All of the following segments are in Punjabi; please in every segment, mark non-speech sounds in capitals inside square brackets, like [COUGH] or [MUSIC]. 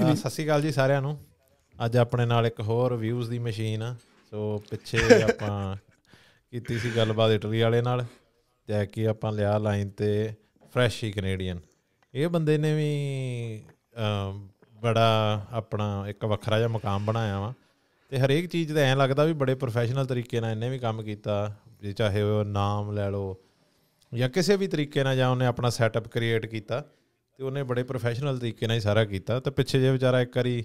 ਸਤਿ ਸ਼੍ਰੀ ਅਕਾਲ ਜੀ ਸਾਰਿਆਂ ਨੂੰ ਅੱਜ ਆਪਣੇ ਨਾਲ ਇੱਕ ਹੋਰ ਵਿਊਜ਼ ਦੀ ਮਸ਼ੀਨ ਆ ਸੋ ਪਿੱਛੇ ਆਪਾਂ ਕੀਤੀ ਸੀ ਗੱਲਬਾਤ ਇਟਲੀ ਵਾਲੇ ਨਾਲ ਜੈ ਕੀ ਆਪਾਂ ਲਿਆ ਲਾਈਨ ਤੇ ਫਰੈਸ਼ ਹੀ ਕੈਨੇਡੀਅਨ ਇਹ ਬੰਦੇ ਨੇ ਵੀ ਬੜਾ ਆਪਣਾ ਇੱਕ ਵੱਖਰਾ ਜਿਹਾ ਮਕਾਮ ਬਣਾਇਆ ਵਾ ਤੇ ਹਰੇਕ ਚੀਜ਼ ਤੇ ਐਂ ਲੱਗਦਾ ਵੀ ਬੜੇ ਪ੍ਰੋਫੈਸ਼ਨਲ ਤਰੀਕੇ ਨਾਲ ਇਹਨੇ ਵੀ ਕੰਮ ਕੀਤਾ ਜੇ ਚਾਹੇ ਉਹ ਨਾਮ ਲੈ ਲਓ ਜਾਂ ਕਿਸੇ ਵੀ ਤਰੀਕੇ ਨਾਲ ਜਾਂ ਉਹਨੇ ਆਪਣਾ ਸੈਟਅਪ ਕ੍ਰੀਏਟ ਕੀਤਾ ਤੇ ਉਹਨੇ ਬੜੇ ਪ੍ਰੋਫੈਸ਼ਨਲ ਤਰੀਕੇ ਨਾਲ ਹੀ ਸਾਰਾ ਕੀਤਾ ਤੇ ਪਿੱਛੇ ਜੇ ਵਿਚਾਰਾ ਇੱਕ ਵਾਰੀ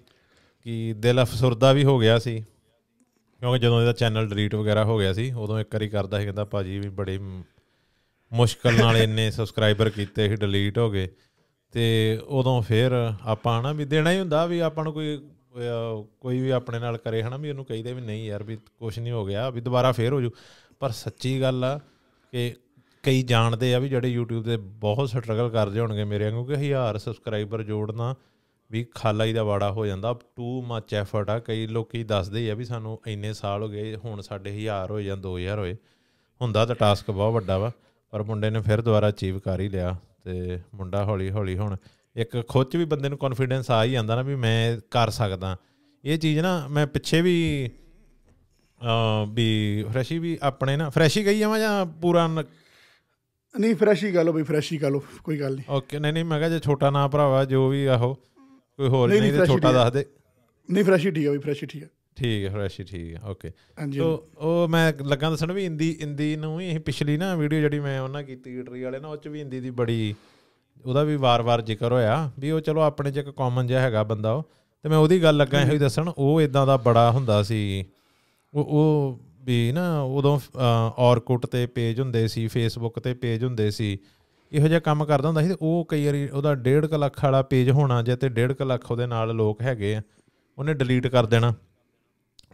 ਕਿ ਦਿਲ ਅਫਸਰਦਾ ਵੀ ਹੋ ਗਿਆ ਸੀ ਕਿਉਂਕਿ ਜਦੋਂ ਇਹਦਾ ਚੈਨਲ ਡਿਲੀਟ ਵਗੈਰਾ ਹੋ ਗਿਆ ਸੀ ਉਦੋਂ ਇੱਕ ਵਾਰੀ ਕਰਦਾ ਸੀ ਕਹਿੰਦਾ ਭਾਜੀ ਵੀ ਬੜੇ ਮੁਸ਼ਕਲ ਨਾਲ ਇੰਨੇ ਸਬਸਕ੍ਰਾਈਬਰ ਕੀਤੇ ਸੀ ਡਿਲੀਟ ਹੋ ਗਏ ਤੇ ਉਦੋਂ ਫੇਰ ਆਪਾਂ ਨਾ ਵੀ ਦੇਣਾ ਹੀ ਹੁੰਦਾ ਵੀ ਆਪਾਂ ਨੂੰ ਕੋਈ ਕੋਈ ਵੀ ਆਪਣੇ ਨਾਲ ਕਰੇ ਹਨਾ ਵੀ ਉਹਨੂੰ ਕਹੀਦੇ ਵੀ ਨਹੀਂ ਯਾਰ ਵੀ ਕੁਝ ਨਹੀਂ ਹੋ ਗਿਆ ਵੀ ਦੁਬਾਰਾ ਫੇਰ ਹੋ ਜੂ ਪਰ ਸੱਚੀ ਗੱਲ ਆ ਕਿ ਕਈ ਜਾਣਦੇ ਆ ਵੀ ਜਿਹੜੇ YouTube ਤੇ ਬਹੁਤ ਸਟਰਗਲ ਕਰਦੇ ਹੋਣਗੇ ਮੇਰੇ ਵਾਂਗੂ ਕਿ 1000 ਸਬਸਕ੍ਰਾਈਬਰ ਜੋੜਨਾ ਵੀ ਖਾਲਾਈ ਦਾ ਵਾੜਾ ਹੋ ਜਾਂਦਾ ਟੂ ਮੱਚ ਐਫਰਟ ਆ ਕਈ ਲੋਕੀ ਦੱਸਦੇ ਆ ਵੀ ਸਾਨੂੰ ਇੰਨੇ ਸਾਲ ਹੋ ਗਏ ਹੁਣ ਸਾਡੇ 1000 ਹੋਏ ਜਾਂ 2000 ਹੋਏ ਹੁੰਦਾ ਤਾਂ ਟਾਸਕ ਬਹੁਤ ਵੱਡਾ ਵਾ ਪਰ ਮੁੰਡੇ ਨੇ ਫਿਰ ਦੁਬਾਰਾ ਅਚੀਵ ਕਰ ਹੀ ਲਿਆ ਤੇ ਮੁੰਡਾ ਹੌਲੀ ਹੌਲੀ ਹੁਣ ਇੱਕ ਖੁੱਚ ਵੀ ਬੰਦੇ ਨੂੰ ਕੌਨਫੀਡੈਂਸ ਆ ਹੀ ਜਾਂਦਾ ਨਾ ਵੀ ਮੈਂ ਕਰ ਸਕਦਾ ਇਹ ਚੀਜ਼ ਨਾ ਮੈਂ ਪਿੱਛੇ ਵੀ ਵੀ ਫਰੈਸ਼ੀ ਵੀ ਆਪਣੇ ਨਾ ਫਰੈਸ਼ੀ ਗਈ ਆ ਜਾਂ ਪੂਰਾ ਨਹੀਂ ਫਰੈਸ਼ ਹੀ ਕਰ ਲਓ ਬਈ ਫਰੈਸ਼ ਹੀ ਕਰ ਲਓ ਕੋਈ ਗੱਲ ਨਹੀਂ ਓਕੇ ਨਹੀਂ ਨਹੀਂ ਮੈਂ ਕਹਾਂ ਜੇ ਛੋਟਾ ਨਾ ਭਰਾਵਾ ਜੋ ਵੀ ਆਹੋ ਕੋਈ ਹੋਰ ਨਹੀਂ ਤੇ ਛੋਟਾ ਦੱਸ ਦੇ ਨਹੀਂ ਫਰੈਸ਼ ਹੀ ਠੀਕ ਹੈ ਬਈ ਫਰੈਸ਼ ਹੀ ਠੀਕ ਹੈ ਠੀਕ ਹੈ ਫਰੈਸ਼ ਹੀ ਠੀਕ ਹੈ ਓਕੇ ਸੋ ਉਹ ਮੈਂ ਲੱਗਾ ਦੱਸਣ ਵੀ ਹਿੰਦੀ ਹਿੰਦੀ ਨੂੰ ਇਹ ਪਿਛਲੀ ਨਾ ਵੀਡੀਓ ਜਿਹੜੀ ਮੈਂ ਉਹਨਾਂ ਕੀਤੀ ਟਰੀ ਵਾਲੇ ਨਾ ਉਹ ਚ ਵੀ ਹਿੰਦੀ ਦੀ ਬੜੀ ਉਹਦਾ ਵੀ ਵਾਰ-ਵਾਰ ਜ਼ਿਕਰ ਹੋਇਆ ਵੀ ਉਹ ਚਲੋ ਆਪਣੇ ਚ ਇੱਕ ਕਾਮਨ ਜਿਹਾ ਹੈਗਾ ਬੰਦਾ ਉਹ ਤੇ ਮੈਂ ਉਹਦੀ ਗੱਲ ਲੱਗਾ ਇਹੋ ਹੀ ਦੱਸਣ ਉਹ ਇਦਾਂ ਦਾ ਬੜਾ ਹੁੰਦਾ ਸੀ ਉਹ ਉਹ ਵੀ ਨਾ ਉਦੋਂ ਔਰਕੁੱਟ ਤੇ ਪੇਜ ਹੁੰਦੇ ਸੀ ਫੇਸਬੁੱਕ ਤੇ ਪੇਜ ਹੁੰਦੇ ਸੀ ਇਹੋ ਜਿਹਾ ਕੰਮ ਕਰਦਾ ਹੁੰਦਾ ਸੀ ਤੇ ਉਹ ਕਈ ਵਾਰੀ ਉਹਦਾ 1.5 ਲੱਖ ਵਾਲਾ ਪੇਜ ਹੋਣਾ ਜਾਂ ਤੇ 1.5 ਲੱਖ ਉਹਦੇ ਨਾਲ ਲੋਕ ਹੈਗੇ ਆ ਉਹਨੇ ਡਿਲੀਟ ਕਰ ਦੇਣਾ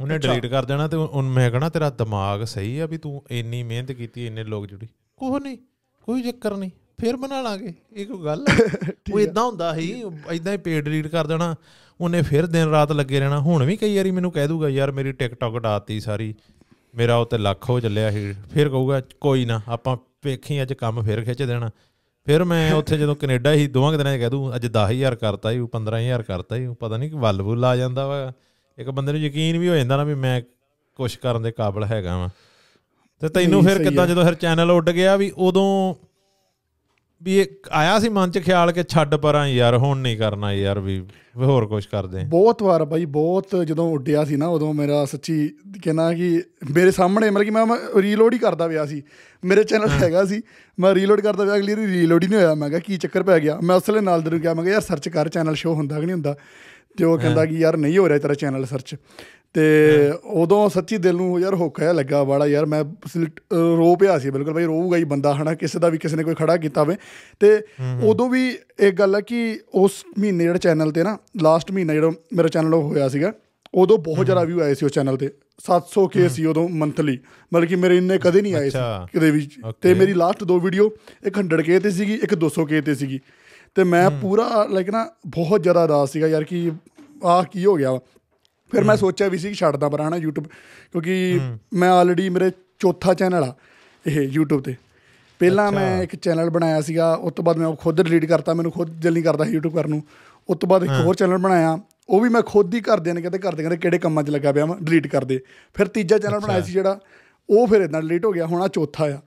ਉਹਨੇ ਡਿਲੀਟ ਕਰ ਦੇਣਾ ਤੇ ਉਹ ਮੈਂ ਕਹਣਾ ਤੇਰਾ ਦਿਮਾਗ ਸਹੀ ਆ ਵੀ ਤੂੰ ਇੰਨੀ ਮਿਹਨਤ ਕੀਤੀ ਇੰਨੇ ਲੋਕ ਜੁੜੀ ਕੋਈ ਨਹੀਂ ਕੋਈ ਚੱਕਰ ਨਹੀਂ ਫੇਰ ਬਣਾ ਲਾਂਗੇ ਇਹ ਕੋਈ ਗੱਲ [LAUGHS] ਉਹ ਇਦਾਂ ਹੁੰਦਾ ਸੀ ਇਦਾਂ ਹੀ ਪੇਜ ਡਿਲੀਟ ਕਰ ਦੇਣਾ ਉਹਨੇ ਫਿਰ ਦਿਨ ਰਾਤ ਲੱਗੇ ਰਹਿਣਾ ਹੁਣ ਵੀ ਕਈ ਵਾਰੀ ਮੈਨੂੰ ਕਹਿ ਦੂਗਾ ਯਾਰ ਮੇਰੀ ਟਿਕਟੌਕ ਡਾਤੀ ਸਾਰੀ ਮੇਰਾ ਉਹ ਤੇ ਲੱਖ ਹੋ ਚੱਲਿਆ ਸੀ ਫਿਰ ਕਹੂਗਾ ਕੋਈ ਨਾ ਆਪਾਂ ਵੇਖੀ ਅੱਜ ਕੰਮ ਫਿਰ ਖਿੱਚ ਦੇਣਾ ਫਿਰ ਮੈਂ ਉੱਥੇ ਜਦੋਂ ਕੈਨੇਡਾ ਹੀ ਦੋਵਾਂ ਦਿਨਾਂ 'ਚ ਕਹਿ ਦੂੰ ਅੱਜ 10000 ਕਰਤਾ ਹੀ 15000 ਕਰਤਾ ਹੀ ਪਤਾ ਨਹੀਂ ਕਿ ਵੱਲ-ਬੁੱਲ ਆ ਜਾਂਦਾ ਵਾ ਇੱਕ ਬੰਦੇ ਨੂੰ ਯਕੀਨ ਵੀ ਹੋ ਜਾਂਦਾ ਨਾ ਵੀ ਮੈਂ ਕੁਝ ਕਰਨ ਦੇ ਕਾਬਿਲ ਹੈਗਾ ਵਾਂ ਤੇ ਤੈਨੂੰ ਫਿਰ ਕਿੱਦਾਂ ਜਦੋਂ ਫਿਰ ਚੈਨਲ ਉੱਡ ਗਿਆ ਵੀ ਉਦੋਂ ਵੀ ਇਹ ਆਇਆ ਸੀ ਮਨ 'ਚ ਖਿਆਲ ਕਿ ਛੱਡ ਪਰਾਂ ਯਾਰ ਹੁਣ ਨਹੀਂ ਕਰਨਾ ਯਾਰ ਵੀ ਹੋਰ ਕੁਝ ਕਰਦੇ ਬਹੁਤ ਵਾਰ ਬਾਈ ਬਹੁਤ ਜਦੋਂ ਉੱਡਿਆ ਸੀ ਨਾ ਉਦੋਂ ਮੇਰਾ ਸੱਚੀ ਕਹਿਣਾ ਕਿ ਮੇਰੇ ਸਾਹਮਣੇ ਮਤਲਬ ਕਿ ਮੈਂ ਰੀਲੋਡ ਹੀ ਕਰਦਾ ਪਿਆ ਸੀ ਮੇਰੇ ਚੈਨਲ ਹੈਗਾ ਸੀ ਮੈਂ ਰੀਲੋਡ ਕਰਦਾ ਪਿਆ ਅਗਲੀ ਰੀਲੋਡ ਹੀ ਨਹੀਂ ਹੋਇਆ ਮੈਂ ਕਿਹਾ ਕੀ ਚੱਕਰ ਪੈ ਗਿਆ ਮੈਂ ਉਸਲੇ ਨਾਲ ਦੇ ਨੂੰ ਕਿਹਾ ਮੈਂ ਕਿਹਾ ਯਾਰ ਸਰਚ ਕਰ ਚੈਨਲ ਸ਼ੋ ਹੁੰਦਾ ਕਿ ਨਹੀਂ ਹੁੰਦਾ ਤੇ ਉਹ ਕਹਿੰਦਾ ਕਿ ਯਾਰ ਨਹੀਂ ਹੋ ਰਿਹਾ ਤੇਰਾ ਚੈਨਲ ਸਰਚ ਤੇ ਉਦੋਂ ਸੱਚੀ ਦਿਲ ਨੂੰ ਯਾਰ ਹੋਕਾ ਲੱਗਾ ਬਾੜਾ ਯਾਰ ਮੈਂ ਰੋ ਪਿਆ ਸੀ ਬਿਲਕੁਲ ਭਾਈ ਰੋਊਗਾ ਹੀ ਬੰਦਾ ਹਨਾ ਕਿਸੇ ਦਾ ਵੀ ਕਿਸੇ ਨੇ ਕੋਈ ਖੜਾ ਕੀਤਾ ਹੋਵੇ ਤੇ ਉਦੋਂ ਵੀ ਇੱਕ ਗੱਲ ਹੈ ਕਿ ਉਸ ਮਹੀਨੇ ਜਿਹੜਾ ਚੈਨਲ ਤੇ ਨਾ ਲਾਸਟ ਮਹੀਨਾ ਜਿਹੜਾ ਮੇਰਾ ਚੈਨਲ ਹੋਇਆ ਸੀਗਾ ਉਦੋਂ ਬਹੁਤ ਜ਼ਿਆਦਾ ਵਿਊ ਆਏ ਸੀ ਉਸ ਚੈਨਲ ਤੇ 700 ਕੇ ਸੀ ਉਦੋਂ ਮੰਥਲੀ ਮਤਲਬ ਕਿ ਮੇਰੇ ਇੰਨੇ ਕਦੇ ਨਹੀਂ ਆਏ ਸੀ ਕਿਤੇ ਵੀ ਤੇ ਮੇਰੀ ਲਾਸਟ ਦੋ ਵੀਡੀਓ ਇੱਕ 100 ਕੇ ਤੇ ਸੀਗੀ ਇੱਕ 200 ਕੇ ਤੇ ਸੀਗੀ ਤੇ ਮੈਂ ਪੂਰਾ ਲਾਈਕ ਨਾ ਬਹੁਤ ਜ਼ਿਆਦਾ ਰਾਸ ਸੀਗਾ ਯਾਰ ਕਿ ਆ ਕੀ ਹੋ ਗਿਆ ਫਿਰ ਮੈਂ ਸੋਚਿਆ ਵੀ ਸੀ ਕਿ ਛੱਡਦਾ ਪਰ ਹਨਾ YouTube ਕਿਉਂਕਿ ਮੈਂ ਆਲਰੇਡੀ ਮੇਰੇ ਚੌਥਾ ਚੈਨਲ ਆ ਇਹ YouTube ਤੇ ਪਹਿਲਾਂ ਮੈਂ ਇੱਕ ਚੈਨਲ ਬਣਾਇਆ ਸੀਗਾ ਉਸ ਤੋਂ ਬਾਅਦ ਮੈਂ ਉਹ ਖੁਦ ਡਿਲੀਟ ਕਰਤਾ ਮੈਨੂੰ ਖੁਦ ਦਿਲ ਨਹੀਂ ਕਰਦਾ YouTube ਕਰਨ ਨੂੰ ਉਸ ਤੋਂ ਬਾਅਦ ਇੱਕ ਹੋਰ ਚੈਨਲ ਬਣਾਇਆ ਉਹ ਵੀ ਮੈਂ ਖੁਦ ਹੀ ਕਰ ਨੇ ਕਹਿੰਦੇ ਕਰਦੇ ਕਹਿੰਦੇ ਕਿਹੜੇ ਕੰਮਾਂ 'ਚ ਲੱਗਾ ਪਿਆ ਮੈਂ ਡਿਲੀਟ ਕਰ ਦੇ ਫਿਰ ਤੀਜਾ ਚੈਨਲ ਬਣਾਇਆ ਸੀ ਜਿਹੜਾ ਉਹ ਫਿਰ ਇਦਾਂ ਡਿਲੀਟ ਹੋ ਗਿਆ ਹੁਣ ਆ ਚੌਥਾ ਆ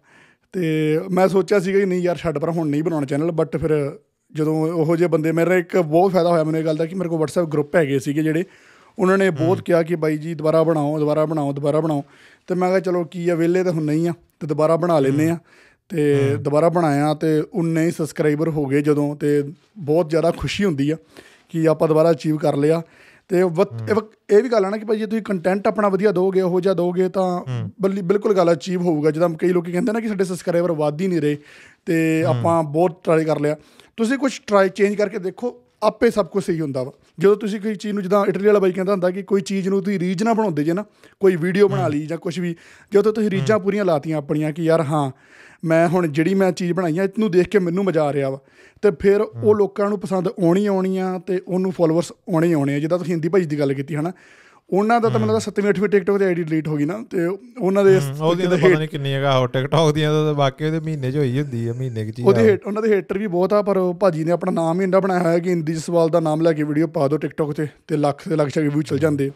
ਤੇ ਮੈਂ ਸੋਚਿਆ ਸੀਗਾ ਕਿ ਨਹੀਂ ਯਾਰ ਛੱਡ ਪਰ ਹੁਣ ਨਹੀਂ ਬਣਾਉਣਾ ਚੈਨਲ ਬਟ ਫਿਰ ਜਦੋਂ ਉਹੋ ਜਿਹੇ ਬੰਦੇ ਮੇਰੇ ਇੱਕ ਬਹੁਤ ਫਾਇਦਾ ਹੋਇਆ ਮੈਨੂੰ ਇਹ ਗੱਲ ਦਾ ਕਿ ਮੇਰੇ ਕੋਲ WhatsApp ਗਰੁੱਪ ਹੈਗੇ ਸੀਗੇ ਜਿਹੜੇ ਉਹਨਾਂ ਨੇ ਬਹੁਤ ਕਿਹਾ ਕਿ ਬਾਈ ਜੀ ਦੁਬਾਰਾ ਬਣਾਓ ਦੁਬਾਰਾ ਬਣਾਓ ਦੁਬਾਰਾ ਬਣਾਓ ਤੇ ਮੈਂ ਕਿਹਾ ਚਲੋ ਕੀ ਆ ਵਿਲੇ ਤਾਂ ਹੁਣ ਨਹੀਂ ਆ ਤੇ ਦੁਬਾਰਾ ਬਣਾ ਲੈਨੇ ਆ ਤੇ ਦੁਬਾਰਾ ਬਣਾਇਆ ਤੇ 19 ਸਬਸਕ੍ਰਾਈਬਰ ਹੋ ਗਏ ਜਦੋਂ ਤੇ ਬਹੁਤ ਜ਼ਿਆਦਾ ਖੁਸ਼ੀ ਹੁੰਦੀ ਆ ਕਿ ਆਪਾਂ ਦੁਬਾਰਾ ਅਚੀਵ ਕਰ ਲਿਆ ਤੇ ਇਹ ਵੀ ਗੱਲ ਆ ਨਾ ਕਿ ਭਾਈ ਜੇ ਤੁਸੀਂ ਕੰਟੈਂਟ ਆਪਣਾ ਵਧੀਆ ਦੋਗੇ ਉਹ ਜਿਹਾ ਦੋਗੇ ਤਾਂ ਬਿਲਕੁਲ ਗੱਲ ਅਚੀਵ ਹੋਊਗਾ ਜਦੋਂ ਕਈ ਲੋਕੀ ਕਹਿੰਦੇ ਨਾ ਕਿ ਸਾਡੇ ਸਬਸਕ੍ਰਾਈਬਰ ਵੱਧ ਹੀ ਨਹੀਂ ਰਹੇ ਤੇ ਆਪਾਂ ਬਹੁਤ ਟਰਾਈ ਕਰ ਲਿਆ ਤੁਸੀਂ ਕੁਝ ਟਰਾਈ ਚੇਂਜ ਕਰਕੇ ਦੇਖੋ ਆਪੇ ਸਭ ਕੁਝ ਸਹੀ ਹੁੰਦਾ ਵਾ ਜਦੋਂ ਤੁਸੀਂ ਕੋਈ ਚੀਜ਼ ਨੂੰ ਜਿੱਦਾਂ ਇਟਲੀ ਵਾਲਾ ਬਾਈ ਕਹਿੰਦਾ ਹੁੰਦਾ ਕਿ ਕੋਈ ਚੀਜ਼ ਨੂੰ ਤੁਸੀਂ ਰੀਜ ਨਾ ਬਣਾਉਂਦੇ ਜੇ ਨਾ ਕੋਈ ਵੀਡੀਓ ਬਣਾ ਲਈ ਜਾਂ ਕੁਝ ਵੀ ਜਦੋਂ ਤੁਸੀਂ ਰੀਜਾਂ ਪੂਰੀਆਂ ਲਾਤੀਆਂ ਆਪਣੀਆਂ ਕਿ ਯਾਰ ਹਾਂ ਮੈਂ ਹੁਣ ਜਿਹੜੀ ਮੈਂ ਚੀਜ਼ ਬਣਾਈ ਆ ਇਹਨੂੰ ਦੇਖ ਕੇ ਮੈਨੂੰ ਮਜ਼ਾ ਆ ਰਿਹਾ ਵਾ ਤੇ ਫਿਰ ਉਹ ਲੋਕਾਂ ਨੂੰ ਪਸੰਦ ਆਉਣੀ ਆਉਣੀ ਆ ਤੇ ਉਹਨੂੰ ਫਾਲੋਅਰਸ ਆਉਣੇ ਆਉਣੇ ਆ ਜਿੱਦਾਂ ਤੁਸੀਂ ਹਿੰਦੀ ਭਾਈ ਦੀ ਗੱਲ ਕੀਤੀ ਹਨਾ ਉਹਨਾਂ ਦਾ ਤਾਂ ਮੈਨੂੰ ਲੱਗਦਾ 7ਵੀਂ 8ਵੀਂ ਟਿਕਟੋਕ ਦੀ ਆਈਡੀ ਡਿਲੀਟ ਹੋ ਗਈ ਨਾ ਤੇ ਉਹਨਾਂ ਦੇ ਉਹਦੀ ਪਤਾ ਨਹੀਂ ਕਿੰਨੀ ਹੈਗਾ ਹੋ ਟਿਕਟੋਕ ਦੀਆਂ ਤਾਂ ਬਾਕੀ ਉਹਦੇ ਮਹੀਨੇ 'ਚ ਹੋਈ ਹੁੰਦੀ ਹੈ ਮਹੀਨੇ ਕਿ ਚੀਜ਼ ਉਹਦੇ ਹੇਟ ਉਹਨਾਂ ਦੇ ਹੇਟਰ ਵੀ ਬਹੁਤ ਆ ਪਰ ਭਾਜੀ ਨੇ ਆਪਣਾ ਨਾਮ ਹੀ ਇੰਦਾ ਬਣਾਇਆ ਹੋਇਆ ਕਿ ਇੰਦੀ ਸਵਾਲ ਦਾ ਨਾਮ ਲੈ ਕੇ ਵੀਡੀਓ ਪਾ ਦਿਓ ਟਿਕਟੋਕ ਤੇ ਤੇ ਲੱਖ ਤੇ ਲੱਖ ਸ਼ਾਇਦ ਵੀਊ ਚਲ ਜਾਂਦੇ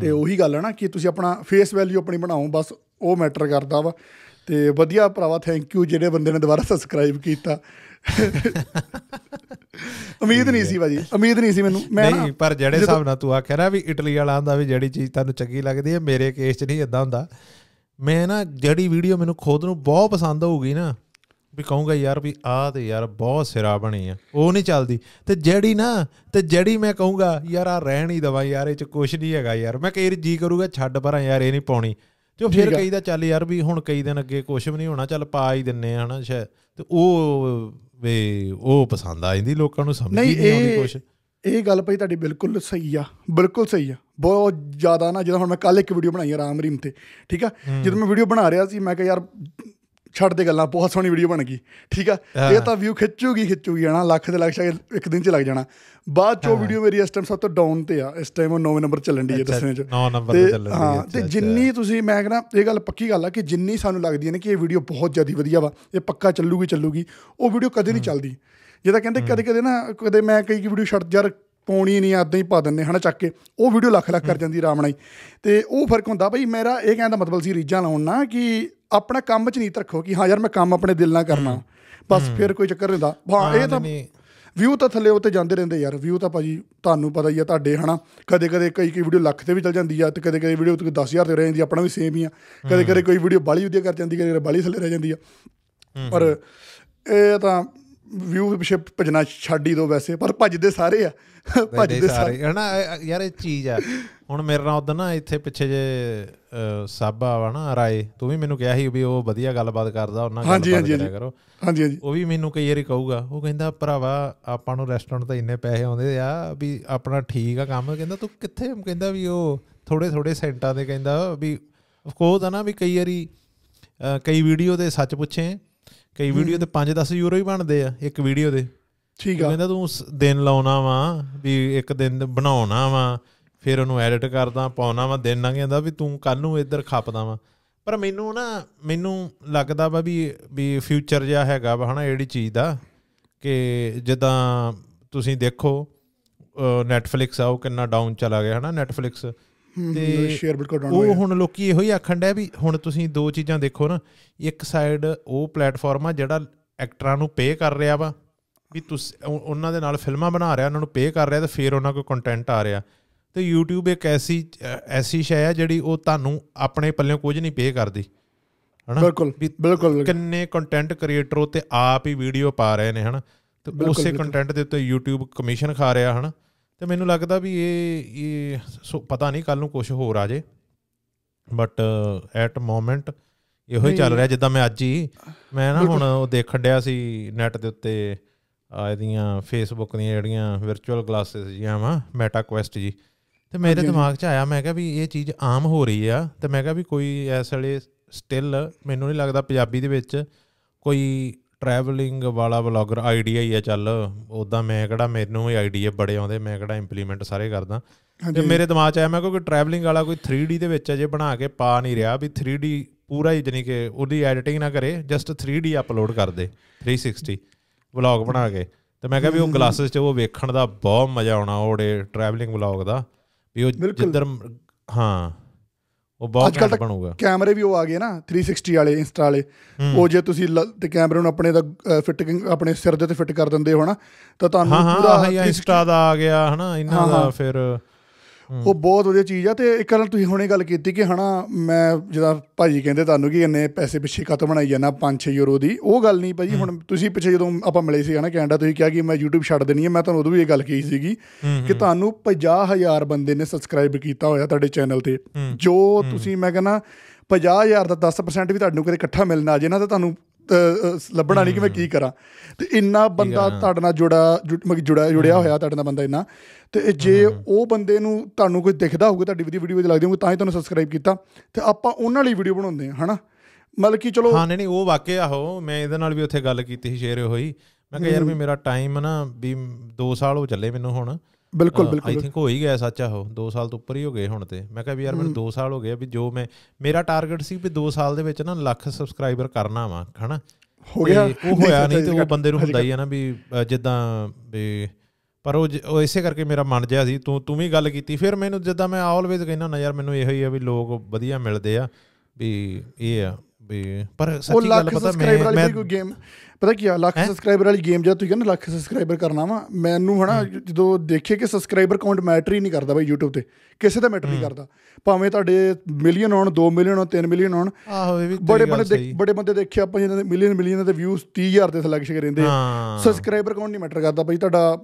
ਤੇ ਉਹੀ ਗੱਲ ਹੈ ਨਾ ਕਿ ਤੁਸੀਂ ਆਪਣਾ ਫੇਸ ਵੈਲਿਊ ਆਪਣੀ ਬਣਾਓ ਬਸ ਉਹ ਮੈਟਰ ਕਰਦਾ ਵਾ ਤੇ ਵਧੀਆ ਭਰਾਵਾ ਥੈਂਕ ਯੂ ਜਿਹੜੇ ਬੰਦੇ ਨੇ ਦੁਬਾਰਾ ਸਬਸਕ੍ਰਾਈਬ ਕੀਤਾ ਉਮੀਦ ਨਹੀਂ ਸੀ ਬਾਜੀ ਉਮੀਦ ਨਹੀਂ ਸੀ ਮੈਨੂੰ ਮੈਂ ਨਹੀਂ ਪਰ ਜਿਹੜੇ ਹਿਸਾਬ ਨਾਲ ਤੂੰ ਆਖਿਆ ਨਾ ਵੀ ਇਟਲੀ ਵਾਲਾ ਆਂਦਾ ਵੀ ਜਿਹੜੀ ਚੀਜ਼ ਤੁਹਾਨੂੰ ਚੰਗੀ ਲੱਗਦੀ ਹੈ ਮੇਰੇ ਕੇਸ 'ਚ ਨਹੀਂ ਇਦਾਂ ਹੁੰਦਾ ਮੈਂ ਨਾ ਜਿਹੜੀ ਵੀਡੀਓ ਮੈਨੂੰ ਖੁਦ ਨੂੰ ਬਹੁਤ ਪਸੰਦ ਹੋਊਗੀ ਨਾ ਵੀ ਕਹੂੰਗਾ ਯਾਰ ਵੀ ਆ ਤੇ ਯਾਰ ਬਹੁਤ ਸਿਰਾ ਬਣੀ ਆ ਉਹ ਨਹੀਂ ਚੱਲਦੀ ਤੇ ਜਿਹੜੀ ਨਾ ਤੇ ਜਿਹੜੀ ਮੈਂ ਕਹੂੰਗਾ ਯਾਰ ਆ ਰਹਿਣ ਹੀ ਦਵਾ ਯਾਰ ਇਹ ਚ ਕੁਝ ਨਹੀਂ ਹੈਗਾ ਯਾਰ ਮੈਂ ਕਈ ਜੀ ਕਰੂਗਾ ਛੱਡ ਪਰਾਂ ਯਾਰ ਇਹ ਨਹੀਂ ਪਾਉਣੀ ਜੋ ਫਿਰ ਕਹੀਦਾ ਚੱਲ ਯਾਰ ਵੀ ਹੁਣ ਕਈ ਦਿਨ ਅੱਗੇ ਕੁਝ ਵੀ ਨਹੀਂ ਹੋਣਾ ਚੱਲ ਪਾ ਹੀ ਦਿੰਨੇ ਆ ਹਨਾ ਤੇ ਉਹ ਵੇ ਉਹ ਪਸੰਦ ਆ ਜਾਂਦੀ ਲੋਕਾਂ ਨੂੰ ਸਮਝ ਨਹੀਂ ਆਉਂਦੀ ਕੁਛ ਇਹ ਗੱਲ ਭਈ ਤੁਹਾਡੀ ਬਿਲਕੁਲ ਸਹੀ ਆ ਬਿਲਕੁਲ ਸਹੀ ਆ ਬਹੁਤ ਜ਼ਿਆਦਾ ਨਾ ਜਦੋਂ ਹੁਣ ਮੈਂ ਕੱਲ ਇੱਕ ਵੀਡੀਓ ਬਣਾਈ ਆ ਰਾਮ ਰੀਮ ਤੇ ਠੀਕ ਆ ਜਦੋਂ ਮੈਂ ਵੀਡੀਓ ਬਣਾ ਰਿਹਾ ਸੀ ਮੈਂ ਕਿਹਾ ਯਾਰ ਛੱਡ ਦੇ ਗੱਲਾਂ ਬਹੁਤ ਸੋਹਣੀ ਵੀਡੀਓ ਬਣ ਗਈ ਠੀਕ ਆ ਇਹ ਤਾਂ ਵਿਊ ਖਿੱਚੂਗੀ ਖਿੱਚੂਗੀ ਹਨਾ ਲੱਖ ਦੇ ਲੱਖ ਸ਼ਾਇਦ ਇੱਕ ਦਿਨ ਚ ਲੱਗ ਜਾਣਾ ਬਾਅਦ ਚੋ ਵੀਡੀਓ ਮੇਰੀ ਇਸ ਟਾਈਮ ਸਭ ਤੋਂ ਡਾਊਨ ਤੇ ਆ ਇਸ ਟਾਈਮ ਉਹ 9 ਨੰਬਰ ਚੱਲਣ ਦੀ ਹੈ ਦੱਸਣੇ ਚ 9 ਨੰਬਰ ਤੇ ਚੱਲਣ ਦੀ ਹੈ ਹਾਂ ਤੇ ਜਿੰਨੀ ਤੁਸੀਂ ਮੈਂ ਕਹਿੰਦਾ ਇਹ ਗੱਲ ਪੱਕੀ ਗੱਲ ਆ ਕਿ ਜਿੰਨੀ ਸਾਨੂੰ ਲੱਗਦੀ ਹੈ ਨਾ ਕਿ ਇਹ ਵੀਡੀਓ ਬਹੁਤ ਜ਼ਿਆਦਾ ਵਧੀਆ ਵਾ ਇਹ ਪੱਕਾ ਚੱਲੂਗੀ ਚੱਲੂਗੀ ਉਹ ਵੀਡੀਓ ਕਦੇ ਨਹੀਂ ਚੱਲਦੀ ਜੇ ਤਾਂ ਕਹਿੰਦੇ ਕਦੇ ਕਦੇ ਨਾ ਕਦੇ ਮੈਂ ਕਈ ਵੀਡੀਓ ਛੱਡ ਜਾ ਪਾਉਣੀ ਨਹੀਂ ਆਦਾਂ ਹੀ ਪਾ ਦਿੰਨੇ ਹਨਾ ਚੱਕ ਕੇ ਉਹ ਵੀਡੀਓ ਲੱਖ ਲੱਖ ਕਰ ਜਾਂਦੀ ਰਾਮਣਾ ਹੀ ਤੇ ਉਹ ਫਰਕ ਹੁੰਦਾ ਭਾਈ ਮੇਰਾ ਇਹ ਕਹਿੰਦਾ ਮਤਲਬ ਸੀ ਰੀਜਾਂ ਲਾਉਣ ਨਾ ਕਿ ਆਪਣਾ ਕੰਮ 'ਚ ਨੀਤ ਰੱਖੋ ਕਿ ਹਾਂ ਯਾਰ ਮੈਂ ਕੰਮ ਆਪਣੇ ਦਿਲ ਨਾਲ ਕਰਨਾ ਬਸ ਫਿਰ ਕੋਈ ਚੱਕਰ ਨਹੀਂ ਦਾ ਹਾਂ ਇਹ ਤਾਂ ਵਿਊ ਤਾਂ ਥੱਲੇ ਉੱਤੇ ਜਾਂਦੇ ਰਹਿੰਦੇ ਯਾਰ ਵਿਊ ਤਾਂ ਭਾਜੀ ਤੁਹਾਨੂੰ ਪਤਾ ਹੀ ਆ ਤੁਹਾਡੇ ਹਨਾ ਕਦੇ ਕਦੇ ਕਈ ਕਈ ਵੀਡੀਓ ਲੱਖ ਤੇ ਵੀ ਚਲ ਜਾਂਦੀ ਆ ਤੇ ਕਦੇ ਕਦੇ ਵੀਡੀਓ ਤੇ 10000 ਤੇ ਰਹਿ ਜਾਂਦੀ ਆਪਣਾ ਵੀ ਸੇਮ ਹੀ ਆ ਕਦੇ ਕਦੇ ਕੋਈ ਵੀਡੀਓ ਬਾਲੀ ਵਧੀਆ ਕਰ ਜਾਂਦੀ ਕਦੇ ਕਦੇ ਬਾਲੀ ਥੱਲੇ ਰਹਿ ਜਾਂਦੀ ਆ ਪਰ ਇਹ ਤਾਂ ਵਿਊ ਪਿੱਛੇ ਭਜਣਾ ਛੱਡ ਹੀ ਦੋ ਵੈਸੇ ਪਰ ਭੱਜਦੇ ਸਾਰੇ ਆ ਭੱਜਦੇ ਸਾਰੇ ਹਨਾ ਯਾਰ ਇਹ ਚੀਜ਼ ਆ ਹੁਣ ਮੇਰੇ ਨਾਲ ਉਦੋਂ ਨਾ ਇੱਥੇ ਪਿੱਛੇ ਜੇ ਸਾਬਾ ਵਾ ਨਾ ਰਾਏ ਤੂੰ ਵੀ ਮੈਨੂੰ ਕਿਹਾ ਸੀ ਵੀ ਉਹ ਵਧੀਆ ਗੱਲਬਾਤ ਕਰਦਾ ਉਹਨਾਂ ਨਾਲ ਗੱਲਬਾਤ ਕਰੋ ਹਾਂਜੀ ਹਾਂਜੀ ਉਹ ਵੀ ਮੈਨੂੰ ਕਈ ਵਾਰੀ ਕਹੂਗਾ ਉਹ ਕਹਿੰਦਾ ਭਰਾਵਾ ਆਪਾਂ ਨੂੰ ਰੈਸਟੋਰੈਂਟ ਤਾਂ ਇੰਨੇ ਪੈਸੇ ਆਉਂਦੇ ਆ ਵੀ ਆਪਣਾ ਠੀਕ ਆ ਕੰਮ ਕਹਿੰਦਾ ਤੂੰ ਕਿੱਥੇ ਕਹਿੰਦਾ ਵੀ ਉਹ ਥੋੜੇ ਥੋੜੇ ਸੈਂਟਾਂ ਦੇ ਕਹਿੰਦਾ ਵੀ ਕੋਰਸ ਆ ਨਾ ਵੀ ਕਈ ਵਾਰੀ ਕਈ ਵੀਡੀਓ ਦੇ ਸੱਚ ਪੁੱਛੇ ਕਈ ਵੀਡੀਓ ਤੇ 5-10 ਯੂਰੋ ਹੀ ਬਣਦੇ ਆ ਇੱਕ ਵੀਡੀਓ ਦੇ ਠੀਕ ਆ ਕਹਿੰਦਾ ਤੂੰ ਦਿਨ ਲਾਉਣਾ ਵਾ ਵੀ ਇੱਕ ਦਿਨ ਬਣਾਉਣਾ ਵਾ ਫਿਰ ਉਹਨੂੰ ਐਡਿਟ ਕਰਦਾ ਪਾਉਣਾ ਵਾ ਦਿਨ ਲੰਘ ਜਾਂਦਾ ਵੀ ਤੂੰ ਕੱਲ ਨੂੰ ਇੱਧਰ ਖਾਪਦਾ ਵਾ ਪਰ ਮੈਨੂੰ ਨਾ ਮੈਨੂੰ ਲੱਗਦਾ ਵਾ ਵੀ ਵੀ ਫਿਊਚਰ ਜਿਆ ਹੈਗਾ ਵਾ ਹਨਾ ਜਿਹੜੀ ਚੀਜ਼ ਦਾ ਕਿ ਜਦਾਂ ਤੁਸੀਂ ਦੇਖੋ ਨੈਟਫਲਿਕਸ ਆ ਉਹ ਕਿੰਨਾ ਡਾਊਨ ਚਲਾ ਗਿਆ ਹਨਾ ਨੈਟਫਲਿਕਸ ਤੇ ਉਹ ਹੁਣ ਲੋਕੀ ਇਹੋ ਹੀ ਆਖਣ ਡਿਆ ਵੀ ਹੁਣ ਤੁਸੀਂ ਦੋ ਚੀਜ਼ਾਂ ਦੇਖੋ ਨਾ ਇੱਕ ਸਾਈਡ ਉਹ ਪਲੇਟਫਾਰਮ ਆ ਜਿਹੜਾ ਐਕਟਰਾਂ ਨੂੰ ਪੇ ਕਰ ਰਿਹਾ ਵਾ ਵੀ ਤੁਸੀਂ ਉਹਨਾਂ ਦੇ ਨਾਲ ਫਿਲਮਾਂ ਬਣਾ ਰਿਹਾ ਉਹਨਾਂ ਨੂੰ ਪੇ ਕਰ ਰਿਹਾ ਤੇ ਫਿਰ ਉਹਨਾਂ ਕੋਲ ਕੰਟੈਂਟ ਆ ਰਿਹਾ ਤੇ YouTube ਇੱਕ ਐਸੀ ਐਸੀ ਸ਼ੈ ਹੈ ਜਿਹੜੀ ਉਹ ਤੁਹਾਨੂੰ ਆਪਣੇ ਪੱਲੇ ਕੁਝ ਨਹੀਂ ਪੇ ਕਰਦੀ ਹਨਾ ਬਿਲਕੁਲ ਬਿਲਕੁਲ ਕਿੰਨੇ ਕੰਟੈਂਟ ਕ੍ਰੀਏਟਰ ਉਹ ਤੇ ਆਪ ਹੀ ਵੀਡੀਓ ਪਾ ਰਹੇ ਨੇ ਹਨਾ ਤੇ ਉਸੇ ਕੰਟੈਂਟ ਦੇ ਉੱਤੇ YouTube ਕਮਿਸ਼ਨ ਖਾ ਰਿਹਾ ਹਨਾ ਤੇ ਮੈਨੂੰ ਲੱਗਦਾ ਵੀ ਇਹ ਇਹ ਪਤਾ ਨਹੀਂ ਕੱਲ ਨੂੰ ਕੁਝ ਹੋਰ ਆ ਜੇ ਬਟ ਐਟ ਮੋਮੈਂਟ ਇਹੋ ਹੀ ਚੱਲ ਰਿਹਾ ਜਿੱਦਾਂ ਮੈਂ ਅੱਜ ਹੀ ਮੈਂ ਨਾ ਹੁਣ ਉਹ ਦੇਖਣ ਡਿਆ ਸੀ ਨੈਟ ਦੇ ਉੱਤੇ ਇਹਦੀਆਂ ਫੇਸਬੁੱਕ ਦੀਆਂ ਜਿਹੜੀਆਂ ਵਰਚੁਅਲ ਗਲਾਸਸ ਜੀਆਂ ਵਾ ਮੈਟਾ ਕੁਐਸਟ ਜੀ ਤੇ ਮੇਰੇ ਦਿਮਾਗ 'ਚ ਆਇਆ ਮੈਂ ਕਿਹਾ ਵੀ ਇਹ ਚੀਜ਼ ਆਮ ਹੋ ਰਹੀ ਆ ਤੇ ਮੈਂ ਕਿਹਾ ਵੀ ਕੋਈ ਐਸ ਵਾਲੇ ਸਟਿਲ ਮੈਨੂੰ ਨਹੀਂ ਲੱਗਦਾ ਪੰਜਾਬੀ ਦੇ ਵਿੱਚ ਕੋਈ ਟਰੈਵਲਿੰਗ ਵਾਲਾ ਬਲੌਗਰ ਆਈਡੀਆ ਹੀ ਆ ਚੱਲ ਉਦਾਂ ਮੈਂ ਕਿਹੜਾ ਮੈਨੂੰ ਵੀ ਆਈਡੀਆ ਬੜੇ ਆਉਂਦੇ ਮੈਂ ਕਿਹੜਾ ਇੰਪਲੀਮੈਂਟ ਸਾਰੇ ਕਰਦਾ ਤੇ ਮੇਰੇ ਦਿਮਾਗ 'ਚ ਆਇਆ ਮੈਂ ਕੋਈ ਟਰੈਵਲਿੰਗ ਵਾਲਾ ਕੋਈ 3D ਦੇ ਵਿੱਚ ਅਜੇ ਬਣਾ ਕੇ ਪਾ ਨਹੀਂ ਰਿਹਾ ਵੀ 3D ਪੂਰਾ ਹੀ ਜਾਨੀ ਕਿ ਉਹਦੀ ਐਡੀਟਿੰਗ ਨਾ ਕਰੇ ਜਸਟ 3D ਅਪਲੋਡ ਕਰ ਦੇ 360 ਵਲੌਗ ਬਣਾ ਕੇ ਤੇ ਮੈਂ ਕਿਹਾ ਵੀ ਉਹ ਗਲਾਸਸ 'ਚ ਉਹ ਵੇਖਣ ਦਾ ਬਹੁਤ ਮਜ਼ਾ ਆਉਣਾ ਉਹਦੇ ਟਰੈਵਲਿੰਗ ਵਲੌਗ ਦਾ ਵੀ ਉਹ ਜਿੱਧਰ ਹਾਂ ਉਹ ਬਹੁਤ ਘੱਟ ਬਣੂਗਾ ਕੈਮਰੇ ਵੀ ਉਹ ਆ ਗਏ ਨਾ 360 ਵਾਲੇ ਇੰਸਟਾ ਵਾਲੇ ਉਹ ਜੇ ਤੁਸੀਂ ਤੇ ਕੈਮਰੇ ਨੂੰ ਆਪਣੇ ਦਾ ਫਿਟਿੰਗ ਆਪਣੇ ਸਿਰ ਦੇ ਤੇ ਫਿੱਟ ਕਰ ਦਿੰਦੇ ਹੋ ਨਾ ਤਾਂ ਤੁਹਾਨੂੰ ਪੂਰਾ ਇੰਸਟਾ ਦਾ ਆ ਗਿਆ ਹਨਾ ਇਹਨਾਂ ਦਾ ਫਿਰ ਉਹ ਬਹੁਤ ਵਧੀਆ ਚੀਜ਼ ਆ ਤੇ ਇੱਕ ਵਾਰ ਤੁਸੀਂ ਹੁਣੇ ਗੱਲ ਕੀਤੀ ਕਿ ਹਨਾ ਮੈਂ ਜਿਹੜਾ ਭਾਜੀ ਕਹਿੰਦੇ ਤੁਹਾਨੂੰ ਕਿ ਇੰਨੇ ਪੈਸੇ ਪਿੱਛੇ ਕਾਤੋਂ ਬਣਾਈ ਜਾਣਾ 5-6 ਯੂਰੋ ਦੀ ਉਹ ਗੱਲ ਨਹੀਂ ਭਾਜੀ ਹੁਣ ਤੁਸੀਂ ਪਿੱਛੇ ਜਦੋਂ ਆਪਾਂ ਮਿਲੇ ਸੀ ਹਨਾ ਕੈਨੇਡਾ ਤੁਸੀਂ ਕਿਹਾ ਕਿ ਮੈਂ YouTube ਛੱਡ ਦੇਣੀ ਹੈ ਮੈਂ ਤੁਹਾਨੂੰ ਉਦੋਂ ਵੀ ਇਹ ਗੱਲ ਕਹੀ ਸੀਗੀ ਕਿ ਤੁਹਾਨੂੰ 50000 ਬੰਦੇ ਨੇ ਸਬਸਕ੍ਰਾਈਬ ਕੀਤਾ ਹੋਇਆ ਤੁਹਾਡੇ ਚੈਨਲ ਤੇ ਜੋ ਤੁਸੀਂ ਮੈਂ ਕਹਿੰਦਾ 50000 ਦਾ 10% ਵੀ ਤੁਹਾਨੂੰ ਕਦੇ ਇਕੱਠਾ ਮਿਲਣਾ ਜੇ ਨਾ ਤਾਂ ਤੁਹਾਨੂੰ ਲੱਭਣਾ ਨਹੀਂ ਕਿ ਮੈਂ ਕੀ ਕਰਾਂ ਤੇ ਇੰਨਾ ਬੰਦਾ ਤੁਹਾਡੇ ਨਾਲ ਜੁੜਾ ਜੁੜਾ ਜੁੜਿਆ ਹੋਇਆ ਤੁਹਾਡੇ ਨਾਲ ਬੰਦਾ ਇੰਨਾ ਤੇ ਜੇ ਉਹ ਬੰਦੇ ਨੂੰ ਤੁਹਾਨੂੰ ਕੋਈ ਦਿਖਦਾ ਹੋਊਗਾ ਤੁਹਾਡੀ ਵੀਡੀਓ ਵਿੱਚ ਲੱਗਦੀ ਹੋਊਗੀ ਤਾਂ ਹੀ ਤੁਹਾਨੂੰ ਸਬਸਕ੍ਰਾਈਬ ਕੀਤਾ ਤੇ ਆਪਾਂ ਉਹਨਾਂ ਲਈ ਵੀਡੀਓ ਬਣਾਉਂਦੇ ਹਾਂ ਹਨਾ ਮਤਲਬ ਕਿ ਚਲੋ ਹਾਂ ਨਹੀਂ ਨਹੀਂ ਉਹ ਵਾਕਿਆ ਹੋ ਮੈਂ ਇਹਦੇ ਨਾਲ ਵੀ ਉੱਥੇ ਗੱਲ ਕੀਤੀ ਸੀ ਸ਼ੇਅਰ ਹੋਈ ਮੈਂ ਕਿਹਾ ਯਾਰ ਵੀ ਮੇਰਾ ਟਾਈਮ ਨਾ ਵੀ 2 ਸਾਲ ਹੋ ਚੱਲੇ ਮੈਨੂੰ ਹੁਣ ਬਿਲਕੁਲ ਬਿਲਕੁਲ ਆਈ ਥਿੰਕ ਹੋ ਹੀ ਗਿਆ ਸੱਚ ਆ ਉਹ 2 ਸਾਲ ਤੋਂ ਉੱਪਰ ਹੀ ਹੋ ਗਏ ਹੁਣ ਤੇ ਮੈਂ ਕਿਹਾ ਵੀ ਯਾਰ ਮੈਨੂੰ 2 ਸਾਲ ਹੋ ਗਏ ਵੀ ਜੋ ਮੈਂ ਮੇਰਾ ਟਾਰਗੇਟ ਸੀ ਵੀ 2 ਸਾਲ ਦੇ ਵਿੱਚ ਨਾ ਲੱਖ ਸਬਸਕ੍ਰਾਈਬਰ ਕਰਨਾ ਵਾ ਹਨਾ ਹੋ ਗਿਆ ਉਹ ਹੋਇਆ ਨਹੀਂ ਤੇ ਉਹ ਬੰਦੇ ਨੂੰ ਹੁੰਦਾ ਹੀ ਆ ਨਾ ਵੀ ਜਿੱਦਾਂ ਵੀ ਪਰ ਉਹ ਇਸੇ ਕਰਕੇ ਮੇਰਾ ਮਨ ਜਿਆ ਸੀ ਤੂੰ ਤੂੰ ਵੀ ਗੱਲ ਕੀਤੀ ਫਿਰ ਮੈਨੂੰ ਜਿੱਦਾਂ ਮੈਂ ਆਲਵੇਜ਼ ਕਹਿੰਦਾ ਨਾ ਯਾਰ ਮੈਨੂੰ ਇਹੋ ਹੀ ਆ ਵੀ ਲੋਕ ਵਧੀਆ ਮਿਲਦੇ ਆ ਵੀ ਇਹ ਆ ਇਹ ਪਰ ਸੱਚੀ ਗੱਲ ਪਤਾ ਮੈਂ ਮੈਂ ਕੋਈ ਗੇਮ ਪਤਾ ਕੀ ਆ ਲੱਖ ਸਬਸਕ੍ਰਾਈਬਰ ਵਾਲੀ ਗੇਮ ਜਦ ਤੁਸੀਂ ਕਹਿੰਦੇ ਲੱਖ ਸਬਸਕ੍ਰਾਈਬਰ ਕਰਨਾ ਵਾ ਮੈਨੂੰ ਹਨਾ ਜਦੋਂ ਦੇਖੇ ਕਿ ਸਬਸਕ੍ਰਾਈਬਰ ਕਾਊਂਟ ਮੈਟਰ ਹੀ ਨਹੀਂ ਕਰਦਾ ਬਾਈ YouTube ਤੇ ਕਿਸੇ ਦਾ ਮੈਟਰ ਨਹੀਂ ਕਰਦਾ ਭਾਵੇਂ ਤੁਹਾਡੇ ਮਿਲੀਅਨ ਹੋਣ 2 ਮਿਲੀਅਨ ਹੋਣ 3 ਮਿਲੀਅਨ ਹੋਣ ਆਹੋ ਇਹ ਵੀ ਬੜੇ ਬੰਦੇ ਬੜੇ ਬੰਦੇ ਦੇਖਿਆ ਆਪਾਂ ਜਿਹਨਾਂ ਦੇ ਮਿਲੀਅਨ ਮਿਲੀਅਨ ਦੇ ਵਿਊਜ਼ 30000 ਦੇ ਸਲੈਕਸ਼ਨ ਰਹਿੰਦੇ ਸਬਸਕ੍ਰਾਈਬਰ ਕਾਊਂਟ ਨਹੀਂ ਮੈਟਰ ਕਰਦਾ ਬਾਈ ਤੁਹਾਡਾ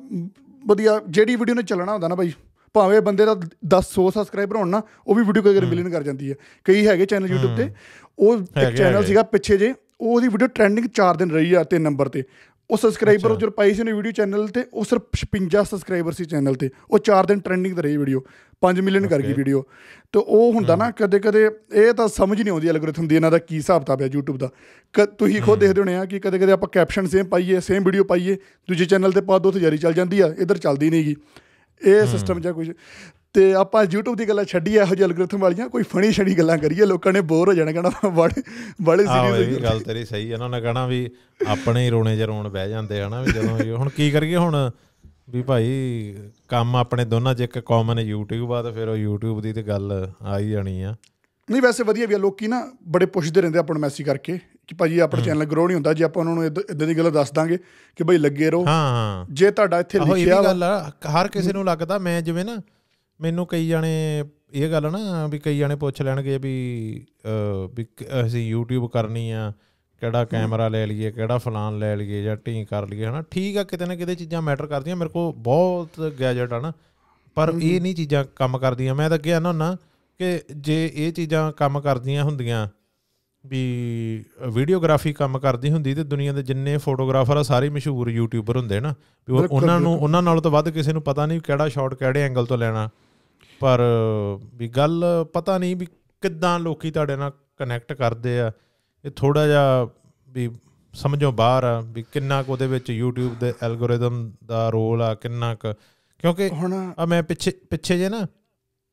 ਵਧੀਆ ਜਿਹੜੀ ਵੀਡੀਓ ਨੇ ਚੱਲਣਾ ਹੁੰਦਾ ਨਾ ਬਾਈ ਭਾਵੇਂ ਬੰਦੇ ਦਾ 10 100 ਸਬਸਕ੍ਰਾਈਬਰ ਹੋਣ ਨਾ ਉਹ ਵੀ ਵੀਡੀਓ ਕੋਈ ਮਿਲੀਅਨ ਕਰ ਜਾਂਦੀ ਹੈ ਕਈ ਹੈਗੇ ਚੈਨਲ YouTube ਤੇ ਉਹ ਇੱਕ ਚੈਨਲ ਸੀਗਾ ਪਿੱਛੇ ਜੇ ਉਹਦੀ ਵੀਡੀਓ ਟ੍ਰੈਂਡਿੰਗ 4 ਦਿਨ ਰਹੀ ਆ ਤੇ ਨੰਬਰ ਤੇ ਉਹ ਸਬਸਕ੍ਰਾਈਬਰ ਜਦੋਂ ਪਾਈ ਸੀ ਨੇ ਵੀਡੀਓ ਚੈਨਲ ਤੇ ਉਹ ਸਿਰਫ 56 ਸਬਸਕ੍ਰਾਈਬਰ ਸੀ ਚੈਨਲ ਤੇ ਉਹ 4 ਦਿਨ ਟ੍ਰੈਂਡਿੰਗ ਤੇ ਰਹੀ ਵੀਡੀਓ 5 ਮਿਲੀਅਨ ਕਰ ਗਈ ਵੀਡੀਓ ਤੇ ਉਹ ਹੁੰਦਾ ਨਾ ਕਦੇ ਕਦੇ ਇਹ ਤਾਂ ਸਮਝ ਨਹੀਂ ਆਉਂਦੀ ਐਲਗੋਰਿਥਮ ਦੀ ਇਹਨਾਂ ਦਾ ਕੀ ਹਿਸਾਬ ਤਾਬ ਹੈ YouTube ਦਾ ਤੁਸੀਂ ਖੁਦ ਦੇਖਦੇ ਹੋਣੇ ਆ ਕਿ ਕਦੇ ਕਦੇ ਆਪਾਂ ਕੈਪਸ਼ਨ ਸੇਮ ਪਾਈਏ ਸੇਮ ਵੀਡੀਓ ਪਾਈਏ ਦੂਜੇ ਚੈਨਲ ਤੇ ਪਾ ਦੋ ਤੇ ਜਾਰੀ ਚੱਲ ਜਾਂਦੀ ਆ ਇਧਰ ਚੱਲਦੀ ਨਹੀਂਗੀ ਇਹ ਸਿਸਟਮ ਜਾਂ ਕੁਝ ਤੇ ਆਪਾਂ YouTube ਦੀ ਗੱਲਾਂ ਛੱਡੀ ਐ ਇਹੋ ਜਿਹੇ ਐਲਗੋਰਿਥਮ ਵਾਲੀਆਂ ਕੋਈ ਫਣੀ ਛੜੀ ਗੱਲਾਂ ਕਰੀਏ ਲੋਕਾਂ ਨੇ ਬੋਰ ਹੋ ਜਾਣਾ ਕਹਿਣਾ ਬੜੇ ਬੜੇ ਸੀਰੀਅਸ ਇਹ ਗੱਲ ਤੇਰੀ ਸਹੀ ਐ ਨਾ ਨੇ ਕਹਿਣਾ ਵੀ ਆਪਣੇ ਹੀ ਰੋਣੇ ਜੇ ਰੋਣ ਬਹਿ ਜਾਂਦੇ ਹਨਾ ਵੀ ਜਦੋਂ ਹੁਣ ਕੀ ਕਰੀਏ ਹੁਣ ਵੀ ਭਾਈ ਕੰਮ ਆਪਣੇ ਦੋਨਾਂ 'ਚ ਇੱਕ ਕਾਮਨ YouTube ਆ ਤਾਂ ਫਿਰ ਉਹ YouTube ਦੀ ਤੇ ਗੱਲ ਆ ਹੀ ਜਾਣੀ ਆ ਨਹੀਂ ਵੈਸੇ ਵਧੀਆ ਵੀ ਆ ਲੋਕੀ ਨਾ ਬੜੇ ਪੁੱਛਦੇ ਰਹਿੰਦੇ ਆਪਣਾ ਮੈਸੀ ਕਰਕੇ ਕਿ ਭਾਜੀ ਆਪਣਾ ਚੈਨਲ ਗਰੋ ਨਹੀਂ ਹੁੰਦਾ ਜੇ ਆਪਾਂ ਉਹਨਾਂ ਨੂੰ ਇਦਾਂ ਦੀ ਗੱਲ ਦੱਸ ਦਾਂਗੇ ਕਿ ਭਾਈ ਲੱਗੇ ਰਹੋ ਹਾਂ ਜੇ ਤੁਹਾਡਾ ਇੱਥੇ ਲਿਖਿਆ ਉਹ ਹਰ ਕਿਸੇ ਨੂੰ ਲੱਗਦਾ ਮੈਂ ਜਿਵੇਂ ਨਾ ਮੈਨੂੰ ਕਈ ਜਾਣੇ ਇਹ ਗੱਲ ਨਾ ਵੀ ਕਈ ਜਾਣੇ ਪੁੱਛ ਲੈਣਗੇ ਵੀ ਵੀ ਅਸੀਂ YouTube ਕਰਨੀ ਆ ਕਿਹੜਾ ਕੈਮਰਾ ਲੈ ਲਈਏ ਕਿਹੜਾ ਫਲਾਨ ਲੈ ਲਈਏ ਜਾਂ ਟੀ ਕਰ ਲਈਏ ਹਨਾ ਠੀਕ ਆ ਕਿਤੇ ਨਾ ਕਿਤੇ ਚੀਜ਼ਾਂ ਮੈਟਰ ਕਰਦੀਆਂ ਮੇਰੇ ਕੋਲ ਬਹੁਤ ਗੈਜਟ ਆ ਨਾ ਪਰ ਇਹ ਨਹੀਂ ਚੀਜ਼ਾਂ ਕੰਮ ਕਰਦੀਆਂ ਮੈਂ ਤਾਂ ਕਿਹਾ ਨਾ ਨਾ ਕਿ ਜੇ ਇਹ ਚੀਜ਼ਾਂ ਕੰਮ ਕਰਦੀਆਂ ਹੁੰਦੀਆਂ ਵੀ ਵੀਡੀਓਗ੍ਰਾਫੀ ਕੰਮ ਕਰਦੀ ਹੁੰਦੀ ਤੇ ਦੁਨੀਆ ਦੇ ਜਿੰਨੇ ਫੋਟੋਗ੍ਰਾਫਰ ਆ ਸਾਰੇ ਮਸ਼ਹੂਰ ਯੂਟਿਊਬਰ ਹੁੰਦੇ ਨਾ ਵੀ ਉਹਨਾਂ ਨੂੰ ਉਹਨਾਂ ਨਾਲੋਂ ਤਾਂ ਵੱਧ ਕਿਸੇ ਨੂੰ ਪਤਾ ਨਹੀਂ ਕਿਹੜਾ ਸ਼ਾਟ ਕਿਹੜੇ ਐਂਗਲ ਤੋਂ ਲੈਣਾ ਪਰ ਵੀ ਗੱਲ ਪਤਾ ਨਹੀਂ ਵੀ ਕਿੱਦਾਂ ਲੋਕੀ ਤੁਹਾਡੇ ਨਾਲ ਕਨੈਕਟ ਕਰਦੇ ਆ ਇਹ ਥੋੜਾ ਜਿਹਾ ਵੀ ਸਮਝੋ ਬਾਹਰ ਆ ਵੀ ਕਿੰਨਾ ਕੁ ਉਹਦੇ ਵਿੱਚ YouTube ਦੇ ਐਲਗੋਰਿਦਮ ਦਾ ਰੋਲ ਆ ਕਿੰਨਾ ਕੁ ਕਿਉਂਕਿ ਹੁਣ ਆ ਮੈਂ ਪਿੱਛੇ ਪਿੱਛੇ ਜੇ ਨਾ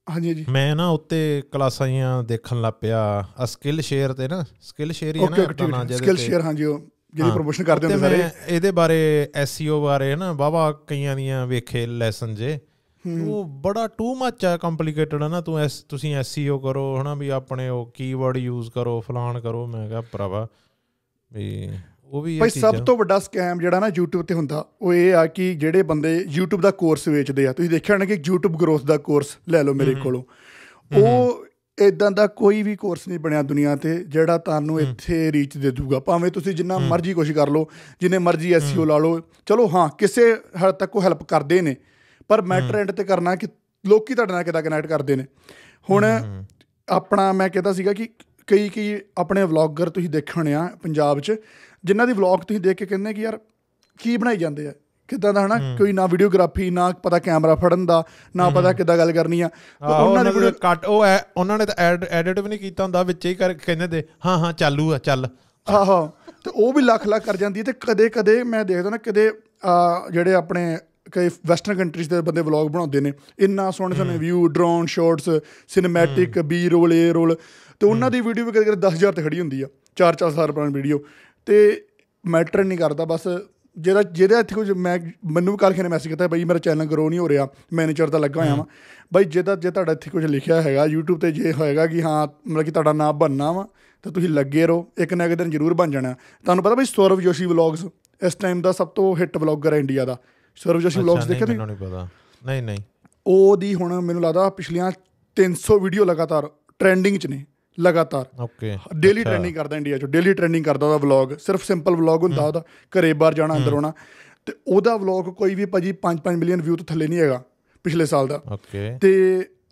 ਹਾਂਜੀ ਜੀ ਮੈਂ ਨਾ ਉੱਤੇ ਕਲਾਸਾਂ ਜੀਆਂ ਦੇਖਣ ਲੱਗ ਪਿਆ ਆ ਸਕਿੱਲ ਸ਼ੇਅਰ ਤੇ ਨਾ ਸਕਿੱਲ ਸ਼ੇਅਰ ਹੀ ਨਾ ਆਪਣਾ ਨਾ ਸਕਿੱਲ ਸ਼ੇਅਰ ਹਾਂਜੀ ਉਹ ਜਿਹੜੀ ਪ੍ਰੋਮੋਸ਼ਨ ਕਰਦੇ ਹੁੰਦੇ ਸਾਰੇ ਇਹਦੇ ਬਾਰੇ SEO ਬਾਰੇ ਨਾ ਵਾਵਾ ਕਈਆਂ ਦੀਆਂ ਵੇਖੇ ਲੈਸਨ ਜੇ ਉਹ ਬੜਾ ਟੂ ਮੱਚ ਹੈ ਕੰਪਲਿਕੇਟਡ ਹੈ ਨਾ ਤੂੰ ਐਸ ਤੁਸੀਂ ਐਸਈਓ e ਕਰੋ ਹਨਾ ਵੀ ਆਪਣੇ ਉਹ ਕੀਵਰਡ ਯੂਜ਼ ਕਰੋ ਫਲਾਨ ਕਰੋ ਮੈਂ ਕਿਹਾ ਭਰਾਵਾ ਵੀ ਉਹ ਵੀ ਭਾਈ ਸਭ ਤੋਂ ਵੱਡਾ ਸਕੈਮ ਜਿਹੜਾ ਨਾ YouTube ਤੇ ਹੁੰਦਾ ਉਹ ਇਹ ਆ ਕਿ ਜਿਹੜੇ ਬੰਦੇ YouTube ਦਾ ਕੋਰਸ ਵੇਚਦੇ ਆ ਤੁਸੀਂ ਦੇਖਿਆ ਹੋਣਾ ਕਿ YouTube ਗਰੋਥ ਦਾ ਕੋਰਸ ਲੈ ਲਓ ਮੇਰੇ ਕੋਲੋਂ ਉਹ ਇਦਾਂ ਦਾ ਕੋਈ ਵੀ ਕੋਰਸ ਨਹੀਂ ਬਣਿਆ ਦੁਨੀਆ ਤੇ ਜਿਹੜਾ ਤੁਹਾਨੂੰ ਇੱਥੇ ਰੀਚ ਦੇ ਦੂਗਾ ਭਾਵੇਂ ਤੁਸੀਂ ਜਿੰਨਾ ਮਰਜ਼ੀ ਕੋਸ਼ਿਸ਼ ਕਰ ਲਓ ਜਿੰਨੇ ਮਰਜ਼ੀ ਐਸਈਓ e ਲਾ ਲਓ ਚਲੋ ਹਾਂ ਕਿਸੇ ਹੱਦ ਤੱਕ ਉਹ ਹੈਲਪ ਕਰਦੇ ਨੇ ਪਰ ਮੈਟਰ ਐਂਡ ਤੇ ਕਰਨਾ ਕਿ ਲੋਕੀ ਤੁਹਾਡੇ ਨਾਲ ਕਿਦਾਂ ਕਨੈਕਟ ਕਰਦੇ ਨੇ ਹੁਣ ਆਪਣਾ ਮੈਂ ਕਹਿੰਦਾ ਸੀਗਾ ਕਿ ਕਈ ਕਈ ਆਪਣੇ ਵਲੌਗਰ ਤੁਸੀਂ ਦੇਖਣੇ ਆ ਪੰਜਾਬ 'ਚ ਜਿਨ੍ਹਾਂ ਦੀ ਵਲੌਗ ਤੁਸੀਂ ਦੇਖ ਕੇ ਕਹਿੰਦੇ ਕਿ ਯਾਰ ਕੀ ਬਣਾਈ ਜਾਂਦੇ ਆ ਕਿਦਾਂ ਦਾ ਹਨਾ ਕੋਈ ਨਾ ਵੀਡੀਓਗ੍ਰਾਫੀ ਨਾ ਪਤਾ ਕੈਮਰਾ ਫੜਨ ਦਾ ਨਾ ਪਤਾ ਕਿਦਾਂ ਗੱਲ ਕਰਨੀ ਆ ਉਹਨਾਂ ਨੇ ਕੱਟ ਉਹ ਉਹਨਾਂ ਨੇ ਤਾਂ ਐਡਿਟ ਵੀ ਨਹੀਂ ਕੀਤਾ ਹੁੰਦਾ ਵਿੱਚ ਹੀ ਕਰ ਕਹਿੰਦੇ ਤੇ ਹਾਂ ਹਾਂ ਚਾਲੂ ਆ ਚੱਲ ਆਹੋ ਤੇ ਉਹ ਵੀ ਲੱਖ ਲੱਖ ਕਰ ਜਾਂਦੀ ਤੇ ਕਦੇ ਕਦੇ ਮੈਂ ਦੇਖਦਾ ਨਾ ਕਦੇ ਜਿਹੜੇ ਆਪਣੇ ਕਈ ਵੈਸਟਰਨ ਕੰਟਰੀਜ਼ ਦੇ ਬੰਦੇ ਵਲੌਗ ਬਣਾਉਂਦੇ ਨੇ ਇੰਨਾ ਸੋਹਣੇ ਸੋਹਣੇ view drone shots cinematic B roll A roll ਤੇ ਉਹਨਾਂ ਦੀ ਵੀਡੀਓ ਵੀ ਕਦੇ ਕਦੇ 10000 ਤੇ ਖੜੀ ਹੁੰਦੀ ਆ 4-4000 ਦੀ ਵੀਡੀਓ ਤੇ ਮੈਟਰ ਨਹੀਂ ਕਰਦਾ ਬਸ ਜਿਹੜਾ ਜਿਹਦੇ ਇੱਥੇ ਕੁਝ ਮੈਂ ਮੈਨੂੰ ਨੇ ਮੈਸੇਜ ਕੀਤਾ ਬਈ ਮੇਰਾ ਚੈਨਲ ਗਰੋ ਨਹੀਂ ਹੋ ਰਿਹਾ ਮੈਨੇਜਰ ਤਾਂ ਲੱਗਾ ਹੋਇਆ ਵਾਂ ਬਈ ਜਿਹਦਾ ਜੇ ਤੁਹਾਡਾ ਇੱਥੇ ਕੁਝ ਲਿਖਿਆ ਹੈਗਾ YouTube ਤੇ ਜੇ ਹੋਏਗਾ ਕਿ ਹਾਂ ਮਤਲਬ ਕਿ ਤੁਹਾਡਾ ਨਾਮ ਬੰਨਣਾ ਵਾ ਤਾਂ ਤੁਸੀਂ ਲੱਗੇ ਰਹੋ ਇੱਕ ਨਾ ਇੱਕ ਦਿਨ ਜ਼ਰੂਰ ਬਣ ਜਾਣਾ ਤੁਹਾਨੂੰ ਪਤਾ ਬਈ ਸੌਰਵ ਜੋਸ਼ੀ ਵਲੌਗਸ ਇਸ ਟਾਈਮ ਦਾ ਸਭ ਤੋਂ ਹਿੱਟ ਵਲੌਗਰ ਹੈ ਇੰਡੀਆ ਦਾ ਸਰਵ ਜੋਸ਼ੀ ਵਲੌਗਸ ਦੇਖਿਆ ਤੁਸੀਂ ਮੈਨੂੰ ਨਹੀਂ ਪਤਾ ਨਹੀਂ ਨਹੀਂ ਦੀ ਹੁਣ ਮੈਨੂੰ ਲੱਗਦਾ ਪਿਛਲੀਆਂ 300 ਵੀਡੀਓ ਲਗਾਤਾਰ ਟ੍ਰੈਂਡਿੰਗ 'ਚ ਨੇ ਲਗਾਤਾਰ ਓਕੇ ਡੇਲੀ ਟ੍ਰੈਂਡਿੰਗ ਕਰਦਾ ਇੰਡੀਆ 'ਚ ਡੇਲੀ ਟ੍ਰੈਂਡਿੰਗ ਕਰਦਾ ਉਹਦਾ ਵਲੌਗ ਸਿਰਫ ਸਿੰਪਲ ਵਲੌਗ ਹੁੰਦਾ ਉਹਦਾ ਘਰੇ ਬਾਹਰ ਜਾਣਾ ਅੰਦਰ ਆਉਣਾ ਤੇ ਉਹਦਾ ਵਲੌਗ ਕੋਈ ਵੀ ਭਾਜੀ 5-5 ਮਿਲੀਅਨ ਵਿਊ ਤੋਂ ਥੱਲੇ ਨਹੀਂ ਹੈਗਾ ਪਿਛਲੇ ਸਾਲ ਦਾ ਓਕੇ ਤੇ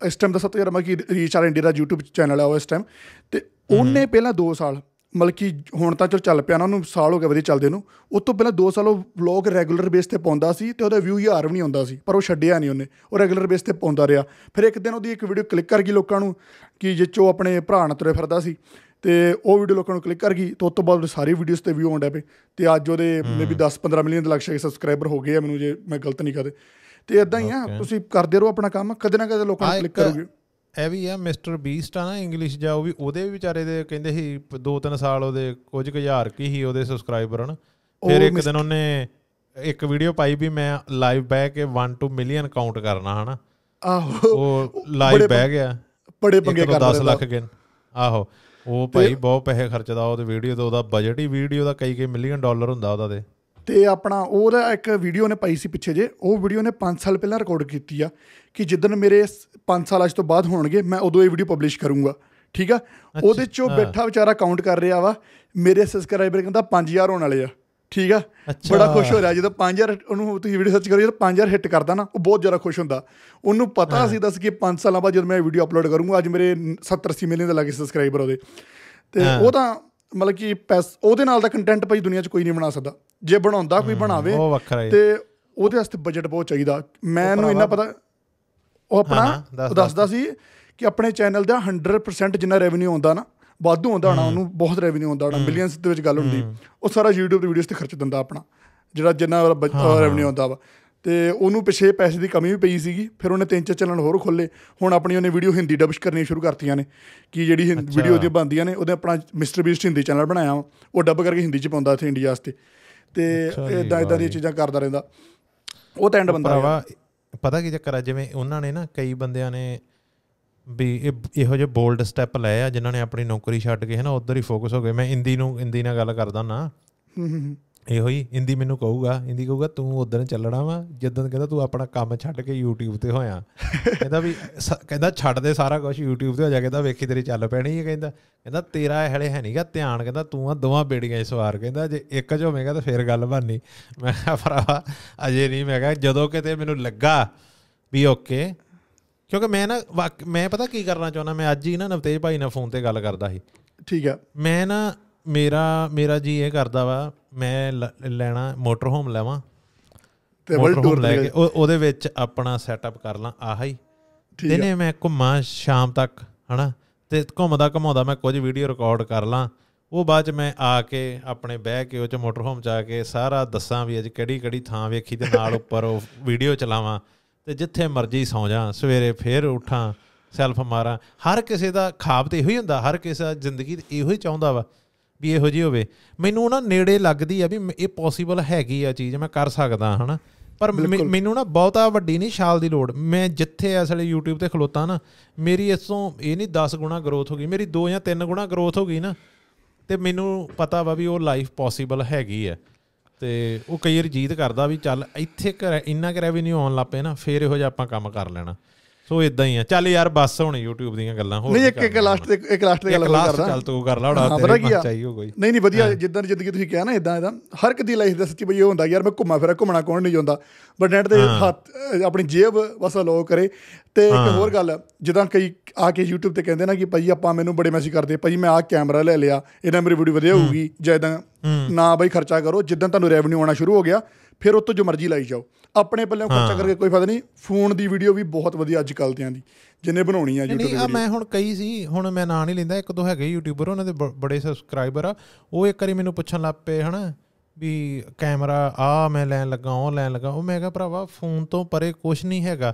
ਇਸ ਟਾਈਮ ਦਾ ਸਭ ਤੋਂ ਜ਼ਿਆਦਾ ਰੀਚ ਆ ਇੰਡੀਆ ਦਾ YouTube ਚੈਨਲ ਹੈ ਉਹ ਇਸ ਟਾਈਮ ਤੇ ਉਹਨੇ ਪਹਿਲਾਂ 2 ਸਾਲ ਮਤਲਬ ਕਿ ਹੁਣ ਤਾਂ ਚਲ ਚੱਲ ਪਿਆ ਨਾ ਉਹਨੂੰ ਸਾਲ ਹੋ ਗਿਆ ਵਧੀਆ ਚੱਲਦੇ ਨੂੰ ਉਸ ਤੋਂ ਪਹਿਲਾਂ 2 ਸਾਲ ਉਹ ਵਲੌਗ ਰੈਗੂਲਰ ਬੇਸ ਤੇ ਪਾਉਂਦਾ ਸੀ ਤੇ ਉਹਦਾ ਵਿਊ ਯਾਰ ਵੀ ਨਹੀਂ ਹੁੰਦਾ ਸੀ ਪਰ ਉਹ ਛੱਡਿਆ ਨਹੀਂ ਉਹਨੇ ਉਹ ਰੈਗੂਲਰ ਬੇਸ ਤੇ ਪਾਉਂਦਾ ਰਿਹਾ ਫਿਰ ਇੱਕ ਦਿਨ ਉਹਦੀ ਇੱਕ ਵੀਡੀਓ ਕਲਿੱਕ ਕਰ ਗਈ ਲੋਕਾਂ ਨੂੰ ਕਿ ਜਿੱਚ ਉਹ ਆਪਣੇ ਭਰਾ ਨਾਲ ਤੁਰੇ ਫਿਰਦਾ ਸੀ ਤੇ ਉਹ ਵੀਡੀਓ ਲੋਕਾਂ ਨੂੰ ਕਲਿੱਕ ਕਰ ਗਈ ਤੇ ਉਸ ਤੋਂ ਬਾਅਦ ਸਾਰੀ ਵੀਡੀਓਜ਼ ਤੇ ਵਿਊ ਆਉਂਦਾ ਪਏ ਤੇ ਅੱਜ ਉਹਦੇ ਮੇਬੀ 10-15 ਮਿਲੀਅਨ ਦੇ ਲਗਭਗ ਸਬਸਕ੍ਰਾਈਬਰ ਹੋ ਗਏ ਆ ਮੈਨੂੰ ਜੇ ਮੈਂ ਗਲਤ ਨਹੀਂ ਕਰਦੇ ਤੇ ਇਦਾਂ ਹੀ ਆ ਤੁਸੀਂ ਕਰਦੇ ਰਹੋ ਆਪਣਾ ਕੰਮ ਕਦੇ ਨਾ ਕਦੇ ਲੋਕਾਂ ਨੂੰ ਕਲਿੱਕ ਕਰੋਗੇ ਇਹ ਵੀ ਆ ਮਿਸਟਰ ਬੀਸਟ ਆ ਨਾ ਇੰਗਲਿਸ਼ ਜਾ ਉਹ ਵੀ ਉਹਦੇ ਵੀ ਵਿਚਾਰੇ ਦੇ ਕਹਿੰਦੇ ਸੀ 2-3 ਸਾਲ ਉਹਦੇ ਕੁਝ ਹਜ਼ਾਰ ਕੀ ਸੀ ਉਹਦੇ ਸਬਸਕ੍ਰਾਈਬਰ ਹਨ ਫਿਰ ਇੱਕ ਦਿਨ ਉਹਨੇ ਇੱਕ ਵੀਡੀਓ ਪਾਈ ਵੀ ਮੈਂ ਲਾਈਵ ਬਹਿ ਕੇ 1 ਟੂ ਮਿਲੀਅਨ ਕਾਊਂਟ ਕਰਨਾ ਹਨ ਆਹੋ ਉਹ ਲਾਈਵ ਬਹਿ ਗਿਆ ਬੜੇ ਪੰਗੇ ਕਰਦਾ 10 ਲੱਖ ਗਿਣ ਆਹੋ ਉਹ ਭਾਈ ਬਹੁਤ ਪੈਸੇ ਖਰਚਦਾ ਉਹਦੇ ਵੀਡੀਓ ਦਾ ਉਹਦਾ ਬਜਟ ਹੀ ਵੀਡੀਓ ਦਾ ਕਈ ਕਈ ਮਿਲੀਅਨ ਡਾਲਰ ਹੁੰਦਾ ਉਹਦਾ ਤੇ ਤੇ ਆਪਣਾ ਉਹਦਾ ਇੱਕ ਵੀਡੀਓ ਨੇ ਪਾਈ ਸੀ ਪਿੱਛੇ ਜੇ ਉਹ ਵੀਡੀਓ ਨੇ 5 ਸਾਲ ਪਹਿਲਾਂ ਰਿਕਾਰਡ ਕੀਤੀ ਆ ਕਿ ਜਿੱਦਨ ਮੇਰੇ 5 ਸਾਲ ਅਜ ਤੋਂ ਬਾਅਦ ਹੋਣਗੇ ਮੈਂ ਉਦੋਂ ਇਹ ਵੀਡੀਓ ਪਬਲਿਸ਼ ਕਰੂੰਗਾ ਠੀਕ ਆ ਉਹਦੇ ਚੋਂ ਬੈਠਾ ਵਿਚਾਰਾ ਕਾਊਂਟ ਕਰ ਰਿਹਾ ਵਾ ਮੇਰੇ ਸਬਸਕ੍ਰਾਈਬਰ ਕਹਿੰਦਾ 5000 ਹੋਣ ਵਾਲੇ ਆ ਠੀਕ ਆ ਬੜਾ ਖੁਸ਼ ਹੋ ਰਿਹਾ ਜਦੋਂ 5000 ਉਹਨੂੰ ਤੁਸੀਂ ਵੀਡੀਓ ਸਰਚ ਕਰੋ ਜਦੋਂ 5000 ਹਿੱਟ ਕਰਦਾ ਨਾ ਉਹ ਬਹੁਤ ਜ਼ਿਆਦਾ ਖੁਸ਼ ਹੁੰਦਾ ਉਹਨੂੰ ਪਤਾ ਸੀ ਦੱਸ ਕਿ 5 ਸਾਲਾਂ ਬਾਅਦ ਜਦ ਮੈਂ ਵੀਡੀਓ ਅਪਲੋਡ ਕਰੂੰਗਾ ਅੱਜ ਮੇਰੇ 70 80 ਮਿਲੀਅਨ ਦੇ ਲੱਗੇ ਸਬਸਕ੍ਰਾਈਬਰ ਉਹਦੇ ਤੇ ਉਹ ਤਾਂ ਮਤਲਬ ਕਿ ਪੈਸ ਉਹਦੇ ਨਾਲ ਦਾ ਕੰਟੈਂਟ ਭਾਈ ਦੁਨੀਆ 'ਚ ਕੋਈ ਨਹੀਂ ਬਣਾ ਸਕਦਾ ਜੇ ਬਣਾਉਂਦਾ ਕੋਈ ਬਣਾਵੇ ਤੇ ਉਹਦੇ ਵਾਸਤੇ ਬਜਟ ਬਹੁਤ ਚਾਹੀਦਾ ਮੈਨੂੰ ਇੰਨਾ ਪਤਾ ਉਹ ਆਪਣਾ ਦੱਸਦਾ ਸੀ ਕਿ ਆਪਣੇ ਚੈਨਲ ਦਾ 100% ਜਿੰਨਾ ਰੈਵਨਿਊ ਆਉਂਦਾ ਨਾ ਵਾਧੂ ਆਉਂਦਾ ਨਾ ਉਹਨੂੰ ਬਹੁਤ ਰੈਵਨਿਊ ਆਉਂਦਾ ਹੋਣਾ ਮਿਲੀਅਨਸ ਦੇ ਵਿੱਚ ਗੱਲ ਹੁੰਦੀ ਉਹ ਸਾਰਾ YouTube ਦੇ ਵੀਡੀਓਸ ਤੇ ਖਰਚ ਦਿੰਦਾ ਆਪਣਾ ਜਿਹੜਾ ਜਿੰਨਾ ਰੈਵਨਿਊ ਆਉਂਦਾ ਵਾ ਤੇ ਉਹਨੂੰ ਪਿਛੇ ਪੈਸੇ ਦੀ ਕਮੀ ਵੀ ਪਈ ਸੀਗੀ ਫਿਰ ਉਹਨੇ ਤਿੰਨ ਚਾਰ ਚੈਨਲ ਹੋਰ ਖੋਲੇ ਹੁਣ ਆਪਣੀ ਉਹਨੇ ਵੀਡੀਓ ਹਿੰਦੀ ਡਬਸ਼ ਕਰਨੀ ਸ਼ੁਰੂ ਕਰਤੀਆਂ ਨੇ ਕਿ ਜਿਹੜੀ ਵੀਡੀਓ ਦੀ ਬੰਦੀਆਂ ਨੇ ਉਹਦੇ ਆਪਣਾ ਮਿਸਟਰ ਬੀਸਟ ਹਿੰਦੀ ਚੈਨਲ ਬਣਾਇਆ ਉਹ ਡਬ ਕਰਕੇ ਹਿੰਦੀ ਚ ਪਾਉਂਦਾ ਇੱਥੇ ਇੰਡੀਆ ਵਾਸਤੇ ਤੇ ਇਦਾਂ ਇਦਾਂ ਦੀਆਂ ਚੀਜ਼ਾਂ ਕਰਦਾ ਰਹਿੰਦਾ ਉਹ ਤਾਂ ਐਂਡ ਬੰਦਾ ਭਰਾਵਾ ਪਤਾ ਕੀ ਚੱਕਰ ਆ ਜਿਵੇਂ ਉਹਨਾਂ ਨੇ ਨਾ ਕਈ ਬੰਦਿਆਂ ਨੇ ਵੀ ਇਹੋ ਜਿਹੇ ਬੋਲਡ ਸਟੈਪ ਲਏ ਆ ਜਿਨ੍ਹਾਂ ਨੇ ਆਪਣੀ ਨੌਕਰੀ ਛੱਡ ਕੇ ਹਨਾ ਉਧਰ ਹੀ ਫੋਕਸ ਹੋ ਗਏ ਮੈਂ ਹਿੰਦੀ ਨੂੰ ਹਿੰਦੀ ਨਾਲ ਗੱਲ ਕਰਦਾ ਨਾ ਹੂੰ ਹੂੰ ਇਹੋ ਹੀ ਇੰਦੀ ਮੈਨੂੰ ਕਹੂਗਾ ਇੰਦੀ ਕਹੂਗਾ ਤੂੰ ਉਧਰ ਚੱਲਣਾ ਵਾ ਜਦੋਂ ਕਹਿੰਦਾ ਤੂੰ ਆਪਣਾ ਕੰਮ ਛੱਡ ਕੇ YouTube ਤੇ ਹੋਇਆ [LAUGHS] ਕਹਿੰਦਾ ਵੀ ਕਹਿੰਦਾ ਛੱਡ ਦੇ ਸਾਰਾ ਕੁਝ YouTube ਤੇ ਹੋ ਜਾ ਕਹਿੰਦਾ ਵੇਖੀ ਤੇਰੀ ਚੱਲ ਪੈਣੀ ਹੈ ਕਹਿੰਦਾ ਕਹਿੰਦਾ ਤੇਰਾ ਹਲੇ ਹੈ ਨਹੀਂਗਾ ਧਿਆਨ ਕਹਿੰਦਾ ਤੂੰ ਆ ਦੋਵਾਂ ਬੇੜੀਆਂ ਸਵਾਰ ਕਹਿੰਦਾ ਜੇ ਇੱਕ ਚ ਹੋਵੇਂਗਾ ਤਾਂ ਫੇਰ ਗੱਲ ਬਣਨੀ ਮੈਂ ਕਿਹਾ ਭਰਾਵਾ ਅਜੇ ਨਹੀਂ ਮੈਂ ਕਹਿੰਦਾ ਜਦੋਂ ਕਿਤੇ ਮੈਨੂੰ ਲੱਗਾ ਵੀ ਓਕੇ ਕਿਉਂਕਿ ਮੈਂ ਨਾ ਮੈਂ ਪਤਾ ਕੀ ਕਰਨਾ ਚਾਹੁੰਦਾ ਮੈਂ ਅੱਜ ਹੀ ਨਾ ਨਵਤੇਜ ਭਾਈ ਨਾਲ ਫੋਨ ਤੇ ਗੱਲ ਕਰਦਾ ਸੀ ਠੀਕ ਆ ਮੈਂ ਨਾ ਮੇਰਾ ਮੇਰਾ ਜੀ ਇਹ ਕਰਦਾ ਵਾ ਮੈਂ ਲੈਣਾ ਮੋਟਰ ਹੋਮ ਲਵਾਂ ਤੇ ਵਰਲਡ ਟੂਰ ਲੈ ਕੇ ਉਹਦੇ ਵਿੱਚ ਆਪਣਾ ਸੈਟਅਪ ਕਰ ਲਾਂ ਆਹੀ ਹੀ ਦਿਨੇ ਮੈਂ ਘੁੰਮਾਂ ਸ਼ਾਮ ਤੱਕ ਹਨਾ ਤੇ ਘੁੰਮਦਾ ਘਮਾਉਂਦਾ ਮੈਂ ਕੁਝ ਵੀਡੀਓ ਰਿਕਾਰਡ ਕਰ ਲਾਂ ਉਹ ਬਾਅਦ ਚ ਮੈਂ ਆ ਕੇ ਆਪਣੇ ਬਹਿ ਕੇ ਉਹ ਚ ਮੋਟਰ ਹੋਮ ਚ ਕੇ ਸਾਰਾ ਦੱਸਾਂ ਵੀ ਅੱਜ ਕਿਹੜੀ ਕਿਹੜੀ ਥਾਂ ਵੇਖੀ ਤੇ ਨਾਲ ਉੱਪਰ ਉਹ ਵੀਡੀਓ ਚਲਾਵਾਂ ਤੇ ਜਿੱਥੇ ਮਰਜ਼ੀ ਸੌ ਜਾ ਸਵੇਰੇ ਫੇਰ ਉਠਾਂ ਸੈਲਫ ਮਾਰਾਂ ਹਰ ਕਿਸੇ ਦਾ ਖਾਬ ਤੇ ਇਹੋ ਹੀ ਹੁੰਦਾ ਹਰ ਕਿਸੇ ਦਾ ਜ਼ਿੰਦਗੀ ਇਹੋ ਹੀ ਚਾਹੁੰਦਾ ਵਾ ਵੀ ਇਹੋ ਜੀ ਹੋਵੇ ਮੈਨੂੰ ਨਾ ਨੇੜੇ ਲੱਗਦੀ ਆ ਵੀ ਇਹ ਪੋਸੀਬਲ ਹੈਗੀ ਆ ਚੀਜ਼ ਮੈਂ ਕਰ ਸਕਦਾ ਹਨਾ ਪਰ ਮੈਨੂੰ ਨਾ ਬਹੁਤਾ ਵੱਡੀ ਨਹੀਂ ਛਾਲ ਦੀ ਲੋੜ ਮੈਂ ਜਿੱਥੇ ਇਸ YouTube ਤੇ ਖਲੋਤਾ ਨਾ ਮੇਰੀ ਇਸ ਤੋਂ ਇਹ ਨਹੀਂ 10 ਗੁਣਾ ਗਰੋਥ ਹੋ ਗਈ ਮੇਰੀ 2 ਜਾਂ 3 ਗੁਣਾ ਗਰੋਥ ਹੋ ਗਈ ਨਾ ਤੇ ਮੈਨੂੰ ਪਤਾ ਵਾ ਵੀ ਉਹ ਲਾਈਫ ਪੋਸੀਬਲ ਹੈਗੀ ਆ ਤੇ ਉਹ ਕਈ ਵਾਰ ਜੀਤ ਕਰਦਾ ਵੀ ਚੱਲ ਇੱਥੇ ਇੰਨਾ ਕਿ ਰੈਵਨਿਊ ਆਉਣ ਲੱਪੇ ਨਾ ਫੇਰ ਇਹੋ ਜਿਹਾ ਆਪਾਂ ਕੰਮ ਕਰ ਲੈਣਾ ਸੋ ਇਦਾਂ ਹੀ ਆ ਚੱਲ ਯਾਰ ਬਸ ਹੁਣ YouTube ਦੀਆਂ ਗੱਲਾਂ ਹੋਰ ਨਹੀਂ ਇੱਕ ਇੱਕ ਲਾਸਟ ਤੇ ਇੱਕ ਲਾਸਟ ਤੇ ਗੱਲ ਕਰਦਾ ਚੱਲ ਤੂੰ ਕਰ ਲਾ ਹੁਣ ਤੇਰੇ ਮਨ ਹੋ ਕੋਈ ਨਹੀਂ ਨਹੀਂ ਵਧੀਆ ਜਿੱਦਾਂ ਜਿੱਦਗੀ ਤੁਸੀਂ ਕਿਹਾ ਨਾ ਇਦਾਂ ਇਦਾਂ ਹਰ ਕਦੀ ਲਾਈਫ ਦਾ ਸੱਚੀ ਬਈ ਇਹ ਹੁੰਦਾ ਯਾਰ ਮੈਂ ਘੁੰਮਾ ਫਿਰਾ ਘੁੰਮਣਾ ਕੌਣ ਨਹੀਂ ਜਾਂਦਾ ਬਟ ਨੈਟ ਦੇ ਹੱਥ ਆਪਣੀ ਜੇਬ ਬਸ ਲੋਕ ਕਰੇ ਤੇ ਇੱਕ ਹੋਰ ਗੱਲ ਜਿੱਦਾਂ ਕਈ ਆ ਕੇ YouTube ਤੇ ਕਹਿੰਦੇ ਨਾ ਕਿ ਭਾਈ ਆਪਾਂ ਮੈਨੂੰ ਬੜੇ ਮੈਸੇਜ ਕਰਦੇ ਭਾਈ ਮੈਂ ਆ ਕੈਮਰਾ ਲੈ ਲਿਆ ਇਹਦਾ ਮੇਰੀ ਵੀਡੀਓ ਵਧੀਆ ਹੋਊਗੀ ਜਾਂ ਇਦਾਂ ਨਾ ਬਈ ਖਰਚਾ ਕਰੋ ਜਿੱਦਾਂ ਤੁਹਾਨੂੰ ਰੈਵਨਿਊ ਆਉਣਾ ਸ਼ੁਰੂ ਹੋ ਗਿਆ ਫਿਰ ਉਹ ਤੋਂ ਜੋ ਮਰਜ਼ੀ ਲਾਈ ਜਾਓ ਆਪਣੇ ਪੱਲੇ ਖਰਚਾ ਕਰਕੇ ਕੋਈ ਫਾਇਦਾ ਨਹੀਂ ਫੋਨ ਦੀ ਵੀਡੀਓ ਵੀ ਬਹੁਤ ਵਧੀਆ ਅੱਜ ਕੱਲ ਤਿਆਂ ਦੀ ਜਿੰਨੇ ਬਣਾਉਣੀ ਆ YouTube ਤੇ ਨਹੀਂ ਆ ਮੈਂ ਹੁਣ ਕਈ ਸੀ ਹੁਣ ਮੈਂ ਨਾਂ ਨਹੀਂ ਲੈਂਦਾ ਇੱਕ ਦੋ ਹੈਗੇ ਯੂਟਿਊਬਰ ਉਹਨਾਂ ਦੇ ਬੜੇ ਸਬਸਕ੍ਰਾਈਬਰ ਆ ਉਹ ਇੱਕ ਵਾਰੀ ਮੈਨੂੰ ਪੁੱਛਣ ਲੱਗ ਪਏ ਹਨਾ ਵੀ ਕੈਮਰਾ ਆ ਮੈਂ ਲੈਣ ਲੱਗਾ ਉਹ ਲੈਣ ਲੱਗਾ ਉਹ ਮੈਂ ਕਿਹਾ ਭਰਾਵਾ ਫੋਨ ਤੋਂ ਪਰੇ ਕੁਝ ਨਹੀਂ ਹੈਗਾ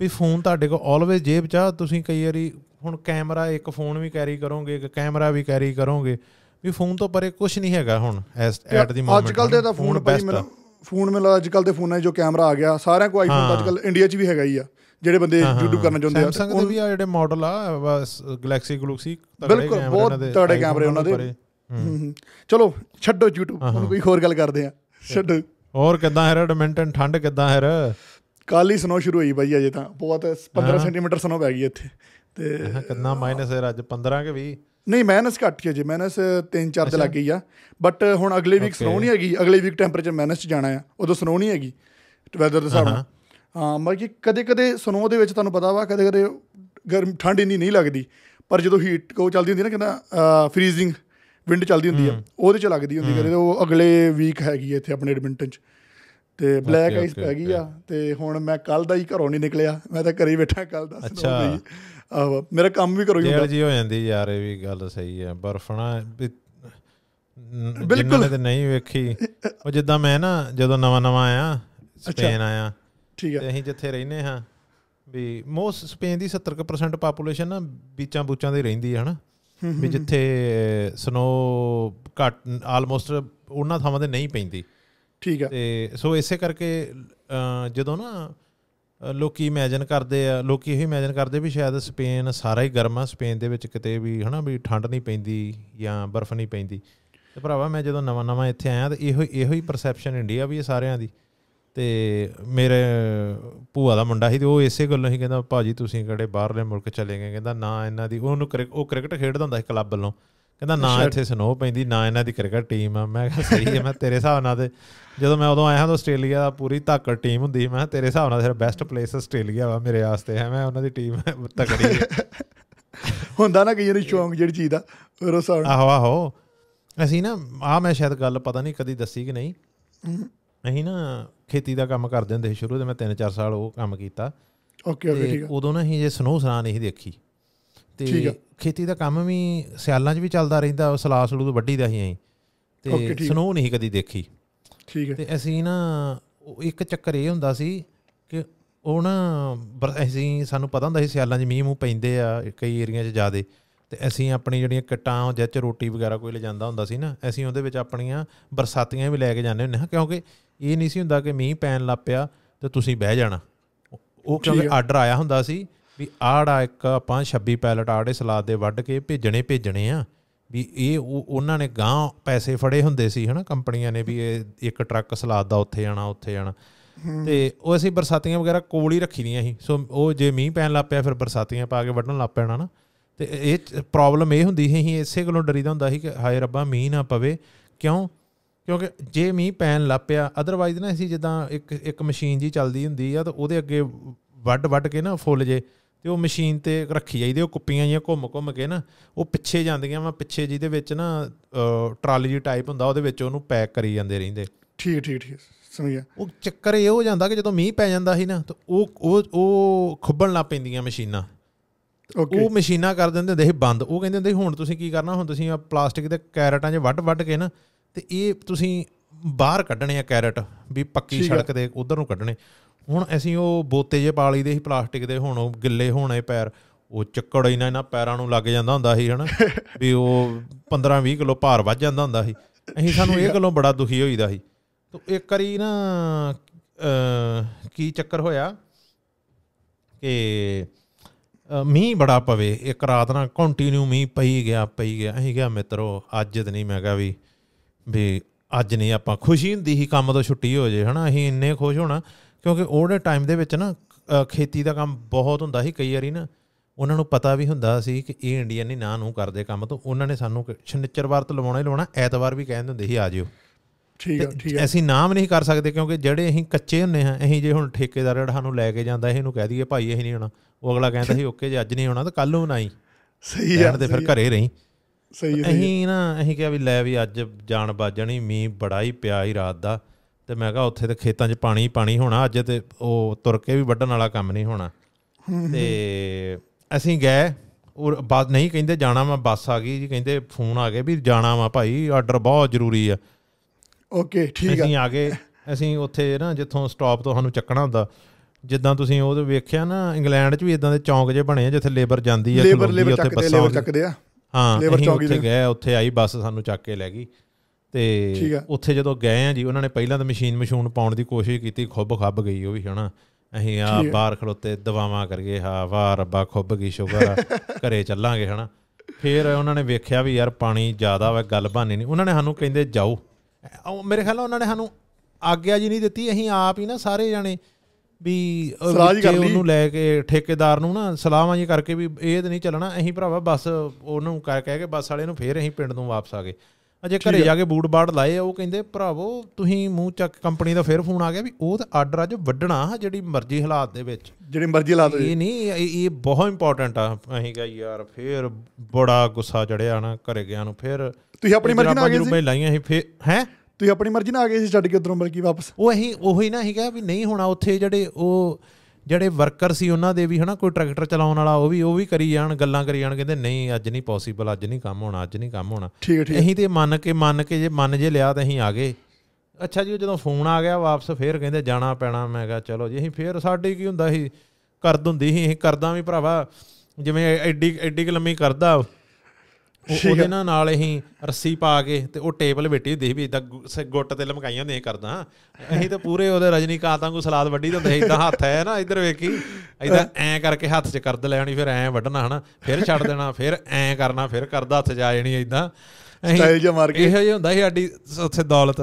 ਵੀ ਫੋਨ ਤੁਹਾਡੇ ਕੋਲ ਆਲਵੇਜ਼ ਜੇਬ 'ਚ ਆ ਤੁਸੀਂ ਕਈ ਵਾਰੀ ਹੁਣ ਕੈਮਰਾ ਇੱਕ ਫੋਨ ਵੀ ਕੈਰੀ ਕਰੋਗੇ ਇੱਕ ਕੈਮਰਾ ਵੀ ਕੈਰੀ ਕਰੋਗੇ ਵੀ ਫੋਨ ਤੋਂ ਪਰੇ ਕੁਝ ਨਹੀਂ ਹੈਗਾ ਹੁਣ ਐਟ ਦੀ ਮੋਮੈਂਟ ਅੱਜ ਕੱਲ ਦੇ ਤਾਂ ਫੋਨ ਪਈ ਮੈਨੂੰ ਫੋਨ ਮੇਲਾ ਅੱਜ ਕੱਲ ਦੇ ਫੋਨਾਂ 'ਚ ਜੋ ਕੈਮਰਾ ਆ ਗਿਆ ਸਾਰਿਆਂ ਕੋ ਆਈਫੋਨ ਅੱਜ ਕੱਲ ਇੰਡੀਆ 'ਚ ਵੀ ਹੈਗਾ ਹੀ ਆ ਜਿਹੜੇ ਬੰਦੇ YouTube ਕਰਨਾ ਚਾਹੁੰਦੇ ਆ ਸੈਮਸੰਗ ਦੇ ਵੀ ਆ ਜਿਹੜੇ ਮਾਡਲ ਆ ਗੈਲੈਕਸੀ ਗਲੂਕਸੀ ਬਿਲਕੁਲ ਬਹੁਤ ਤੜੇ ਕੈਮਰੇ ਉਹਨਾਂ ਦੇ ਚਲੋ ਛੱਡੋ YouTube ਹੁਣ ਕੋਈ ਹੋਰ ਗੱਲ ਕਰਦੇ ਆ ਛੱਡੋ ਹੋਰ ਕਿਦਾਂ ਹੈ ਰੈਡਮਿੰਟਨ ਠੰਡ ਕਿਦਾਂ ਹੈ ਕੱਲ ਹੀ ਸਨੋ ਸ਼ੁਰੂ ਹੋਈ ਬਾਈ ਅਜੇ ਤਾਂ ਬਹੁਤ 15 ਸੈਂਟੀਮੀਟਰ ਸਨੋ ਪੈ ਗਈ ਇੱਥੇ ਤੇ ਕਿੰਨਾ ਮਾਈਨਸ ਹੈ ਅੱਜ 15 ਕੇ 20 ਨਹੀਂ ਮੈਨਸ ਘੱਟ ਗਿਆ ਜੀ ਮੈਨਸ 3-4 ਦੇ ਲੱਗ ਗਈ ਆ ਬਟ ਹੁਣ ਅਗਲੇ ਵੀਕ ਸਨੋ ਨਹੀਂ ਹੈਗੀ ਅਗਲੇ ਵੀਕ ਟੈਂਪਰੇਚਰ ਮਾਈਨਸ ਚ ਜਾਣਾ ਆ ਉਦੋਂ ਸਨੋ ਨਹੀਂ ਹੈਗੀ ਵੈਦਰ ਦੇ ਹਿਸਾਬ ਨਾਲ uh-huh। ਹਾਂ ਮਤਲਬ ਕਿ ਕਦੇ-ਕਦੇ ਸਨੋ ਦੇ ਵਿੱਚ ਤੁਹਾਨੂੰ ਪਤਾ ਵਾ ਕਦੇ-ਕਦੇ ਗਰਮ ਠੰਡ ਇੰਨੀ ਨਹੀਂ ਲੱਗਦੀ ਪਰ ਜਦੋਂ ਹੀਟ ਕੋ ਚੱਲਦੀ ਹੁੰਦੀ ਨਾ ਕਹਿੰਦਾ ਫ੍ਰੀਜ਼ਿੰਗ ਵਿੰਡ ਚੱਲਦੀ ਹੁੰਦੀ ਆ ਉਹਦੇ ਚ ਲੱਗਦੀ ਹੁੰਦੀ ਕਦੇ ਉਹ ਅਗਲੇ ਵੀਕ ਹੈਗੀ ਇੱਥੇ ਆਪਣੇ ਐਡਮਿੰਟਨ ਚ ਤੇ ਬਲੈਕ ਆਈਸ ਪੈ ਗਈ ਆ ਤੇ ਹੁਣ ਮੈਂ ਕੱਲ ਦਾ ਹੀ ਘਰੋਂ ਨਹੀਂ ਨਿਕਲਿਆ ਮੈਂ ਤਾਂ ਘਰੇ ਹੀ ਬੈਠਾ ਕੱਲ ਦਾ ਸਨੋ ਮੇਰਾ ਕੰਮ ਵੀ ਕਰੋ ਹੁੰਦਾ ਜੀ ਹੋ ਜਾਂਦੀ ਯਾਰ ਇਹ ਵੀ ਗੱਲ ਸਹੀ ਹੈ ਬਰਫਣਾ ਬਿਲਕੁਲ ਤੇ ਨਹੀਂ ਵੇਖੀ ਉਹ ਜਿੱਦਾਂ ਮੈਂ ਨਾ ਜਦੋਂ ਨਵਾਂ ਨਵਾਂ ਆਇਆ ਸਪੇਨ ਆਇਆ ਠੀਕ ਹੈ ਤੇ ਅਸੀਂ ਜਿੱਥੇ ਰਹਿੰਦੇ ਹਾਂ ਵੀ ਮੋਸ ਸਪੇਨ ਦੀ 70% ਪਾਪੂਲੇਸ਼ਨ ਨਾ ਵਿਚਾਂ ਬੂਚਾਂ ਦੇ ਰਹਿੰਦੀ ਹੈ ਹਨਾ ਵੀ ਜਿੱਥੇ ਸਨੋ ਘਟ ਆਲਮੋਸਟ ਉਹਨਾਂ ਥਾਵਾਂ ਤੇ ਨਹੀਂ ਪੈਂਦੀ ਠੀਕ ਹੈ ਤੇ ਸੋ ਇਸੇ ਕਰਕੇ ਜਦੋਂ ਨਾ ਲੋਕੀ ਇਮੇਜਿਨ ਕਰਦੇ ਆ ਲੋਕੀ ਇਹ ਇਮੇਜਿਨ ਕਰਦੇ ਵੀ ਸ਼ਾਇਦ ਸਪੇਨ ਸਾਰਾ ਹੀ ਗਰਮ ਆ ਸਪੇਨ ਦੇ ਵਿੱਚ ਕਿਤੇ ਵੀ ਹਨਾ ਵੀ ਠੰਡ ਨਹੀਂ ਪੈਂਦੀ ਜਾਂ ਬਰਫ਼ ਨਹੀਂ ਪੈਂਦੀ ਤੇ ਭਰਾਵਾ ਮੈਂ ਜਦੋਂ ਨਵਾਂ ਨਵਾਂ ਇੱਥੇ ਆਇਆ ਤਾਂ ਇਹੋ ਇਹੋ ਹੀ ਪਰਸੈਪਸ਼ਨ ਇੰਡੀਆ ਵੀ ਸਾਰਿਆਂ ਦੀ ਤੇ ਮੇਰੇ ਭੂਆ ਦਾ ਮੁੰਡਾ ਸੀ ਤੇ ਉਹ ਇਸੇ ਗੱਲੋਂ ਹੀ ਕਹਿੰਦਾ ਭਾਜੀ ਤੁਸੀਂ ਕਿਹੜੇ ਬਾਹਰਲੇ ਮੁਲਕ ਚਲੇ ਗਏ ਕਹਿੰਦਾ ਨਾ ਇਹਨਾਂ ਦੀ ਉਹਨੂੰ ਉਹ ਕ੍ਰਿਕਟ ਖੇਡਦਾ ਹੁੰਦਾ ਸੀ ਕਲੱਬ ਵੱਲੋਂ ਕਹਿੰਦਾ ਨਾ ਇੱਥੇ ਸਨੋ ਪੈਂਦੀ ਨਾ ਇਹਨਾਂ ਦੀ ਕ੍ਰਿਕਟ ਟੀਮ ਆ ਮੈਂ ਕਿਹਾ ਸਹੀ ਹੈ ਮੈਂ ਤੇਰੇ ਹਿਸਾਬ ਨਾਲ ਤੇ ਜਦੋਂ ਮੈਂ ਉਦੋਂ ਆਇਆ ਹਾਂ ਤਾਂ ਆਸਟ੍ਰੇਲੀਆ ਦਾ ਪੂਰੀ ਧਾਕੜ ਟੀਮ ਹੁੰਦੀ ਮੈਂ ਤੇਰੇ ਹਿਸਾਬ ਨਾਲ ਫਿਰ ਬੈਸਟ ਪਲੇਸ ਆਸਟ੍ਰੇਲੀਆ ਵਾ ਮੇਰੇ ਵਾਸਤੇ ਹੈ ਮੈਂ ਉਹਨਾਂ ਦੀ ਟੀਮ ਤਕੜੀ ਹੁੰਦਾ ਨਾ ਕਿ ਜਿਹੜੀ ਸ਼ੌਂਕ ਜਿਹੜੀ ਚੀਜ਼ ਦਾ ਰਸਾਉਣ ਆਹੋ ਆਹੋ ਅਸੀਂ ਨਾ ਆ ਮੈਂ ਸ਼ਾਇਦ ਗੱਲ ਪਤਾ ਨਹੀਂ ਕਦੀ ਦੱਸੀ ਕਿ ਨਹੀਂ ਅਸੀਂ ਨਾ ਖੇਤੀ ਦਾ ਕੰਮ ਕਰਦੇ ਹੁੰਦੇ ਸੀ ਸ਼ੁਰੂ ਤੇ ਮੈਂ 3-4 ਸਾਲ ਉਹ ਕੰਮ ਕੀਤਾ ਓਕੇ ਓਕੇ ਠੀਕ ਹੈ ਉਦੋਂ ਨਾ ਅਸੀਂ ਜੇ ਸਨੋ ਸਰਾਂ ਨਹੀਂ ਦੇਖੀ ਤੇ ਖੇਤੀ ਦਾ ਕੰਮ ਵੀ ਸਿਆਲਾਂ 'ਚ ਵੀ ਚੱਲਦਾ ਰਹਿੰਦਾ ਉਹ ਸਲਾਸ ਲੂ ਤੋਂ ਵੱਢੀ ਦਾ ਹੀ ਆਈ ਤੇ ਸਨੋ ਨਹੀਂ ਕਦੀ ਦੇਖੀ ਠੀਕ ਹੈ ਤੇ ਅਸੀਂ ਨਾ ਇੱਕ ਚੱਕਰ ਇਹ ਹੁੰਦਾ ਸੀ ਕਿ ਉਹ ਨਾ ਅਸੀਂ ਸਾਨੂੰ ਪਤਾ ਹੁੰਦਾ ਸੀ ਸਿਆਲਾਂ 'ਚ ਮੀਂਹ ਮੂੰਹ ਪੈਂਦੇ ਆ ਕਈ ਏਰੀਆ 'ਚ ਜ਼ਿਆਦੇ ਤੇ ਅਸੀਂ ਆਪਣੀ ਜਿਹੜੀਆਂ ਕਟਾਂ ਜਿੱਚ 'ਚ ਰੋਟੀ ਵਗੈਰਾ ਕੋਈ ਲੈ ਜਾਂਦਾ ਹੁੰਦਾ ਸੀ ਨਾ ਅਸੀਂ ਉਹਦੇ ਵਿੱਚ ਆਪਣੀਆਂ ਬਰਸਾਤੀਆਂ ਵੀ ਲੈ ਕੇ ਜਾਂਦੇ ਹੁੰਦੇ ਹਾਂ ਕਿਉਂਕਿ ਇਹ ਨਹੀਂ ਸੀ ਹੁੰਦਾ ਕਿ ਮੀਂਹ ਪੈਣ ਲੱਪਿਆ ਤੇ ਤੁਸੀਂ ਬਹਿ ਜਾਣਾ ਉਹ ਕਿਉਂਕਿ ਆਰਡਰ ਆਇਆ ਹੁੰਦਾ ਸੀ ਵੀ ਆੜਾ ਇੱਕ ਆਪਾਂ 26 ਪੈਲਟ ਆੜੇ ਸਲਾਦ ਦੇ ਵੱਢ ਕੇ ਭੇਜਣੇ ਭੇਜਣੇ ਆ ਵੀ ਇਹ ਉਹਨਾਂ ਨੇ ਗਾਂ ਪੈਸੇ ਫੜੇ ਹੁੰਦੇ ਸੀ ਹਨਾ ਕੰਪਨੀਆਂ ਨੇ ਵੀ ਇਹ ਇੱਕ ਟਰੱਕ ਸਲਾਦ ਦਾ ਉੱਥੇ ਜਾਣਾ ਉੱਥੇ ਜਾਣਾ ਤੇ ਉਹ ਅਸੀਂ ਬਰਸਾਤੀਆਂ ਵਗੈਰਾ ਕੋਲ ਹੀ ਰੱਖੀ ਦੀਆਂ ਸੀ ਸੋ ਉਹ ਜੇ ਮੀਂਹ ਪੈਣ ਲੱਗ ਪਿਆ ਫਿਰ ਬਰਸਾਤੀਆਂ ਪਾ ਕੇ ਵੱਢਣ ਲੱਗ ਪੈਣਾ ਨਾ ਤੇ ਇਹ ਪ੍ਰੋਬਲਮ ਇਹ ਹੁੰਦੀ ਸੀ ਅਸੀਂ ਇਸੇ ਗੱਲੋਂ ਡਰੀਦਾ ਹੁੰਦਾ ਸੀ ਕਿ ਹਾਏ ਰੱਬਾ ਮੀਂਹ ਨਾ ਪਵੇ ਕਿਉਂ ਕਿਉਂਕਿ ਜੇ ਮੀਂਹ ਪੈਣ ਲੱਗ ਪਿਆ ਅਦਰਵਾਈਜ਼ ਨਾ ਅਸੀਂ ਜਿੱਦਾਂ ਇੱਕ ਇੱਕ ਮਸ਼ੀਨ ਜੀ ਚੱਲਦੀ ਹੁੰਦੀ ਆ ਤਾਂ ਉਹਦੇ ਅੱਗੇ ਵੱਡ ਵੱਡ ਕੇ ਨਾ ਫੁੱਲ ਜੇ ਤੇ ਉਹ ਮਸ਼ੀਨ ਤੇ ਰੱਖੀ ਜਾਈਦੀ ਉਹ ਕੁੱਪੀਆਂ ਜੀਆਂ ਘੁੰਮ ਘੁੰਮ ਕੇ ਨਾ ਉਹ ਪਿੱਛੇ ਜਾਂਦੀਆਂ ਵਾ ਪਿੱਛੇ ਜਿਹਦੇ ਵਿੱਚ ਨਾ ਟਰਾਲੀ ਜੀ ਟਾਈਪ ਹੁੰਦਾ ਉਹਦੇ ਵਿੱਚ ਉਹਨੂੰ ਪੈਕ ਕਰੀ ਜਾਂਦੇ ਰਹਿੰਦੇ ਠੀਕ ਠੀਕ ਠੀਕ ਸਮਝਿਆ ਉਹ ਚੱਕਰ ਇਹ ਹੋ ਜਾਂਦਾ ਕਿ ਜਦੋਂ ਮੀਂਹ ਪੈ ਜਾਂਦਾ ਸੀ ਨਾ ਤਾਂ ਉਹ ਉਹ ਉਹ ਖੁੱਬਣ ਲੱਗ ਪੈਂਦੀਆਂ ਮਸ਼ੀਨਾਂ ਉਹ ਮਸ਼ੀਨਾਂ ਕਰ ਦਿੰਦੇ ਹੁੰਦੇ ਸੀ ਬੰਦ ਉਹ ਕਹਿੰਦੇ ਹੁੰਦੇ ਹੁਣ ਤੁਸੀਂ ਕੀ ਕਰਨਾ ਹੁਣ ਤੁਸੀਂ ਆ ਪਲਾਸਟਿਕ ਦੇ ਕੈਰਟਾਂ 'ਚ ਵੱਟ-ਵੱਟ ਕੇ ਨਾ ਤੇ ਇਹ ਤੁਸੀਂ ਬਾਹਰ ਕੱਢਣੇ ਆ ਕੈਰਟ ਵੀ ਪੱਕੀ ਸੜਕ ਦੇ ਉਧਰ ਨੂੰ ਕੱਢਣੇ ਹੁਣ ਅਸੀਂ ਉਹ ਬੋਤੇ ਜੇ ਪਾਲੀ ਦੇ ਸੀ ਪਲਾਸਟਿਕ ਦੇ ਹੁਣ ਉਹ ਗਿੱਲੇ ਹੋਣੇ ਪੈਰ ਉਹ ਚੱਕੜ ਇਹਨਾਂ ਇਹਨਾਂ ਪੈਰਾਂ ਨੂੰ ਲੱਗ ਜਾਂਦਾ ਹੁੰਦਾ ਸੀ ਹਨਾ [LAUGHS] ਵੀ ਉਹ 15 20 ਕਿਲੋ ਭਾਰ ਵੱਜ ਜਾਂਦਾ ਹੁੰਦਾ ਸੀ ਅਸੀਂ ਸਾਨੂੰ ਇਹ ਗੱਲੋਂ ਬੜਾ ਦੁਖੀ ਹੋਈਦਾ ਸੀ ਤੋ ਇੱਕ ਕਰੀ ਨਾ ਕੀ ਚੱਕਰ ਹੋਇਆ ਕਿ ਮੀਂਹ ਬੜਾ ਪਵੇ ਇੱਕ ਰਾਤ ਨਾ ਕੰਟੀਨਿਊ ਮੀਂਹ ਪਈ ਗਿਆ ਪਈ ਗਿਆ ਅਸੀਂ ਕਿਹਾ ਮਿੱਤਰੋ ਅੱਜ ਤੇ ਨਹੀਂ ਮੈਂ ਕਿਹਾ ਵੀ ਵੀ ਅੱਜ ਨਹੀਂ ਆਪਾਂ ਖੁਸ਼ੀ ਹੁੰਦੀ ਸੀ ਕੰਮ ਤੋਂ ਛੁੱਟੀ ਹੋ ਜੇ ਹਨਾ ਅਸੀਂ ਇੰਨੇ ਖੁਸ਼ ਹੋਣਾ ਕਿਉਂਕਿ ਉਹਦੇ ਟਾਈਮ ਦੇ ਵਿੱਚ ਨਾ ਖੇਤੀ ਦਾ ਕੰਮ ਬਹੁਤ ਹੁੰਦਾ ਸੀ ਕਈ ਵਾਰੀ ਨਾ ਉਹਨਾਂ ਨੂੰ ਪਤਾ ਵੀ ਹੁੰਦਾ ਸੀ ਕਿ ਇਹ ਇੰਡੀਅਨ ਨਹੀਂ ਨਾ ਨੂੰ ਕਰਦੇ ਕੰਮ ਤੋਂ ਉਹਨਾਂ ਨੇ ਸਾਨੂੰ ਸ਼ਨੀਚਰਵਾਰ ਤੋਂ ਲਵਾਉਣਾ ਹੀ ਲਵਾਉਣਾ ਐਤਵਾਰ ਵੀ ਕਹਿੰਦੇ ਹੁੰਦੇ ਸੀ ਆ ਜਿਓ ਠੀਕ ਹੈ ਠੀਕ ਹੈ ਅਸੀਂ ਨਾਮ ਨਹੀਂ ਕਰ ਸਕਦੇ ਕਿਉਂਕਿ ਜਿਹੜੇ ਅਸੀਂ ਕੱਚੇ ਹੁੰਨੇ ਆ ਅਸੀਂ ਜੇ ਹੁਣ ਠੇਕੇਦਾਰ ਜਿਹੜਾ ਸਾਨੂੰ ਲੈ ਕੇ ਜਾਂਦਾ ਇਹਨੂੰ ਕਹਿ ਦਈਏ ਭਾਈ ਇਹ ਨਹੀਂ ਹੋਣਾ ਉਹ ਅਗਲਾ ਕਹਿੰਦਾ ਸੀ ਓਕੇ ਜੇ ਅੱਜ ਨਹੀਂ ਹੋਣਾ ਤਾਂ ਕੱਲ ਨੂੰ ਨਹੀਂ ਸਹੀ ਹੈ ਤੇ ਫਿਰ ਘਰੇ ਰਹੀ ਸਹੀ ਹੈ ਅਸੀਂ ਨਾ ਅਸੀਂ ਕਿਹਾ ਵੀ ਲੈ ਵੀ ਅੱਜ ਜਾਣ ਬਾਜਣੀ ਮੀਂਹ ਬੜਾ ਹੀ ਪਿਆ ਹੀ ਰਾਤ ਦਾ ਤੇ ਮੈਂ ਕਿਹਾ ਉੱਥੇ ਤੇ ਖੇਤਾਂ 'ਚ ਪਾਣੀ ਪਾਣੀ ਹੋਣਾ ਅੱਜ ਤੇ ਉਹ ਤੁਰ ਕੇ ਵੀ ਵੱਢਣ ਵਾਲਾ ਕੰਮ ਨਹੀਂ ਹੋਣਾ ਤੇ ਅਸੀਂ ਗਏ ਉਹ ਬਾਤ ਨਹੀਂ ਕਹਿੰਦੇ ਜਾਣਾ ਮੈਂ ਬੱਸ ਆ ਗਈ ਜੀ ਕਹਿੰਦੇ ਫੋਨ ਆ ਗਿਆ ਵੀ ਜਾਣਾ ਵਾ ਭਾਈ ਆਰਡਰ ਬਹੁਤ ਜ਼ਰੂਰੀ ਆ ਓਕੇ ਠੀਕ ਆ ਅਸੀਂ ਆ ਗਏ ਅਸੀਂ ਉੱਥੇ ਨਾ ਜਿੱਥੋਂ ਸਟਾਪ ਤੋਂ ਸਾਨੂੰ ਚੱਕਣਾ ਹੁੰਦਾ ਜਿੱਦਾਂ ਤੁਸੀਂ ਉਹ ਵੇਖਿਆ ਨਾ ਇੰਗਲੈਂਡ 'ਚ ਵੀ ਇਦਾਂ ਦੇ ਚੌਂਕ ਜੇ ਬਣੇ ਆ ਜਿੱਥੇ ਲੇਬਰ ਜਾਂਦੀ ਆ ਲੇਬਰ ਲੇਬਰ ਚੱਕਦੇ ਆ ਹਾਂ ਲੇਬਰ ਚੌਂਕ ਤੇ ਗਏ ਉੱਥੇ ਆਈ ਬੱਸ ਸਾਨੂੰ ਚੱਕ ਕੇ ਲੈ ਗਈ ਤੇ ਉੱਥੇ ਜਦੋਂ ਗਏ ਆ ਜੀ ਉਹਨਾਂ ਨੇ ਪਹਿਲਾਂ ਤਾਂ ਮਸ਼ੀਨ ਮਸ਼ੂਨ ਪਾਉਣ ਦੀ ਕੋਸ਼ਿਸ਼ ਕੀਤੀ ਖੁੱਬ ਖੱਬ ਗਈ ਉਹ ਵੀ ਹਨਾ ਅਸੀਂ ਆ ਬਾਹਰ ਖੜੋਤੇ ਦਵਾਵਾਂ ਕਰਕੇ ਹਾ ਵਾ ਰੱਬਾ ਖੁੱਬ ਗਈ ਸ਼ੁਗਰ [LAUGHS] ਘਰੇ ਚੱਲਾਂਗੇ ਹਨਾ ਫਿਰ ਉਹਨਾਂ ਨੇ ਵੇਖਿਆ ਵੀ ਯਾਰ ਪਾਣੀ ਜ਼ਿਆਦਾ ਵਾ ਗੱਲ ਬਾਨੀ ਨਹੀਂ ਉਹਨਾਂ ਨੇ ਸਾਨੂੰ ਕਹਿੰਦੇ ਜਾਓ ਮੇਰੇ ਖਿਆਲ ਉਹਨਾਂ ਨੇ ਸਾਨੂੰ ਆਗਿਆ ਜੀ ਨਹੀਂ ਦਿੱਤੀ ਅਸੀਂ ਆਪ ਹੀ ਨਾ ਸਾਰੇ ਜਾਣੇ ਵੀ ਉਹਨੂੰ ਲੈ ਕੇ ਠੇਕੇਦਾਰ ਨੂੰ ਨਾ ਸਲਾਮਾਂ ਜੀ ਕਰਕੇ ਵੀ ਇਹ ਤੇ ਨਹੀਂ ਚੱਲਣਾ ਅਸੀਂ ਭਰਾਵਾ ਬਸ ਉਹਨੂੰ ਕਹਿ ਕੇ ਬਸ ਵਾਲੇ ਨੂੰ ਫੇਰ ਅਸੀਂ ਪਿੰਡ ਨੂੰ ਵਾਪਸ ਆ ਗਏ ਅਜੇ ਘਰੇ ਜਾ ਕੇ ਬੂਟ ਬਾੜ ਲਾਏ ਉਹ ਕਹਿੰਦੇ ਭਰਾਵੋ ਤੁਸੀਂ ਮੂੰਹ ਚੱਕ ਕੰਪਨੀ ਦਾ ਫੇਰ ਫੋਨ ਆ ਗਿਆ ਵੀ ਉਹ ਤਾਂ ਆਰਡਰ ਅਜ ਵੱਢਣਾ ਜਿਹੜੀ ਮਰਜ਼ੀ ਹਾਲਾਤ ਦੇ ਵਿੱਚ ਜਿਹੜੀ ਮਰਜ਼ੀ ਹਾਲਾਤ ਇਹ ਨਹੀਂ ਇਹ ਬਹੁਤ ਇੰਪੋਰਟੈਂਟ ਆ ਅਸੀਂ ਕਹਾਂ ਯਾਰ ਫੇਰ ਬੜਾ ਗੁੱਸਾ ਚੜਿਆ ਨਾ ਘਰੇ ਗਿਆ ਨੂੰ ਫੇਰ ਤੁਸੀਂ ਆਪਣੀ ਮਰਜ਼ੀ ਨਾਲ ਆ ਗਏ ਸੀ ਰੁਪਏ ਲਾਈਆਂ ਸੀ ਫੇਰ ਹੈ ਤੁਸੀਂ ਆਪਣੀ ਮਰਜ਼ੀ ਨਾਲ ਆ ਗਏ ਸੀ ਛੱਡ ਕੇ ਉਧਰੋਂ ਕੇ ਵਾਪਸ ਉਹ ਅਸੀਂ ਉਹੀ ਨਾ ਹੈਗਾ ਵੀ ਨਹੀਂ ਹੋਣਾ ਉੱਥੇ ਜਿਹੜੇ ਉਹ ਜਿਹੜੇ ਵਰਕਰ ਸੀ ਉਹਨਾਂ ਦੇ ਵੀ ਹਨਾ ਕੋਈ ਟਰੈਕਟਰ ਚਲਾਉਣ ਵਾਲਾ ਉਹ ਵੀ ਉਹ ਵੀ ਕਰੀ ਜਾਣ ਗੱਲਾਂ ਕਰੀ ਜਾਣ ਕਹਿੰਦੇ ਨਹੀਂ ਅੱਜ ਨਹੀਂ ਪੋਸੀਬਲ ਅੱਜ ਨਹੀਂ ਕੰਮ ਹੋਣਾ ਅੱਜ ਨਹੀਂ ਕੰਮ ਹੋਣਾ ਅਸੀਂ ਤੇ ਮੰਨ ਕੇ ਮੰਨ ਕੇ ਜੇ ਮੰਨ ਜੇ ਲਿਆ ਤਾਂ ਅਸੀਂ ਆ ਗਏ ਅੱਛਾ ਜੀ ਜਦੋਂ ਫੋਨ ਆ ਗਿਆ ਵਾਪਸ ਫੇਰ ਕਹਿੰਦੇ ਜਾਣਾ ਪੈਣਾ ਮੈਂ ਕਿਹਾ ਚਲੋ ਜੀ ਅਸੀਂ ਫੇਰ ਸਾਡੀ ਕੀ ਹੁੰਦਾ ਸੀ ਕਰਦ ਹੁੰਦੀ ਸੀ ਅਸੀਂ ਕਰਦਾ ਵੀ ਭਰਾਵਾ ਜਿਵੇਂ ਐਡੀ ਐਡੀ ਲੰਮੀ ਕਰਦਾ ਉਹਦੇ ਨਾਲ ਨਾਲ ਅਸੀਂ ਰੱਸੀ ਪਾ ਕੇ ਤੇ ਉਹ ਟੇਬਲ ਬੈਠੀ ਹੁੰਦੀ ਸੀ ਵੀ ਇਦਾਂ ਗੁੱਟ ਤੇ ਲਮਕਾਈਆਂ ਹੁੰਦੀਆਂ ਕਰਦਾ ਅਸੀਂ ਤਾਂ ਪੂਰੇ ਉਹਦੇ ਰਜਨੀਕਾਂਤ ਵਾਂਗੂ ਸਲਾਦ ਵੱਢੀ ਦਿੰਦੇ ਸੀ ਇਦਾਂ ਹੱਥ ਹੈ ਨਾ ਇਧਰ ਵੇਖੀ ਇਦਾਂ ਐ ਕਰਕੇ ਹੱਥ 'ਚ ਕਰਦ ਲੈਣੀ ਫਿਰ ਐ ਵੱਢਣਾ ਹਨਾ ਫਿਰ ਛੱਡ ਦੇਣਾ ਫਿਰ ਐ ਕਰਨਾ ਫਿਰ ਕਰਦਾ ਹੱਥ ਜਾ ਜਾਣੀ ਇਦਾਂ ਸਟਾਈਲ ਜਿਹਾ ਮਾਰ ਕੇ ਇਹੋ ਜਿਹਾ ਹੁੰਦਾ ਸੀ ਸਾਡੀ ਉੱਥੇ ਦੌਲਤ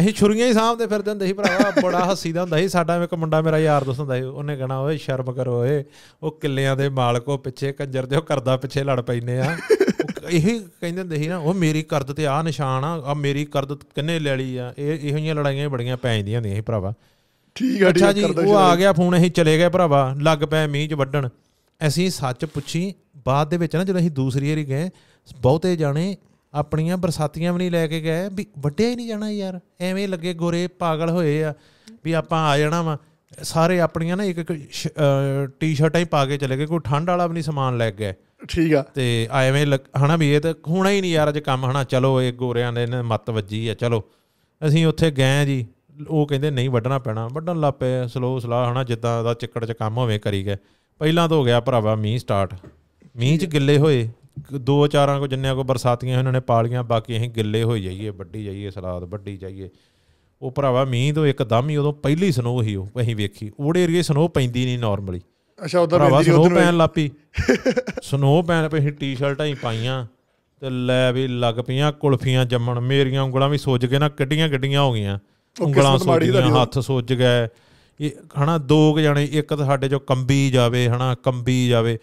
ਅਸੀਂ ਛੁਰੀਆਂ ਹੀ ਸਾਹਮਣੇ ਫਿਰ ਦਿੰਦੇ ਸੀ ਭਰਾਵਾ ਬੜਾ ਹੱਸੀਦਾ ਹੁੰਦਾ ਸੀ ਸਾਡਾ ਇੱਕ ਮੁੰਡਾ ਮੇਰਾ ਯਾਰ ਦੋਸਤ ਹੁੰਦਾ ਸੀ ਉਹਨੇ ਕਹਣਾ ਓਏ ਸ਼ਰਮ ਕਰੋ ਓਏ ਉਹ ਕਿੱਲਿਆਂ ਦੇ ਮਾਲਕੋ ਪਿੱਛੇ ਕੰਜਰ ਦੇ ਉਹ ਕਰਦਾ ਪਿੱਛੇ ਲੜ ਪੈਨੇ ਆ ਇਹ ਕਹਿੰਦੇ ਹੁੰਦੇ ਸੀ ਨਾ ਉਹ ਮੇਰੀ ਕਰਦ ਤੇ ਆ ਨਿਸ਼ਾਨ ਆ ਆ ਮੇਰੀ ਕਰਦ ਕਿੰਨੇ ਲੈ ਲਈ ਆ ਇਹ ਇਹੋ ਜੀਆਂ ਲੜਾਈਆਂ ਬੜੀਆਂ ਪੈ ਜਾਂਦੀਆਂ ਨੇ ਇਹ ਭਰਾਵਾ ਠੀਕ ਆ ਠੀਕ ਅੱਛਾ ਜੀ ਉਹ ਆ ਗਿਆ ਫੋਨ ਅਸੀਂ ਚਲੇ ਗਏ ਭਰਾਵਾ ਲੱਗ ਪਏ ਮੀਂਹ ਚ ਵੱਢਣ ਅਸੀਂ ਸੱਚ ਪੁੱਛੀ ਬਾਅਦ ਦੇ ਵਿੱਚ ਨਾ ਜਦੋਂ ਅਸੀਂ ਦੂਸਰੀ ਵਾਰੀ ਗਏ ਬਹੁਤੇ ਜਾਣੇ ਆਪਣੀਆਂ ਬਰਸਾਤੀਆਂ ਵੀ ਨਹੀਂ ਲੈ ਕੇ ਗਏ ਵੀ ਵੱਡਿਆ ਹੀ ਨਹੀਂ ਜਾਣਾ ਯਾਰ ਐਵੇਂ ਲੱਗੇ ਗੋਰੇ ਪਾਗਲ ਹੋਏ ਆ ਵੀ ਆਪਾਂ ਆ ਜਾਣਾ ਵਾ ਸਾਰੇ ਆਪਣੀਆਂ ਨਾ ਇੱਕ ਇੱਕ ਟੀ-ਸ਼ਰਟਾਂ ਹੀ ਪਾ ਕੇ ਚਲੇ ਗਏ ਕੋਈ ਠੰਡ ਵਾਲਾ ਵੀ ਨਹੀਂ ਸਮਾਨ ਲੈ ਕੇ ਗਏ ਠੀਕ ਆ ਤੇ ਐਵੇਂ ਹਨਾ ਵੀ ਇਹ ਤਾਂ ਹੋਣਾ ਹੀ ਨਹੀਂ ਯਾਰ ਅੱਜ ਕੰਮ ਹਨਾ ਚਲੋ ਇਹ ਗੋਰਿਆਂ ਦੇ ਨੇ ਵੱਜੀ ਆ ਚਲੋ ਅਸੀਂ ਉੱਥੇ ਗਏ ਜੀ ਉਹ ਕਹਿੰਦੇ ਨਹੀਂ ਵੱਢਣਾ ਪੈਣਾ ਵੱਢਣ ਲੱਪੇ ਸਲੋ ਸਲਾ ਹਨਾ ਜਿੱਦਾਂ ਦਾ ਚਿੱਕੜ 'ਚ ਕੰਮ ਹੋਵੇ ਕਰੀ ਗਏ ਪਹਿਲਾਂ ਤਾਂ ਹੋ ਗਿਆ ਭਰਾਵਾ ਮੀਂਹ ਸਟਾਰਟ ਮੀਂਹ 'ਚ ਗਿੱਲੇ ਹੋਏ ਦੋ ਚਾਰਾਂ ਕੋ ਜਿੰਨਿਆਂ ਕੋ ਬਰਸਾਤੀਆਂ ਇਹਨਾਂ ਨੇ ਪਾਲੀਆਂ ਬਾਕੀ ਅਸੀਂ ਗਿੱਲੇ ਹੋਈ ਜਾਈਏ ਵੱਡੀ ਜਾਈਏ ਸਲਾਦ ਵੱਡੀ ਜਾਈਏ ਉਹ ਭਰਾਵਾ ਮੀਂਹ ਤੋਂ ਇੱਕਦਮ ਹੀ ਉਦੋਂ ਪਹਿਲੀ ਸਨੋ ਹੀ ਉਹ ਅਸੀਂ ਵੇਖੀ ਉਹੜੇ ਏਰੀਏ ਸਨੋ ਪੈਂਦੀ ਨਹੀਂ ਨਾਰਮਲੀ ਅੱਛਾ ਉਧਰ ਪੈਂਦੀ ਉਧਰ ਨੂੰ ਪੈਣ ਲੱਪੀ ਸਨੋ ਪੈਣ ਪਈ ਟੀ-ਸ਼ਰਟਾਂ ਹੀ ਪਾਈਆਂ ਤੇ ਲੈ ਵੀ ਲੱਗ ਪਈਆਂ ਕੁਲਫੀਆਂ ਜੰਮਣ ਮੇਰੀਆਂ ਉਂਗਲਾਂ ਵੀ ਸੁੱਜ ਗਏ ਨਾ ਕਿੱਡੀਆਂ ਗੱਡੀਆਂ ਹੋ ਗਈਆਂ ਉਂਗਲਾਂ ਸੁੱਜ ਗਈਆਂ ਹੱਥ ਸੁੱਜ ਗਏ ਇਹ ਹਨਾ ਦੋ ਕ ਜਾਣੇ ਇੱਕ ਤਾਂ ਸਾਡੇ ਚੋਂ ਕੰਬੀ ਜਾਵੇ ਹਨਾ ਕੰਬੀ ਜਾਵੇ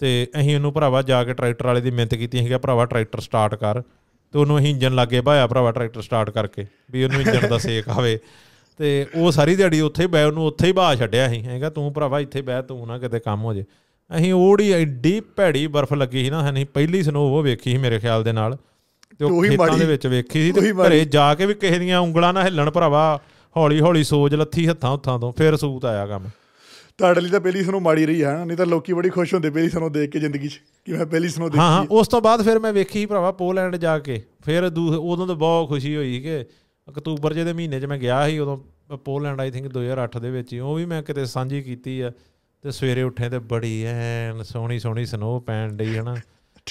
ਤੇ ਅਸੀਂ ਉਹਨੂੰ ਭਰਾਵਾ ਜਾ ਕੇ ਟਰੈਕਟਰ ਵਾਲੇ ਦੀ ਮਿੰਤ ਕੀਤੀ ਸੀਗਾ ਭਰਾਵਾ ਟਰੈਕਟਰ ਸਟਾਰਟ ਕਰ ਤੇ ਉਹਨੂੰ ਅਸੀਂ ਇੰਜਨ ਲੱਗੇ ਭਾਇਆ ਭਰਾਵਾ ਟਰੈਕਟਰ ਸਟਾਰਟ ਕਰਕੇ ਵੀ ਉਹਨੂੰ ਇੰਜਨ ਦਾ ਸੇਕ ਆਵੇ ਤੇ ਉਹ ਸਾਰੀ ਦਿਹਾੜੀ ਉੱਥੇ ਹੀ ਬੈ ਉਹਨੂੰ ਉੱਥੇ ਹੀ ਬਾਹ ਛੱਡਿਆ ਸੀ ਹੈਗਾ ਤੂੰ ਭਰਾਵਾ ਇੱਥੇ ਬੈ ਤੂੰ ਨਾ ਕਿਤੇ ਕੰਮ ਹੋ ਜੇ ਅਸੀਂ ਓੜੀ ਐਡੀ ਭੈੜੀ ਬਰਫ਼ ਲੱਗੀ ਸੀ ਨਾ ਹਨੀ ਪਹਿਲੀ ਸਨੋ ਉਹ ਵੇਖੀ ਸੀ ਮੇਰੇ ਖਿਆਲ ਦੇ ਨਾਲ ਤੇ ਉਹ ਖੇਤਾਂ ਦੇ ਵਿੱਚ ਵੇਖੀ ਸੀ ਤੇ ਘਰੇ ਜਾ ਕੇ ਵੀ ਕਿਸੇ ਦੀਆਂ ਉਂਗਲਾਂ ਨਾ ਹਿੱਲਣ ਭਰਾਵਾ ਹੌਲੀ ਹੌਲੀ ਸੋਜ ਲੱਥੀ ਹੱਥਾਂ ਹੱਥਾਂ ਤੋਂ ਫਿਰ ਸੂਤ ਆਇਆ ਕੰਮ ਤੁਹਾਡੇ ਲਈ ਤਾਂ ਪਹਿਲੀ ਸਨੋ ਮਾੜੀ ਰਹੀ ਹੈ ਨਹੀਂ ਤਾਂ ਲੋਕੀ ਬੜੀ ਖੁਸ਼ ਹੁੰਦੇ ਪਹਿਲੀ ਸਨੋ ਦੇਖ ਕੇ ਜ਼ਿੰਦਗੀ 'ਚ ਕਿ ਮੈਂ ਪਹਿਲੀ ਸਨੋ ਦੇਖੀ ਹਾਂ ਉਸ ਤੋਂ ਬਾਅਦ ਫਿਰ ਮੈਂ ਵੇਖੀ ਭਰਾਵਾ ਪੋਲੈਂਡ ਜਾ ਕੇ ਫਿਰ ਉਦੋਂ ਤਾਂ ਬਹੁਤ ਖੁਸ਼ੀ ਹੋਈ ਕਿ ਅਕਤੂਬਰ ਜੇ ਦੇ ਮਹੀਨੇ 'ਚ ਮੈਂ ਗਿਆ ਸੀ ਉਦੋਂ ਪੋਲੈਂਡ ਆਈ ਥਿੰਕ 2008 ਦੇ ਵਿੱਚ ਉਹ ਵੀ ਮੈਂ ਕਿਤੇ ਸਾਂਝੀ ਕੀਤੀ ਆ ਤੇ ਸਵੇਰੇ ਉੱਠੇ ਤੇ ਬੜੀ ਐਨ ਸੋਹਣੀ ਸੋਹਣੀ ਸਨੋ ਪੈਣ ਡਈ ਹਨਾ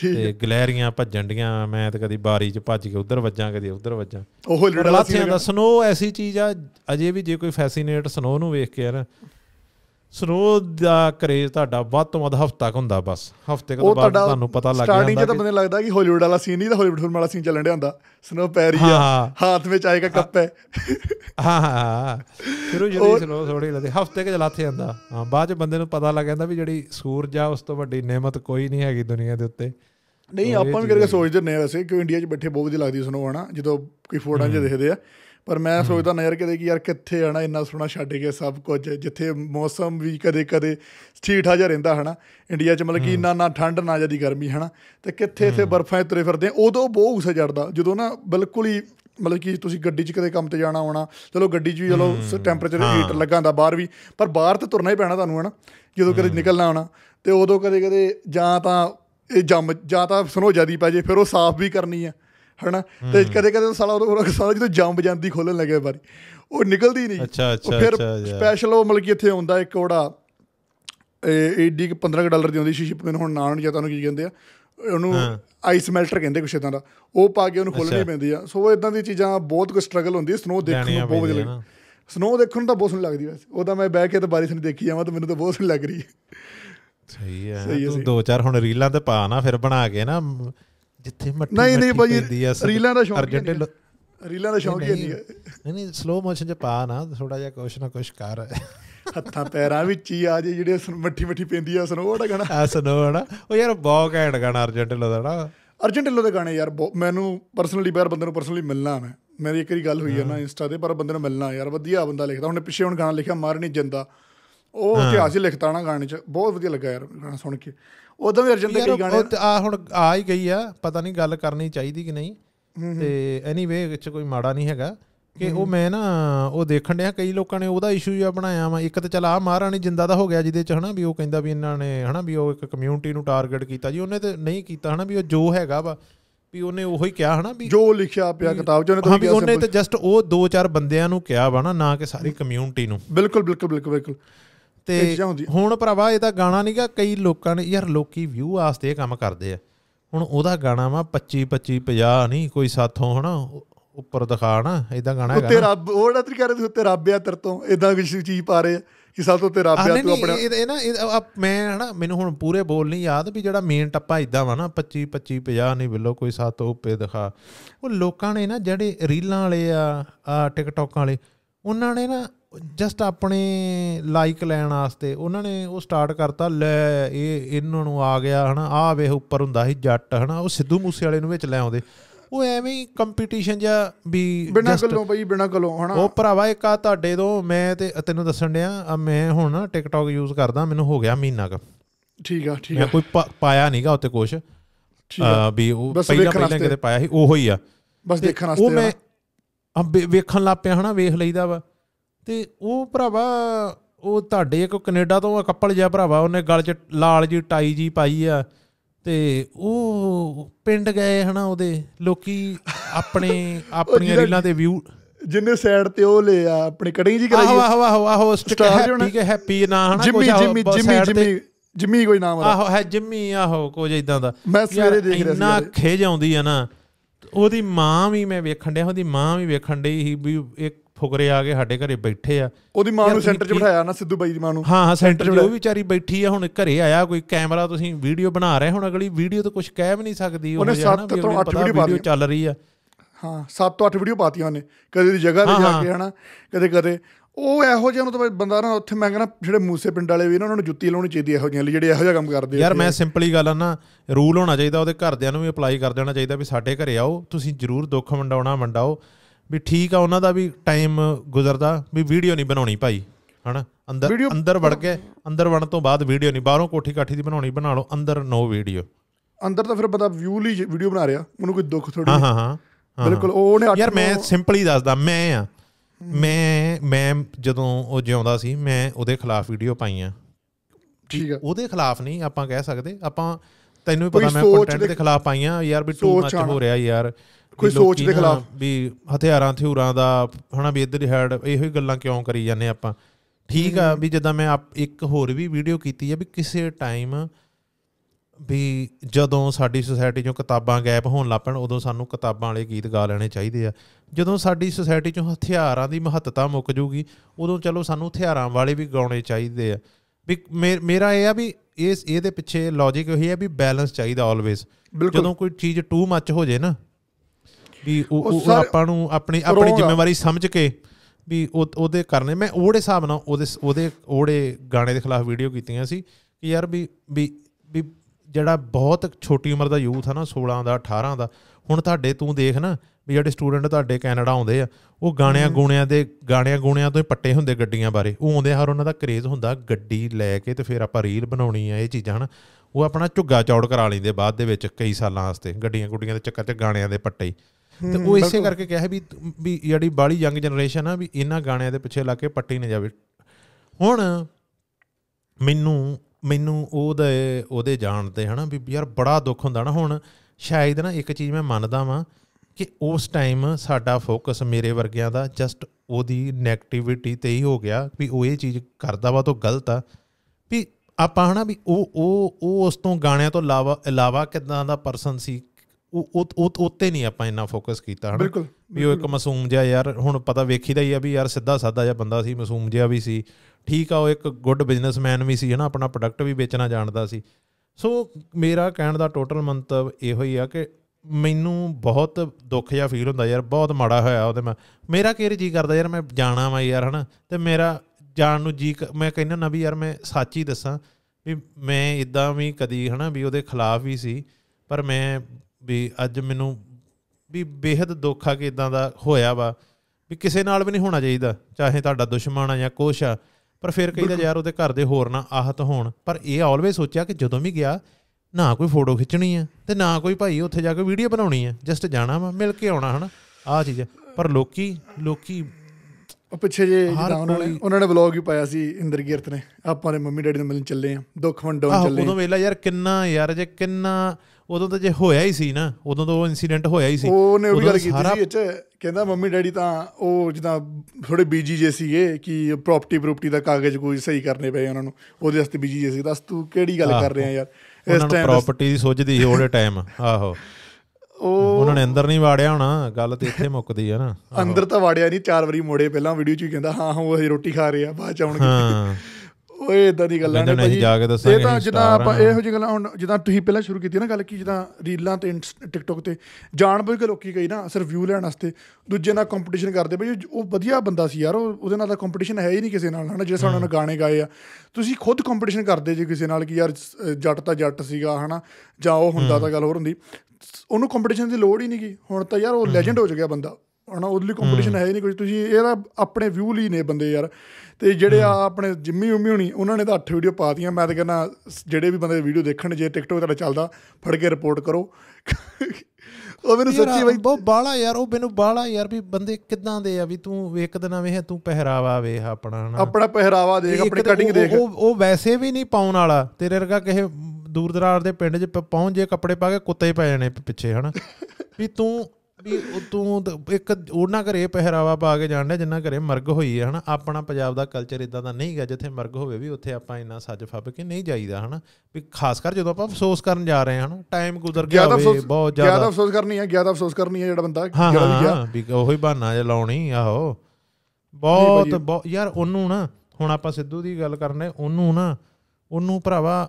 ਤੇ ਗਲੈਰੀਆਂ ਭੱਜਣ ਡੀਆਂ ਮੈਂ ਤੇ ਕਦੀ ਬਾਰੀ 'ਚ ਭੱਜ ਕੇ ਉਧਰ ਵੱਜਾਂ ਕਦੀ ਉਧਰ ਵੱਜਾਂ ਉਹ ਲਾਥੀਆਂ ਦਾ ਸਨੋ ਐਸੀ ਚੀਜ਼ ਆ ਅਜੇ ਵੀ ਜੇ ਕੋਈ ਫੈਸੀਨੇਟ ਸਨੋ ਨੂੰ ਵੇਖ ਕੇ ਯਾਰ ਸਨੋ ਦਾ ਕਰੇਜ ਤੁਹਾਡਾ ਵੱਧ ਤੋਂ ਵੱਧ ਹਫਤਾ ਹੁੰਦਾ ਬਸ ਹਫਤੇ ਤੋਂ ਬਾਅਦ ਤੁਹਾਨੂੰ ਪਤਾ ਲੱਗ ਜਾਂਦਾ ਸਟਾਰਟਿੰਗ 'ਚ ਤਾਂ ਬੰਦੇ ਲੱਗਦਾ ਕਿ ਹਾਲੀਵੁੱਡ ਵਾਲਾ ਸੀਨ ਨਹੀਂ ਤਾਂ ਹਾਲੀਵੁੱਡ ਫਿਲਮ ਵਾਲਾ ਸੀਨ ਚੱਲਣ ਡਿਆ ਹੁੰਦਾ ਸਨੋ ਪੈ ਰਹੀ ਆ ਹੱਥ ਵਿੱਚ ਆਏਗਾ ਕੱਪ ਹੈ ਹਾਂ ਹਾਂ ਫਿਰ ਉਹ ਜਿਹੜੀ ਸਨੋ ਥੋੜੀ ਲੱਗਦੀ ਹਫਤੇ ਕੁ ਜਲਾਥੇ ਜਾਂਦਾ ਹਾਂ ਬਾਅਦ 'ਚ ਬੰਦੇ ਨੂੰ ਪਤਾ ਲੱਗ ਜਾਂਦਾ ਵੀ ਜਿਹੜੀ ਸੂਰਜ ਆ ਉਸ ਤੋਂ ਵੱਡੀ ਨਿਮਤ ਕੋਈ ਨਹੀਂ ਹੈਗੀ ਦੁਨੀਆ ਦੇ ਉੱਤੇ ਨਹੀਂ ਆਪਾਂ ਵੀ ਕਰਕੇ ਸੋਚਦੇ ਨੇ ਵੈਸੇ ਕਿ ਇੰਡੀਆ 'ਚ ਬੈਠੇ ਬਹੁਤ ਵਧੀਆ ਲੱਗਦੀ ਸਨੋ ਹਨਾ ਜਦੋਂ ਕੋਈ ਫੋਟੋਆਂ 'ਚ ਦੇਖਦੇ ਆ ਪਰ ਮੈਂ ਸੋਚਦਾ ਨਾ ਯਾਰ ਕਦੇ ਕਿ ਯਾਰ ਕਿੱਥੇ ਆਣਾ ਇੰਨਾ ਸੋਹਣਾ ਛੱਡ ਕੇ ਸਭ ਕੁਝ ਜਿੱਥੇ ਮੌਸਮ ਵੀ ਕਦੇ ਕਦੇ ਠੀਠਾ ਜਿਹਾ ਰਹਿੰਦਾ ਹਨਾ ਇੰਡੀਆ 'ਚ ਮਤਲਬ ਕਿ ਇੰਨਾ ਨਾ ਠੰਡ ਨਾ ਜਿਆਦੀ ਗਰਮੀ ਹਨਾ ਤੇ ਕਿੱਥੇ ਇਥੇ ਬਰਫਾਂ ਤੇ ਤੁਰੇ ਫਿਰਦੇ ਉਦੋਂ ਬਹੁਤ ਗੁੱਸਾ ਜੜਦਾ ਜਦੋਂ ਨਾ ਬਿਲਕੁਲ ਹੀ ਮਤਲਬ ਕਿ ਤੁਸੀਂ ਗੱਡੀ 'ਚ ਕਦੇ ਕੰਮ ਤੇ ਜਾਣਾ ਆਉਣਾ ਚਲੋ ਗੱਡੀ 'ਚ ਵੀ ਚਲੋ ਟੈਂਪਰੇਚਰ ਹੀਟਰ ਲੱਗਾਂਦਾ ਬਾਹਰ ਵੀ ਪਰ ਬਾਹਰ ਤੇ ਤੁਰਨਾ ਹੀ ਪੈਣਾ ਤੁਹਾਨੂੰ ਹਨਾ ਜਦੋਂ ਕਦੇ ਨਿਕਲਣਾ ਆਉਣਾ ਤੇ ਉਦੋਂ ਕਦੇ ਕਦੇ ਜਾਂ ਤਾਂ ਇਹ ਜੰਮ ਜਾਂ ਤਾਂ ਸਨੋ ਜਿਆਦੀ ਪੈ ਜੇ ਫਿਰ ਉਹ ਸਾਫ਼ ਵੀ ਕਰਨੀ ਆ ਹਨਾ ਤੇ ਕਦੇ ਕਦੇ ਸਾਲਾ ਉਹ ਸਾਲਾ ਜਦੋਂ ਜੰਮ ਜਾਂਦੀ ਖੋਲਣ ਲੱਗੇ ਬਾਰੀ ਉਹ ਨਿਕਲਦੀ ਨਹੀਂ ਅੱਛਾ ਅੱਛਾ ਫਿਰ ਸਪੈਸ਼ਲ ਉਹ ਮਲਕੀ ਇੱਥੇ ਹੁੰਦਾ ਇੱਕ ਉਹੜਾ ਏਡੀ 15 ਡਾਲਰ ਦੀ ਹੁੰਦੀ ਸੀ ਮੈਨੂੰ ਹੁਣ ਨਾਂ ਨਹੀਂ ਉਹਨੂੰ ਕੀ ਕਹਿੰਦੇ ਆ ਉਹਨੂੰ ਆਈਸ ਮੈਲਟਰ ਕਹਿੰਦੇ ਕੁਛ ਇਦਾਂ ਦਾ ਉਹ ਪਾ ਕੇ ਉਹਨੂੰ ਖੋਲਣੀ ਪੈਂਦੀ ਆ ਸੋ ਇਦਾਂ ਦੀ ਚੀਜ਼ਾਂ ਬਹੁਤ ਕੁ ਸਟਰਗਲ ਹੁੰਦੀ ਸਨੋ ਦੇਖਣ ਨੂੰ ਬਹੁਤ ਵਧੀਆ ਲੱਗਦੀ ਸਨੋ ਦੇਖਣ ਨੂੰ ਤਾਂ ਬਹੁਤ ਸੋਹਣੀ ਲੱਗਦੀ ਵੈਸੇ ਤਾਂ ਮੈਂ ਬਹਿ ਕੇ ਤਾਂ ਬਾਰਿਸ਼ ਨੂੰ ਦੇਖੀ ਜਾਵਾਂ ਤਾਂ ਮੈਨੂੰ ਤਾਂ ਬਹੁਤ ਸੋਹਣੀ ਲੱਗ ਰਹੀ ਹੈ ਸਹੀ ਹੈ ਤੂੰ ਦੋ ਚਾਰ ਹੁਣ ਰੀਲਾਂ ਤੇ ਪਾ ਨਾ ਫਿਰ ਬਣਾ ਕੇ ਨਾ ਜਿੱਥੇ ਮੱਠੀ ਨਹੀਂ ਨਹੀਂ ਭਾਈ ਰੀਲਾਂ ਦਾ ਸ਼ੌਂਕ ਅਰਜੈਂਟੀਨਾ ਰੀਲਾਂ ਦਾ ਸ਼ੌਂਕ ਹੀ ਨਹੀਂ ਨਹੀਂ ਨਹੀਂ ਸਲੋ ਮੋਸ਼ਨ ਚ ਪਾ ਨਾ ਥੋੜਾ ਜਿਹਾ ਕੁਛ ਨਾ ਕੁਛ ਕਰ ਹੱਥਾਂ ਪੈਰਾਂ ਵਿੱਚ ਹੀ ਆ ਜੇ ਜਿਹੜੇ ਮੱਠੀ ਮੱਠੀ ਪੈਂਦੀ ਆ ਸਨੋ ਉਹਦਾ ਗਾਣਾ ਆ ਸਨੋ ਵਾਲਾ ਉਹ ਯਾਰ ਬਹੁਤ ਘੈਂਟ ਗਾਣਾ ਅਰਜੈਂਟੀਨਾ ਦਾ ਨਾ ਅਰਜੈਂਟੀਨਾ ਦੇ ਗਾਣੇ ਯਾਰ ਮੈਨੂੰ ਪਰਸਨਲੀ ਬਾਹਰ ਬੰਦੇ ਨੂੰ ਪਰਸਨਲੀ ਮਿਲਣਾ ਮੈਂ ਮੇਰੀ ਇੱਕ ਵਾਰੀ ਗੱਲ ਹੋਈ ਹੈ ਨਾ ਇੰਸਟਾ ਤੇ ਪਰ ਬੰਦੇ ਨੂੰ ਮਿਲਣਾ ਯਾਰ ਵਧੀਆ ਬੰਦਾ ਲਿਖਦਾ ਹੁਣ ਪਿੱਛੇ ਹੁਣ ਗਾਣਾ ਲਿਖਿਆ ਮਾਰਨੀ ਜਿੰਦਾ ਉਹ ਇਤਿਹਾਸ ਹੀ ਲਿਖਤਾ ਨਾ ਗਾਣੇ 'ਚ ਬਹੁਤ ਵਧੀਆ ਲੱਗਾ ਯਾਰ ਗਾਣਾ ਸੁਣ ਕੇ ਉਦੋਂ ਵੀ ਅਰਜਨ ਦੇ ਕਈ ਗਾਣੇ ਆ ਹੁਣ ਆ ਹੀ ਗਈ ਆ ਪਤਾ ਨਹੀਂ ਗੱਲ ਕਰਨੀ ਚਾਹੀਦੀ ਕਿ ਨਹੀਂ ਤੇ ਐਨੀਵੇ ਵਿੱਚ ਕੋਈ ਮਾੜਾ ਨਹੀਂ ਹੈਗਾ ਕਿ ਉਹ ਮੈਂ ਨਾ ਉਹ ਦੇਖਣ ਡਿਆ ਕਈ ਲੋਕਾਂ ਨੇ ਉਹਦਾ ਇਸ਼ੂ ਜਿਹਾ ਬਣਾਇਆ ਵਾ ਇੱਕ ਤਾਂ ਚਲ ਆ ਮਹਾਰਾਣੀ ਜਿੰਦਾ ਦਾ ਹੋ ਗਿਆ ਜਿਹਦੇ ਚ ਹਨਾ ਵੀ ਉਹ ਕਹਿੰਦਾ ਵੀ ਇਹਨਾਂ ਨੇ ਹਨਾ ਵੀ ਉਹ ਇੱਕ ਕਮਿਊਨਿਟੀ ਨੂੰ ਟਾਰਗੇਟ ਕੀਤਾ ਜੀ ਉਹਨੇ ਤੇ ਨਹੀਂ ਕੀਤਾ ਹਨਾ ਵੀ ਉਹ ਜੋ ਹੈਗਾ ਵਾ ਵੀ ਉਹਨੇ ਉਹੀ ਹੀ ਕਿਹਾ ਹਨਾ ਵੀ ਜੋ ਲਿਖਿਆ ਪਿਆ ਕਿਤਾਬ ਚ ਉਹਨੇ ਤਾਂ ਵੀ ਉਹਨੇ ਤੇ ਜਸਟ ਉਹ ਦੋ ਚਾਰ ਬੰਦਿਆਂ ਨੂੰ ਕਿਹਾ ਵਾ ਨਾ ਨਾ ਕਿ ਸਾਰੀ ਕਮਿਊਨਿਟੀ ਨੂੰ ਬਿਲਕੁਲ ਬਿਲਕੁਲ ਬਿਲਕੁਲ ਬਿਲਕੁਲ ਤੇ ਹੁਣ ਭਰਾਵਾ ਇਹ ਤਾਂ ਗਾਣਾ ਨਹੀਂਗਾ ਕਈ ਲੋਕਾਂ ਨੇ ਯਾਰ ਲੋਕੀ ਵਿਊ ਆਸਤੇ ਇਹ ਕੰਮ ਕਰਦੇ ਆ ਹੁਣ ਉਹਦਾ ਗਾਣਾ ਵਾ 25 25 50 ਨਹੀਂ ਕੋਈ ਸਾਥੋਂ ਹਨਾ ਉੱਪਰ ਦਿਖਾਣਾ ਇਦਾਂ ਗਾਣਾ ਹੈਗਾ ਤੇ ਰੱਬ ਉਹ ਨਾ ਤਰੀਕਾ ਰੇ ਉੱਤੇ ਰੱਬ ਆ ਤੇਰ ਤੋਂ ਇਦਾਂ ਕੁਝ ਚੀਜ਼ ਪਾ ਰਹੇ ਕਿ ਸਭ ਤੋਂ ਉੱਤੇ ਰੱਬ ਆ ਤੂੰ ਆਪਣਾ ਇਹ ਨਾ ਮੈਂ ਹਨਾ ਮੈਨੂੰ ਹੁਣ ਪੂਰੇ ਬੋਲ ਨਹੀਂ ਯਾਦ ਵੀ ਜਿਹੜਾ ਮੇਨ ਟੱਪਾ ਇਦਾਂ ਵਾ ਨਾ 25 25 50 ਨਹੀਂ ਬਿੱਲੋ ਕੋਈ ਸਾਥੋਂ ਉੱਪੇ ਦਿਖਾ ਉਹ ਲੋਕਾਂ ਨੇ ਨਾ ਜਿਹੜੇ ਰੀਲਾਂ ਵਾਲੇ ਆ ਆ ਟਿਕਟੌਕਾਂ ਵਾਲੇ ਉਹਨਾਂ ਨੇ ਨਾ ਜਸਟ ਆਪਣੇ ਲਾਈਕ ਲੈਣ ਵਾਸਤੇ ਉਹਨਾਂ ਨੇ ਉਹ ਸਟਾਰਟ ਕਰਤਾ ਲੈ ਇਹ ਇਹਨਾਂ ਨੂੰ ਆ ਗਿਆ ਹਨਾ ਆ ਵੇਖ ਉੱਪਰ ਹੁੰਦਾ ਸੀ ਜੱਟ ਹਨਾ ਉਹ ਸਿੱਧੂ ਮੂਸੇ ਵਾਲੇ ਨੂੰ ਵਿੱਚ ਲੈ ਆਉਂਦੇ ਉਹ ਐਵੇਂ ਹੀ ਕੰਪੀਟੀਸ਼ਨ ਜਾਂ ਵੀ ਬਿਨਾਂ ਗੱਲੋਂ ਬਈ ਬਿਨਾਂ ਗੱਲੋਂ ਹਨਾ ਉਹ ਭਰਾਵਾ ਇੱਕ ਆ ਤੁਹਾਡੇ ਤੋਂ ਮੈਂ ਤੇ ਤੈਨੂੰ ਦੱਸਣ ਡਿਆ ਮੈਂ ਹੁਣ ਟਿਕਟੌਕ ਯੂਜ਼ ਕਰਦਾ ਮੈਨੂੰ ਹੋ ਗਿਆ ਮਹੀਨਾ ਕ ਠੀਕ ਆ ਠੀਕ ਆ ਮੈਂ ਕੋਈ ਪਾਇਆ ਨਹੀਂਗਾ ਉੱਤੇ ਕੁਝ ਵੀ ਉਹ ਪਹਿਲਾਂ ਪਹਿਲਾਂ ਕਿਤੇ ਪਾਇਆ ਸੀ ਉਹੋ ਹੀ ਆ ਬਸ ਦੇਖਣ ਵਾਸਤੇ ਉਹ ਮੈਂ ਵੇਖਣ ਲੱਪਿਆ ਹਨਾ ਵੇਖ ਲਈਦਾ ਵਾ ਤੇ ਉਹ ਭਰਾਵਾ ਉਹ ਤੁਹਾਡੇ ਇੱਕ ਕੈਨੇਡਾ ਤੋਂ ਆ ਕੱਪਲ ਜਿਹਾ ਭਰਾਵਾ ਉਹਨੇ ਗਲ 'ਚ ਲਾਲ ਜੀ ਟਾਈ ਜੀ ਪਾਈ ਆ ਤੇ ਉਹ ਪਿੰਡ ਗਏ ਹਨਾ ਉਹਦੇ ਲੋਕੀ ਆਪਣੇ ਆਪਣੀਆਂ ਰੀਲਾਂ ਤੇ ਵਿਊ ਜਿੰਨੇ ਸਾਈਡ ਤੇ ਉਹ ਲੈ ਆ ਆਪਣੇ ਕਟਿੰਗ ਜੀ ਕਰਾਈ ਆਹੋ ਵਾਹ ਵਾਹ ਆਹੋ ਸਟਾਰ ਠੀਕ ਹੈ ਹੈਪੀ ਨਾ ਹਨਾ Jimmy Jimmy Jimmy Jimmy Jimmy ਕੋਈ ਨਾਮ ਆ ਆਹੋ ਹੈ ਜਿੰਮੀ ਆਹੋ ਕੋਈ ਇਦਾਂ ਦਾ ਮੈਂ ਸਵੇਰੇ ਦੇਖ ਰਿਹਾ ਸੀ ਇੰਨਾ ਖੇਜ ਆਉਂਦੀ ਆ ਨਾ ਉਹਦੀ ਮਾਂ ਵੀ ਮੈਂ ਵੇਖਣ ਡਿਆ ਉਹਦੀ ਮਾਂ ਵੀ ਵੇਖਣ ਡਈ ਸੀ ਵੀ ਇੱਕ ਫੁਕਰੇ ਆ ਕੇ ਸਾਡੇ ਘਰੇ ਬੈਠੇ ਆ ਉਹਦੀ ਮਾਂ ਨੂੰ ਸੈਂਟਰ 'ਚ ਬਿਠਾਇਆ ਨਾ ਸਿੱਧੂ ਬਾਈ ਦੀ ਮਾਂ ਨੂੰ ਹਾਂ ਹਾਂ ਸੈਂਟਰ 'ਚ ਉਹ ਵਿਚਾਰੀ ਬੈਠੀ ਆ ਹੁਣ ਘਰੇ ਆਇਆ ਕੋਈ ਕੈਮਰਾ ਤੁਸੀਂ ਵੀਡੀਓ ਬਣਾ ਰਹੇ ਹੁਣ ਅਗਲੀ ਵੀਡੀਓ ਤੋਂ ਕੁਝ ਕਹਿ ਵੀ ਨਹੀਂ ਸਕਦੀ ਉਹ ਜਿਹੜਾ ਨਾ ਵੀਡੀਓ ਚੱਲ ਰਹੀ ਆ ਹਾਂ 7 ਤੋਂ 8 ਵੀਡੀਓ ਪਾਤੀਆਂ ਉਹਨੇ ਕਦੇ ਦੀ ਜਗ੍ਹਾ ਤੇ ਜਾ ਕੇ ਹਨਾ ਕਦੇ ਕਦੇ ਉਹ ਇਹੋ ਜਿਹਾ ਮਤਲਬ ਬੰਦਾ ਨਾ ਉੱਥੇ ਮੈਂ ਕਹਿੰਦਾ ਜਿਹੜੇ ਮੂਸੇ ਪਿੰਡ ਵਾਲੇ ਵੀ ਨਾ ਉਹਨਾਂ ਨੂੰ ਜੁੱਤੀ ਲਾਉਣੀ ਚਾਹੀਦੀ ਇਹੋ ਜਿਹੇ ਲਈ ਜਿਹੜੇ ਇਹੋ ਜਿਹਾ ਕੰਮ ਕਰਦੇ ਆ ਯਾਰ ਮੈਂ ਸਿੰਪਲੀ ਗੱਲ ਆ ਨਾ ਰੂਲ ਹੋਣਾ ਚਾਹੀਦਾ ਉਹਦੇ ਘਰਦਿਆਂ ਨੂੰ ਵੀ ਅਪਲਾਈ ਕਰ ਦੇਣਾ ਚਾਹੀਦਾ ਵੀ ਸਾਡੇ ਘਰੇ ਆਓ ਤੁਸੀਂ ਜ਼ਰੂਰ ਦੁੱਖ ਮੰਡਾਉਣਾ ਮੰਡਾਓ ਵੀ ਠੀਕ ਆ ਉਹਨਾਂ ਦਾ ਵੀ ਟਾਈਮ ਗੁਜ਼ਰਦਾ ਵੀ ਵੀਡੀਓ ਨਹੀਂ ਬਣਾਉਣੀ ਭਾਈ ਹਨਾ ਅੰਦਰ ਅੰਦਰ ਵੜ ਕੇ ਅੰਦਰ ਵੜਨ ਤੋਂ ਬਾਅਦ ਵੀਡੀਓ ਨਹੀਂ ਬਾਹਰੋਂ ਕੋਠੀ ਕਾਠੀ ਦੀ ਬਣਾਉਣੀ ਬਣਾ ਲਓ ਅੰਦਰ ਨੋ ਵੀਡੀਓ ਅੰਦਰ ਤਾਂ ਫਿਰ ਬੰਦਾ ਵਿਊ ਲਈ ਵੀਡੀਓ ਬਣਾ ਰਿਹਾ ਉਹਨੂੰ ਕੋਈ ਦੁੱਖ ਥੋੜੀ ਹਾਂ ਹਾਂ ਹਾਂ ਬਿਲਕੁਲ ਉਹਨੇ ਯਾਰ ਮੈਂ ਸਿੰਪਲੀ ਦੱਸਦਾ ਮੈਂ ਆ ਮੈਂ ਮੈਂ ਜਦੋਂ ਉਹ ਜਿਉਂਦਾ ਸੀ ਮੈਂ ਉਹਦੇ ਖਿਲਾਫ ਵੀਡੀਓ ਪਾਈਆਂ ਠੀਕ ਆ ਉਹਦੇ ਖਿਲਾਫ ਨਹੀਂ ਆਪਾਂ ਕਹਿ ਸਕਦੇ ਆਪਾਂ ਤੈਨੂੰ ਵੀ ਪਤਾ ਮੈਂ ਕੰਟੈਂਟ ਦੇ ਖਿਲਾਫ ਪਾਈਆਂ ਯਾਰ ਵੀ ਟੂ ਮੱਚ ਹੋ ਰਿਹਾ ਯਾਰ ਕੋਈ ਸੋਚ ਦੇ ਖਿਲਾਫ ਵੀ ਹਥਿਆਰਾਂ ਥਿਉਰਾਂ ਦਾ ਹਨਾ ਵੀ ਹੀ ਹੈਡ ਇਹੋ ਹੀ ਗੱਲਾਂ ਕਿਉਂ ਕਰੀ ਜਾਂਦੇ ਆਪਾਂ ਠੀਕ ਆ ਵੀ ਜਦੋਂ ਮੈਂ ਇੱਕ ਹੋਰ ਵੀ ਵੀਡੀਓ ਕੀਤੀ ਆ ਵੀ ਕਿਸੇ ਟਾਈਮ ਵੀ ਜਦੋਂ ਸਾਡੀ ਸੋਸਾਇਟੀ ਚੋਂ ਕਿਤਾਬਾਂ ਗਾਇਬ ਹੋਣ ਲੱਪਣ ਉਦੋਂ ਸਾਨੂੰ ਕਿਤਾਬਾਂ ਵਾਲੇ ਗੀਤ ਗਾ ਲੈਣੇ ਚਾਹੀਦੇ ਆ ਜਦੋਂ ਸਾਡੀ ਸੋਸਾਇਟੀ ਚੋਂ ਹਥਿਆਰਾਂ ਦੀ ਮਹੱਤਤਾ ਮੁੱਕ ਜੂਗੀ ਉਦੋਂ ਚਲੋ ਸਾਨੂੰ ਹਥਿਆਰਾਂ ਵਾਲੇ ਵੀ ਗਾਉਣੇ ਚਾਹੀਦੇ ਆ ਵੀ ਮੇਰਾ ਇਹ ਆ ਵੀ ਇਸ ਇਹਦੇ ਪਿੱਛੇ ਲੌਜੀਕ ਇਹ ਹੈ ਵੀ ਬੈਲੈਂਸ ਚਾਹੀਦਾ ਆਲਵੇਸ ਜਦੋਂ ਕੋਈ ਚੀਜ਼ ਟੂ ਮੱਚ ਹੋ ਜੇ ਨਾ ਵੀ ਉਹ ਆਪਾਂ ਨੂੰ ਆਪਣੀ ਆਪਣੀ ਜ਼ਿੰਮੇਵਾਰੀ ਸਮਝ ਕੇ ਵੀ ਉਹਦੇ ਕਰਨੇ ਮੈਂ ਉਹਦੇ ਹਿਸਾਬ ਨਾਲ ਉਹਦੇ ਉਹਦੇ ਉਹੜੇ ਗਾਣੇ ਦੇ ਖਿਲਾਫ ਵੀਡੀਓ ਕੀਤੀਆਂ ਸੀ ਕਿ ਯਾਰ ਵੀ ਵੀ ਵੀ ਜਿਹੜਾ ਬਹੁਤ ਛੋਟੀ ਉਮਰ ਦਾ ਯੂਥ ਹੈ ਨਾ 16 ਦਾ 18 ਦਾ ਹੁਣ ਤੁਹਾਡੇ ਤੂੰ ਦੇਖ ਨਾ ਵੀ ਜਿਹੜੇ ਸਟੂਡੈਂਟ ਤੁਹਾਡੇ ਕੈਨੇਡਾ ਆਉਂਦੇ ਆ ਉਹ ਗਾਣਿਆਂ ਗੋਣਿਆਂ ਦੇ ਗਾਣਿਆਂ ਗੋਣਿਆਂ ਤੋਂ ਹੀ ਪੱਟੇ ਹੁੰਦੇ ਗੱਡੀਆਂ ਬਾਰੇ ਉਹ ਆਉਂਦੇ ਹਰ ਉਹਨਾਂ ਦਾ ਕਰੇਜ਼ ਹੁੰਦਾ ਗੱਡੀ ਲੈ ਕੇ ਤੇ ਫਿਰ ਆਪਾਂ ਰੀਲ ਬਣਾਉਣੀ ਆ ਇਹ ਚੀਜ਼ਾਂ ਹਨ ਉਹ ਆਪਣਾ ਝੁੱਗਾ ਚੌੜ ਕਰਾ ਲੈਂਦੇ ਬਾਅਦ ਦੇ ਵਿੱਚ ਕਈ ਸਾਲਾਂ ਵਾਸਤੇ ਗੱਡੀਆਂ ਗੁੱਡੀਆਂ ਦੇ ਚੱਕਰ 'ਚ ਗਾਣਿਆਂ ਦੇ ਪੱਟੇ ਤੇ ਉਹ ਇਸੇ ਕਰਕੇ ਕਿਹਾ ਹੈ ਵੀ ਵੀ ਜਿਹੜੀ ਬਾਲੀ ਯੰਗ ਜਨਰੇਸ਼ਨ ਆ ਵੀ ਇਹਨਾਂ ਗਾਣਿਆਂ ਦੇ ਪਿੱਛੇ ਲਾ ਕੇ ਪੱਟੀ ਨਾ ਜਾਵੇ ਹੁਣ ਮੈਨੂੰ ਮੈਨੂੰ ਉਹਦੇ ਉਹਦੇ ਜਾਣਦੇ ਹਨਾ ਵੀ ਯਾਰ ਬੜਾ ਦੁੱਖ ਹੁੰਦਾ ਨਾ ਹੁਣ ਸ਼ਾਇਦ ਨਾ ਇੱਕ ਚੀਜ਼ ਮੈਂ ਮੰਨਦਾ ਵਾਂ ਕਿ ਉਸ ਟਾਈਮ ਸਾਡਾ ਫੋਕਸ ਮੇਰੇ ਵਰਗਿਆਂ ਦਾ ਜਸਟ ਉਹਦੀ 네ਗੇਟਿਵਿਟੀ ਤੇ ਹੀ ਹੋ ਗਿਆ ਵੀ ਉਹ ਇਹ ਚੀਜ਼ ਕਰਦਾ ਵਾ ਤਾਂ ਗਲਤ ਆ ਵੀ ਆਪਾਂ ਹਨਾ ਵੀ ਉਹ ਉਹ ਉਹ ਉਸ ਤੋਂ ਗਾਣਿਆਂ ਤੋਂ ਇਲਾਵਾ ਇਲਾਵਾ ਕਿਦਾਂ ਦਾ ਪਰਸਨ ਸੀ ਉਹ ਉਹ ਉੱਤੇ ਨਹੀਂ ਆਪਾਂ ਇੰਨਾ ਫੋਕਸ ਕੀਤਾ ਹਨ ਬਿਲਕੁਲ ਵੀ ਉਹ ਇੱਕ ਮਾਸੂਮ ਜਿਹਾ ਯਾਰ ਹੁਣ ਪਤਾ ਵੇਖੀਦਾ ਹੀ ਆ ਵੀ ਯਾਰ ਸਿੱਧਾ ਸਾਦਾ ਜਿਹਾ ਬੰਦਾ ਸੀ ਮਾਸੂਮ ਜਿਹਾ ਵੀ ਸੀ ਠੀਕ ਆ ਉਹ ਇੱਕ ਗੁੱਡ ਬਿਜ਼ਨਸਮੈਨ ਵੀ ਸੀ ਹਨਾ ਆਪਣਾ ਪ੍ਰੋਡਕਟ ਵੀ ਵੇਚਣਾ ਜਾਣਦਾ ਸੀ ਸੋ ਮੇਰਾ ਕਹਿਣ ਦਾ ਟੋਟਲ ਮੰਤਵ ਇਹੋ ਹੀ ਆ ਕਿ ਮੈਨੂੰ ਬਹੁਤ ਦੁੱਖ ਜਾਂ ਫੀਲ ਹੁੰਦਾ ਯਾਰ ਬਹੁਤ ਮਾੜਾ ਹੋਇਆ ਉਹਦੇ ਮੈਂ ਮੇਰਾ ਕੇਰ ਜੀ ਕਰਦਾ ਯਾਰ ਮੈਂ ਜਾਣਾ ਵਾ ਯਾਰ ਹਨਾ ਤੇ ਮੇਰਾ ਜਾਣ ਨੂੰ ਜੀ ਮੈਂ ਕਹਿੰਦਾ ਨਾ ਵੀ ਯਾਰ ਮੈਂ ਸੱਚ ਹੀ ਦੱਸਾਂ ਵੀ ਮੈਂ ਇਦਾਂ ਵੀ ਕਦੀ ਹਨਾ ਵੀ ਉਹਦੇ ਖਿਲਾਫ ਵੀ ਸੀ ਪਰ ਮੈਂ ਵੀ ਅੱਜ ਮੈਨੂੰ ਵੀ ਬੇहद ਦੁੱਖ ਆ ਕਿ ਇਦਾਂ ਦਾ ਹੋਇਆ ਵਾ ਵੀ ਕਿਸੇ ਨਾਲ ਵੀ ਨਹੀਂ ਹੋਣਾ ਚਾਹੀਦਾ ਚਾਹੇ ਤੁਹਾਡਾ ਦੁਸ਼ਮਣ ਆ ਜਾਂ ਕੁਛ ਆ ਪਰ ਫਿਰ ਕਹੀਦਾ ਯਾਰ ਉਹਦੇ ਘਰ ਦੇ ਹੋਰ ਨਾ ਆਹਤ ਹੋਣ ਪਰ ਇਹ ਆਲਵੇਸ ਸੋਚਿਆ ਕਿ ਜਦੋਂ ਵੀ ਗਿਆ ਨਾ ਕੋਈ ਫੋਟੋ ਖਿੱਚਣੀ ਆ ਤੇ ਨਾ ਕੋਈ ਭਾਈ ਉੱਥੇ ਜਾ ਕੇ ਵੀਡੀਓ ਬਣਾਉਣੀ ਆ ਜਸਟ ਜਾਣਾ ਵਾ ਮਿਲ ਕੇ ਆਉਣਾ ਹਨਾ ਆ ਚੀਜ਼ ਪਰ ਲੋਕੀ ਲੋਕੀ ਉਹ ਪਿੱਛੇ ਜੇ ਉਹਨਾਂ ਨੇ ਉਹਨਾਂ ਨੇ ਵਲੌਗ ਹੀ ਪਾਇਆ ਸੀ ਇੰਦਰਗੀਰਤ ਨੇ ਆਪਾਂ ਨੇ ਮੰਮੀ ਡੈਡੀ ਨੂੰ ਮਿਲਣ ਚੱਲੇ ਆ ਦੁੱਖ ਵੰਡਾਉਣ ਚੱਲੇ ਆ ਉਹਦੋਂ ਵੇਲਾ ਯਾਰ ਕਿੰਨਾ ਯਾਰ ਜੇ ਕਿੰਨਾ ਉਦੋਂ ਤਾਂ ਜੇ ਹੋਇਆ ਹੀ ਸੀ ਨਾ ਉਦੋਂ ਤਾਂ ਉਹ ਇਨਸੀਡੈਂਟ ਹੋਇਆ ਹੀ ਸੀ ਉਹਨੇ ਉਹ ਵੀ ਗੱਲ ਕੀਤੀ ਸੀ ਇੱਥੇ ਕਹਿੰਦਾ ਮੰਮੀ ਡੈਡੀ ਤਾਂ ਉਹ ਜਿੱਦਾਂ ਥੋੜੇ ਬੀਜੀ ਜੇ ਸੀਗੇ ਕਿ ਪ੍ਰਾਪਰਟੀ ਪ੍ਰਾਪਰਟੀ ਦਾ ਕਾਗਜ਼ ਕੋਈ ਸਹੀ ਕਰਨੇ ਪਏ ਉਹਨਾਂ ਨੂੰ ਉਹਦੇ ਵਾਸਤੇ ਬੀਜੀ ਜੇ ਸੀ ਦੱਸ ਤੂੰ ਕਿਹੜੀ ਗੱਲ ਕਰ ਰਿਹਾ ਯਾਰ ਇਸ ਟਾਈਮ ਪ੍ਰਾਪਰਟੀ ਦੀ ਸੋਚਦੀ ਸੀ ਉਹਦੇ ਟਾਈਮ ਆਹੋ ਉਹ ਉਹਨਾਂ ਨੇ ਅੰਦਰ ਨਹੀਂ ਵਾੜਿਆ ਹੋਣਾ ਗੱਲ ਤੇ ਇੱਥੇ ਮੁੱਕਦੀ ਹੈ ਨਾ ਅੰਦਰ ਤਾਂ ਵਾੜਿਆ ਨਹੀਂ ਚਾਰ ਵਾਰੀ ਮੋੜੇ ਪਹਿਲਾਂ ਵੀਡੀਓ 'ਚ ਹੀ ਕਹਿੰਦਾ ਹਾਂ ਹਾਂ ਉਹ ਰੋਟੀ ਖਾ ਰਹੇ ਆ ਬਾਅਦ ਚ ਆਉਣਗੇ ਹਾਂ ਓਏ ਇਦਾਂ ਦੀ ਗੱਲਾਂ ਨੇ ਭਾਈ ਜਾ ਕੇ ਦੱਸਾਂਗੇ ਇਹ ਤਾਂ ਜਿੱਦਾਂ ਆਪਾਂ ਇਹੋ ਜਿਹੀ ਗੱਲਾਂ ਹੁਣ ਜਿੱਦਾਂ ਤੁਸੀਂ ਪਹਿਲਾਂ ਸ਼ੁਰੂ ਕੀਤੀ ਨਾ ਗੱਲ ਕਿ ਜਿੱਦਾਂ ਰੀਲਾਂ ਤੇ ਟਿਕਟੋਕ ਤੇ ਜਾਣਬੁੱਝ ਕੇ ਲੋਕੀ ਕਈ ਨਾ ਸਿਰਫ ਵਿਊ ਲੈਣ ਵਾਸਤੇ ਦੂਜੇ ਨਾਲ ਕੰਪੀਟੀਸ਼ਨ ਕਰਦੇ ਭਾਈ ਉਹ ਵਧੀਆ ਬੰਦਾ ਸੀ ਯਾਰ ਉਹਦੇ ਨਾਲ ਤਾਂ ਕੰਪੀਟੀਸ਼ਨ ਹੈ ਹੀ ਨਹੀਂ ਕਿਸੇ ਨਾਲ ਹਨਾ ਜਿਹੜਾ ਉਹਨਾਂ ਨੇ ਗਾਣੇ ਗਾਏ ਆ ਤੁਸੀਂ ਖੁਦ ਕੰਪੀਟੀਸ਼ਨ ਕਰਦੇ ਜੇ ਕਿਸੇ ਨਾਲ ਕਿ ਯਾਰ ਜੱਟ ਤਾਂ ਜੱਟ ਸੀਗਾ ਹਨਾ ਜਾਂ ਉਹ ਹੁੰਦਾ ਤਾਂ ਗੱਲ ਹੋਰ ਹੁੰਦੀ ਉਹਨੂੰ ਕੰਪੀਟੀਸ਼ਨ ਦੀ ਲੋੜ ਹੀ ਨਹੀਂ ਗਈ ਹੁਣ ਤਾਂ ਯਾਰ ਉਹ ਲੈਜੈਂਡ ਹੋ ਚੁੱਕਿਆ ਬੰਦਾ ਹਣਾ ਉਹਦੇ ਲਈ ਕੰਪੀਟੀਸ਼ਨ ਹੈ ਹੀ ਨਹੀਂ ਕੁਝ ਤੁਸੀਂ ਇਹਦਾ ਆਪਣੇ ਵਿਊ ਲਈ ਨੇ ਬੰਦੇ ਯਾਰ ਤੇ ਜਿਹੜੇ ਆ ਆਪਣੇ ਜਿੰਮੀ ਉਮੀ ਹੁਣੀ ਉਹਨਾਂ ਨੇ ਤਾਂ ਅੱਠ ਵੀਡੀਓ ਪਾਤੀਆਂ ਮੈਂ ਤਾਂ ਕਹਿੰਦਾ ਜਿਹੜੇ ਵੀ ਬੰਦੇ ਵੀਡੀਓ ਦੇਖਣ ਜੇ ਟਿਕਟੋਕ ਤੇ ਚੱਲਦਾ ਫੜ ਕੇ ਰਿਪੋਰਟ ਕਰੋ ਉਹ ਮੈਨੂੰ ਸੱਚੀ ਬਈ ਬਹੁਤ ਬਾਲਾ ਯਾਰ ਉਹ ਮੈਨੂੰ ਬਾਲਾ ਯਾਰ ਵੀ ਬੰਦੇ ਕਿਦਾਂ ਦੇ ਆ ਵੀ ਤੂੰ ਵੇਖ ਦਿਨਾ ਵੇਹ ਤੂੰ ਪਹਿਰਾਵਾ ਵੇਖ ਆਪਣਾ ਹਣਾ ਆਪਣਾ ਪਹਿਰਾਵਾ ਦੇਖ ਆਪਣੀ ਕਟਿੰਗ ਦੇਖ ਉਹ ਉਹ ਵੈਸੇ ਵੀ ਨਹੀਂ ਪਾਉਣ ਵਾਲਾ ਤੇਰੇ ਵਰਗਾ ਕਿਸੇ ਦੂਰ ਦਰਾਰ ਦੇ ਪਿੰਡ 'ਚ ਪਹੁੰਚ ਜੇ ਕੱਪੜੇ ਪਾ ਕੇ ਕੁੱਤੇ ਪੈ ਜਾਣੇ ਪਿੱਛੇ ਹਣਾ [LAUGHS] ਵੀ ਤੂੰ ਵੀ ਤੂੰ ਇੱਕ ਉਹਨਾਂ ਘਰੇ ਪਹਿਰਾਵਾ ਪਾ ਕੇ ਜਾਣਦੇ ਜਿੰਨਾ ਘਰੇ ਮਰਗ ਹੋਈ ਹੈ ਹਨਾ ਆਪਣਾ ਪੰਜਾਬ ਦਾ ਕਲਚਰ ਇਦਾਂ ਦਾ ਨਹੀਂ ਹੈਗਾ ਜਿੱਥੇ ਮਰਗ ਹੋਵੇ ਵੀ ਉੱਥੇ ਆਪਾਂ ਇੰਨਾ ਸੱਜ ਫੱਬ ਕੇ ਨਹੀਂ ਜਾਈਦਾ ਹਨਾ ਵੀ ਖਾਸ ਕਰ ਜਦੋਂ ਆਪਾਂ ਅਫਸੋਸ ਕਰਨ ਜਾ ਰਹੇ ਹਾਂ ਹਨਾ ਟਾਈਮ ਗੁਜ਼ਰ ਗਿਆ ਹੋਵੇ ਬਹੁਤ ਜ਼ਿਆਦਾ ਜ਼ਿਆਦਾ ਅਫਸੋਸ ਕਰਨੀ ਹੈ ਜ਼ਿਆਦਾ ਅਫਸੋਸ ਕਰਨੀ ਹੈ ਜਿਹੜਾ ਬੰਦਾ ਹਾਂ ਵੀ ਉਹ ਹੀ ਬਹਾਨਾ ਜਿਹਾ ਲਾਉਣੀ ਆਹੋ ਬਹੁਤ ਯਾਰ ਉਹਨੂੰ ਨਾ ਹੁਣ ਆਪਾਂ ਸਿੱਧੂ ਦੀ ਗੱਲ ਕਰਨੇ ਉਹਨੂੰ ਨਾ ਉਹਨੂੰ ਭਰਾਵਾ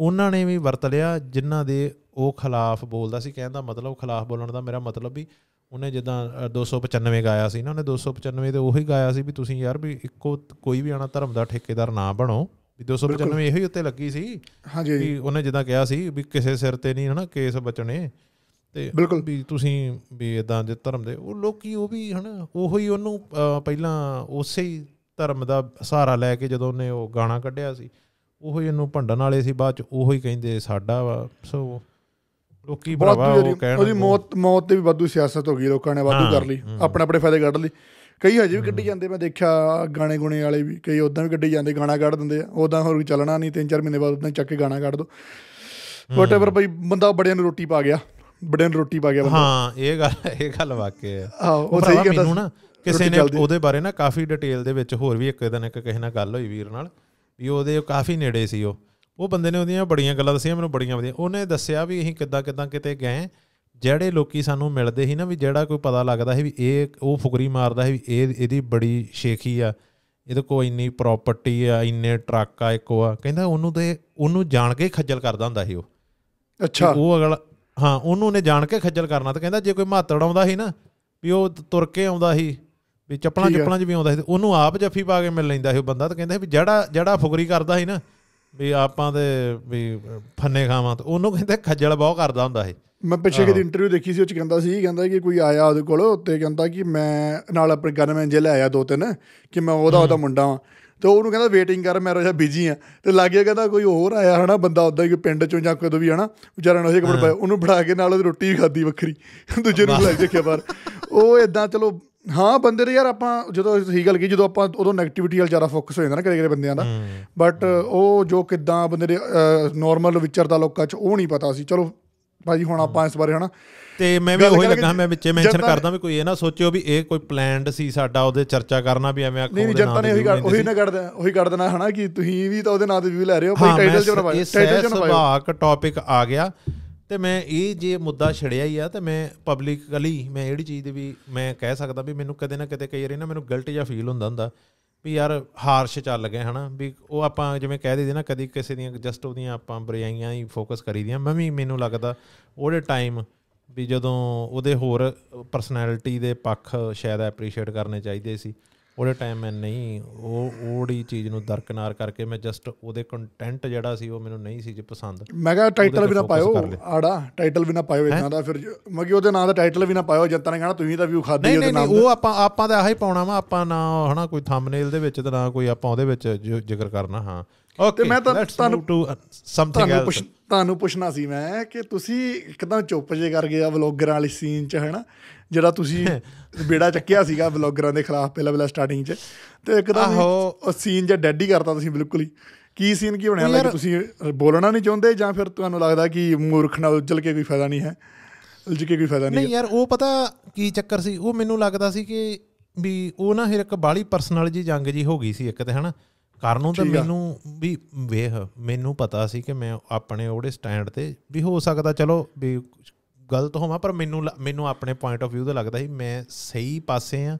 ਉਹਨਾਂ ਨੇ ਵੀ ਵਰਤ ਲਿਆ ਜਿਨ੍ਹਾਂ ਦੇ ਉਹ ਖਿਲਾਫ ਬੋਲਦਾ ਸੀ ਕਹਿੰਦਾ ਮਤਲਬ ਖਿਲਾਫ ਬੋਲਣ ਦਾ ਮੇਰਾ ਮਤਲਬ ਵੀ ਉਹਨੇ ਜਿੱਦਾਂ 295 ਗਾਇਆ ਸੀ ਨਾ ਉਹਨੇ 295 ਤੇ ਉਹੀ ਗਾਇਆ ਸੀ ਵੀ ਤੁਸੀਂ ਯਾਰ ਵੀ ਇੱਕੋ ਕੋਈ ਵੀ ਆਣਾ ਧਰਮ ਦਾ ਠੇਕੇਦਾਰ ਨਾ ਬਣੋ ਵੀ 295 ਇਹੋ ਹੀ ਉੱਤੇ ਲੱਗੀ ਸੀ ਹਾਂਜੀ ਵੀ ਉਹਨੇ ਜਿੱਦਾਂ ਕਿਹਾ ਸੀ ਵੀ ਕਿਸੇ ਸਿਰ ਤੇ ਨਹੀਂ ਹਨਾ ਕੇਸ ਬਚਣੇ ਤੇ ਬਿਲਕੁਲ ਵੀ ਤੁਸੀਂ ਵੀ ਇਦਾਂ ਦੇ ਧਰਮ ਦੇ ਉਹ ਲੋਕੀ ਉਹ ਵੀ ਹਨਾ ਉਹੋ ਹੀ ਉਹਨੂੰ ਪਹਿਲਾਂ ਉਸੇ ਹੀ ਧਰਮ ਦਾ ਸਹਾਰਾ ਲੈ ਕੇ ਜਦੋਂ ਉਹਨੇ ਉਹ ਗਾਣਾ ਕੱਢਿਆ ਸੀ ਉਹੋ ਹੀ ਉਹਨੂੰ ਭੰਡਣ ਵਾਲੇ ਸੀ ਬਾਅਦ ਚ ਉਹੋ ਹੀ ਕਹਿੰਦੇ ਸਾਡਾ ਵਾ ਸੋ ਲੋਕੀ ਭਰਾਵਾ ਕਹਿਣ ਉਹਦੀ ਮੌਤ ਮੌਤ ਤੇ ਵੀ ਵਾਧੂ ਸਿਆਸਤ ਹੋ ਗਈ ਲੋਕਾਂ ਨੇ ਵਾਧੂ ਕਰ ਲਈ ਆਪਣੇ ਆਪਣੇ ਫਾਇਦੇ ਕੱਢ ਲਈ ਕਈ ਹਜੇ ਵੀ ਕੱਢੀ ਜਾਂਦੇ ਮੈਂ ਦੇਖਿਆ ਗਾਣੇ ਗੁਣੇ ਵਾਲੇ ਵੀ ਕਈ ਉਦਾਂ ਵੀ ਕੱਢੀ ਜਾਂਦੇ ਗਾਣਾ ਕੱਢ ਦਿੰਦੇ ਆ ਉਦਾਂ ਹੋਰ ਵੀ ਚੱਲਣਾ ਨਹੀਂ 3-4 ਮਹੀਨੇ ਬਾਅਦ ਉਦਾਂ ਚੱਕ ਕੇ ਗਾਣਾ ਕੱਢ ਦੋ ਵਾਟਐਵਰ ਬਈ ਬੰਦਾ ਬੜਿਆਂ ਨੂੰ ਰੋਟੀ ਪਾ ਗਿਆ ਬੜਿਆਂ ਨੂੰ ਰੋਟੀ ਪਾ ਗਿਆ ਬੰਦਾ ਹਾਂ ਇਹ ਗੱਲ ਇਹ ਗੱਲ ਵਾਕਿਆ ਹੈ ਉਹ ਸਹੀ ਕਹਿੰਦਾ ਮੈਨੂੰ ਨਾ ਕਿਸੇ ਨੇ ਉਹਦੇ ਬਾਰੇ ਨਾ ਕਾਫੀ ਡਿਟੇਲ ਦੇ ਵਿੱਚ ਹੋਰ ਵੀ ਇੱਕ ਦਿਨ ਇੱਕ ਕਿਸੇ ਨਾਲ ਗੱਲ ਹੋਈ ਵੀਰ ਨਾਲ ਵੀ ਉਹਦੇ ਕਾਫੀ ਨੇੜੇ ਸੀ ਉਹ ਉਹ ਬੰਦੇ ਨੇ ਉਹਦੀਆਂ ਬੜੀਆਂ ਗੱਲਾਂ ਦੱਸੀਆਂ ਮੈਨੂੰ ਬੜੀਆਂ ਵਧੀਆ ਉਹਨੇ ਦੱਸਿਆ ਵੀ ਅਸੀਂ ਕਿੱਦਾਂ ਕਿੱਦਾਂ ਕਿਤੇ ਗਏ ਜਿਹੜੇ ਲੋਕੀ ਸਾਨੂੰ ਮਿਲਦੇ ਸੀ ਨਾ ਵੀ ਜਿਹੜਾ ਕੋਈ ਪਤਾ ਲੱਗਦਾ ਸੀ ਵੀ ਇਹ ਉਹ ਫੁਕਰੀ ਮਾਰਦਾ ਸੀ ਵੀ ਇਹ ਇਹਦੀ ਬੜੀ ਸ਼ੇਖੀ ਆ ਇਹਦੇ ਕੋਲ ਇੰਨੀ ਪ੍ਰਾਪਰਟੀ ਆ ਇੰਨੇ ਟਰੱਕ ਆ ਇੱਕੋ ਆ ਕਹਿੰਦਾ ਉਹਨੂੰ ਤੇ ਉਹਨੂੰ ਜਾਣ ਕੇ ਖੱਜਲ ਕਰਦਾ ਹੁੰਦਾ ਸੀ ਉਹ ਅੱਛਾ ਉਹ ਅਗਲਾ ਹਾਂ ਉਹਨੂੰ ਨੇ ਜਾਣ ਕੇ ਖੱਜਲ ਕਰਨਾ ਤੇ ਕਹਿੰਦਾ ਜੇ ਕੋਈ ਮਾਤੜ ਆਉਂਦਾ ਸੀ ਨਾ ਵੀ ਉਹ ਤੁਰ ਕੇ ਆਉਂਦਾ ਸੀ ਵੀ ਚੱਪਲਾਂ ਚੱਪਲਾਂ 'ਚ ਵੀ ਆਉਂਦਾ ਸੀ ਉਹਨੂੰ ਆਪ ਜੱਫੀ ਪਾ ਕੇ ਮਿਲ ਲੈਂਦਾ ਸੀ ਉਹ ਬੰਦਾ ਤੇ ਕਹਿੰਦਾ ਵੀ ਜਿਹੜਾ ਜਿਹੜਾ ਫੁਕਰੀ ਕਰਦਾ ਸੀ ਨਾ ਵੀ ਆਪਾਂ ਦੇ ਵੀ ਫੰਨੇ ਖਾਵਾਂ ਤੇ ਉਹਨੂੰ ਕਹਿੰਦੇ ਖੱਜਲ ਬਹੁਤ ਕਰਦਾ ਹੁੰਦਾ ਇਹ ਮੈਂ ਪਿਛੇ ਕਿਤੇ ਇੰਟਰਵਿਊ ਦੇਖੀ ਸੀ ਉਹ ਚ ਕਹਿੰਦਾ ਸੀ ਕਹਿੰਦਾ ਕਿ ਕੋਈ ਆਇਆ ਉਹਦੇ ਕੋਲ ਉੱਤੇ ਕਹਿੰਦਾ ਕਿ ਮੈਂ ਨਾਲ ਆਪਣੇ ਗਨਮੈਨ ਜੇ ਲੈ ਆਇਆ ਦੋ ਤਿੰਨ ਕਿ ਮੈਂ ਉਹਦਾ ਉਹਦਾ ਮੁੰਡਾ ਵਾਂ ਤੇ ਉਹਨੂੰ ਕਹਿੰਦਾ ਵੇਟਿੰਗ ਕਰ ਮੈਂ ਰੋਜਾ ਬਿਜੀ ਆ ਤੇ ਲੱਗਿਆ ਕਹਿੰਦਾ ਕੋਈ ਹੋਰ ਆਇਆ ਹਨਾ ਬੰਦਾ ਉਦਾਂ ਕਿ ਪਿੰਡ ਚੋਂ ਜਾਂ ਕਦੋਂ ਵੀ ਹਨਾ ਵਿਚਾਰਾ ਨੋਸ਼ੇ ਕਪੜ ਪਾਇਆ ਉਹਨੂੰ ਫੜਾ ਕੇ ਨਾਲ ਉਹ ਰੋਟੀ ਵੀ ਖਾਦੀ ਵੱਖਰੀ ਦੂਜੇ ਨੂੰ ਲੈ ਕੇ ਪਰ ਉਹ ਇਦਾਂ ਚਲੋ ਹਾਂ ਬੰਦੇ ਦੇ ਯਾਰ ਆਪਾਂ ਜਦੋਂ ਸਹੀ ਗੱਲ ਕੀ ਜਦੋਂ ਆਪਾਂ ਉਦੋਂ 네ਗੇਟਿਵਿਟੀ ਵਾਲ ਜ਼ਿਆਦਾ ਫੋਕਸ ਹੋ ਜਾਂਦਾ ਨਾ ਕਿਹੜੇ ਕਿਹੜੇ ਬੰਦਿਆਂ ਦਾ ਬਟ ਉਹ ਜੋ ਕਿਦਾਂ ਬੰਦੇ ਦੇ ਨਾਰਮਲ ਵਿਚਰਦਾ ਲੋਕਾਂ 'ਚ ਉਹ ਨਹੀਂ ਪਤਾ ਸੀ ਚਲੋ ਭਾਜੀ ਹੁਣ ਆਪਾਂ ਇਸ ਬਾਰੇ ਹਨਾ ਤੇ ਮੈਂ ਵੀ ਉਹੀ ਲੱਗਾ ਮੈਂ ਵਿੱਚੇ ਮੈਂਸ਼ਨ ਕਰਦਾ ਵੀ ਕੋਈ ਇਹ ਨਾ ਸੋਚਿਓ ਵੀ ਇਹ ਕੋਈ ਪਲਾਨਡ ਸੀ ਸਾਡਾ ਉਹਦੇ ਚਰਚਾ ਕਰਨਾ ਵੀ ਐਵੇਂ ਆਖੋ ਨਹੀਂ ਜਨਤਾ ਨੇ ਉਹੀ ਗੱਲ ਉਹੀ ਨਾ ਕਰ ਉਹੀ ਕਰ ਦੇਣਾ ਹਨਾ ਕਿ ਤੁਸੀਂ ਵੀ ਤਾਂ ਉਹਦੇ ਨਾਂ ਤੇ ਵੀ ਲੈ ਰਹੇ ਹੋ ਭਾਈ ਟਾਈਟਲ 'ਚ ਬਣਵਾਇਆ ਟਾਈਟਲ 'ਚ ਬਣਵਾਇਆ ਟੌਪਿਕ ਆ ਗਿਆ ਤੇ ਮੈਂ ਇਹ ਜੇ ਮੁੱਦਾ ਛੜਿਆ ਹੀ ਆ ਤੇ ਮੈਂ ਪਬਲਿਕਲੀ ਮੈਂ ਇਹੜੀ ਚੀਜ਼ ਦੇ ਵੀ ਮੈਂ ਕਹਿ ਸਕਦਾ ਵੀ ਮੈਨੂੰ ਕਦੇ ਨਾ ਕਦੇ ਕਈ ਵਾਰੀ ਨਾ ਮੈਨੂੰ ਗਲਟ ਜਾਂ ਫੀਲ ਹੁੰਦਾ ਹੁੰਦਾ ਵੀ ਯਾਰ ਹਾਰਸ਼ ਚੱਲ ਗਏ ਹਨਾ ਵੀ ਉਹ ਆਪਾਂ ਜਿਵੇਂ ਕਹਿ ਦਿੰਦੇ ਨਾ ਕਦੀ ਕਿਸੇ ਦੀਆਂ ਜਸਟ ਉਹਦੀਆਂ ਆਪਾਂ ਬਰਿਆਈਆਂ ਹੀ ਫੋਕਸ ਕਰੀਦੀਆਂ ਮੈਂ ਵੀ ਮੈਨੂੰ ਲੱਗਦਾ ਉਹਦੇ ਟਾਈਮ ਵੀ ਜਦੋਂ ਉਹਦੇ ਹੋਰ ਪਰਸਨੈਲਿਟੀ ਦੇ ਪੱਖ ਸ਼ਾਇਦ ਐਪਰੀਸ਼ੀਏਟ ਕਰਨੇ ਚਾਹੀਦੇ ਸੀ ਉਹਦੇ ਟਾਈਮ ਮੈਂ ਨਹੀਂ ਉਹ ਉਹੜੀ ਚੀਜ਼ ਨੂੰ ਦਰਕਨਾਰ ਕਰਕੇ ਮੈਂ ਜਸਟ ਉਹਦੇ ਕੰਟੈਂਟ ਜਿਹੜਾ ਸੀ ਉਹ ਮੈਨੂੰ ਨਹੀਂ ਸੀ ਜੀ ਪਸੰਦ ਮੈਂ ਕਿਹਾ ਟਾਈਟਲ ਵੀ ਨਾ ਪਾਇਓ ਆੜਾ ਟਾਈਟਲ ਵੀ ਨਾ ਪਾਇਓ ਇਦਾਂ ਦਾ ਫਿਰ ਮੈਂ ਕਿ ਉਹਦੇ ਨਾਂ ਦਾ ਟਾਈਟਲ ਵੀ ਨਾ ਪਾਇਓ ਜਨਤਾ ਨੇ ਕਹਣਾ ਤੁਸੀਂ ਤਾਂ ਵਿਊ ਖਾਦੀ ਉਹਦੇ ਨਾਮ ਨਹੀਂ ਉਹ ਆਪਾਂ ਆਪਾਂ ਦਾ ਆਹੀ ਪਾਉਣਾ ਵਾ ਆਪਾਂ ਨਾ ਹਨਾ ਕੋਈ ਥੰਬਨੇਲ ਦੇ ਵਿੱਚ ਤੇ ਨਾ ਕੋਈ ਆਪਾਂ ਉਹਦੇ ਵਿੱਚ ਜ਼ਿਕਰ ਕਰਨਾ ਹਾਂ ਓਕੇ ਤੇ ਮੈਂ ਤੁਹਾਨੂੰ ਟੂ ਸਮਥਿੰਗ ਐਲਸ ਤੁਹਾਨੂੰ ਪੁੱਛਣਾ ਸੀ ਮੈਂ ਕਿ ਤੁਸੀਂ ਇੱਕਦਮ ਚੁੱਪ ਜੇ ਕਰ ਗਏ ਆ ਵਲੌਗਰਾਂ ਵਾਲੀ ਸੀਨ ਚ ਹੈਨਾ ਜਿਹੜਾ ਤੁਸੀਂ ਬੇੜਾ [LAUGHS] ਚੱਕਿਆ ਸੀਗਾ ਵਲੌਗਰਾਂ ਦੇ ਖਿਲਾਫ ਪਹਿਲਾਂ ਪਹਿਲਾ ਸਟਾਰਟਿੰਗ ਚ ਤੇ ਇੱਕਦਮ ਉਹ ਸੀਨ ਜੇ ਡੈਡੀ ਕਰਤਾ ਤੁਸੀਂ ਬਿਲਕੁਲ ਹੀ ਕੀ ਸੀਨ ਕੀ ਬਣਿਆ ਲੱਗ ਤੁਸੀਂ ਬੋਲਣਾ ਨਹੀਂ ਚਾਹੁੰਦੇ ਜਾਂ ਫਿਰ ਤੁਹਾਨੂੰ ਲੱਗਦਾ ਕਿ ਮੂਰਖ ਨਾਲ ਉੱਜਲ ਕੇ ਕੋਈ ਫਾਇਦਾ ਨਹੀਂ ਹੈ ਉਲਝ ਕੇ ਕੋਈ ਫਾਇਦਾ ਨਹੀਂ ਨਹੀਂ ਯਾਰ ਉਹ ਪਤਾ ਕੀ ਚੱਕਰ ਸੀ ਉਹ ਮੈਨੂੰ ਲੱਗਦਾ ਸੀ ਕਿ ਵੀ ਉਹ ਨਾ ਫਿਰ ਇੱਕ ਬਾਲੀ ਪਰਸਨਲ ਜੀ ਜੰਗ ਜੀ ਹੋ ਗਈ ਸੀ ਇੱਕ ਤੇ ਹਨਾ ਕਰਨ ਨੂੰ ਤਾਂ ਮੈਨੂੰ ਵੀ ਵੇਹ ਮੈਨੂੰ ਪਤਾ ਸੀ ਕਿ ਮੈਂ ਆਪਣੇ ਉਹਦੇ ਸਟੈਂਡ ਤੇ ਵੀ ਹੋ ਸਕਦਾ ਚਲੋ ਵੀ ਗਲਤ ਹੋਵਾਂ ਪਰ ਮੈਨੂੰ ਮੈਨੂੰ ਆਪਣੇ ਪੁਆਇੰਟ ਆਫ View ਤੋਂ ਲੱਗਦਾ ਸੀ ਮੈਂ ਸਹੀ ਪਾਸੇ ਆ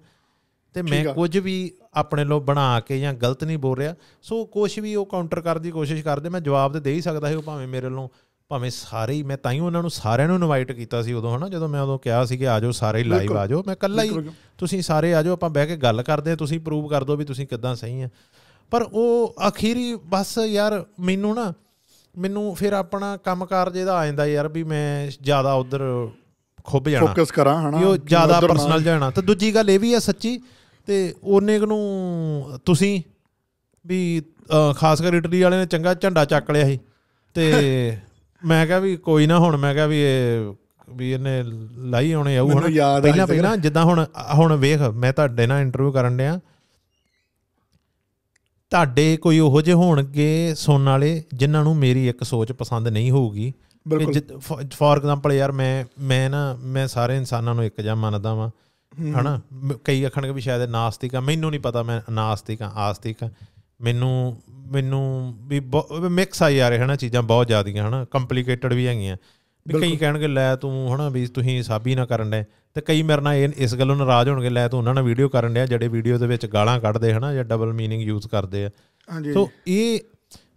ਤੇ ਮੈਂ ਕੁਝ ਵੀ ਆਪਣੇ ਲੋ ਬਣਾ ਕੇ ਜਾਂ ਗਲਤ ਨਹੀਂ ਬੋਲ ਰਿਹਾ ਸੋ ਕੁਝ ਵੀ ਉਹ ਕਾਊਂਟਰ ਕਰਨ ਦੀ ਕੋਸ਼ਿਸ਼ ਕਰਦੇ ਮੈਂ ਜਵਾਬ ਤੇ ਦੇ ਹੀ ਸਕਦਾ ਸੀ ਉਹ ਭਾਵੇਂ ਮੇਰੇ ਵੱਲੋਂ ਭਾਵੇਂ ਸਾਰੇ ਹੀ ਮੈਂ ਤਾਂ ਹੀ ਉਹਨਾਂ ਨੂੰ ਸਾਰਿਆਂ ਨੂੰ ਇਨਵਾਈਟ ਕੀਤਾ ਸੀ ਉਦੋਂ ਹਨਾ ਜਦੋਂ ਮੈਂ ਉਦੋਂ ਕਿਹਾ ਸੀ ਕਿ ਆਜੋ ਸਾਰੇ ਹੀ ਲਾਈਵ ਆਜੋ ਮੈਂ ਕੱਲਾ ਹੀ ਤੁਸੀਂ ਸਾਰੇ ਆਜੋ ਆਪਾਂ ਬਹਿ ਕੇ ਗੱਲ ਕਰਦੇ ਆ ਤੁਸੀਂ ਪ੍ਰੂਵ ਕਰ ਦਿਓ ਵੀ ਤੁਸੀਂ ਕਿੱਦਾਂ ਸਹੀ ਆ ਪਰ ਉਹ ਅਖੀਰੀ ਬਸ ਯਾਰ ਮੈਨੂੰ ਨਾ ਮੈਨੂੰ ਫਿਰ ਆਪਣਾ ਕੰਮਕਾਰ ਜਿਹਦਾ ਆ ਜਾਂਦਾ ਯਾਰ ਵੀ ਮੈਂ ਜ਼ਿਆਦਾ ਉਧਰ ਖੁੱਭ ਜਾਣਾ ਫੋਕਸ ਕਰਾਂ ਹਨਾ ਉਹ ਜ਼ਿਆਦਾ ਪਰਸਨਲ ਜਾਣਾ ਤੇ ਦੂਜੀ ਗੱਲ ਇਹ ਵੀ ਆ ਸੱਚੀ ਤੇ ਉਹਨੇ ਨੂੰ ਤੁਸੀਂ ਵੀ ਖਾਸ ਕਰ ਇਟਲੀ ਵਾਲੇ ਨੇ ਚੰਗਾ ਝੰਡਾ ਚੱਕ ਲਿਆ ਸੀ ਤੇ [LAUGHS] ਮੈਂ ਕਿਹਾ ਵੀ ਕੋਈ ਨਾ ਹੁਣ ਮੈਂ ਕਿਹਾ ਵੀ ਇਹ ਵੀ ਇਹਨੇ ਲਾਈ ਆਉਣੇ ਆਉ ਹੁਣ ਪਹਿਲਾਂ ਪਹਿਲਾਂ ਜਿੱਦਾਂ ਹੁਣ ਹੁਣ ਵੇਖ ਮੈਂ ਤੁਹਾਡੇ ਨਾਲ ਇੰਟਰਵਿਊ ਕਰਨ ਡਿਆ ਤੁਹਾਡੇ ਕੋਈ ਉਹੋ ਜਿਹੇ ਹੋਣਗੇ ਸੁਣਨ ਵਾਲੇ ਜਿਨ੍ਹਾਂ ਨੂੰ ਮੇਰੀ ਇੱਕ ਸੋਚ ਪਸੰਦ ਨਹੀਂ ਹੋਊਗੀ ਫੋਰ ਐਗਜ਼ਾਮਪਲ ਯਾਰ ਮੈਂ ਮੈਂ ਨਾ ਮੈਂ ਸਾਰੇ ਇਨਸਾਨਾਂ ਨੂੰ ਇੱਕ ਜਿਹਾ ਮੰਨਦਾ ਵਾਂ ਹਨਾ ਕਈ ਆਖਣਗੇ ਵੀ ਸ਼ਾਇਦ ਨਾਸਤਿਕ ਆ ਮੈਨੂੰ ਨਹੀਂ ਪਤਾ ਮੈਂ ਨਾਸਤਿਕ ਆ ਆਸਤਿਕ ਆ ਮੈਨੂੰ ਮੈਨੂੰ ਵੀ ਮਿਕਸ ਆ ਯਾਰ ਹਨਾ ਚੀਜ਼ਾਂ ਬਹੁਤ ਜ਼ਿਆਦੀਆਂ ਹਨਾ ਕੰਪਲਿਕੇਟਡ ਵੀ ਹੈਗੀਆਂ ਵੀ ਕਈ ਕਹਿਣਗੇ ਲੈ ਤੂੰ ਹਨਾ ਵੀ ਤੁਸੀਂ ਸਾਬੀ ਨਾ ਕਰਨ ਦੇ ਤੇ ਕਈ ਮੇਰੇ ਨਾਲ ਇਸ ਗੱਲੋਂ ਨਾਰਾਜ਼ ਹੋਣਗੇ ਲੈ ਤੂੰ ਉਹਨਾਂ ਨਾਲ ਵੀਡੀਓ ਕਰਨ ਡਿਆ ਜਿਹੜੇ ਵੀਡੀਓ ਦੇ ਵਿੱਚ ਗਾਲਾਂ ਕੱਢਦੇ ਹਨਾ ਜਾਂ ਡਬਲ ਮੀਨਿੰਗ ਯੂਜ਼ ਕਰਦੇ ਆ ਹਾਂਜੀ ਸੋ ਇਹ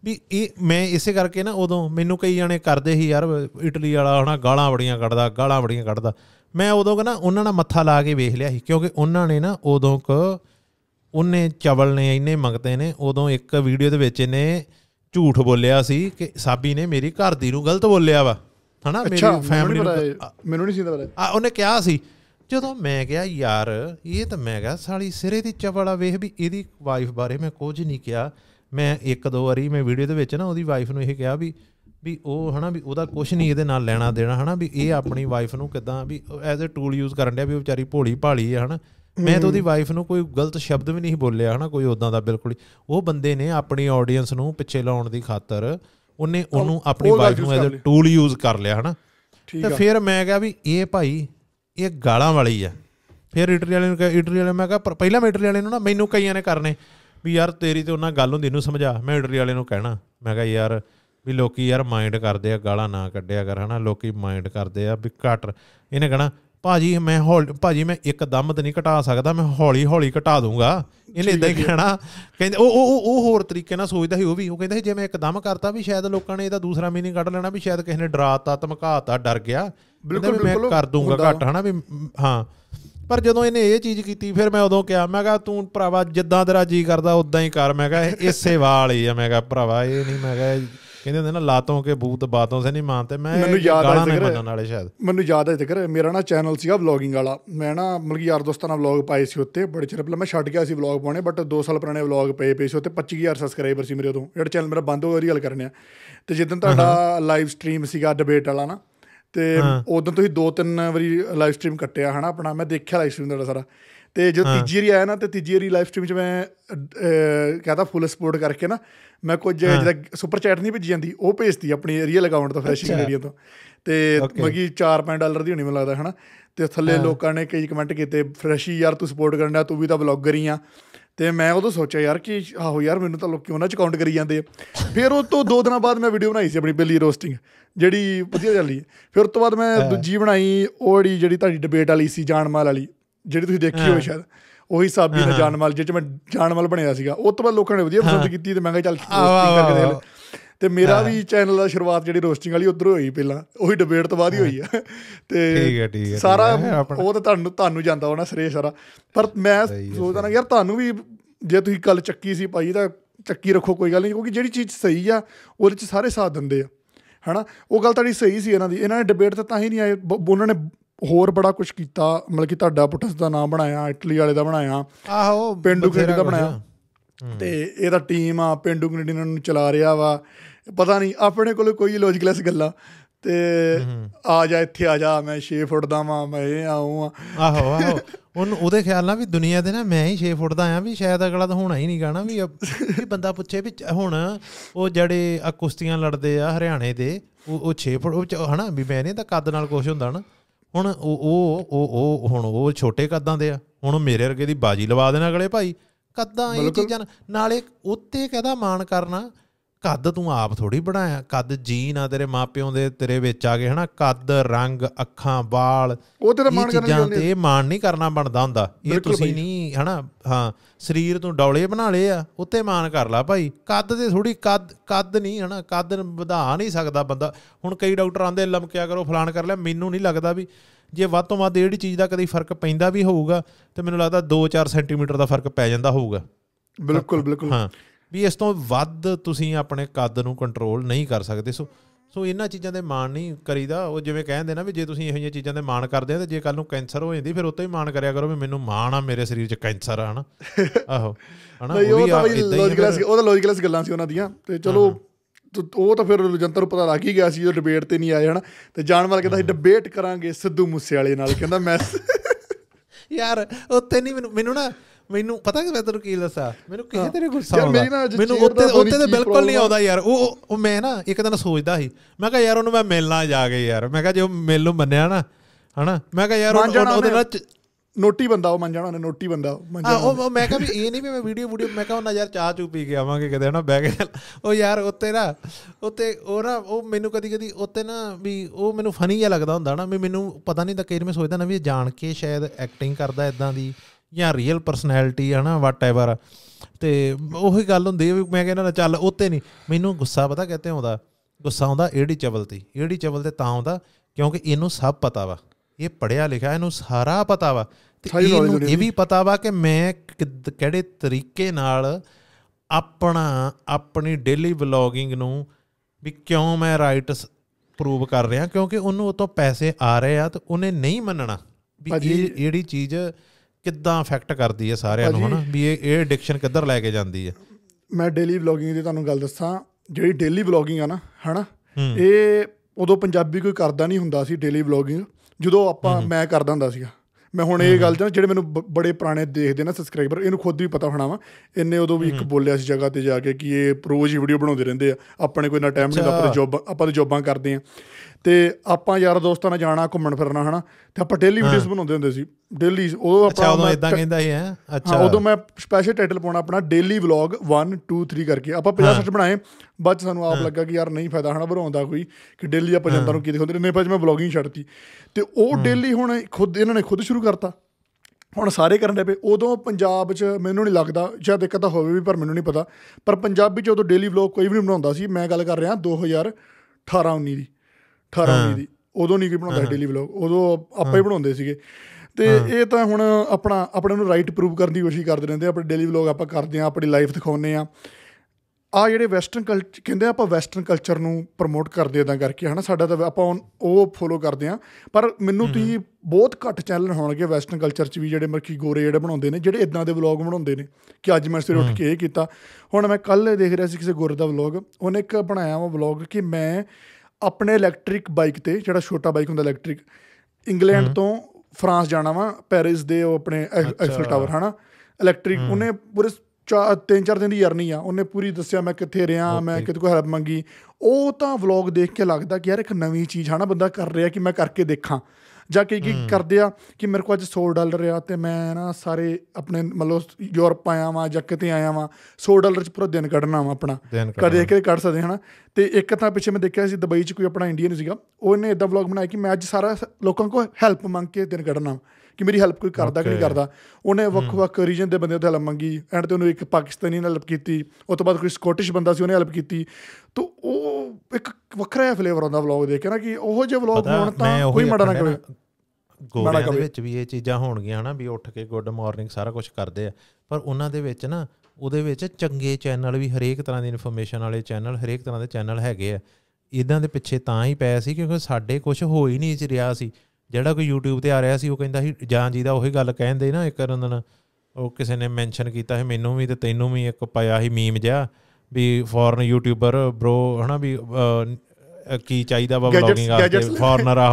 ਵੀ ਇਹ ਮੈਂ ਇਸੇ ਕਰਕੇ ਨਾ ਉਦੋਂ ਮੈਨੂੰ ਕਈ ਜਾਣੇ ਕਰਦੇ ਸੀ ਯਾਰ ਇਟਲੀ ਵਾਲਾ ਹਨਾ ਗਾਲਾਂ ਬੜੀਆਂ ਕੱਢਦਾ ਗਾਲਾਂ ਬੜੀਆਂ ਕੱਢਦਾ ਮੈਂ ਉਦੋਂ ਕਿ ਨਾ ਉਹਨਾਂ ਨਾਲ ਮੱਥਾ ਲਾ ਕੇ ਵੇਖ ਲਿਆ ਸੀ ਕਿਉਂਕਿ ਉਹਨਾਂ ਨੇ ਨਾ ਉਦੋਂ ਕ ਉਹਨੇ ਚਵਲ ਨੇ ਇੰਨੇ ਮੰਗਤੇ ਨੇ ਉਦੋਂ ਇੱਕ ਵੀਡੀਓ ਦੇ ਵਿੱਚ ਇਹਨੇ ਝੂਠ ਬੋਲਿਆ ਸੀ ਕਿ ਸਾਬੀ ਨੇ ਮੇਰੀ ਘਰ ਦੀ ਨੂੰ ਗਲਤ ਬੋਲਿਆ ਵਾ ਹਨਾ ਮੇਰੀ ਫੈਮਿਲੀ ਮੈਨੂੰ ਨਹੀਂ ਸੀਂਦਾ ਪਤਾ ਆ ਉਹਨੇ ਕਿਹਾ ਸੀ ਜਦੋਂ ਮੈਂ ਕਿਹਾ ਯਾਰ ਇਹ ਤਾਂ ਮੈਂ ਕਿਹਾ ਸਾਲੀ ਸਿਰੇ ਦੀ ਚਵਲਾ ਵੇਖ ਵੀ ਇਹਦੀ ਵਾਈਫ ਬਾਰੇ ਮੈਂ ਕੁਝ ਨਹੀਂ ਕਿਹਾ ਮੈਂ ਇੱਕ ਦੋ ਵਾਰੀ ਮੈਂ ਵੀਡੀਓ ਦੇ ਵਿੱਚ ਨਾ ਉਹਦੀ ਵਾਈਫ ਨੂੰ ਇਹ ਕਿਹਾ ਵੀ ਵੀ ਉਹ ਹਨਾ ਵੀ ਉਹਦਾ ਕੁਝ ਨਹੀਂ ਇਹਦੇ ਨਾਲ ਲੈਣਾ ਦੇਣਾ ਹਨਾ ਵੀ ਇਹ ਆਪਣੀ ਵਾਈਫ ਨੂੰ ਕਿਦਾਂ ਵੀ ਐਜ਼ ਅ ਟੂਲ ਯੂਜ਼ ਕਰਨ ਡਿਆ ਵੀ ਉਹ ਵਿਚਾਰੀ ਭੋਲੀ ਭਾਲੀ ਹੈ ਹਨਾ ਮੈਂ ਤਾਂ ਉਹਦੀ ਵਾਈਫ ਨੂੰ ਕੋਈ ਗਲਤ ਸ਼ਬਦ ਵੀ ਨਹੀਂ ਬੋਲਿਆ ਹਨਾ ਕੋਈ ਉਦਾਂ ਦਾ ਬਿਲਕੁਲ ਉਹ ਬੰਦੇ ਨੇ ਆਪਣੀ ਆਡੀਅנס ਨੂੰ ਪਿੱਛੇ ਲਾਉਣ ਦੀ ਖਾਤਰ ਉਹਨੇ ਉਹਨੂੰ ਆਪਣੀ ਵਾਈਫ ਨੂੰ ਐਜ਼ ਅ ਟੂਲ ਯੂਜ਼ ਕਰ ਲਿਆ ਹਨਾ ਤੇ ਫਿਰ ਮੈਂ ਕਿਹਾ ਵੀ ਇਹ ਭਾਈ ਇਹ ਗਾਲਾਂ ਵਾਲੀ ਆ ਫਿਰ ਇਟਰੀ ਵਾਲੇ ਨੂੰ ਕਿਹਾ ਇਟਰੀ ਵਾਲੇ ਮੈਂ ਕਿਹਾ ਪਹਿਲਾਂ ਮੈਂ ਇਟਰੀ ਵਾਲੇ ਨੂੰ ਨਾ ਮੈਨੂੰ ਕਈਆਂ ਨੇ ਕਰਨੇ ਵੀ ਯਾਰ ਤੇਰੀ ਤੇ ਉਹਨਾਂ ਗੱਲ ਹੁੰਦੀ ਇਹਨੂੰ ਸਮਝਾ ਮੈਂ ਇਟਰੀ ਵਾਲੇ ਨੂੰ ਕਹਿਣਾ ਮੈਂ ਕਿਹਾ ਯਾਰ ਵੀ ਲੋਕੀ ਯਾਰ ਮਾਈਂਡ ਕਰਦੇ ਆ ਗਾਲਾਂ ਨਾ ਕੱਢਿਆ ਕਰ ਹਨਾ ਲੋਕੀ ਮਾਈਂਡ ਕਰਦੇ ਆ ਵੀ ਘਟ ਇਹਨੇ ਕਹਣਾ ਭਾਜੀ ਮੈਂ ਹੌਲੀ ਭਾਜੀ ਮੈਂ ਇੱਕ ਦਮ ਤੇ ਨਹੀਂ ਘਟਾ ਸਕਦਾ ਮੈਂ ਹੌਲੀ ਹੌਲੀ ਘਟਾ ਦੂੰਗਾ ਇਹਨੇ ਇਦਾਂ ਹੀ ਕਹਿਣਾ ਕਹਿੰਦੇ ਉਹ ਉਹ ਉਹ ਹੋਰ ਤਰੀਕੇ ਨਾਲ ਸੋਚਦਾ ਸੀ ਉਹ ਵੀ ਉਹ ਕਹਿੰਦਾ ਸੀ ਜੇ ਮੈਂ ਇੱਕਦਮ ਕਰਤਾ ਵੀ ਸ਼ਾਇਦ ਲੋਕਾਂ ਨੇ ਇਹਦਾ ਦੂਸਰਾ ਮੀਨਿੰਗ ਕੱਢ ਲੈਣਾ ਵੀ ਸ਼ਾਇਦ ਕਿਸੇ ਨੇ ਡਰਾਤਾ ਧਮਕਾਤਾ ਡਰ ਗਿਆ ਬਿਲਕੁਲ ਮੈਂ ਕਰ ਦੂੰਗਾ ਘਟ ਹਨਾ ਵੀ ਹਾਂ ਪਰ ਜਦੋਂ ਇਹਨੇ ਇਹ ਚੀਜ਼ ਕੀਤੀ ਫਿਰ ਮੈਂ ਉਦੋਂ ਕਿਹਾ ਮੈਂ ਕਿਹਾ ਤੂੰ ਭਰਾਵਾ ਜਿੱਦਾਂ ਤੇਰਾ ਜੀ ਕਰਦਾ ਉਦਾਂ ਹੀ ਕਰ ਮੈਂ ਕਿਹਾ ਇਸੇ ਵਾਲੀ ਆ ਮੈਂ ਕਿਹਾ ਭਰਾਵਾ ਇਹ ਨਹੀਂ ਮੈਂ ਕਿਹਾ ਕਹਿੰਦੇ ਹੁੰਦੇ ਨਾ ਲਾਤੋਂ ਕੇ ਭੂਤ ਬਾਤੋਂ ਸੇ ਨਹੀਂ ਮਾਨਤੇ ਮੈਂ ਮੈਨੂੰ ਯਾਦ ਆ ਜ਼ਿਕਰ ਮੰਨਣ ਵਾਲੇ ਸ਼ਾਇਦ ਮੈਨੂੰ ਯਾਦ ਆ ਜ਼ਿਕਰ ਮੇਰਾ ਨਾ ਚੈਨਲ ਸੀਗਾ ਵਲੌਗਿੰਗ ਵਾਲਾ ਮੈਂ ਨਾ ਮਤਲਬ ਯਾਰ ਦੋਸਤਾਂ ਨਾਲ ਵਲੌਗ ਪਾਏ ਸੀ ਉੱਤੇ ਬੜੇ ਚਿਰ ਪਹਿਲਾਂ ਮੈਂ ਛੱਡ ਗਿਆ ਸੀ ਵਲੌਗ ਪਾਉਣੇ ਬਟ 2 ਸਾਲ ਪੁਰਾਣੇ ਵਲੌਗ ਪਏ ਪਏ ਸੀ ਉੱਤੇ 25000 ਸਬਸਕ੍ਰਾਈਬਰ ਸੀ ਮੇਰੇ ਉਦੋਂ ਜਿਹੜਾ ਚੈਨਲ ਮੇਰਾ ਬੰਦ ਹੋ ਗਿਆ ਰੀਅਲ ਗੱਲ ਕਰਨਿਆ ਤੇ ਜਿੱਦਨ ਤੁਹਾਡਾ ਲਾਈਵ ਸਟ੍ਰੀਮ ਸੀਗਾ ਡਿਬੇਟ ਵਾਲਾ ਨਾ ਤੇ ਉਦੋਂ ਤੁਸੀਂ ਦੋ ਤਿੰਨ ਵਾਰੀ ਲਾਈਵ ਸਟ੍ਰੀਮ ਕੱਟਿਆ ਹਨਾ ਆਪਣਾ ਮੈਂ ਦੇਖਿਆ ਲਾਈਵ ਸਟ੍ਰੀਮ ਦਾ ਸਾਰਾ ਤੇ ਜੋ ਤੀਜੀ ਰੀ ਆਇਆ ਨਾ ਤੇ ਤੀਜੀ ਰੀ ਲਾਈਵ ਸਟ੍ਰੀਮ 'ਚ ਮੈਂ ਕਹਤਾ ਫੁੱਲ ਸਪੋਰਟ ਕਰਕੇ ਨਾ ਮੈਂ ਕੁਝ ਜਿਹੜਾ ਸੁਪਰ ਚੈਟ ਨਹੀਂ ਭੇਜੀ ਜਾਂਦੀ ਉਹ ਭੇਜਦੀ ਆਪਣੀ ਰੀਅਲ ਅਕਾਊਂਟ ਤੋਂ ਫੈਸ਼ਨ ਏਰੀਆ ਤੋਂ ਤੇ ਮਗੀ 4-5 ਡਾਲਰ ਦੀ ਹੋਣੀ ਮੈਨੂੰ ਲੱਗਦਾ ਹਨਾ ਤੇ ਥੱਲੇ ਲੋਕਾਂ ਨੇ ਕਈ ਕਮੈਂਟ ਕੀਤੇ ਫਰੈਸ਼ੀ ਯਾਰ ਤੂੰ ਸਪੋਰਟ ਕਰਨਾ ਤੂੰ ਵੀ ਤਾਂ ਬਲੌਗਰ ਹੀ ਆ ਤੇ ਮੈਂ ਉਦੋਂ ਸੋਚਿਆ ਯਾਰ ਕਿ ਆਹੋ ਯਾਰ ਮੈਨੂੰ ਤਾਂ ਲੋਕ ਕਿਉਂ ਨਾ ਚ ਕਾਊਂਟ ਕਰੀ ਜਾਂਦੇ ਆ ਫਿਰ ਉਹ ਤੋਂ ਦੋ ਦਿਨਾਂ ਬਾਅਦ ਮੈਂ ਵੀਡੀਓ ਬਣਾਈ ਸੀ ਆਪਣੀ ਪਹਿਲੀ ਰੋਸਟਿੰਗ ਜਿਹੜੀ ਵਧੀਆ ਚੱਲੀ ਫਿਰ ਉਸ ਤੋਂ ਬਾਅਦ ਮੈਂ ਦੂਜੀ ਬਣਾਈ ਉਹ ਜਿਹੜੀ ਤੁਹਾਡੀ ਡਿਬੇਟ ਵਾਲੀ ਸੀ ਜਾਨਮਾਲ ਵਾਲੀ ਜਿਹੜੀ ਤੁਸੀਂ ਦੇਖੀ ਹੋਵੇ ਸ਼ਾਇਦ ਉਹੀ ਸਾਬੀ ਦਾ ਜਾਨਮਲ ਜਿਹ ਚ ਮੈਂ ਜਾਨਮਲ ਬਣਿਆ ਸੀਗਾ ਉਹ ਤੋਂ ਬਾਅਦ ਲੋਕਾਂ ਨੇ ਵਧੀਆ ਪਸੰਦ ਕੀਤੀ ਤੇ ਮੈਂ ਕਿਹਾ ਚੱਲ ਰੋਸਟਿੰਗ ਕਰਕੇ ਦੇ ਲੈ ਤੇ ਮੇਰਾ ਵੀ ਚੈਨਲ ਦਾ ਸ਼ੁਰੂਆਤ ਜਿਹੜੀ ਰੋਸਟਿੰਗ ਵਾਲੀ ਉਧਰ ਹੋਈ ਪਹਿਲਾਂ ਉਹੀ ਡਿਬੇਟ ਤੋਂ ਬਾਅਦ ਹੀ ਹੋਈ ਆ ਤੇ ਠੀਕ ਹੈ ਠੀਕ ਹੈ ਸਾਰਾ ਉਹ ਤਾਂ ਤੁਹਾਨੂੰ ਤੁਹਾਨੂੰ ਜਾਂਦਾ ਹੋਣਾ ਸਰੇ ਸਾਰਾ ਪਰ ਮੈਂ ਸੋਚਦਾ ਨਾ ਯਾਰ ਤੁਹਾਨੂੰ ਵੀ ਜੇ ਤੁਸੀਂ ਕੱਲ ਚੱਕੀ ਸੀ ਭਾਈ ਤਾਂ ਚੱਕੀ ਰੱਖੋ ਕੋਈ ਗੱਲ ਨਹੀਂ ਕਿਉਂਕਿ ਜਿਹੜੀ ਚੀਜ਼ ਸਹੀ ਆ ਉਹਦੇ ਚ ਸਾਰੇ ਸਾਥ ਦਿੰਦੇ ਆ ਹਨਾ ਉਹ ਗੱਲ ਤੁਹਾਡੀ ਸਹੀ ਸੀ ਇਹਨਾਂ ਦੀ ਇਹਨਾਂ ਨੇ ਡਿਬੇਟ ਤਾਂ ਤਾਂ ਹੀ ਨਹੀਂ ਆਏ ਉਹਨਾਂ ਨੇ ਹੋਰ ਬੜਾ ਕੁਝ ਕੀਤਾ ਮਤਲਬ ਕਿ ਤੁਹਾਡਾ ਪੁੱਟਸ ਦਾ ਨਾਮ ਬਣਾਇਆ ਇਟਲੀ ਵਾਲੇ ਦਾ ਬਣਾਇਆ ਆਹੋ ਪਿੰਡੂ ਕੈਨੇਡਾ ਦਾ ਬਣਾਇਆ ਤੇ ਇਹਦਾ ਟੀਮ ਆ ਪਿੰਡੂ ਕੈਨੇਡਾ ਨੂੰ ਚਲਾ ਰਿਹਾ ਵਾ ਪਤਾ ਨਹੀਂ ਆਪਣੇ ਕੋਲ ਕੋਈ ਲੌਜੀਕਲਸ ਗੱਲਾਂ ਤੇ ਆ ਜਾ ਇੱਥੇ ਆ ਜਾ ਮੈਂ 6 ਫੁੱਟ ਦਾ ਵਾਂ ਮੈਂ ਇਹ ਆਉਂ ਆ ਆਹੋ ਆਹੋ ਉਹਨ ਉਹਦੇ ਖਿਆਲ ਨਾਲ ਵੀ ਦੁਨੀਆ ਦੇ ਨਾ ਮੈਂ ਹੀ 6 ਫੁੱਟ ਦਾ ਆ ਵੀ ਸ਼ਾਇਦ ਅਗਲਾ ਤਾਂ ਹੋਣਾ ਹੀ ਨਹੀਂ ਗਾਣਾ ਵੀ ਵੀ ਬੰਦਾ ਪੁੱਛੇ ਵੀ ਹੁਣ ਉਹ ਜਿਹੜੇ ਆ ਕੁਸ਼ਤੀਆਂ ਲੜਦੇ ਆ ਹਰਿਆਣੇ ਦੇ ਉਹ ਉਹ 6 ਫੁੱਟ ਹਨਾ ਵੀ ਮੈਂ ਨਹੀਂ ਤਾਂ ਕੱਦ ਨਾਲ ਕੁਝ ਹੁੰਦਾ ਨਾ ਹੁਣ ਉਹ ਉਹ ਉਹ ਹੁਣ ਉਹ ਛੋਟੇ ਕੱਦਾਂ ਦੇ ਆ ਹੁਣ ਮੇਰੇ ਵਰਗੇ ਦੀ ਬਾਜੀ ਲਵਾ ਦੇਣਾ ਅਗਲੇ ਭਾਈ ਕੱਦਾਂ ਇਹ ਚੀਜ਼ਾਂ ਨਾਲੇ ਉੱਤੇ ਕਹਦਾ ਮਾਣ ਕਰਨਾ ਕੱਦ ਤੂੰ ਆਪ ਥੋੜੀ ਬਣਾਇਆ ਕੱਦ ਜੀ ਨਾ ਤੇਰੇ ਮਾਪਿਆਂ ਦੇ ਤੇਰੇ ਵਿੱਚ ਆ ਗਏ ਹਨਾ ਕੱਦ ਰੰਗ ਅੱਖਾਂ ਵਾਲ ਉਹ ਤੇਰਾ ਮਾਣ ਕਰਨ ਜਾਂਦੇ ਤੇ ਮਾਣ ਨਹੀਂ ਕਰਨਾ ਬਣਦਾ ਹੁੰਦਾ ਇਹ ਤੁਸੀਂ ਨਹੀਂ ਹਨਾ ਹਾਂ ਸਰੀਰ ਤੋਂ ਡੌਲੇ ਬਣਾ ਲਏ ਆ ਉੱਤੇ ਮਾਣ ਕਰ ਲਾ ਭਾਈ ਕੱਦ ਤੇ ਥੋੜੀ ਕੱਦ ਕੱਦ ਨਹੀਂ ਹਨਾ ਕੱਦ ਵਧਾ ਨਹੀਂ ਸਕਦਾ ਬੰਦਾ ਹੁਣ ਕਈ ਡਾਕਟਰ ਆਂਦੇ ਲਮਕਿਆ ਕਰੋ ਫਲਾਣ ਕਰ ਲੈ ਮੈਨੂੰ ਨਹੀਂ ਲੱਗਦਾ ਵੀ ਜੇ ਵੱਧ ਤੋਂ ਵੱਧ ਜਿਹੜੀ ਚੀਜ਼ ਦਾ ਕਦੀ ਫਰਕ ਪੈਂਦਾ ਵੀ ਹੋਊਗਾ ਤੇ ਮੈਨੂੰ ਲੱਗਦਾ 2-4 ਸੈਂਟੀਮੀਟਰ ਦਾ ਫਰਕ ਪੈ ਜਾਂਦਾ ਹੋਊਗਾ ਬਿਲਕੁਲ ਬਿਲਕੁਲ ਹਾਂ ਵੀ ਇਸ ਤੋਂ ਵੱਧ ਤੁਸੀਂ ਆਪਣੇ ਕੱਦ ਨੂੰ ਕੰਟਰੋਲ ਨਹੀਂ ਕਰ ਸਕਦੇ ਸੋ ਸੋ ਇਹਨਾਂ ਚੀਜ਼ਾਂ ਦੇ ਮਾਣ ਨਹੀਂ ਕਰੀਦਾ ਉਹ ਜਿਵੇਂ ਕਹਿੰਦੇ ਨਾ ਵੀ ਜੇ ਤੁਸੀਂ ਇਹੋ ਜਿਹੀਆਂ ਚੀਜ਼ਾਂ ਦੇ ਮਾਣ ਕਰਦੇ ਆ ਤਾਂ ਜੇ ਕੱਲ ਨੂੰ ਕੈਂਸਰ ਹੋ ਜਾਂਦੀ ਫਿਰ ਉਤੋਂ ਹੀ ਮਾਣ ਕਰਿਆ ਕਰੋ ਵੀ ਮੈਨੂੰ ਮਾਣ ਆ ਮੇਰੇ ਸਰੀਰ 'ਚ ਕੈਂਸਰ ਆ ਹਨਾ [LAUGHS] ਆਹੋ ਹਨਾ ਉਹ ਵੀ ਆ ਇਦਾਂ ਹੀ ਉਹ ਤਾਂ ਲੌਜੀਕਲ ਗੱਲਾਂ ਸੀ ਉਹਨਾਂ ਦੀਆਂ ਤੇ ਚਲੋ ਉਹ ਤਾਂ ਫਿਰ ਜਨਤਾ ਨੂੰ ਪਤਾ ਲੱਗ ਹੀ ਗਿਆ ਸੀ ਜੋ ਡਿਬੇਟ ਤੇ ਨਹੀਂ ਆਏ ਹਨਾ ਤੇ ਜਾਨਵਰ ਕਹਿੰਦਾ ਸੀ ਡਿਬੇਟ ਕਰਾਂਗੇ ਸਿੱਧੂ ਮੂਸੇ ਵਾਲੇ ਨਾਲ ਕਹਿੰਦਾ ਮੈਂ [LAUGHS] ਯਾਰ ਉੱਤੇ ਨਹੀਂ ਮੈਨੂੰ ਮੈਨੂੰ ਨਾ ਮੈਨੂੰ ਪਤਾ ਕਿ ਮੈਂ ਤੈਨੂੰ ਕੀ ਦੱਸਾਂ ਮੈਨੂੰ ਕਿਸੇ ਤੇਰੇ ਗੁੱਸਾ ਆਉਂਦਾ ਮੈਨੂੰ ਉੱਤੇ ਉੱਤੇ ਤੇ ਬਿਲਕੁਲ ਨਹੀਂ ਆਉਂਦਾ ਯਾਰ ਉਹ ਉਹ ਮੈਂ ਨਾ ਇੱਕ ਦਿਨ ਸੋਚਦਾ ਸੀ ਮੈਂ ਕਿਹਾ ਯਾਰ ਉਹਨੂੰ ਮੈਂ ਮਿਲਣਾ ਜਾ ਕੇ ਯਾਰ ਮੈਂ ਕਿਹਾ ਜੇ ਉਹ ਮਿਲ ਨੂੰ ਮੰਨਿਆ ਨਾ ਹਨਾ ਮੈਂ ਕਿਹਾ ਯਾਰ ਉਹਦੇ ਨਾਲ ਨੋਟੀ ਬੰਦਾ ਉਹ ਮੰਨ ਜਾਣਾ ਉਹਨੇ ਨੋਟੀ ਬੰਦਾ ਮੰਨ ਜਾਣਾ ਉਹ ਮੈਂ ਕਿਹਾ ਵੀ ਇਹ ਨਹੀਂ ਵੀ ਮੈਂ ਵੀਡੀਓ ਵੀਡੀਓ ਮੈਂ ਕਿਹਾ ਉਹਨਾਂ ਯਾਰ ਚਾਹ ਚੂ ਪੀ ਕੇ ਆਵਾਂਗੇ ਕਿਤੇ ਹਨਾ ਬਹਿ ਕੇ ਉਹ ਯਾਰ ਉੱਤੇ ਨਾ ਉੱਤੇ ਉਹ ਨਾ ਉਹ ਮੈਨੂੰ ਕਦੀ ਕਦੀ ਉੱਤੇ ਨਾ ਵੀ ਉਹ ਮੈਨੂੰ ਫਨੀ ਜਿਹਾ ਲੱਗਦਾ ਹੁੰਦਾ ਨਾ ਵੀ ਮੈਨੂੰ ਪਤਾ ਨਹੀਂ ਤਾਂ ਕਈ ਮੈਂ ਸੋਚਦਾ ਨਾ ਵੀ ਜਾਣ ਕੇ ਸ਼ਾਇਦ ਐਕਟਿੰਗ ਕਰਦਾ ਇਦਾਂ ਦੀ ਜਾਂ ਰੀਅਲ ਪਰਸਨੈਲਿਟੀ ਹੈ ਨਾ ਵਾਟ ਐਵਰ ਤੇ ਉਹੀ ਗੱਲ ਹੁੰਦੀ ਵੀ ਮੈਂ ਕਹਿੰਦਾ ਚੱਲ ਉੱਤੇ ਨਹੀਂ ਮੈਨੂੰ ਗੁੱਸਾ ਪਤਾ ਕਹਤੇ ਆਉਂਦਾ ਗੁੱਸਾ ਆਉਂਦਾ ਏੜੀ ਚਵਲ ਤੇ ਏੜੀ ਚਵਲ ਤੇ ਤਾਂ ਆਉਂਦਾ ਕਿਉਂਕਿ ਇਹਨੂੰ ਸਭ ਪਤਾ ਵਾ ਇਹ ਪੜਿਆ ਲਿਖਿਆ ਇਹਨੂੰ ਸਾਰਾ ਪਤਾ ਵਾ ਤੇ ਇਹਨੂੰ ਇਹ ਵੀ ਪਤਾ ਵਾ ਕਿ ਮੈਂ ਕਿਹੜੇ ਤਰੀਕੇ ਨਾਲ ਆਪਣਾ ਆਪਣੀ ਡੇਲੀ ਵਲੌਗਿੰਗ ਨੂੰ ਵੀ ਕਿਉਂ ਮੈਂ ਰਾਈਟ ਪ੍ਰੂਵ ਕਰ ਰਿਹਾ ਕਿਉਂਕਿ ਉਹਨੂੰ ਉਤੋਂ ਪੈਸੇ ਆ ਰਹੇ ਆ ਤੇ ਉਹਨੇ ਨਹੀਂ ਮੰਨਣਾ ਵੀ ਇਹ ਜਿਹੜੀ ਚੀਜ਼ ਕਿੱਦਾਂ ਅਫੈਕਟ ਕਰਦੀ ਹੈ ਸਾਰਿਆਂ ਨੂੰ ਹਨਾ ਵੀ ਇਹ ਇਹ ਐਡਿਕਸ਼ਨ ਕਿੱਧਰ ਲੈ ਕੇ ਜਾਂਦੀ ਹੈ ਮੈਂ ਡੇਲੀ ਵਲੌਗਿੰਗ ਦੀ ਤੁਹਾਨੂੰ ਗੱਲ ਦੱਸਾਂ ਜਿਹੜੀ ਡੇਲੀ ਵਲੌਗਿੰਗ ਆ ਨਾ ਹਨਾ ਇਹ ਉਦੋਂ ਪੰਜਾਬੀ ਕੋਈ ਕਰਦਾ ਨਹੀਂ ਹੁੰਦਾ ਸੀ ਡੇਲੀ ਵਲੌਗਿੰਗ ਜਦੋਂ ਆਪਾਂ ਮੈਂ ਕਰਦਾ ਹੁੰਦਾ ਸੀਗਾ ਮੈਂ ਹੁਣ ਇਹ ਗੱਲ ਜਿਹੜੇ ਮੈਨੂੰ ਬੜੇ ਪੁਰਾਣੇ ਦੇਖਦੇ ਨਾ ਸਬਸਕ੍ਰਾਈਬਰ ਇਹਨੂੰ ਖੁਦ ਵੀ ਪਤਾ ਹੋਣਾ ਵਾ ਇੰਨੇ ਉਦੋਂ ਵੀ ਇੱਕ ਬੋਲਿਆ ਸੀ ਜਗ੍ਹਾ ਤੇ ਜਾ ਕੇ ਕਿ ਇਹ ਰੋਜ਼ ਹੀ ਵੀਡੀਓ ਬਣਾਉਂਦੇ ਰਹਿੰਦੇ ਆ ਆਪਣੇ ਕੋਈ ਨਾ ਟਾਈਮ ਨਹੀਂ ਹੁੰਦਾ ਜੋਬ ਆਪਾਂ ਤਾਂ ਜੋਬਾਂ ਕਰਦੇ ਆ ਤੇ ਆਪਾਂ ਯਾਰ ਦੋਸਤਾਂ ਨਾਲ ਜਾਣਾ ਘੁੰਮਣ ਫਿਰਨਾ ਹਨਾ ਤੇ ਆਪਾਂ ਡੇਲੀ ਵੀਡੀਓਸ ਬਣਾਉਂਦੇ ਹੁੰਦੇ ਸੀ ਡੇਲੀ ਉਦੋਂ ਆਪਾਂ ਅੱਛਾ ਉਦੋਂ ਇਦਾਂ ਕਹਿੰਦਾ ਹੀ ਹੈ ਅੱਛਾ ਉਦੋਂ ਮੈਂ ਸਪੈਸ਼ਲ ਟਾਈਟਲ ਪਾਉਣਾ ਆਪਣਾ ਡੇਲੀ ਵਲੌਗ 1 2 3 ਕਰਕੇ ਆਪਾਂ 50 ਬਣਾਏ ਬਾਅਦ ਸਾਨੂੰ ਆਪ ਲੱਗਾ ਕਿ ਯਾਰ ਨਹੀਂ ਫਾਇਦਾ ਹਨਾ ਬਣਾਉਂਦਾ ਕੋਈ ਕਿ ਡੇਲੀ ਆਪਾਂ ਜਨਤਾ ਨੂੰ ਕੀ ਦਿਖਾਉਂਦੇ ਨੇ ਭਾਜ ਮੈਂ ਵਲੌਗਿੰਗ ਛੱਡਤੀ ਤੇ ਉਹ ਡੇਲੀ ਹੁਣ ਖੁਦ ਇਹਨਾਂ ਨੇ ਖੁਦ ਸ਼ੁਰੂ ਕਰਤਾ ਹੁਣ ਸਾਰੇ ਕਰਨ ਦੇ ਪਏ ਉਦੋਂ ਪੰਜਾਬ 'ਚ ਮੈਨੂੰ ਨਹੀਂ ਲੱਗਦਾ ਜਾਂ ਦਿੱਕਤ ਤਾਂ ਹੋਵੇ ਵੀ ਪਰ ਮੈਨੂੰ ਨਹੀਂ ਪਤਾ ਪਰ ਪੰਜਾਬੀ 'ਚ ਉਦੋਂ ਡੇਲੀ ਵਲੌਗ ਕੋਈ ਵੀ ਨਹੀਂ ਬਣਾਉਂਦਾ ਸੀ ਮੈਂ ਗੱਲ ਕਰ ਰਿਹਾ 2018 19 ਦੀ 18 ਦੀ ਉਦੋਂ ਨਹੀਂ ਕੀ ਬਣਾਉਂਦਾ ਡੇਲੀ ਵਲੌਗ ਉਦੋਂ ਆਪਾਂ ਹੀ ਬਣਾਉਂਦੇ ਸੀਗੇ ਤੇ ਇਹ ਤਾਂ ਹੁਣ ਆਪਣਾ ਆਪਣੇ ਨੂੰ ਰਾਈਟ ਪ੍ਰੂਵ ਕਰਨ ਦੀ ਕੋਸ਼ਿਸ਼ ਕਰਦੇ ਰਹਿੰਦੇ ਆਪਣੇ ਡੇਲੀ ਵਲੌਗ ਆਪਾਂ ਕਰਦੇ ਆ ਆਪਣੀ ਲਾਈਫ ਦਿਖਾਉਂਦੇ ਆ ਆ ਜਿਹੜੇ ਵੈਸਟਰਨ ਕਲਚਰ ਕਹਿੰਦੇ ਆਪਾਂ ਵੈਸਟਰਨ ਕਲਚਰ ਨੂੰ ਪ੍ਰਮੋਟ ਕਰਦੇ ਇਦਾਂ ਕਰਕੇ ਹਨਾ ਸਾਡਾ ਤਾਂ ਆਪਾਂ ਉਹ ਫੋਲੋ ਕਰਦੇ ਆ ਪਰ ਮੈਨੂੰ ਤੁਸੀਂ ਬਹੁਤ ਘੱਟ ਚੈਨਲ ਹੋਣਗੇ ਵੈਸਟਰਨ ਕਲਚਰ 'ਚ ਵੀ ਜਿਹੜੇ ਮਰਕੀ ਗੋਰੇ ਜਿਹੜੇ ਬਣਾਉਂਦੇ ਨੇ ਜਿਹੜੇ ਇਦਾਂ ਦੇ ਵਲੌਗ ਬਣਾਉਂਦੇ ਨੇ ਕਿ ਅੱਜ ਮੈਂ ਸਵੇਰੇ ਉੱਠ ਕੇ ਇਹ ਕੀਤਾ ਹੁਣ ਮੈਂ ਕੱਲ ਦੇਖ ਰਿਹਾ ਸੀ ਕਿਸੇ ਗੁਰ ਦਾ ਵਲੌਗ ਉਹਨੇ ਇੱਕ ਬਣਾਇਆ ਉਹ ਵਲੌਗ ਕਿ ਮੈਂ ਆਪਣੇ ਇਲੈਕਟ੍ਰਿਕ ਬਾਈਕ ਤੇ ਜਿਹੜਾ ਛੋਟਾ ਬਾਈਕ ਹੁੰਦਾ ਇਲੈਕਟ੍ਰਿਕ ਇੰਗਲੈਂਡ ਤੋਂ ਫਰਾਂਸ ਜਾਣਾ ਵਾ ਪੈਰਿਸ ਦੇ ਉਹ ਆਪਣੇ ਐਫਲ ਟਾਵਰ ਹਨਾ ਇਲੈਕਟ੍ਰਿਕ ਉਹਨੇ ਪੂਰੇ ਤਿੰਨ ਚਾਰ ਦਿਨ ਦੀ ਜਰਨੀ ਆ ਉਹਨੇ ਪੂਰੀ ਦੱਸਿਆ ਮੈਂ ਕਿੱਥੇ ਰਿਹਾ ਮੈਂ ਕਿਤੇ ਕੋਈ ਹੈਲਪ ਮੰਗੀ ਉਹ ਤਾਂ ਵਲੌਗ ਦੇਖ ਕੇ ਲੱਗਦਾ ਕਿ ਯਾਰ ਇੱਕ ਨਵੀਂ ਚੀਜ਼ ਹਨਾ ਬੰਦਾ ਕਰ ਰਿਹਾ ਕਿ ਮੈਂ ਕਰਕੇ ਦੇਖਾਂ ਜਾਂ ਕਿ ਕੀ ਕਰਦੇ ਆ ਕਿ ਮੇਰੇ ਕੋਲ ਅੱਜ 100 ਡਾਲਰ ਆ ਤੇ ਮੈਂ ਨਾ ਸਾਰੇ ਆਪਣੇ ਮਤਲਬ ਯੂਰਪ ਆਇਆ ਵਾਂ ਜਾਂ ਕਿਤੇ ਆਇਆ ਵਾਂ 100 ਡਾਲਰ ਚ ਪੂਰਾ ਦਿਨ ਕੱਢਣਾ ਵਾਂ ਆਪਣਾ ਕਦੇ ਕਿਤੇ ਕੱਢ ਸਕਦੇ ਹਨਾ ਤੇ ਇੱਕ ਤਾਂ ਪਿੱਛੇ ਮੈਂ ਦੇਖਿਆ ਸੀ ਦੁਬਈ ਚ ਕੋਈ ਆਪਣਾ ਇੰਡੀਅਨ ਸੀਗਾ ਉਹਨੇ ਇਦਾਂ ਵਲੌਗ ਬਣਾਇਆ ਕਿ ਮੈਂ ਅੱਜ ਸਾਰਾ ਲੋਕਾਂ ਕੋ ਹੈਲਪ ਮੰਗ ਕੇ ਦਿਨ ਕੱਢਣਾ ਕਿ ਮੇਰੀ ਹੈਲਪ ਕੋਈ ਕਰਦਾ ਕਿ ਨਹੀਂ ਕਰਦਾ ਉਹਨੇ ਵੱਖ-ਵੱਖ ਰੀਜਨ ਦੇ ਬੰਦੇ ਤੋਂ ਹੈਲਪ ਮੰਗੀ ਐਂਡ ਤੇ ਉਹਨੂੰ ਇੱਕ ਪਾਕਿਸਤਾਨੀ ਨਾਲ ਹੈਲਪ ਕੀਤੀ ਉਸ ਤੋਂ ਬਾਅਦ ਕੋਈ ਸਕਾਟਿਸ਼ ਬੰਦਾ ਸੀ ਉਹਨੇ ਹੈਲਪ ਕੀਤੀ ਤਾਂ ਉਹ ਇੱਕ ਵੱਖਰਾ ਜਿਹਾ ਫਲੇਵਰ ਆਉਂਦਾ ਵਲੌਗ ਦੇਖ ਕੇ ਨਾ ਕਿ ਉਹੋ ਜਿਹੇ ਵਲੌਗ ਹੋਣ ਤਾਂ ਕੋਈ ਮੜਾ ਨਾ ਕਰੇ ਗੋਰਿਆਂ ਦੇ ਵਿੱਚ ਵੀ ਇਹ ਚੀਜ਼ਾਂ ਹੋਣਗੀਆਂ ਹਨਾ ਵੀ ਉੱਠ ਕੇ ਗੁੱਡ ਮਾਰਨਿੰਗ ਸਾਰਾ ਕੁਝ ਕਰਦੇ ਆ ਪਰ ਉਹਨਾਂ ਦੇ ਵਿੱਚ ਨਾ ਉਹਦੇ ਵਿੱਚ ਚੰਗੇ ਚੈਨਲ ਵੀ ਹਰੇਕ ਤਰ੍ਹਾਂ ਦੀ ਇਨਫੋਰਮੇਸ਼ਨ ਵਾਲੇ ਚੈਨਲ ਹਰੇਕ ਤਰ੍ਹਾਂ ਦੇ ਚੈਨਲ ਹੈਗੇ ਆ ਇਦਾਂ ਦੇ ਪਿੱਛੇ ਤਾਂ ਹੀ ਪਿਆ ਸੀ ਕਿਉਂਕਿ ਸਾਡੇ ਕੁਝ ਹੋ ਹੀ ਨਹੀਂ ਰਿਹਾ ਸੀ ਜਿਹੜਾ ਕੋਈ YouTube ਤੇ ਆ ਰਿਹਾ ਸੀ ਉਹ ਕਹਿੰਦਾ ਸੀ ਜਾਂ ਜੀ ਦਾ ਉਹੀ ਗੱਲ ਕਹਿੰਦੇ ਨਾ ਇੱਕ ਰੰਦਨ ਉਹ ਕਿਸੇ ਨੇ ਮੈਂਸ਼ਨ ਕੀਤਾ ਸੀ ਮੈਨੂੰ ਵੀ ਤੇ ਤੈਨੂੰ ਵੀ ਇੱਕ ਪਾਇਆ ਸੀ ਮੀਮ ਜਿਹਾ ਵੀ ਫੋਰਨ ਯੂਟਿਊਬਰ ਬ్రో ਹਨਾ ਵੀ ਕੀ ਚਾਹੀਦਾ ਵਾ ਵਲੌਗਿੰਗ ਵਾਸਤੇ ਫੋਰਨਰ ਆ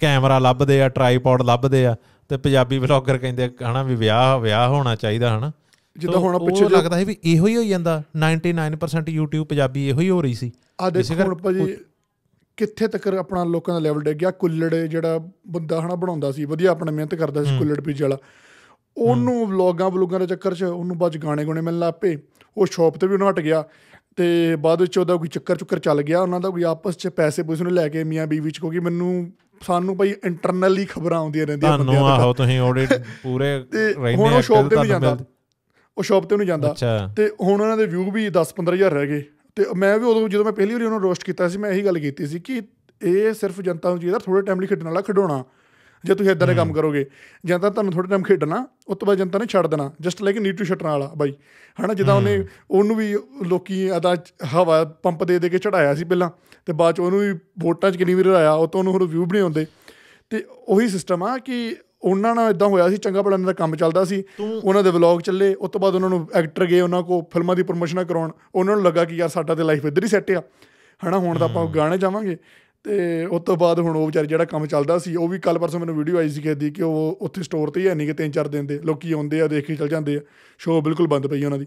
ਕੈਮਰਾ ਲੱਭਦੇ ਆ ਟ੍ਰਾਈਪੋਡ ਲੱਭਦੇ ਆ ਤੇ ਪੰਜਾਬੀ ਬਲੌਗਰ ਕਹਿੰਦੇ ਹਨਾ ਵੀ ਵਿਆਹ ਵਿਆਹ ਹੋਣਾ ਚਾਹੀਦਾ ਹਨਾ ਜਿੱਦਾਂ ਹੁਣ ਪਿੱਛੇ ਲੱਗਦਾ ਸੀ ਵੀ ਇਹੋ ਹੀ ਹੋ ਜਾਂਦਾ 99% YouTube ਪੰਜਾਬੀ ਇਹੋ ਹੀ ਹੋ ਰਹੀ ਸੀ ਆ ਦੇਖੋ ਹੁਣ ਭਾਜੀ ਕਿੱਥੇ ਤੱਕ ਆਪਣਾ ਲੋਕਾਂ ਦਾ ਲੈਵਲ ਡਿੱਗ ਗਿਆ ਕੁੱਲੜ ਜਿਹੜਾ ਬੰਦਾ ਹਨਾ ਬਣਾਉਂਦਾ ਸੀ ਵਧੀਆ ਆਪਣਾ ਮਿਹਨਤ ਕਰਦਾ ਸੀ ਕੁੱਲੜ ਪੀਜ ਵਾਲਾ ਉਹਨੂੰ ਵਲੋਗਾਂ ਵਲੋਗਾਂ ਦੇ ਚੱਕਰ 'ਚ ਉਹਨੂੰ ਬਾਅਦ ਗਾਣੇ ਗੋਣੇ ਮਿਲਣ ਲੱਪੇ ਉਹ ਸ਼ੌਪ ਤੇ ਵੀ ਉਹਨਾਂ ਹਟ ਗਿਆ ਤੇ ਬਾਅਦ ਵਿੱਚ ਉਹਦਾ ਕੋਈ ਚੱਕਰ ਚੁੱਕਰ ਚੱਲ ਗਿਆ ਉਹਨਾਂ ਦਾ ਕੋਈ ਆਪਸ 'ਚ ਪੈਸੇ ਪੂਸੇ ਨੂੰ ਲੈ ਕੇ ਮੀਆਂ ਬੀਵੀ ਵਿੱਚ ਕਿਉਂਕਿ ਮੈਨੂੰ ਸਾਨੂੰ ਭਾਈ ਇੰਟਰਨਲੀ ਖਬਰਾਂ ਆਉਂਦੀਆਂ ਰਹਿੰਦੀਆਂ ਬੰਦਿਆਂ ਦਾ ਆਹੋ ਤੁਸੀਂ ਆਡਿਟ [LAUGHS] ਪੂਰੇ ਰਹਿੰਦੇ ਆ ਉਹ ਸ਼ੌਪ ਤੇ ਨਹੀਂ ਜਾਂਦਾ ਉਹ ਸ਼ੌਪ ਤੇ ਨਹੀਂ ਜਾਂਦਾ ਤੇ ਹੁਣ ਉਹਨਾਂ ਦੇ ਵਿਊ ਵੀ 10 15000 ਰਹਿ ਗਏ ਤੇ ਮੈਂ ਵੀ ਉਦੋਂ ਜਦੋਂ ਮੈਂ ਪਹਿਲੀ ਵਾਰੀ ਉਹਨੂੰ ਰੋਸਟ ਕੀਤਾ ਸੀ ਮੈਂ ਇਹੀ ਗੱਲ ਕੀਤੀ ਸੀ ਕਿ ਇਹ ਸਿਰਫ ਜਨਤਾ ਨੂੰ ਚਾਹੀਦਾ ਥੋੜੇ ਟਾਈਮ ਲਈ ਖੇਡਣ ਵਾਲਾ ਖਡੋਣਾ ਜੇ ਤੁਸੀਂ ਇਦਾਂ ਦੇ ਕੰਮ ਕਰੋਗੇ ਜਾਂ ਤਾਂ ਤੁਹਾਨੂੰ ਥੋੜੇ ਟਾਈਮ ਖੇਡਣਾ ਉਸ ਤੋਂ ਬਾਅਦ ਜਨਤਾ ਨੇ ਛੱਡ ਦੇਣਾ ਜਸਟ ਲਾਈਕ ਟੂ ਛਟਣਾ ਵਾਲਾ ਬਾਈ ਹਨਾ ਜਿੱਦਾਂ ਉਹਨੇ ਉਹਨੂੰ ਵੀ ਲੋਕੀ ਆਦਾ ਹਵਾ ਪੰਪ ਦੇ ਦੇ ਕੇ ਚੜਾਇਆ ਸੀ ਪਹਿਲਾਂ ਤੇ ਬਾਅਦ ਚ ਉਹਨੂੰ ਵੀ ਵੋਟਾਂ 'ਚ ਕਿੰਨੀ ਵੀ ਰਾਇਆ ਉਹ ਤੋਂ ਉਹਨੂੰ ਰਿਵਿਊ ਬਣਾਉਂਦੇ ਤੇ ਉਹੀ ਸਿਸਟਮ ਆ ਕਿ ਉਹਨਾਂ ਨਾਲ ਇਦਾਂ ਹੋਇਆ ਸੀ ਚੰਗਾ ਭਲਾ ਇਹਨਾਂ ਦਾ ਕੰਮ ਚੱਲਦਾ ਸੀ ਉਹਨਾਂ ਦੇ ਵਲੌਗ ਚੱਲੇ ਉਸ ਤੋਂ ਬਾਅਦ ਉਹਨਾਂ ਨੂੰ ਐਕਟਰ ਗਏ ਉਹਨਾਂ ਕੋ ਫਿਲਮਾਂ ਦੀ ਪ੍ਰੋਮੋਸ਼ਨ ਕਰਾਉਣ ਉਹਨਾਂ ਨੂੰ ਲੱਗਾ ਕਿ ਯਾਰ ਸਾਡਾ ਤੇ ਲਾਈਫ ਇੱਧਰ ਹੀ ਸੈੱਟ ਆ ਹਨਾ ਹੁਣ ਤਾਂ ਆਪਾਂ ਗਾਣੇ ਜਾਵਾਂਗੇ ਤੇ ਉਸ ਤੋਂ ਬਾਅਦ ਹੁਣ ਉਹ ਵਿਚਾਰ ਜਿਹੜਾ ਕੰਮ ਚੱਲਦਾ ਸੀ ਉਹ ਵੀ ਕੱਲ ਪਰਸੋਂ ਮੈਨੂੰ ਵੀਡੀਓ ਆਈ ਸੀ ਕਿਹਦੀ ਕਿ ਉਹ ਉੱਥੇ ਸਟੋਰ ਤੇ ਹੀ ਹੈ ਨਹੀਂ ਕਿ ਤਿੰਨ ਚਾਰ ਦਿਨ ਦੇ ਲੋਕੀ ਆਉਂਦੇ ਆ ਦੇਖ ਕੇ ਚੱਲ ਜਾਂਦੇ ਆ ਸ਼ੋਅ ਬਿਲਕੁਲ ਬੰਦ ਪਈ ਉਹਨਾਂ ਦੀ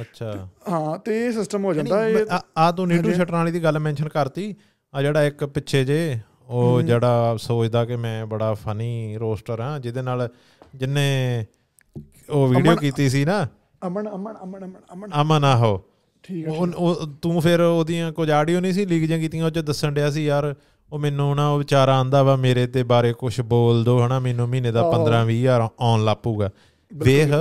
ਅੱਛਾ ਹਾਂ ਤੇ ਇਹ ਸਿਸਟਮ ਹੋ ਜਾਂਦਾ ਇਹ ਆ ਤੋਂ ਨੀਟੂ ਸ਼ਟਰਾਂ ਵਾਲੀ ਦੀ ਗੱਲ ਮੈਂਸ਼ਨ ਕਰਤੀ ਆ ਜਿਹੜਾ ਇੱਕ ਪਿੱਛੇ ਜੇ ਉਹ ਜਿਹੜਾ ਸੋਚਦਾ ਕਿ ਮੈਂ ਬੜਾ ਫਨੀ ਰੋਸਟਰ ਹਾਂ ਜਿਹਦੇ ਨਾਲ ਜਿੰਨੇ ਉਹ ਵੀਡੀਓ ਕੀਤੀ ਸੀ ਨਾ ਅਮਨ ਅਮਨ ਅਮਨ ਅਮਨ ਅਮਨ ਅਮਨ ਆਹੋ ਠੀਕ ਹੈ ਉਹ ਤੂੰ ਫਿਰ ਉਹਦੀਆਂ ਕੁਝ ਆਡੀਓ ਨਹੀਂ ਸੀ ਲੀਕ ਜਾਂ ਕੀਤੀਆਂ ਉਹ ਚ ਦੱਸਣ ਡਿਆ ਸੀ ਯਾਰ ਉਹ ਮੈਨੂੰ ਨਾ ਉਹ ਵਿਚਾਰਾ ਆਂਦਾ ਵਾ ਮੇਰੇ ਤੇ ਬਾਰੇ ਕੁਝ ਬੋਲ ਦੋ ਹਨਾ ਮੈਨੂੰ ਮਹੀਨੇ ਦਾ 15 20 ਹਜ਼ਾਰ ਆਨ ਲਾਪੂਗਾ ਵੇਖ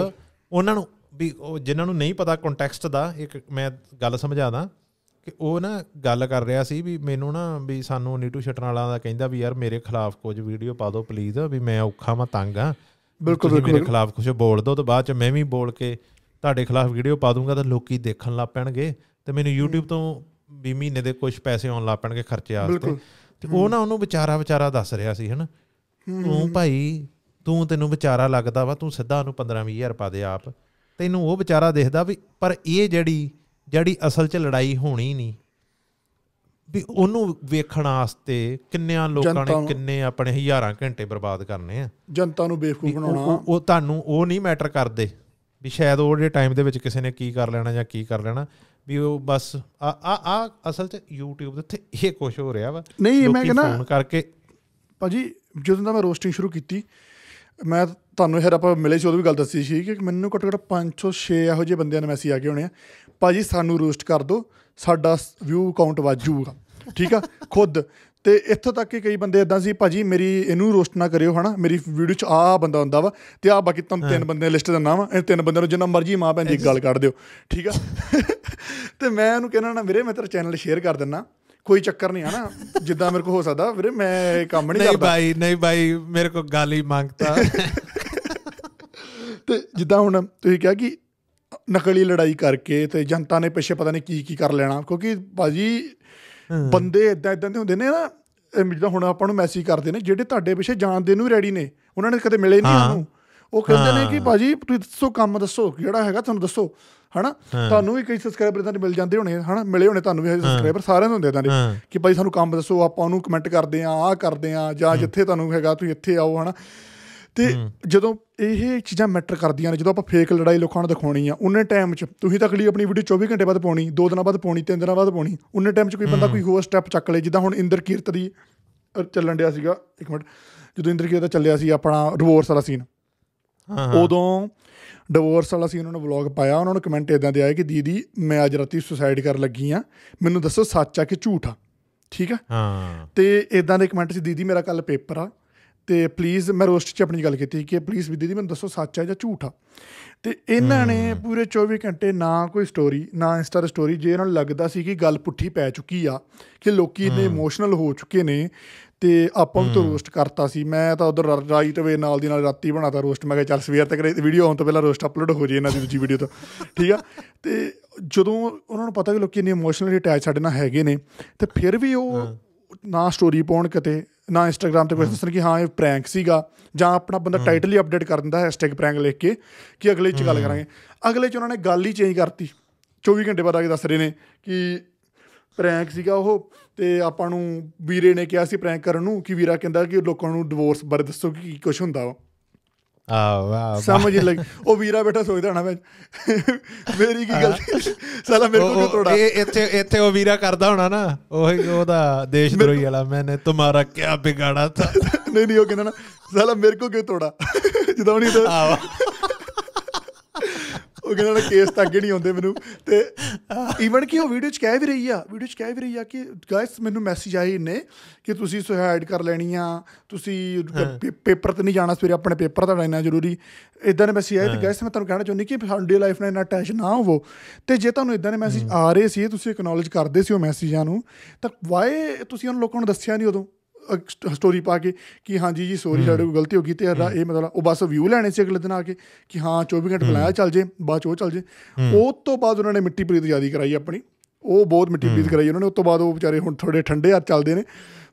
ਉਹਨਾਂ ਨੂੰ ਵੀ ਉਹ ਜਿਨ੍ਹਾਂ ਨੂੰ ਨਹੀਂ ਪਤਾ ਕੰਟੈਕਸਟ ਦਾ ਇੱਕ ਮੈਂ ਗੱਲ ਸਮਝਾਦਾ ਕਿ ਉਹ ਨਾ ਗੱਲ ਕਰ ਰਿਹਾ ਸੀ ਵੀ ਮੈਨੂੰ ਨਾ ਵੀ ਸਾਨੂੰ ਨੀਟੂ ਛਟਣ ਵਾਲਾ ਦਾ ਕਹਿੰਦਾ ਵੀ ਯਾਰ ਮੇਰੇ ਖਿਲਾਫ ਕੁਝ ਵੀਡੀਓ ਪਾ ਦਿਓ ਪਲੀਜ਼ ਵੀ ਮੈਂ ਔਖਾ ਮੈਂ ਤੰਗ ਆ ਬਿਲਕੁਲ ਬਿਲਕੁਲ ਮੇਰੇ ਖਿਲਾਫ ਕੁਝ ਬੋਲ ਦਿਓ ਤਾਂ ਬਾਅਦ ਚ ਮੈਂ ਵੀ ਬੋਲ ਕੇ ਤੁਹਾਡੇ ਖਿਲਾਫ ਵੀਡੀਓ ਪਾ ਦੂੰਗਾ ਤਾਂ ਲੋਕੀ ਦੇਖਣ ਲੱਗ ਪੈਣਗੇ ਤੇ ਮੈਨੂੰ YouTube ਤੋਂ ਵੀ ਮਹੀਨੇ ਦੇ ਕੁਝ ਪੈਸੇ ਆਉਣ ਲੱਗ ਪੈਣਗੇ ਖਰਚੇ ਆਸਤੇ ਤੇ ਉਹ ਨਾ ਉਹਨੂੰ ਵਿਚਾਰਾ ਵਿਚਾਰਾ ਦੱਸ ਰਿਹਾ ਸੀ ਹਨਾ ਤੂੰ ਭਾਈ ਤੂੰ ਤੈਨੂੰ ਵਿਚਾਰਾ ਲੱਗਦਾ ਵਾ ਤੂੰ ਸਿੱਧਾ ਉਹਨੂੰ 15 20000 ਪਾ ਦੇ ਆਪ ਤੈਨੂੰ ਉਹ ਵਿਚਾਰਾ ਦੇਖਦਾ ਵੀ ਪਰ ਇਹ ਜਿਹੜੀ ਜਿਹੜੀ ਅਸਲ 'ਚ ਲੜਾਈ ਹੋਣੀ ਨਹੀਂ ਵੀ ਉਹਨੂੰ ਵੇਖਣ ਵਾਸਤੇ ਕਿੰਨਿਆਂ ਲੋਕਾਂ ਨੇ ਕਿੰਨੇ ਆਪਣੇ ਹਜ਼ਾਰਾਂ ਘੰਟੇ ਬਰਬਾਦ ਕਰਨੇ ਆ ਜਨਤਾ ਨੂੰ ਬੇਵਕੂਫ ਬਣਾਉਣਾ ਉਹ ਤੁਹਾਨੂੰ ਉਹ ਨਹੀਂ ਮੈਟਰ ਕਰਦੇ ਵੀ ਸ਼ਾਇਦ ਉਹ ਜੇ ਟਾਈਮ ਦੇ ਵਿੱਚ ਕਿਸੇ ਨੇ ਕੀ ਕਰ ਲੈਣਾ ਜਾਂ ਕੀ ਕਰ ਲੈਣਾ ਵੀ ਉਹ ਬਸ ਆ ਆ ਆ ਅਸਲ 'ਚ YouTube ਦੇ ਉੱਤੇ ਇਹ ਕੁਝ ਹੋ ਰਿਹਾ ਵਾ ਨਹੀਂ ਮੈਂ ਕਹਿੰਦਾ ਫੋਨ ਕਰਕੇ ਭਾਜੀ ਜਦੋਂ ਦਾ ਮੈਂ ਰੋਸਟਿੰਗ ਸ਼ੁਰੂ ਕੀਤੀ ਮੈਂ ਤੁਹਾਨੂੰ ਇਹ ਰਪਾ ਮਿਲੇ ਸੀ ਉਹ ਵੀ ਗੱਲ ਦੱਸੀ ਸੀ ਕਿ ਮੈਨੂੰ ਘੱਟ ਘੱਟ 5 6 ਇਹੋ ਜਿਹੇ ਬੰਦਿਆਂ ਨੇ ਮੈਸੇਜ ਆ ਗਏ ਹੋਣੇ ਆ ਭਾਜੀ ਸਾਨੂੰ ਰੋਸਟ ਕਰ ਦਿਓ ਸਾਡਾ ਵਿਊ ਕਾਊਂਟ ਵਾਜੂਗਾ ਠੀਕ ਆ ਖੁਦ ਤੇ ਇੱਥੋਂ ਤੱਕ ਕਿ ਕਈ ਬੰਦੇ ਇਦਾਂ ਸੀ ਭਾਜੀ ਮੇਰੀ ਇਹਨੂੰ ਰੋਸਟ ਨਾ ਕਰਿਓ ਹਨਾ ਮੇਰੀ ਵੀਡੀਓ 'ਚ ਆ ਬੰਦਾ ਹੁੰਦਾ ਵਾ ਤੇ ਆ ਬਾਕੀ ਤੁਮ ਤਿੰਨ ਬੰਦੇ ਲਿਸਟ ਦੰਨਾ ਵਾ ਇਹ ਤਿੰਨ ਬੰਦੇ ਨੂੰ ਜਿੰਨਾ ਮਰਜ਼ੀ ਮਾਂ ਭੈਣ ਦੀ ਗੱਲ ਕੱਢ ਦਿਓ ਠੀਕ ਆ ਤੇ ਮੈਂ ਉਹਨੂੰ ਕਹਿਣਾ ਨਾ ਵੀਰੇ ਮੈਂ ਤੇਰਾ ਚੈਨਲ ਸ਼ੇਅਰ ਕਰ ਦਿੰਨਾ ਕੋਈ ਚੱਕਰ ਨਹੀਂ ਹਨਾ ਜਿੱਦਾਂ ਮੇਰੇ ਕੋ ਹੋ ਸਕਦਾ ਵੀਰੇ ਮੈਂ ਇਹ ਕੰਮ ਨਹੀਂ ਕਰਦਾ ਨਹੀਂ ਭਾਈ ਨਹੀਂ ਭਾਈ ਮੇਰੇ ਕੋ ਗਾਲੀ ਮੰਗਤਾ ਤੇ ਜਿੱਦਾਂ ਹੁਣ ਤੁਸੀਂ ਕਿਹਾ ਕਿ ਨਕਲੀ ਲੜਾਈ ਕਰਕੇ ਤੇ ਜਨਤਾ ਨੇ ਪਿੱਛੇ ਪਤਾ ਨਹੀਂ ਕੀ ਕੀ ਕਰ ਲੈਣਾ ਕਿਉਂਕਿ ਬਾਜੀ ਬੰਦੇ ਇਦਾਂ ਇਦਾਂ ਦੇ ਹੁੰਦੇ ਨੇ ਨਾ ਜਿੱਦਾਂ ਹੁਣ ਆਪਾਂ ਨੂੰ ਮੈਸੇਜ ਕਰਦੇ ਨੇ ਜਿਹੜੇ ਤੁਹਾਡੇ ਪਿੱਛੇ ਜਾਣ ਦੇ ਨੂੰ ਰੈਡੀ ਨੇ ਉਹਨਾਂ ਨੇ ਕਦੇ ਮਿਲੇ ਨਹੀਂ ਉਹਨੂੰ ਉਹ ਕਹਿੰਦੇ ਨੇ ਕਿ ਭਾਜੀ ਤੁਸੀਂ ਦੱਸੋ ਕੰਮ ਦੱਸੋ ਜਿਹੜਾ ਹੈਗਾ ਤੁਹਾਨੂੰ ਦੱਸੋ ਹਨਾ ਤੁਹਾਨੂੰ ਵੀ ਕਈ ਸਬਸਕ੍ਰਾਈਬਰ ਤਾਂ ਮਿਲ ਜਾਂਦੇ ਹੋਣੇ ਹਨਾ ਮਿਲੇ ਹੋਣੇ ਤੁਹਾਨੂੰ ਵੀ ਸਬਸਕ੍ਰਾਈਬਰ ਸਾਰਿਆਂ ਨੂੰ ਹੁੰਦੇ ਇਦਾਂ ਦੇ ਕਿ ਭਾਈ ਸਾਨੂੰ ਕੰਮ ਦੱਸੋ ਆਪਾਂ ਉਹਨੂੰ ਕਮੈਂਟ ਕਰਦੇ ਆ ਆ ਕਰਦੇ ਆ ਜਾਂ ਜਿੱਥੇ ਤੁਹਾਨੂੰ ਹੈਗਾ ਤੁਸੀਂ ਇੱਥੇ ਆਓ ਹਨਾ ਤੇ ਜਦੋਂ ਇਹ ਚੀਜ਼ਾਂ ਮੈਟਰ ਕਰਦੀਆਂ ਨੇ ਜਦੋਂ ਆਪਾਂ ਫੇਕ ਲੜਾਈ ਲੋਕਾਂ ਨੂੰ ਦਿਖਾਉਣੀ ਆ ਉਹਨੇ ਟਾਈਮ 'ਚ ਤੁਸੀਂ ਤਾਂ ਅਗਲੀ ਆਪਣੀ ਵੀਡੀਓ 24 ਘੰਟੇ ਬਾਅਦ ਪਾਉਣੀ 2 ਦਿਨਾਂ ਬਾਅਦ ਪਾਉਣੀ 3 ਦਿਨਾਂ ਬਾਅਦ ਪਾਉਣੀ ਉਹਨੇ ਟਾਈਮ 'ਚ ਕੋਈ ਬੰਦਾ ਕੋਈ ਹੋਰ ਸਟੈਪ ਚੱਕ ਲੇ ਜਿੱਦਾਂ ਹੁਣ ਇੰਦਰ ਕੀਰਤ ਦੀ ਚੱਲਣ ਡਿਆ ਸੀਗਾ ਇੱਕ ਮਿੰਟ ਜਦੋਂ ਇੰਦਰ ਕੀਰਤ ਦਾ ਚੱਲਿਆ ਸੀ ਆਪਣਾ ਰਿਵੋਰਸ ਵਾਲਾ ਸੀਨ ਉਦੋਂ ਡਿਵੋਰਸ ਵਾਲਾ ਸੀ ਉਹਨਾਂ ਨੇ ਵਲੌਗ ਪਾਇਆ ਉਹਨਾਂ ਨੂੰ ਕਮੈਂਟ ਇਦਾਂ ਦੇ ਆਏ ਕਿ ਦੀਦੀ ਮੈਂ ਅੱਜ ਰਾਤੀ ਸੁਸਾਈਡ ਕਰਨ ਲੱਗੀ ਆ ਮੈਨੂੰ ਦੱਸੋ ਸੱਚ ਆ ਕਿ ਝੂਠ ਆ ਠੀਕ ਆ ਹਾਂ ਤੇ ਇਦਾਂ ਦੇ ਕਮੈਂਟ ਸੀ ਦੀਦੀ ਮੇਰਾ ਕੱਲ ਪੇਪਰ ਆ ਤੇ ਪਲੀਜ਼ ਮੈਂ ਰੋਸਟ 'ਚ ਆਪਣੀ ਗੱਲ ਕੀਤੀ ਕਿ ਪਲੀਜ਼ ਵੀ ਦੀ ਮੈਨੂੰ ਦੱਸੋ ਸੱਚ ਹੈ ਜਾਂ ਝੂਠ ਆ ਤੇ ਇਹਨਾਂ ਨੇ ਪੂਰੇ 24 ਘੰਟੇ ਨਾ ਕੋਈ ਸਟੋਰੀ ਨਾ ਇੰਸਟਾ ਸਟੋਰੀ ਜੇ ਇਹਨਾਂ ਨੂੰ ਲੱਗਦਾ ਸੀ ਕਿ ਗੱਲ ਪੁੱਠੀ ਪੈ ਚੁੱਕੀ ਆ ਕਿ ਲੋਕੀ ਇਹਨੇ ਇਮੋਸ਼ਨਲ ਹੋ ਚੁੱਕੇ ਨੇ ਤੇ ਆਪਾਂ ਨੂੰ ਤਾਂ ਰੋਸਟ ਕਰਤਾ ਸੀ ਮੈਂ ਤਾਂ ਉਧਰ ਰਾਈਟ ਵੇ ਨਾਲ ਦੀ ਨਾਲ ਰਾਤੀ ਬਣਾਤਾ ਰੋਸਟ ਮੈਂ ਕਿਹਾ ਚੱਲ ਸਵੇਰ ਤੱਕ ਵੀਡੀਓ ਆਉਣ ਤੋਂ ਪਹਿਲਾਂ ਰੋਸਟ ਅਪਲੋਡ ਹੋ ਜੇ ਇਹਨਾਂ ਦੀ ਦੂਜੀ ਵੀਡੀਓ ਤਾਂ ਠੀਕ ਆ ਤੇ ਜਦੋਂ ਉਹਨਾਂ ਨੂੰ ਪਤਾ ਕਿ ਲੋਕੀ ਇੰਨੇ ਇਮੋਸ਼ਨਲੀ ਅਟੈਚ ਸਾਡੇ ਨਾਲ ਹੈਗੇ ਨੇ ਤੇ ਫਿਰ ਵੀ ਉਹ ਨਾ ਸਟੋਰੀ ਪਾਉਣ ਕਿਤੇ ਨਾ ਇੰਸਟਾਗ੍ਰam ਤੇ ਕੁਝ ਦੱਸਣ ਕਿ ਹਾਂ ਇਹ ਪ੍ਰੈਂਕ ਸੀਗਾ ਜਾਂ ਆਪਣਾ ਬੰਦਾ ਟਾਈਟਲ ਹੀ ਅਪਡੇਟ ਕਰ ਦਿੰਦਾ ਹੈਸ਼ਟੈਗ ਪ੍ਰੈਂਕ ਲਿਖ ਕੇ ਕਿ ਅਗਲੇ ਚ ਗੱਲ ਕਰਾਂਗੇ ਅਗਲੇ ਚ ਉਹਨਾਂ ਨੇ ਗੱਲ ਹੀ ਚੇਂਜ ਕਰਤੀ 24 ਘੰਟੇ ਬਾਅਦ ਆ ਕੇ ਦੱਸ ਰਹੇ ਨੇ ਕਿ ਪ੍ਰੈਂਕ ਸੀਗਾ ਉਹ ਤੇ ਆਪਾਂ ਨੂੰ ਵੀਰੇ ਨੇ ਕਿਹਾ ਸੀ ਪ੍ਰੈਂਕ ਕਰਨ ਨੂੰ ਕਿ ਵੀਰਾ ਕਹਿੰਦਾ ਕਿ ਲੋਕਾਂ ਨੂੰ ਡਿਵੋਰਸ ਬਾਰੇ ਦੱਸੋ ਕਿ ਕੀ ਕੁਝ ਹੁੰਦਾ ਵਾ ਆ ਸਮਝ ਲੱਗ ਉਹ ਵੀਰਾ ਬੈਠਾ ਸੋਚਦਾ ਹਣਾ ਮੈਂ ਮੇਰੀ ਕੀ ਗਲਤੀ ਸਾਲਾ ਮੇਰੇ ਕੋਲ ਕਿਉਂ ਤੋੜਾ ਇਹ ਇੱਥੇ ਇੱਥੇ ਉਹ ਵੀਰਾ ਕਰਦਾ ਹੋਣਾ ਨਾ ਹੀ ਉਹਦਾ ਦੇਸ਼ ਦਰੋਹੀ ਵਾਲਾ ਮੈਨੇ ਤੁਹਾਡਾ ਕੀ ਬਿਗਾੜਾ ਥਾ ਨਹੀਂ ਨਹੀਂ ਉਹ ਕਹਿੰਦਾ ਨਾ ਸਾਲਾ ਮੇਰੇ ਕੋਲ ਕਿਉਂ ਤੋੜਾ ਜਦੋਂ ਨਹੀਂ ਤਾਂ ਉਹ ਕਹਿੰਦਾ ਨਾ ਕੇਸ ਅੱਗੇ ਨਹੀਂ ਆਉਂਦੇ ਮੈਨੂੰ ਤੇ ਈਵਨ ਕਿ ਉਹ ਵੀਡੀਓ 'ਚ ਕਹਿ ਵੀ ਰਹੀ ਆ ਵੀਡੀਓ 'ਚ ਕਹਿ ਵੀ ਰਹੀ ਆ ਕਿ ਗਾਇਸ ਮੈਨੂੰ ਮੈਸੇਜ ਆਏ ਨੇ ਕਿ ਤੁਸੀਂ ਸੁਹਾਇਡ ਕਰ ਲੈਣੀ ਆ ਤੁਸੀਂ ਪੇਪਰ ਤੇ ਨਹੀਂ ਜਾਣਾ ਸਵੇਰੇ ਆਪਣੇ ਪੇਪਰ ਦਾ ਲੈਣਾ ਜ਼ਰੂਰੀ ਇਦਾਂ ਦੇ ਮੈਸੇਜ ਆਏ ਤੇ ਗਾਇਸ ਮੈਂ ਤੁਹਾਨੂੰ ਕਹਿਣਾ ਚਾਹੁੰਦੀ ਕਿ ਸਾਡੀ ਲਾਈਫ ਨਾਲ ਇੰਨਾ ਅਟੈਚ ਨਾ ਹੋਵੋ ਤੇ ਜੇ ਤੁਹਾਨੂੰ ਇਦਾਂ ਦੇ ਮੈਸੇਜ ਆ ਰਹੇ ਸੀ ਤੁਸੀਂ ਐਕਨੋਲਜ ਕਰਦੇ ਸੀ ਉਹ ਮੈਸੇਜਾਂ ਨੂੰ ਤਾਂ ਵਾਏ ਤੁਸੀਂ ਉਹਨਾਂ ਲੋਕਾਂ ਨੂੰ ਦੱਸਿਆ ਨਹੀਂ ਉਦੋਂ ਸਟੋਰੀ ਪਾ ਕੇ ਕਿ ਹਾਂਜੀ ਜੀ ਸੋਰੀ ਸਾਡੇ ਕੋਲ ਗਲਤੀ ਹੋ ਗਈ ਤੇ ਇਹ ਮਤਲਬ ਉਹ ਬਸ ਵਿਊ ਲੈਣੇ ਸੀ ਅਗਲੇ ਦਿਨ ਆ ਕੇ ਕਿ ਹਾਂ 24 ਘੰਟੇ ਬਣਾਇਆ ਚੱਲ ਜੇ ਬਾਅਦ ਉਹ ਚੱਲ ਜੇ ਉਹ ਤੋਂ ਬਾਅਦ ਉਹਨਾਂ ਨੇ ਮਿੱਟੀ ਪ੍ਰੀਤ ਜਿਆਦੀ ਕਰਾਈ ਆਪਣੀ ਉਹ ਬਹੁਤ ਮਿੱਟੀ ਪ੍ਰੀਤ ਕਰਾਈ ਉਹਨਾਂ ਨੇ ਉਸ ਤੋਂ ਬਾਅਦ ਉਹ ਵਿਚਾਰੇ ਹੁਣ ਥੋੜੇ ਠੰਡੇ ਹੱਥ ਚੱਲਦੇ ਨੇ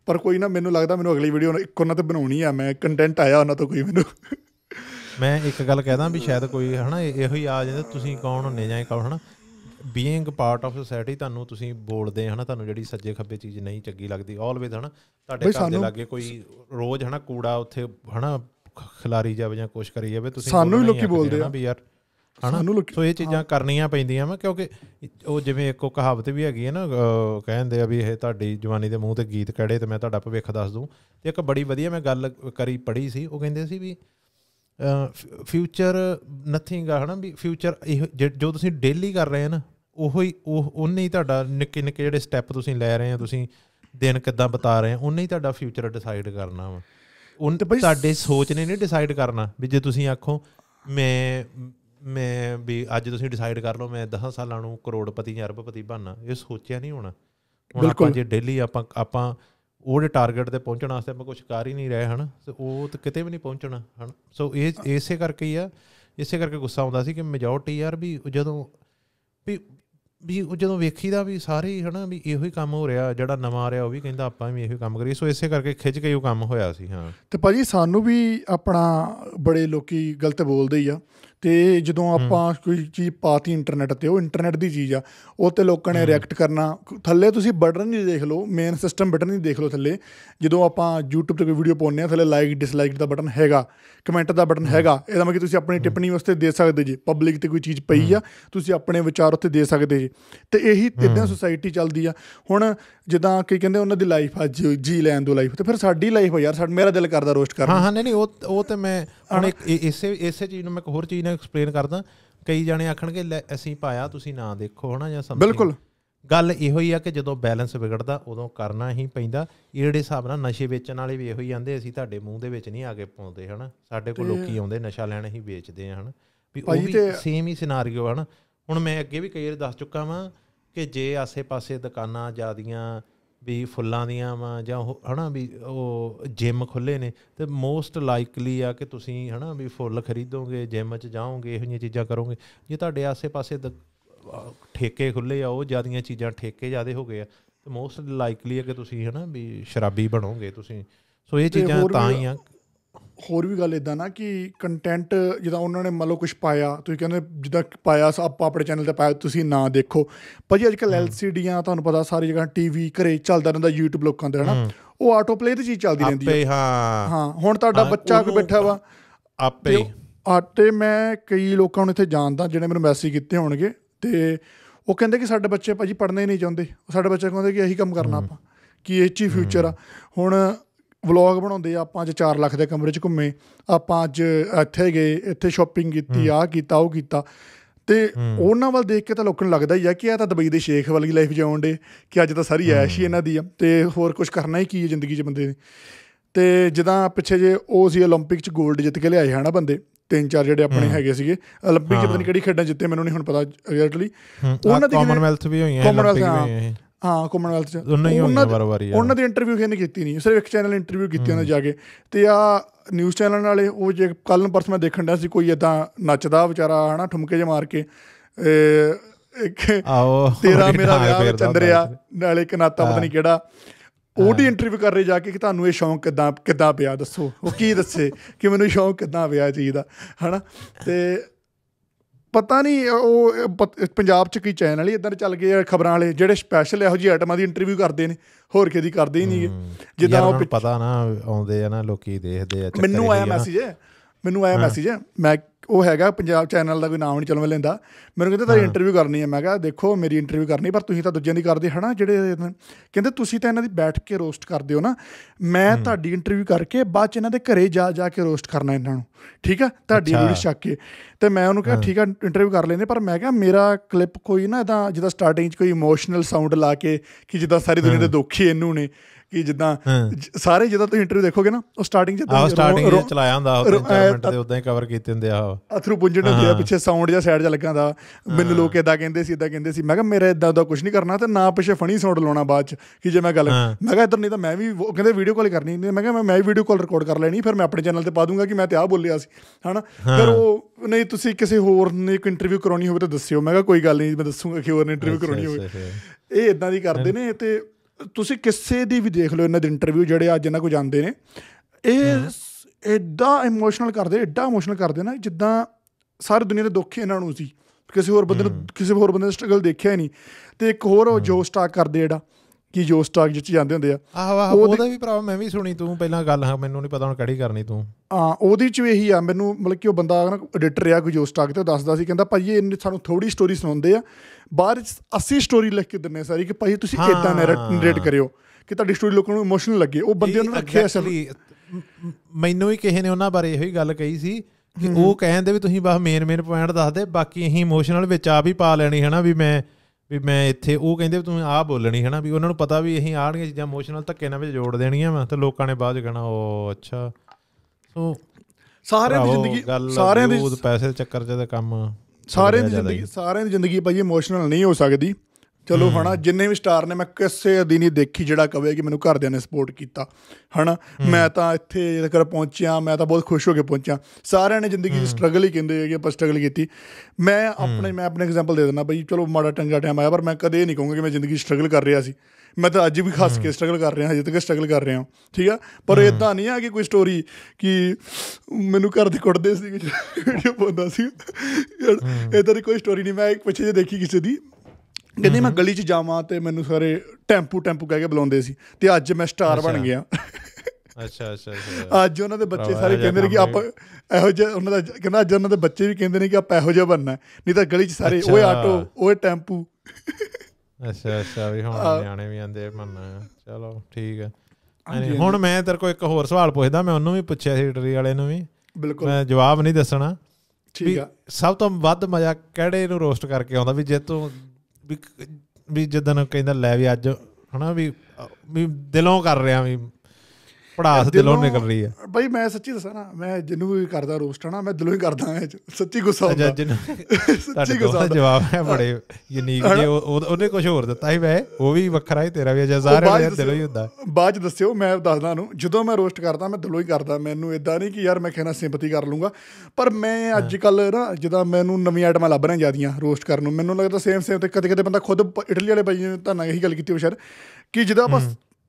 ਪਰ ਕੋਈ ਨਾ ਮੈਨੂੰ ਲੱਗਦਾ ਮੈਨੂੰ ਅਗਲੀ ਵੀਡੀਓ ਇੱਕ ਉਹਨਾਂ ਤੇ ਬਣਾਉਣੀ ਆ ਮੈਂ ਕੰਟੈਂਟ ਆਇਆ ਉਹਨਾਂ ਤੋਂ ਕੋਈ ਮੈਨੂੰ ਮੈਂ ਇੱਕ ਗੱਲ ਕਹਿਦਾ ਵੀ ਸ਼ਾਇਦ ਕੋਈ ਹਨਾ ਇਹੋ ਹੀ ਆ ਜਾਂਦਾ ਤੁਸੀਂ ਕੌਣ ਹੁੰਨੇ ਜਾਂ ਕੌਣ ਹਨਾ ਬੀਇੰਗ ਪਾਰਟ ਆਫ ਸੋਸਾਇਟੀ ਤੁਹਾਨੂੰ ਤੁਸੀਂ ਬੋਲਦੇ ਹਨਾ ਤੁਹਾਨੂੰ ਜਿਹੜੀ ਸੱਜੇ ਖੱਬੇ ਚੀਜ਼ ਨਹੀਂ ਚੰਗੀ ਲੱਗਦੀ ਆਲਵੇਜ਼ ਹਨਾ ਤੁਹਾਡੇ ਘਰ ਦੇ ਲਾਗੇ ਕੋਈ ਰੋਜ਼ ਹਨਾ ਕੂੜਾ ਉੱਥੇ ਹਨਾ ਖਿਲਾਰੀ ਜਾਵੇ ਜਾਂ ਕੁਝ ਕਰੀ ਜਾਵੇ ਤੁਸੀਂ ਸਾਨੂੰ ਹੀ ਲੋਕੀ ਬੋਲਦੇ ਆ ਵੀ ਯਾਰ ਹਨਾ ਸੋ ਇਹ ਚੀਜ਼ਾਂ ਕਰਨੀਆਂ ਪੈਂਦੀਆਂ ਵਾ ਕਿਉਂਕਿ ਉਹ ਜਿਵੇਂ ਇੱਕੋ ਕਹਾਵਤ ਵੀ ਹੈਗੀ ਹੈ ਨਾ ਕਹਿੰਦੇ ਆ ਵੀ ਇਹ ਤੁਹਾਡੀ ਜਵਾਨੀ ਦੇ ਮੂੰਹ ਤੇ ਗੀਤ ਕੜੇ ਤੇ ਮੈਂ ਤੁਹਾਡਾ ਭਵਿੱਖ ਦੱਸ ਦੂੰ ਤੇ ਇੱਕ ਬੜੀ ਵਧੀਆ ਮੈਂ ਗੱਲ ਕਰੀ ਪੜੀ ਸੀ ਉਹ ਕਹਿੰਦੇ ਸੀ ਵੀ ਫਿਊਚਰ ਨਥਿੰਗ ਆ ਹਨਾ ਵੀ ਫਿਊਚਰ ਜੋ ਤੁਸੀਂ ਡੇਲੀ ਕਰ ਰਹੇ ਹੋ ਨਾ ਉਹੋ ਹੀ ਉਹ ਉਹਨੇ ਹੀ ਤੁਹਾਡਾ ਨਿੱਕੇ ਨਿੱਕੇ ਜਿਹੜੇ ਸਟੈਪ ਤੁਸੀਂ ਲੈ ਰਹੇ ਆ ਤੁਸੀਂ ਦਿਨ ਕਿੱਦਾਂ ਬਤਾ ਰਹੇ ਆ ਉਹਨੇ ਹੀ ਤੁਹਾਡਾ ਫਿਊਚਰ ਡਿਸਾਈਡ ਕਰਨਾ ਵਾ ਉਹ ਤੁਹਾਡੇ ਸੋਚ ਨੇ ਨਹੀਂ ਡਿਸਾਈਡ ਕਰਨਾ ਵੀ ਜੇ ਤੁਸੀਂ ਆਖੋ ਮੈਂ ਮੈਂ ਵੀ ਅੱਜ ਤੁਸੀਂ ਡਿਸਾਈਡ ਕਰ ਲਓ ਮੈਂ 10 ਸਾਲਾਂ ਨੂੰ ਕਰੋੜਪਤੀ ਜਾਂ ਅਰਬਪਤੀ ਬਣਨਾ ਇਹ ਸੋਚਿਆ ਨਹੀਂ ਹੋਣਾ ਹੁਣ ਆਪਾਂ ਜੇ ਡੇਲੀ ਆਪਾਂ ਆਪਾਂ ਉਹਦੇ ਟਾਰਗੇਟ ਤੇ ਪਹੁੰਚਣ ਵਾਸਤੇ ਆਪਾਂ ਕੁਝ ਕਰ ਹੀ ਨਹੀਂ ਰਹੇ ਹਨ ਸੋ ਉਹ ਤਾਂ ਕਿਤੇ ਵੀ ਨਹੀਂ ਪਹੁੰਚਣਾ ਹਨ ਸੋ ਇਹ ਇਸੇ ਕਰਕੇ ਹੀ ਆ ਇਸੇ ਕਰਕੇ ਗੁੱਸਾ ਆਉਂਦਾ ਸੀ ਕਿ ਮੈਜੋਰਟੀ ਯਾਰ ਵੀ ਜਦੋਂ ਵੀ ਵੀ ਜਦੋਂ ਵੇਖੀਦਾ ਵੀ ਸਾਰੇ ਹੀ ਹਨਾ ਵੀ ਇਹੋ ਹੀ ਕੰਮ ਹੋ ਰਿਹਾ ਜਿਹੜਾ ਨਵਾਂ ਆ ਰਿਹਾ ਉਹ ਵੀ ਕਹਿੰਦਾ ਆਪਾਂ ਵੀ ਇਹੋ ਹੀ ਕੰਮ ਕਰੀਏ ਸੋ ਇਸੇ ਕਰਕੇ ਖਿੱਚ ਕੇ ਉਹ ਕੰਮ ਹੋਇਆ ਸੀ ਹਾਂ ਤੇ ਭਾਜੀ ਸਾਨੂੰ ਵੀ ਆਪਣਾ ਬੜੇ ਲੋਕੀ ਗਲਤ ਬੋਲਦੇ ਹੀ ਆ ਤੇ ਜਦੋਂ ਆਪਾਂ ਕੋਈ ਚੀਜ਼ ਪਾਤੀ ਇੰਟਰਨੈਟ ਤੇ ਉਹ ਇੰਟਰਨੈਟ ਦੀ ਚੀਜ਼ ਆ ਉਹ ਤੇ ਲੋਕਾਂ ਨੇ ਰਿਐਕਟ ਕਰਨਾ ਥੱਲੇ ਤੁਸੀਂ ਬਟਨ ਨਹੀਂ ਦੇਖ ਲਓ ਮੇਨ ਸਿਸਟਮ ਬਟਨ ਨਹੀਂ ਦੇਖ ਲਓ ਥੱਲੇ ਜਦੋਂ ਆਪਾਂ YouTube ਤੇ ਕੋਈ ਵੀਡੀਓ ਪਾਉਂਦੇ ਆ ਥੱਲੇ ਲਾਈਕ ਡਿਸਲਾਈਕ ਦਾ ਬਟਨ ਹੈਗਾ ਕਮੈਂਟ ਦਾ ਬਟਨ ਹੈਗਾ ਇਹਦਾ ਮਤਲਬ ਕਿ ਤੁਸੀਂ ਆਪਣੀ ਟਿੱਪਣੀ ਵਾਸਤੇ ਦੇ ਸਕਦੇ ਜੀ ਪਬਲਿਕ ਤੇ ਕੋਈ ਚੀਜ਼ ਪਈ ਆ ਤੁਸੀਂ ਆਪਣੇ ਵਿਚਾਰ ਉੱਤੇ ਦੇ ਸਕਦੇ ਜੀ ਤੇ ਇਹੀ ਇਦਾਂ ਸੁਸਾਇਟੀ ਚੱਲਦੀ ਆ ਹੁਣ ਜਿੱਦਾਂ ਕੀ ਕਹਿੰਦੇ ਉਹਨਾਂ ਦੀ ਲਾਈਫ ਆ ਜੀ ਲੈਣ ਦੋ ਲਾਈਫ ਤੇ ਫਿਰ ਸਾਡੀ ਲਾਈਫ ਆ ਯਾਰ ਸਾਡਾ ਮੇਰਾ ਦਿਲ ਕਰਦਾ ਰੋਸਟ ਕਰਨ ਹਾਂ ਹਾਂ ਨਹੀਂ ਨਹੀਂ ਉਹ ਉਹ ਤੇ ਮੈਂ ਹੁਣ ਇੱਕ ਇਸੇ ਇਸੇ ਚੀਜ਼ ਨੂੰ ਮੈਂ ਇੱਕ ਹੋਰ ਚੀਜ਼ ਨਾਲ ਐਕਸਪਲੇਨ ਕਰਦਾ ਕਈ ਜਾਣੇ ਆਖਣਗੇ ਅਸੀਂ ਪਾਇਆ ਤੁਸੀਂ ਨਾ ਦੇਖੋ ਹਨਾ ਜਾਂ ਸਮਝ ਬਿਲਕੁਲ ਗੱਲ ਇਹੋ ਹੀ ਆ ਕਿ ਜਦੋਂ ਬੈਲੈਂਸ ਵਿਗੜਦਾ ਉਦੋਂ ਕਰਨਾ ਹੀ ਪੈਂਦਾ ਇਹ ਜਿਹੜੇ ਹਿਸਾਬ ਨਾਲ ਨਸ਼ੇ ਵੇਚਣ ਵਾਲੇ ਵੀ ਇਹੋ ਹੀ ਆਂਦੇ ਅਸੀਂ ਤੁਹਾਡੇ ਮੂੰਹ ਦੇ ਵਿੱਚ ਨਹੀਂ ਆ ਕੇ ਪਾਉਂਦੇ ਹਨਾ ਸਾਡੇ ਕੋਲ ਲੋਕੀ ਆਉਂਦੇ ਨਸ਼ਾ ਲੈਣ ਹੀ ਵੇਚਦੇ ਆ ਹਨਾ ਵੀ ਉਹ ਵੀ ਸੇਮ ਹੀ ਸਿਨੈਰੀਓ ਹਨ ਹੁਣ ਮੈਂ ਅੱਗੇ ਵੀ ਕਈ ਵਾਰ ਦੱਸ ਚੁੱਕਾ ਵਾਂ ਕਿ ਜੇ ਆਸੇ-ਪਾਸੇ ਦੁਕਾਨਾਂ ਜਿਆਦੀਆਂ ਵੀ ਫੁੱਲਾਂ ਦੀਆਂ ਵਾ ਜਾਂ ਹਨਾ ਵੀ ਉਹ ਜਿਮ ਖੁੱਲੇ ਨੇ ਤੇ ਮੋਸਟ ਲਾਈਕਲੀ ਆ ਕਿ ਤੁਸੀਂ ਹਨਾ ਵੀ ਫੁੱਲ ਖਰੀਦੋਗੇ ਜਿਮ 'ਚ ਜਾਓਗੇ ਇਹੋ ਜਿਹੀਆਂ ਚੀਜ਼ਾਂ ਕਰੋਗੇ ਜੇ ਤੁਹਾਡੇ ਆਸੇ-ਪਾਸੇ ਠੇਕੇ ਖੁੱਲੇ ਆ ਉਹ ਜਿਆਦੀਆਂ ਚੀਜ਼ਾਂ ਠੇਕੇ ਜਿਆਦੇ ਹੋ ਗਏ ਆ ਤੇ ਮੋਸਟ ਲਾਈਕਲੀ ਆ ਕਿ ਤੁਸੀਂ ਹਨਾ ਵੀ ਸ਼ਰਾਬੀ ਬਣੋਗੇ ਤੁਸੀਂ ਸੋ ਇਹ ਚੀਜ਼ਾਂ ਤਾਂ ਹੀ ਆ ਹੋਰ ਵੀ ਗੱਲ ਇਦਾਂ ਨਾ ਕਿ ਕੰਟੈਂਟ ਜਿਦਾ ਉਹਨਾਂ ਨੇ ਮੰਨ ਲਓ ਕੁਝ ਪਾਇਆ ਤੁਸੀਂ ਕਹਿੰਦੇ ਜਿਦਾ ਪਾਇਆ ਆਪਾਂ ਆਪਣੇ ਚੈਨਲ ਤੇ ਪਾਇਆ ਤੁਸੀਂ ਨਾ ਦੇਖੋ ਭਾਜੀ ਅੱਜ ਕੱਲ ਐਲਸੀਡੀਆਂ ਤੁਹਾਨੂੰ ਪਤਾ ਸਾਰੀ ਜਗ੍ਹਾ ਟੀਵੀ ਘਰੇ ਚੱਲਦਾ ਰਹਿੰਦਾ YouTube ਲੋਕਾਂ ਦੇ ਹਨਾ ਉਹ ਆਟੋ ਪਲੇ ਤੇ ਚੀਜ਼ ਚੱਲਦੀ ਰਹਿੰਦੀ ਹੈ ਆਪੇ ਹਾਂ ਹਾਂ ਹੁਣ ਤੁਹਾਡਾ ਬੱਚਾ ਕੋ ਬੈਠਾ ਵਾ ਆਪੇ ਆਟੇ ਮੈਂ ਕਈ ਲੋਕਾਂ ਨੂੰ ਇੱਥੇ ਜਾਣਦਾ ਜਿਹੜੇ ਮੈਨੂੰ ਮੈਸੇਜ ਕੀਤੇ ਹੋਣਗੇ ਤੇ ਉਹ ਕਹਿੰਦੇ ਕਿ ਸਾਡੇ ਬੱਚੇ ਭਾਜੀ ਪੜ੍ਹਨੇ ਹੀ ਨਹੀਂ ਚਾਹੁੰਦੇ ਸਾਡੇ ਬੱਚੇ ਕਹਿੰਦੇ ਕਿ ਇਹੀ ਕੰਮ ਕਰਨਾ ਆਪਾਂ ਕਿ ਇਹ ਚੀ ਫਿਊਚਰ ਆ ਹੁਣ ਵਲੌਗ ਬਣਾਉਂਦੇ ਆ ਆਪਾਂ ਅੱਜ 4 ਲੱਖ ਦੇ ਕਮਰੇ 'ਚ ਘੁੰਮੇ ਆਪਾਂ ਅੱਜ ਇੱਥੇ ਗਏ ਇੱਥੇ ਸ਼ਾਪਿੰਗ ਕੀਤੀ ਆ ਕੀਤਾ ਉਹ ਕੀਤਾ ਤੇ ਉਹਨਾਂ ਵੱਲ ਦੇਖ ਕੇ ਤਾਂ ਲੋਕਾਂ ਨੂੰ ਲੱਗਦਾ ਹੀ ਆ ਕਿ ਇਹ ਤਾਂ ਦੁਬਈ ਦੇ ਸ਼ੇਖ ਵਾਲੀ ਲਾਈਫ ਜਿਉਣ ਦੇ ਕਿ ਅੱਜ ਤਾਂ ਸਾਰੀ ਐਸ਼ ਹੀ ਇਹਨਾਂ ਦੀ ਆ ਤੇ ਹੋਰ ਕੁਝ ਕਰਨਾ ਹੀ ਕੀ ਹੈ ਜ਼ਿੰਦਗੀ 'ਚ ਬੰਦੇ ਨੇ ਤੇ ਜਦਾਂ ਪਿੱਛੇ ਜੇ ਉਹ ਸੀ 올림픽 'ਚ 골ਡ ਜਿੱਤ ਕੇ ਲਿਆਏ ਹਨਾ ਬੰਦੇ ਤਿੰਨ ਚਾਰ ਜਿਹੜੇ ਆਪਣੇ ਹੈਗੇ ਸੀਗੇ 올림픽 'ਚ ਪਤਾ ਨਹੀਂ ਕਿਹੜੀ ਖੇਡਾਂ ਜਿੱਤੇ ਮੈਨੂੰ ਨਹੀਂ ਹੁਣ ਪਤਾ ਐਗਜ਼ੈਕਟਲੀ ਉਹਨਾਂ ਦੀ ਕਾਮਨਵੈਲਥ ਵੀ ਹੋਈਆਂ 올림픽 ਵੀ ਹੋਈਆਂ ਹਾਂ ਕਮਨਵੈਲਥ ਚ ਉਹਨਾਂ ਹੀ ਹੋਈਆਂ ਵਾਰ ਉਹਨਾਂ ਦੀ ਇੰਟਰਵਿਊ ਕਿਹਨੇ ਕੀਤੀ ਨਹੀਂ ਸਿਰਫ ਇੱਕ ਚੈਨਲ ਇੰਟਰਵਿਊ ਕੀਤੀ ਉਹਨਾਂ ਜਾ ਕੇ ਤੇ ਆ ਨਿਊਜ਼ ਚੈਨਲ ਵਾਲੇ ਉਹ ਜੇ ਕੱਲ ਨੂੰ ਪਰਸ ਮੈਂ ਦੇਖਣ ਦਾ ਸੀ ਕੋਈ ਇਦਾਂ ਨੱਚਦਾ ਵਿਚਾਰਾ ਹਨਾ ਠੁਮਕੇ ਜੇ ਮਾਰ ਕੇ ਇੱਕ ਆਓ ਤੇਰਾ ਮੇਰਾ ਵਿਆਹ ਚੰਦਰਿਆ ਨਾਲੇ ਇੱਕ ਨਾਤਾ ਪਤਾ ਨਹੀਂ ਕਿਹੜਾ ਉਹਦੀ ਇੰਟਰਵਿਊ ਕਰ ਰਹੇ ਜਾ ਕੇ ਕਿ ਤੁਹਾਨੂੰ ਇਹ ਸ਼ੌਂਕ ਕਿਦਾਂ ਕਿਦਾਂ ਪਿਆ ਦੱਸੋ ਉਹ ਕੀ ਦੱਸੇ ਕਿ ਮੈਨੂੰ ਸ਼ੌਂਕ ਕਿਦਾਂ ਪਿਆ ਚੀਜ਼ ਦਾ ਹਨਾ ਤੇ ਪਤਾ ਨਹੀਂ ਉਹ ਪੰਜਾਬ ਚ ਕੀ ਚੈਨਲ ਵਾਲੀ ਇਦਾਂ ਚੱਲ ਗਏ ਖਬਰਾਂ ਵਾਲੇ ਜਿਹੜੇ ਸਪੈਸ਼ਲ ਇਹੋ ਜਿਹੀ ਆਈਟਮਾਂ ਦੀ ਇੰਟਰਵਿਊ ਕਰਦੇ ਨੇ ਹੋਰ ਕਿਹਦੀ ਕਰਦੇ ਹੀ ਨਹੀਂਗੇ ਜਿੱਦਾਂ ਉਹ ਪਤਾ ਨਾ ਆਉਂਦੇ ਆ ਨਾ ਲੋਕੀ ਦੇਖਦੇ ਆ ਮੈਨੂੰ ਆਇਆ ਮੈਸੇਜ ਮੈਨੂੰ ਆਇਆ ਮੈਸੇਜ ਮੈਂ ਉਹ ਹੈਗਾ ਪੰਜਾਬ ਚੈਨਲ ਦਾ ਕੋਈ ਨਾਮ ਨਹੀਂ ਚੱਲ ਮੈਂ ਲੈਂਦਾ ਮੈਨੂੰ ਕਹਿੰਦੇ ਤੇਰੀ ਇੰਟਰਵਿਊ ਕਰਨੀ ਹੈ ਮੈਂ ਕਿਹਾ ਦੇਖੋ ਮੇਰੀ ਇੰਟਰਵਿਊ ਕਰਨੀ ਪਰ ਤੁਸੀਂ ਤਾਂ ਦੂਜਿਆਂ ਦੀ ਕਰਦੇ ਹਨਾ ਜਿਹੜੇ ਕਹਿੰਦੇ ਤੁਸੀਂ ਤਾਂ ਇਹਨਾਂ ਦੀ ਬੈਠ ਕੇ ਰੋਸਟ ਕਰਦੇ ਹੋ ਨਾ ਮੈਂ ਤੁਹਾਡੀ ਇੰਟਰਵਿਊ ਕਰਕੇ ਬਾਅਦ ਚ ਇਹਨਾਂ ਦੇ ਘਰੇ ਜਾ ਜਾ ਕੇ ਰੋਸਟ ਕਰਨਾ ਇਹਨਾਂ ਨੂੰ ਠੀਕ ਆ ਤੁਹਾਡੀ ਵੀਡੀਓ ਛੱਕ ਕੇ ਤੇ ਮੈਂ ਉਹਨੂੰ ਕਿਹਾ ਠੀਕ ਆ ਇੰਟਰਵਿਊ ਕਰ ਲੈਨੇ ਪਰ ਮੈਂ ਕਿਹਾ ਮੇਰਾ ਕਲਿੱਪ ਕੋਈ ਨਾ ਇਹਦਾ ਜਿਹਦਾ ਸਟਾਰਟਿੰਗ ਚ ਕੋਈ ਇਮੋਸ਼ਨਲ ਸਾਊਂਡ ਲਾ ਕੇ ਕਿ ਜਿੱਦਾਂ ਸਾਰੀ ਦੁਨੀਆ ਦੇ ਦੁੱਖ ਹੀ ਇਹਨੂੰ ਨੇ ਕਿ ਜਿੱਦਾਂ ਸਾਰੇ ਜਿੱਦਾਂ ਤੁਸੀਂ ਇੰਟਰਵਿਊ ਦੇਖੋਗੇ ਨਾ ਉਹ ਸਟਾਰਟਿੰਗ ਜਿੱਦਾਂ ਉਹ ਸਟਾਰਟਿੰਗ ਜਿਹਾ ਚਲਾਇਆ ਹੁੰਦਾ ਉਹ 4 ਮਿੰਟ ਦੇ ਉਦਾਂ ਹੀ ਕਵਰ ਕੀਤੇ ਹੁੰਦੇ ਆ ਅਥਰੂ ਪੁੰਜਣ ਦੇ ਪਿੱਛੇ ਸਾਊਂਡ ਜਾਂ ਸਾਈਡ ਜਾਂ ਲੱਗਾ ਦਾ ਮੈਨੂੰ ਲੋਕ ਇਦਾਂ ਕਹਿੰਦੇ ਸੀ ਇਦਾਂ ਕਹਿੰਦੇ ਸੀ ਮੈਂ ਕਿਹਾ ਮੇਰੇ ਇਦਾਂ ਦਾ ਕੁਝ ਨਹੀਂ ਕਰਨਾ ਤੇ ਨਾ ਪਿੱਛੇ ਫਣੀ ਸਾਊਂਡ ਲਾਉਣਾ ਬਾਅਦ ਚ ਕਿ ਜੇ ਮੈਂ ਗੱਲ ਮੈਂ ਕਿਹਾ ਇਧਰ ਨਹੀਂ ਤਾਂ ਮੈਂ ਵੀ ਉਹ ਕਹਿੰਦੇ ਵੀਡੀਓ ਕਾਲ ਕਰਨੀ ਨਹੀਂ ਮੈਂ ਕਿਹਾ ਮੈਂ ਮੈਂ ਵੀਡੀਓ ਕਾਲ ਰਿਕਾਰਡ ਕਰ ਲੈਣੀ ਫਿਰ ਮੈਂ ਆਪਣੇ ਚੈਨਲ ਤੇ ਪਾ ਦੂੰਗਾ ਕਿ ਮੈਂ ਤੇ ਆ ਬੋਲਿਆ ਸੀ ਹਨਾ ਫਿਰ ਉਹ ਨਹੀਂ ਤੁਸੀਂ ਕਿਸੇ ਹੋਰ ਨੇ ਇੱਕ ਇੰਟਰਵਿਊ ਕਰਾਉਣੀ ਹੋਵੇ ਤਾਂ ਦੱਸਿਓ ਮੈਂ ਕਿਹਾ ਕੋਈ ਗੱਲ ਨਹੀਂ ਮੈਂ ਦੱਸੂਗਾ ਕਿ ਹੋਰ ਨੇ ਇੰਟਰਵਿਊ ਕਰਾਉਣੀ ਹੋਵੇ ਇਹ ਇਦਾਂ ਦੀ ਕਰਦੇ ਨੇ ਤੇ ਤੁਸੀਂ ਕਿਸੇ ਦੀ ਵੀ ਦੇਖ ਲਓ ਇਹਨਾਂ ਦੇ ਇੰਟਰਵਿਊ ਜਿਹੜੇ ਅੱਜ ਇਹਨਾਂ ਕੋ ਜਾਂਦੇ ਨੇ ਇਹ ਐਡਾ ਇਮੋਸ਼ਨਲ ਕਰਦੇ ਐਡਾ ਇਮੋਸ਼ਨਲ ਕਰਦੇ ਨਾ ਜਿੱਦਾਂ ਸਾਰੀ ਦੁਨੀਆ ਦੇ ਦੁੱਖ ਇਹਨਾਂ ਨੂੰ ਸੀ ਕਿਸੇ ਹੋਰ ਬੰਦੇ ਨੂੰ ਕਿਸੇ ਹੋਰ ਬੰਦੇ ਦਾ ਸਟਰਗਲ ਦੇਖਿਆ ਹੀ ਨਹੀਂ ਤੇ ਇੱਕ ਹੋਰ ਜੋ ਸਟਾਕ ਕਰਦੇ ਜਿਹੜਾ ਕਿ ਜੋ ਸਟਾਕ ਜਿੱਚ ਜਾਂਦੇ ਹੁੰਦੇ ਆ ਆਹ ਉਹਦਾ ਵੀ ਪ੍ਰੋਬਲਮ ਮੈਂ ਵੀ ਸੁਣੀ ਤੂੰ ਪਹਿਲਾਂ ਗੱਲ ਹਾਂ ਮੈਨੂੰ ਨਹੀਂ ਪਤਾ ਹੁਣ ਕਿਹੜੀ ਕਰਨੀ ਤੂੰ ਹਾਂ ਉਹਦੀ ਚ ਵੀ ਇਹੀ ਆ ਮੈਨੂੰ ਮਤਲਬ ਕਿ ਉਹ ਬੰਦਾ ਨਾ ਐਡੀਟਰ ਆ ਕੋਈ ਜੋ ਸਟਾਕ ਤੇ ਦੱਸਦਾ ਸੀ ਕਹਿੰਦਾ ਭਾਈ ਇਹ ਸਾਨੂੰ ਥੋੜੀ ਸਟੋਰੀ ਸੁਣਾਉਂਦੇ ਆ ਬਾਅਦ ਚ 80 ਸਟੋਰੀ ਲਿਖ ਕੇ ਦਿੰਨੇ ਸਾਰੀ ਕਿ ਭਾਈ ਤੁਸੀਂ ਇਦਾਂ ਨੈਰੇਟ ਕਰਿਓ ਕਿ ਤੁਹਾਡੀ ਸਟੋਰੀ ਲੋਕਾਂ ਨੂੰ ਇਮੋਸ਼ਨਲ ਲੱਗੇ ਉਹ ਬੰਦੇ ਉਹਨਾਂ ਰੱਖਿਆ ਅਸਲੀ ਮੈਨੂੰ ਵੀ ਕਿਸੇ ਨੇ ਉਹਨਾਂ ਬਾਰੇ ਇਹੋ ਹੀ ਗੱਲ ਕਹੀ ਸੀ ਕਿ ਉਹ ਕਹਿੰਦੇ ਵੀ ਤੁਸੀਂ ਬਸ ਮੇਨ ਮੇਨ ਪੁਆਇੰਟ ਦੱਸਦੇ ਬਾਕੀ ਅਸੀਂ ਇਮੋਸ਼ਨਲ ਵਿੱਚ ਆ ਵੀ ਪਾ ਲੈਣੀ ਹੈ ਨਾ ਵੀ ਮੈਂ ਵੀ ਮੈਂ ਇੱਥੇ ਉਹ ਕਹਿੰਦੇ ਤੂੰ ਆ ਬੋਲਣੀ ਹੈ ਨਾ ਵੀ ਉਹਨਾਂ ਨੂੰ ਪਤਾ ਵੀ ਅਸੀਂ ਆੜੀਆਂ ਚੀਜ਼ਾਂ ਇਮੋਸ਼ਨਲ ਧੱਕੇ ਨਾਲ ਵਿੱਚ ਜੋੜ ਦੇਣੀਆਂ ਮੈਂ ਤੇ ਲੋਕਾਂ ਨੇ ਬਾਅਦ ਕਹਿਣਾ ਉਹ ਅੱਛਾ ਸੋ ਸਾਰਿਆਂ ਦੀ ਜ਼ਿੰਦਗੀ ਸਾਰਿਆਂ ਦੀ ਪੈਸੇ ਦੇ ਚੱਕਰ ਚ ਦਾ ਕੰਮ ਸਾਰਿਆਂ ਦੀ ਜ਼ਿੰਦਗੀ ਸਾਰਿਆਂ ਦੀ ਜ਼ਿੰਦਗੀ ਭਾਈ ਇਮੋਸ਼ਨਲ ਨਹੀਂ ਹੋ ਸਕਦੀ ਚਲੋ ਹਣਾ ਜਿੰਨੇ ਵੀ ਸਟਾਰ ਨੇ ਮੈਂ ਕਿਸੇ ਅਦੀ ਨਹੀਂ ਦੇਖੀ ਜਿਹੜਾ ਕਵੇ ਕਿ ਮੈਨੂੰ ਘਰਦਿਆਂ ਨੇ ਸਪੋਰਟ ਕੀਤਾ ਹਣਾ ਮੈਂ ਤਾਂ ਇੱਥੇ ਜਦੋਂ ਪਹੁੰਚਿਆ ਮੈਂ ਤਾਂ ਬਹੁਤ ਖੁਸ਼ ਹੋ ਕੇ ਪਹੁੰਚਿਆ ਸਾਰਿਆਂ ਨੇ ਜ਼ਿੰਦਗੀ ਦੀ ਸਟਰਗਲ ਹੀ ਕਹਿੰਦੇ ਹੈਗੇ ਆਪਾਂ ਸਟਰਗਲ ਕੀਤੀ ਮੈਂ ਆਪਣੇ ਮੈਂ ਆਪਣੇ ਐਗਜ਼ਾਮਪਲ ਦੇ ਦਿੰਦਾ ਬਈ ਚਲੋ ਮਾੜਾ ਟੰਗਾ ਟਾਈਮ ਆਇਆ ਪਰ ਮੈਂ ਕਦੇ ਨਹੀਂ ਕਹੂੰਗਾ ਕਿ ਮੈਂ ਜ਼ਿੰਦਗੀ ਸਟਰਗਲ ਕਰ ਰਿਹਾ ਸੀ ਮੈਂ ਤਾਂ ਅੱਜ ਵੀ ਖਾਸ ਕੇ ਸਟਰਗਲ ਕਰ ਰਿਹਾ ਹਜੇ ਤੱਕ ਸਟਰਗਲ ਕਰ ਰਿਹਾ ਹਾਂ ਠੀਕ ਆ ਪਰ ਇਦਾਂ ਨਹੀਂ ਆ ਕਿ ਕੋਈ ਸਟੋਰੀ ਕਿ ਮੈਨੂੰ ਘਰ ਦੇ ਕੁੱਟਦੇ ਸੀ ਵੀਡੀਓ ਪਾਉਂਦਾ ਸੀ ਇਦਾਂ ਦੀ ਕੋਈ ਸਟੋਰੀ ਨਹੀਂ ਮੈਂ ਇੱਕ ਪਿੱਛੇ ਜੇ ਦੇਖੀ ਕਿਸੇ ਦੀ ਕਹਿੰਦੇ ਮੈਂ ਗਲੀ 'ਚ ਜਾਵਾਂ ਤੇ ਮੈਨੂੰ ਸਾਰੇ ਟੈਂਪੂ ਟੈਂਪੂ ਕਹਿ ਕੇ ਬੁਲਾਉਂਦੇ ਸੀ ਤੇ ਅੱਜ ਮੈਂ ਸਟਾਰ ਬਣ ਗਿਆ ਅੱਛਾ ਅੱਛਾ ਅੱਛਾ ਅੱਜ ਉਹਨਾਂ ਦੇ ਬੱਚੇ ਸਾਰੇ ਕਹਿੰਦੇ ਨੇ ਕਿ ਆਪ ਇਹੋ ਜਿਹਾ ਉਹਨਾਂ ਦਾ ਕਹਿੰਦਾ ਅੱਜ ਉਹਨਾਂ ਦੇ ਬੱਚੇ ਵੀ ਕਹਿੰਦੇ ਨੇ ਕਿ ਆਪ ਇਹੋ ਜਿਹਾ ਬਣਨਾ ਨਹੀਂ ਤਾਂ ਗਲੀ 'ਚ ਸਾਰੇ ਓਏ ਆਟੋ ਓਏ ਟੈਂਪੂ ਅੱਛਾ ਅੱਛਾ ਵੀ ਹੁਣ ਨਿਆਣੇ ਵੀ ਆਂਦੇ ਮੰਨਣਾ ਚਲੋ ਠੀਕ ਹੈ ਹੁਣ ਮੈਂ ਤੇਰੇ ਕੋਲ ਇੱਕ ਹੋਰ ਸਵਾਲ ਪੁੱਛਦਾ ਮੈਂ ਉਹਨੂੰ ਵੀ ਪੁੱਛਿਆ ਸੀ ਟਰੀ ਵਾਲੇ ਨੂੰ ਵੀ ਬਿਲਕੁਲ ਮੈਂ ਜਵਾਬ ਨਹੀਂ ਦੱਸਣਾ ਠੀਕ ਆ ਸਭ ਤੋਂ ਵੱਧ ਮਜ਼ਾ ਕਿਹੜੇ ਨੂੰ ਰੋਸਟ ਕਰਕੇ ਆਉਂਦਾ ਵੀ ਜੇ ਤੂੰ ਵੀ ਵੀ ਜਦੋਂ ਕਹਿੰਦਾ ਲੈ ਵੀ ਅੱਜ ਹਨਾ ਵੀ ਵੀ ਦਿਲੋਂ ਕਰ ਰਿਹਾ ਵੀ ਪੜਾਸ ਦਿਲੋਂ ਨਿਕਲ ਰਹੀ ਹੈ ਬਈ ਮੈਂ ਸੱਚੀ ਦੱਸਾਂ ਨਾ ਮੈਂ ਜਿੰਨੂੰ ਵੀ ਕਰਦਾ ਰੋਸਟ ਹਣਾ ਮੈਂ ਦਿਲੋਂ ਹੀ ਕਰਦਾ ਐ ਸੱਚੀ ਗੁੱਸਾ ਆਉਂਦਾ [LAUGHS] ਸੱਚੀ ਗੁੱਸਾ ਜਵਾਬ ਹੈ ਬੜੇ ਯੂਨੀਕ ਜੇ ਉਹਨੇ ਕੁਝ ਹੋਰ ਦਿੱਤਾ ਹੀ ਵੈ ਉਹ ਵੀ ਵੱਖਰਾ ਹੀ ਤੇਰਾ ਵੀ ਜਜ਼ਾਰ ਹੈ ਦਿਲੋਂ ਹੀ ਹੁੰਦਾ ਬਾਅਦ ਦੱਸਿਓ ਮੈਂ ਦੱਸਦਾ ਨੂੰ ਜਦੋਂ ਮੈਂ ਰੋਸਟ ਕਰਦਾ ਮੈਂ ਦਿਲੋਂ ਹੀ ਕਰਦਾ ਮੈਨੂੰ ਇਦਾਂ ਨਹੀਂ ਕਿ ਯਾਰ ਮੈਂ ਕਹਿਣਾ ਸਿੰਪਥੀ ਕਰ ਲੂੰਗਾ ਪਰ ਮੈਂ ਅੱਜ ਕੱਲ ਨਾ ਜਦੋਂ ਮੈਨੂੰ ਨਵੀਂ ਆਈਟਮਾਂ ਲੱਭ ਰਹੀਆਂ ਜਾਂਦੀਆਂ ਰੋਸਟ ਕਰਨ ਨੂੰ ਮੈਨੂੰ ਲੱਗਦਾ ਸੇਮ ਸੇਮ ਤੇ ਕਦੇ ਕਦੇ ਬੰਦਾ ਖੁਦ ਇਟਲੀ ਵਾਲੇ ਭਾਈ ਨੇ ਤਾਂ ਇਹੀ ਗੱਲ ਕੀਤੀ ਹੋਵੇ ਕਿ ਜਦੋਂ ਆਪਾਂ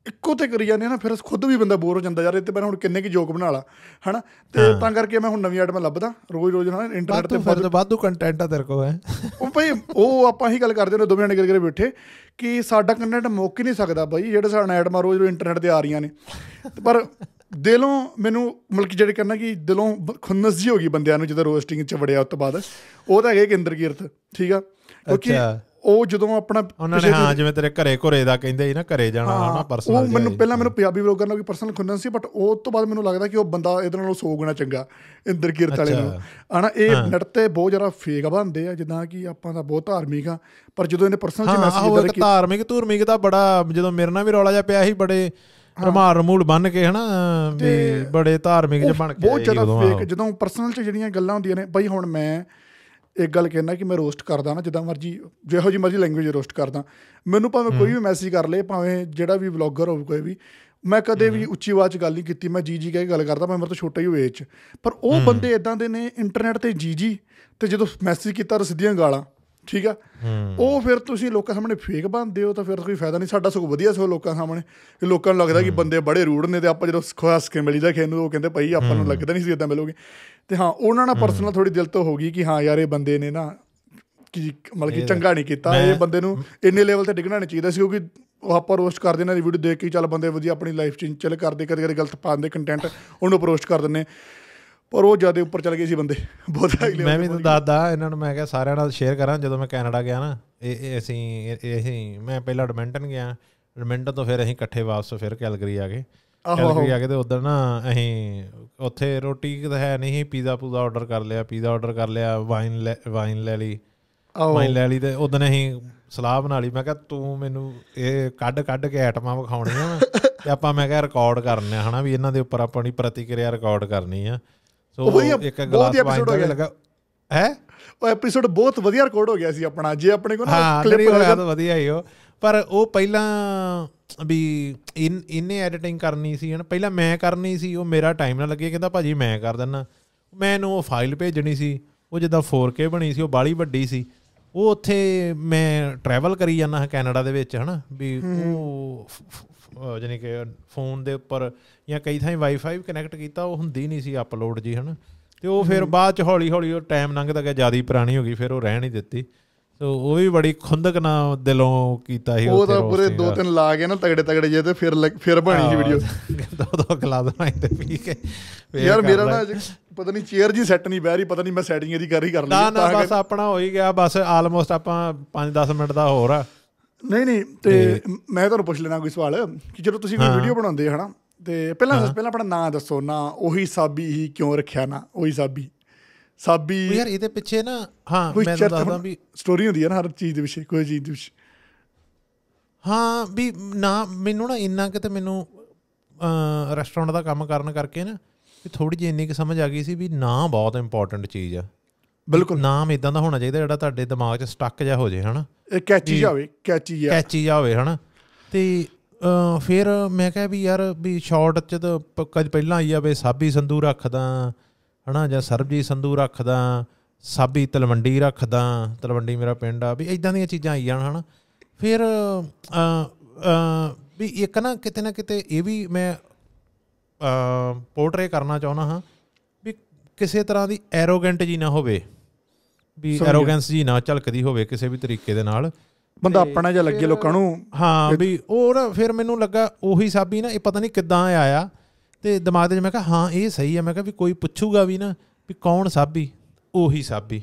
ਇੱਕੋ ਤੇ ਕਰੀ ਜਾਂਦੇ ਆ ਨਾ ਫਿਰ ਖੁਦ ਵੀ ਬੰਦਾ ਬੋਰ ਹੋ ਜਾਂਦਾ ਯਾਰ ਇਹ ਤੇ ਮੈਂ ਹੁਣ ਕਿੰਨੇ ਕੀ ਜੋਕ ਬਣਾ ਲਾ ਹਨਾ ਤੇ ਤਾਂ ਕਰਕੇ ਮੈਂ ਹੁਣ ਨਵੀਂ ਆਈਟਮ ਲੱਭਦਾ ਰੋਜ਼ ਰੋਜ਼ ਹਨਾ ਇੰਟਰਨੈਟ ਤੇ ਫਿਰ ਵਾਧੂ ਕੰਟੈਂਟ ਆ ਤੇਰੇ ਕੋਲ ਹੈ ਉਹ ਭਾਈ ਉਹ ਆਪਾਂ ਹੀ ਗੱਲ ਕਰਦੇ ਹਾਂ ਦੋਵੇਂ ਜਣੇ ਕਰ ਕਰ ਬੈਠੇ ਕਿ ਸਾਡਾ ਕੰਟੈਂਟ ਮੁੱਕ ਹੀ ਨਹੀਂ ਸਕਦਾ ਬਾਈ ਜਿਹੜੇ ਸਾਡਾ ਆਈਟਮਾਂ ਰੋਜ਼ ਰੋਜ਼ ਇੰਟਰਨੈਟ ਤੇ ਆ ਰਹੀਆਂ ਨੇ ਪਰ ਦਿਲੋਂ ਮੈਨੂੰ ਮਲਕ ਜਿਹੜੇ ਕਹਿੰਦਾ ਕਿ ਦਿਲੋਂ ਖੁੰਨਸ ਜੀ ਹੋ ਗਈ ਬੰਦਿਆਂ ਨੂੰ ਜਦੋਂ ਰੋਸਟਿੰਗ ਚ ਵੜਿਆ ਉਸ ਤੋਂ ਬਾਅਦ ਉਹ ਤਾਂ ਹੈਗੇ ਕੇਂਦਰ ਕੀਰਤ ਠੀਕ ਆ ਕਿਉਂਕਿ ਉਹ ਜਦੋਂ ਆਪਣਾ ਉਹਨਾਂ ਨੇ ਹਾਂ ਜਿਵੇਂ ਤੇਰੇ ਘਰੇ ਘਰੇ ਦਾ ਕਹਿੰਦੇ ਸੀ ਨਾ ਘਰੇ ਜਾਣਾ ਹਨਾ ਪਰਸਨਲ ਉਹ ਮੈਨੂੰ ਪਹਿਲਾਂ ਮੈਨੂੰ ਪੰਜਾਬੀ ਬਲੌਗਰ ਨਾਲ ਕੋਈ ਪਰਸਨਲ ਖੁੰਨਨ ਸੀ ਬਟ ਉਹ ਤੋਂ ਬਾਅਦ ਮੈਨੂੰ ਲੱਗਦਾ ਕਿ ਉਹ ਬੰਦਾ ਇਹਦੇ ਨਾਲੋਂ 100 ਗੁਣਾ ਚੰਗਾ ਇੰਦਰ ਕੀਰਤ ਵਾਲੇ ਨੂੰ ਹਨਾ ਇਹ ਨੈਟ ਤੇ ਬਹੁਤ ਜ਼ਿਆਦਾ ਫੇਕ ਬਣਦੇ ਆ ਜਿੱਦਾਂ ਕਿ ਆਪਾਂ ਤਾਂ ਬਹੁਤ ਧਾਰਮਿਕ ਆ ਪਰ ਜਦੋਂ ਇਹਨੇ ਪਰਸਨਲ ਚ ਮੈਸੇਜ ਕੀਤਾ ਕਿ ਧਾਰਮਿਕ ਧੂਰਮਿਕ ਦਾ ਬੜਾ ਜਦੋਂ ਮੇਰੇ ਨਾਲ ਵੀ ਰੌਲਾ ਜਿਹਾ ਪਿਆ ਸੀ ਬੜੇ ਰਮਾਰ ਰਮੂਲ ਬਣ ਕੇ ਹਨਾ ਵੀ ਬੜੇ ਧਾਰਮਿਕ ਜਿਹਾ ਬਣ ਕੇ ਬਹੁਤ ਜ਼ਿਆਦਾ ਫੇਕ ਜਦੋਂ ਪਰਸਨਲ ਚ ਜਿਹੜੀਆਂ ਗੱਲਾਂ ਹੁੰਦੀਆਂ ਨੇ ਬਈ ਹੁਣ ਮੈਂ ਇੱਕ ਗੱਲ ਕਹਿਣਾ ਕਿ ਮੈਂ ਰੋਸਟ ਕਰਦਾ ਨਾ ਜਿੱਦਾਂ ਮਰਜੀ ਜਿਹੋ ਜੀ ਮਰਜੀ ਲੈਂਗੁਏਜ ਰੋਸਟ ਕਰਦਾ ਮੈਨੂੰ ਭਾਵੇਂ ਕੋਈ ਵੀ ਮੈਸੇਜ ਕਰ ਲੇ ਭਾਵੇਂ ਜਿਹੜਾ ਵੀ ਵਲੌਗਰ ਹੋਵੇ ਕੋਈ ਵੀ ਮੈਂ ਕਦੇ ਵੀ ਉੱਚੀ ਆਵਾਜ਼ ਗੱਲ ਨਹੀਂ ਕੀਤੀ ਮੈਂ ਜੀ ਜੀ ਕਹਿ ਕੇ ਗੱਲ ਕਰਦਾ ਮੈਂ ਮਰ ਤੋਂ ਛੋਟਾ ਹੀ ਹੋਵੇ ਚ ਪਰ ਉਹ ਬੰਦੇ ਇਦਾਂ ਦੇ ਨੇ ਇੰਟਰਨੈਟ ਤੇ ਜੀ ਜੀ ਤੇ ਜਦੋਂ ਮੈਸੇਜ ਕੀਤਾ ਤਾਂ ਸਿੱਧੀਆਂ ਗਾਲਾਂ ਠੀਕ ਆ ਉਹ ਫਿਰ ਤੁਸੀਂ ਲੋਕਾਂ ਸਾਹਮਣੇ ਫੇਕ ਬੰਦੇ ਹੋ ਤਾਂ ਫਿਰ ਕੋਈ ਫਾਇਦਾ ਨਹੀਂ ਸਾਡਾ ਸਗੋਂ ਵਧੀਆ ਸੋ ਲੋਕਾਂ ਸਾਹਮਣੇ ਕਿ ਲੋਕਾਂ ਨੂੰ ਲੱਗਦਾ ਕਿ ਬੰਦੇ ਬੜੇ ਰੂੜ ਨੇ ਤੇ ਆਪਾਂ ਜਦੋਂ ਖਾਸ ਕੇ ਮਿਲੀਦਾ ਖੇਨ ਨੂੰ ਉਹ ਕਹਿੰਦੇ ਭਾਈ ਆਪਾਂ ਨੂੰ ਲੱਗਦਾ ਨਹੀਂ ਸੀ ਇਦਾਂ ਮਿਲੋਗੇ ਤੇ ਹਾਂ ਉਹਨਾਂ ਨਾਲ ਪਰਸਨਲ ਥੋੜੀ ਦਿਲ ਤੋਂ ਹੋ ਗਈ ਕਿ ਹਾਂ ਯਾਰ ਇਹ ਬੰਦੇ ਨੇ ਨਾ ਕਿ ਮਤਲਬ ਕਿ ਚੰਗਾ ਨਹੀਂ ਕੀਤਾ ਇਹ ਬੰਦੇ ਨੂੰ ਇੰਨੇ ਲੈਵਲ ਤੇ ਡਿੱਗਣਾ ਨਹੀਂ ਚਾਹੀਦਾ ਸੀ ਕਿਉਂਕਿ ਉਹ ਆਪਾਂ ਰੋਸਟ ਕਰ ਦਿੰਦੇ ਨੇ ਵੀਡੀਓ ਦੇਖ ਕੇ ਚੱਲ ਬੰਦੇ ਵਧੀਆ ਆਪਣੀ ਲਾਈਫ ਚ ਚੱਲ ਕਰਦੇ ਕਦੇ ਕਦੇ ਗਲਤ ਪਾਉਂਦੇ ਕੰਟੈਂਟ ਉਹਨੂੰ ਪੋਸਟ ਕਰ ਦਿੰਨੇ ਪਰ ਉਹ ਜਿਆਦਾ ਉੱਪਰ ਚਲ ਗਏ ਸੀ ਬੰਦੇ ਬਹੁਤ ਹਾਈ ਲੈਵਲ ਮੈਂ ਵੀ ਤੁਹਾਨੂੰ ਦੱਸਦਾ ਇਹਨਾਂ ਨੂੰ ਮੈਂ ਕਿਹਾ ਸਾਰਿਆਂ ਨਾਲ ਸ਼ੇਅਰ ਕਰਾਂ ਜਦੋਂ ਮੈਂ ਕੈਨੇਡਾ ਗਿਆ ਨਾ ਇਹ ਅਸੀਂ ਅਸੀਂ ਮੈਂ ਪਹਿਲਾਂ ਐਡਮਿੰਟਨ ਗਿਆ ਐਡਮਿੰਟਨ ਤੋਂ ਫਿਰ ਅਸੀਂ ਇਕੱਠੇ ਵਾਪਸ ਫਿਰ ਕੈਲਗਰੀ ਆ ਗਏ ਕੈਲਗਰੀ ਆ ਕੇ ਤੇ ਉਧਰ ਨਾ ਅਸੀਂ ਉੱਥੇ ਰੋਟੀ ਹੈ ਨਹੀਂ ਪੀਜ਼ਾ ਪੂਜ਼ਾ ਆਰਡਰ ਕਰ ਲਿਆ ਪੀਜ਼ਾ ਆਰਡਰ ਕਰ ਲਿਆ ਵਾਈਨ ਵਾਈਨ ਲੈ ਲਈ ਵਾਈਨ ਲੈ ਲਈ ਤੇ ਉਦੋਂ ਅਸੀਂ ਸਲਾਹ ਬਣਾ ਲਈ ਮੈਂ ਕਿਹਾ ਤੂੰ ਮੈਨੂੰ ਇਹ ਕੱਢ ਕੱਢ ਕੇ ਆਈਟਮਾਂ ਵਿਖਾਉਣੀਆਂ ਤੇ ਆਪਾਂ ਮੈਂ ਕਿਹਾ ਰਿਕਾਰਡ ਕਰਨੇ ਹਨਾ ਵੀ ਇਹਨਾਂ ਦੇ ਉੱਪਰ ਆਪਾਂ ਦੀ ਪ੍ਰਤੀਕਿਰਿਆ ਰਿਕਾਰਡ ਕਰਨੀ ਆ ਸੋ ਇੱਕ ਗਲਾਸ ਵਾਈਨ ਦਾ ਲੱਗਾ ਹੈ ਉਹ ਐਪੀਸੋਡ ਬਹੁਤ ਵਧੀਆ ਰਿਕਾਰਡ ਹੋ ਗਿਆ ਸੀ ਆਪਣਾ ਜੇ ਆਪਣੇ ਕੋਲ ਨਾ ਕਲਿੱਪ ਹੋਇਆ ਤਾਂ ਵਧੀਆ ਹੀ ਉਹ ਪਰ ਉਹ ਪਹਿਲਾਂ ਵੀ ਇਨੇ ਐਡੀਟਿੰਗ ਕਰਨੀ ਸੀ ਹਨ ਪਹਿਲਾਂ ਮੈਂ ਕਰਨੀ ਸੀ ਉਹ ਮੇਰਾ ਟਾਈਮ ਨਾ ਲੱਗੇ ਕਹਿੰਦਾ ਭਾਜੀ ਮੈਂ ਕਰ ਦਿੰਨਾ ਮੈਨੂੰ ਉਹ ਫਾਈਲ ਭੇਜਣੀ ਸੀ ਉਹ ਜਿੱਦਾਂ 4K ਬਣੀ ਸੀ ਉਹ ਬਾਲੀ ਵੱਡੀ ਸੀ ਉਹ ਉੱਥੇ ਮੈਂ ਟਰੈਵਲ ਕਰੀ ਜਾਂਦਾ ਹਾਂ ਕੈਨੇਡਾ ਦੇ ਵਿੱਚ ਹਨਾ ਵੀ ਉਹ ਜਾਨੀ ਕਿ ਫੋਨ ਦੇ ਉੱਪਰ ਜਾਂ ਕਈ ਥਾਂ ਵਾਈਫਾਈ ਕਨੈਕਟ ਕੀਤਾ ਉਹ ਹੁੰਦੀ ਨਹੀਂ ਸੀ ਅਪਲੋਡ ਜੀ ਹਨ ਤੇ ਉਹ ਫਿਰ ਬਾਅਦ ਚ ਹੌਲੀ ਹੌਲੀ ਉਹ ਟਾਈਮ ਲੰਘਦਾ ਗਿਆ ਜਿਆਦਾ ਪੁਰਾਣੀ ਹੋ ਗਈ ਫਿਰ ਉਹ ਰਹਿਣ ਹੀ ਦਿੱਤੀ ਸੋ ਉਹ ਵੀ ਬੜੀ ਖੁੰਦਕ ਨਾ ਦਿਲੋਂ ਕੀਤਾ ਸੀ ਉਹ ਤਾਂ ਪੂਰੇ ਦੋ ਤਿੰਨ ਲਾ ਕੇ ਨਾ ਤਗੜੇ ਤਗੜੇ ਜੇ ਤੇ ਫਿਰ ਫਿਰ ਬਣੀ ਸੀ ਵੀਡੀਓ ਦੋ ਦੋ ਗਲਾਸ ਬਣਾਈ ਤੇ ਪੀ ਕੇ ਯਾਰ ਮੇਰਾ ਨਾ ਪਤਾ ਨਹੀਂ ਚੇਅਰ ਜੀ ਸੈੱਟ ਨਹੀਂ ਬਹਿ ਰਹੀ ਪਤਾ ਨਹੀਂ ਮੈਂ ਸੈਟਿੰਗ ਇਹਦੀ ਕਰ ਹੀ ਕਰ ਲਈ ਤਾਂ ਬਸ ਆਪਣਾ ਹੋ ਹੀ ਗਿਆ ਬਸ ਆਲਮੋਸਟ ਆਪਾਂ 5-10 ਮਿੰਟ ਦਾ ਹੋਰ ਆ ਨਹੀਂ ਨਹੀਂ ਤੇ ਮੈਂ ਤੁਹਾਨੂੰ ਪੁੱਛ ਲੈਣਾ ਕੋਈ ਸਵਾਲ ਕਿ ਜਦੋਂ ਤੁਸੀਂ ਕੋਈ ਵੀਡੀਓ ਬਣਾਉਂਦੇ ਹੋ ਹਨਾ ਤੇ ਪਹਿਲਾਂ ਪਹਿਲਾਂ ਆਪਣਾ ਨਾਂ ਦੱਸੋ ਨਾ ਉਹੀ ਸਾਬੀ ਹੀ ਕਿਉਂ ਰੱਖਿਆ ਨਾ ਉਹੀ ਸਾਬੀ ਸਾਬੀ ਯਾਰ ਇਹਦੇ ਪਿੱਛੇ ਨਾ ਹਾਂ ਮੈਂ ਦੱਸਦਾ ਵੀ ਸਟੋਰੀ ਹੁੰਦੀ ਹੈ ਨਾ ਹਰ ਚੀਜ਼ ਦੇ ਵਿੱਚ ਕੋਈ ਚੀਜ਼ ਦੇ ਪਿੱਛੇ ਹਾਂ ਵੀ ਨਾ ਮੈਨੂੰ ਨਾ ਇੰਨਾ ਕਿ ਤੇ ਮੈਨੂੰ ਰੈਸਟੋਰੈਂਟ ਦਾ ਕੰਮ ਕਰਨ ਕਰਕੇ ਨਾ ਵੀ ਥੋੜੀ ਜਿਹੀ ਇੰਨੀ ਕਿ ਸਮਝ ਆ ਗਈ ਸੀ ਵੀ ਨਾਂ ਬਹੁਤ ਇੰਪੋਰਟੈਂਟ ਚੀਜ਼ ਆ ਬਿਲਕੁਲ ਨਾਮ ਇਦਾਂ ਦਾ ਹੋਣਾ ਚਾਹੀਦਾ ਜਿਹੜਾ ਤੁਹਾਡੇ ਦਿਮਾਗ 'ਚ ਸਟਕ ਜਾ ਹੋ ਜੇ ਹਨਾ ਕੈਚੀ ਜਾਵੇ ਕੈਚੀ ਆ ਕੈਚੀ ਜਾਵੇ ਹਨਾ ਤੇ ਫਿਰ ਮੈਂ ਕਹਿਆ ਵੀ ਯਾਰ ਵੀ ਸ਼ਾਰਟ 'ਚ ਤਾਂ ਕਦ ਪਹਿਲਾਂ ਆਈ ਜਾਵੇ ਸਾਬੀ ਸੰਦੂ ਰੱਖਦਾ ਹਨਾ ਜਾਂ ਸਰਬਜੀ ਸੰਦੂ ਰੱਖਦਾ ਸਾਬੀ ਤਲਵੰਡੀ ਰੱਖਦਾ ਤਲਵੰਡੀ ਮੇਰਾ ਪਿੰਡ ਆ ਵੀ ਇਦਾਂ ਦੀਆਂ ਚੀਜ਼ਾਂ ਆਈ ਜਾਣ ਹਨਾ ਫਿਰ ਵੀ ਇੱਕ ਨਾ ਕਿਤੇ ਨਾ ਕਿਤੇ ਇਹ ਵੀ ਮੈਂ ਪੋਰਟਰੇ ਕਰਨਾ ਚਾਹੁੰਦਾ ਹਾਂ ਵੀ ਕਿਸੇ ਤਰ੍ਹਾਂ ਦੀ ਐਰੋਗੈਂਟ ਜੀ ਨਾ ਹੋਵੇ ਵੀ ਅਰੋਗੈਂਸ ਜੀ ਨਾ ਝਲਕਦੀ ਹੋਵੇ ਕਿਸੇ ਵੀ ਤਰੀਕੇ ਦੇ ਨਾਲ ਬੰਦਾ ਆਪਣਾ ਜਿਹਾ ਲੱਗੇ ਲੋਕਾਂ ਨੂੰ ਹਾਂ ਵੀ ਉਹ ਨਾ ਫਿਰ ਮੈਨੂੰ ਲੱਗਾ ਉਹੀ ਸਾਬੀ ਨਾ ਇਹ ਪਤਾ ਨਹੀਂ ਕਿੱਦਾਂ ਆਇਆ ਤੇ ਦਿਮਾਗ ਦੇ ਵਿੱਚ ਮੈਂ ਕਿਹਾ ਹਾਂ ਇਹ ਸਹੀ ਹੈ ਮੈਂ ਕਿਹਾ ਵੀ ਕੋਈ ਪੁੱਛੂਗਾ ਵੀ ਨਾ ਵੀ ਕੌਣ ਸਾਬੀ ਉਹੀ ਸਾਬੀ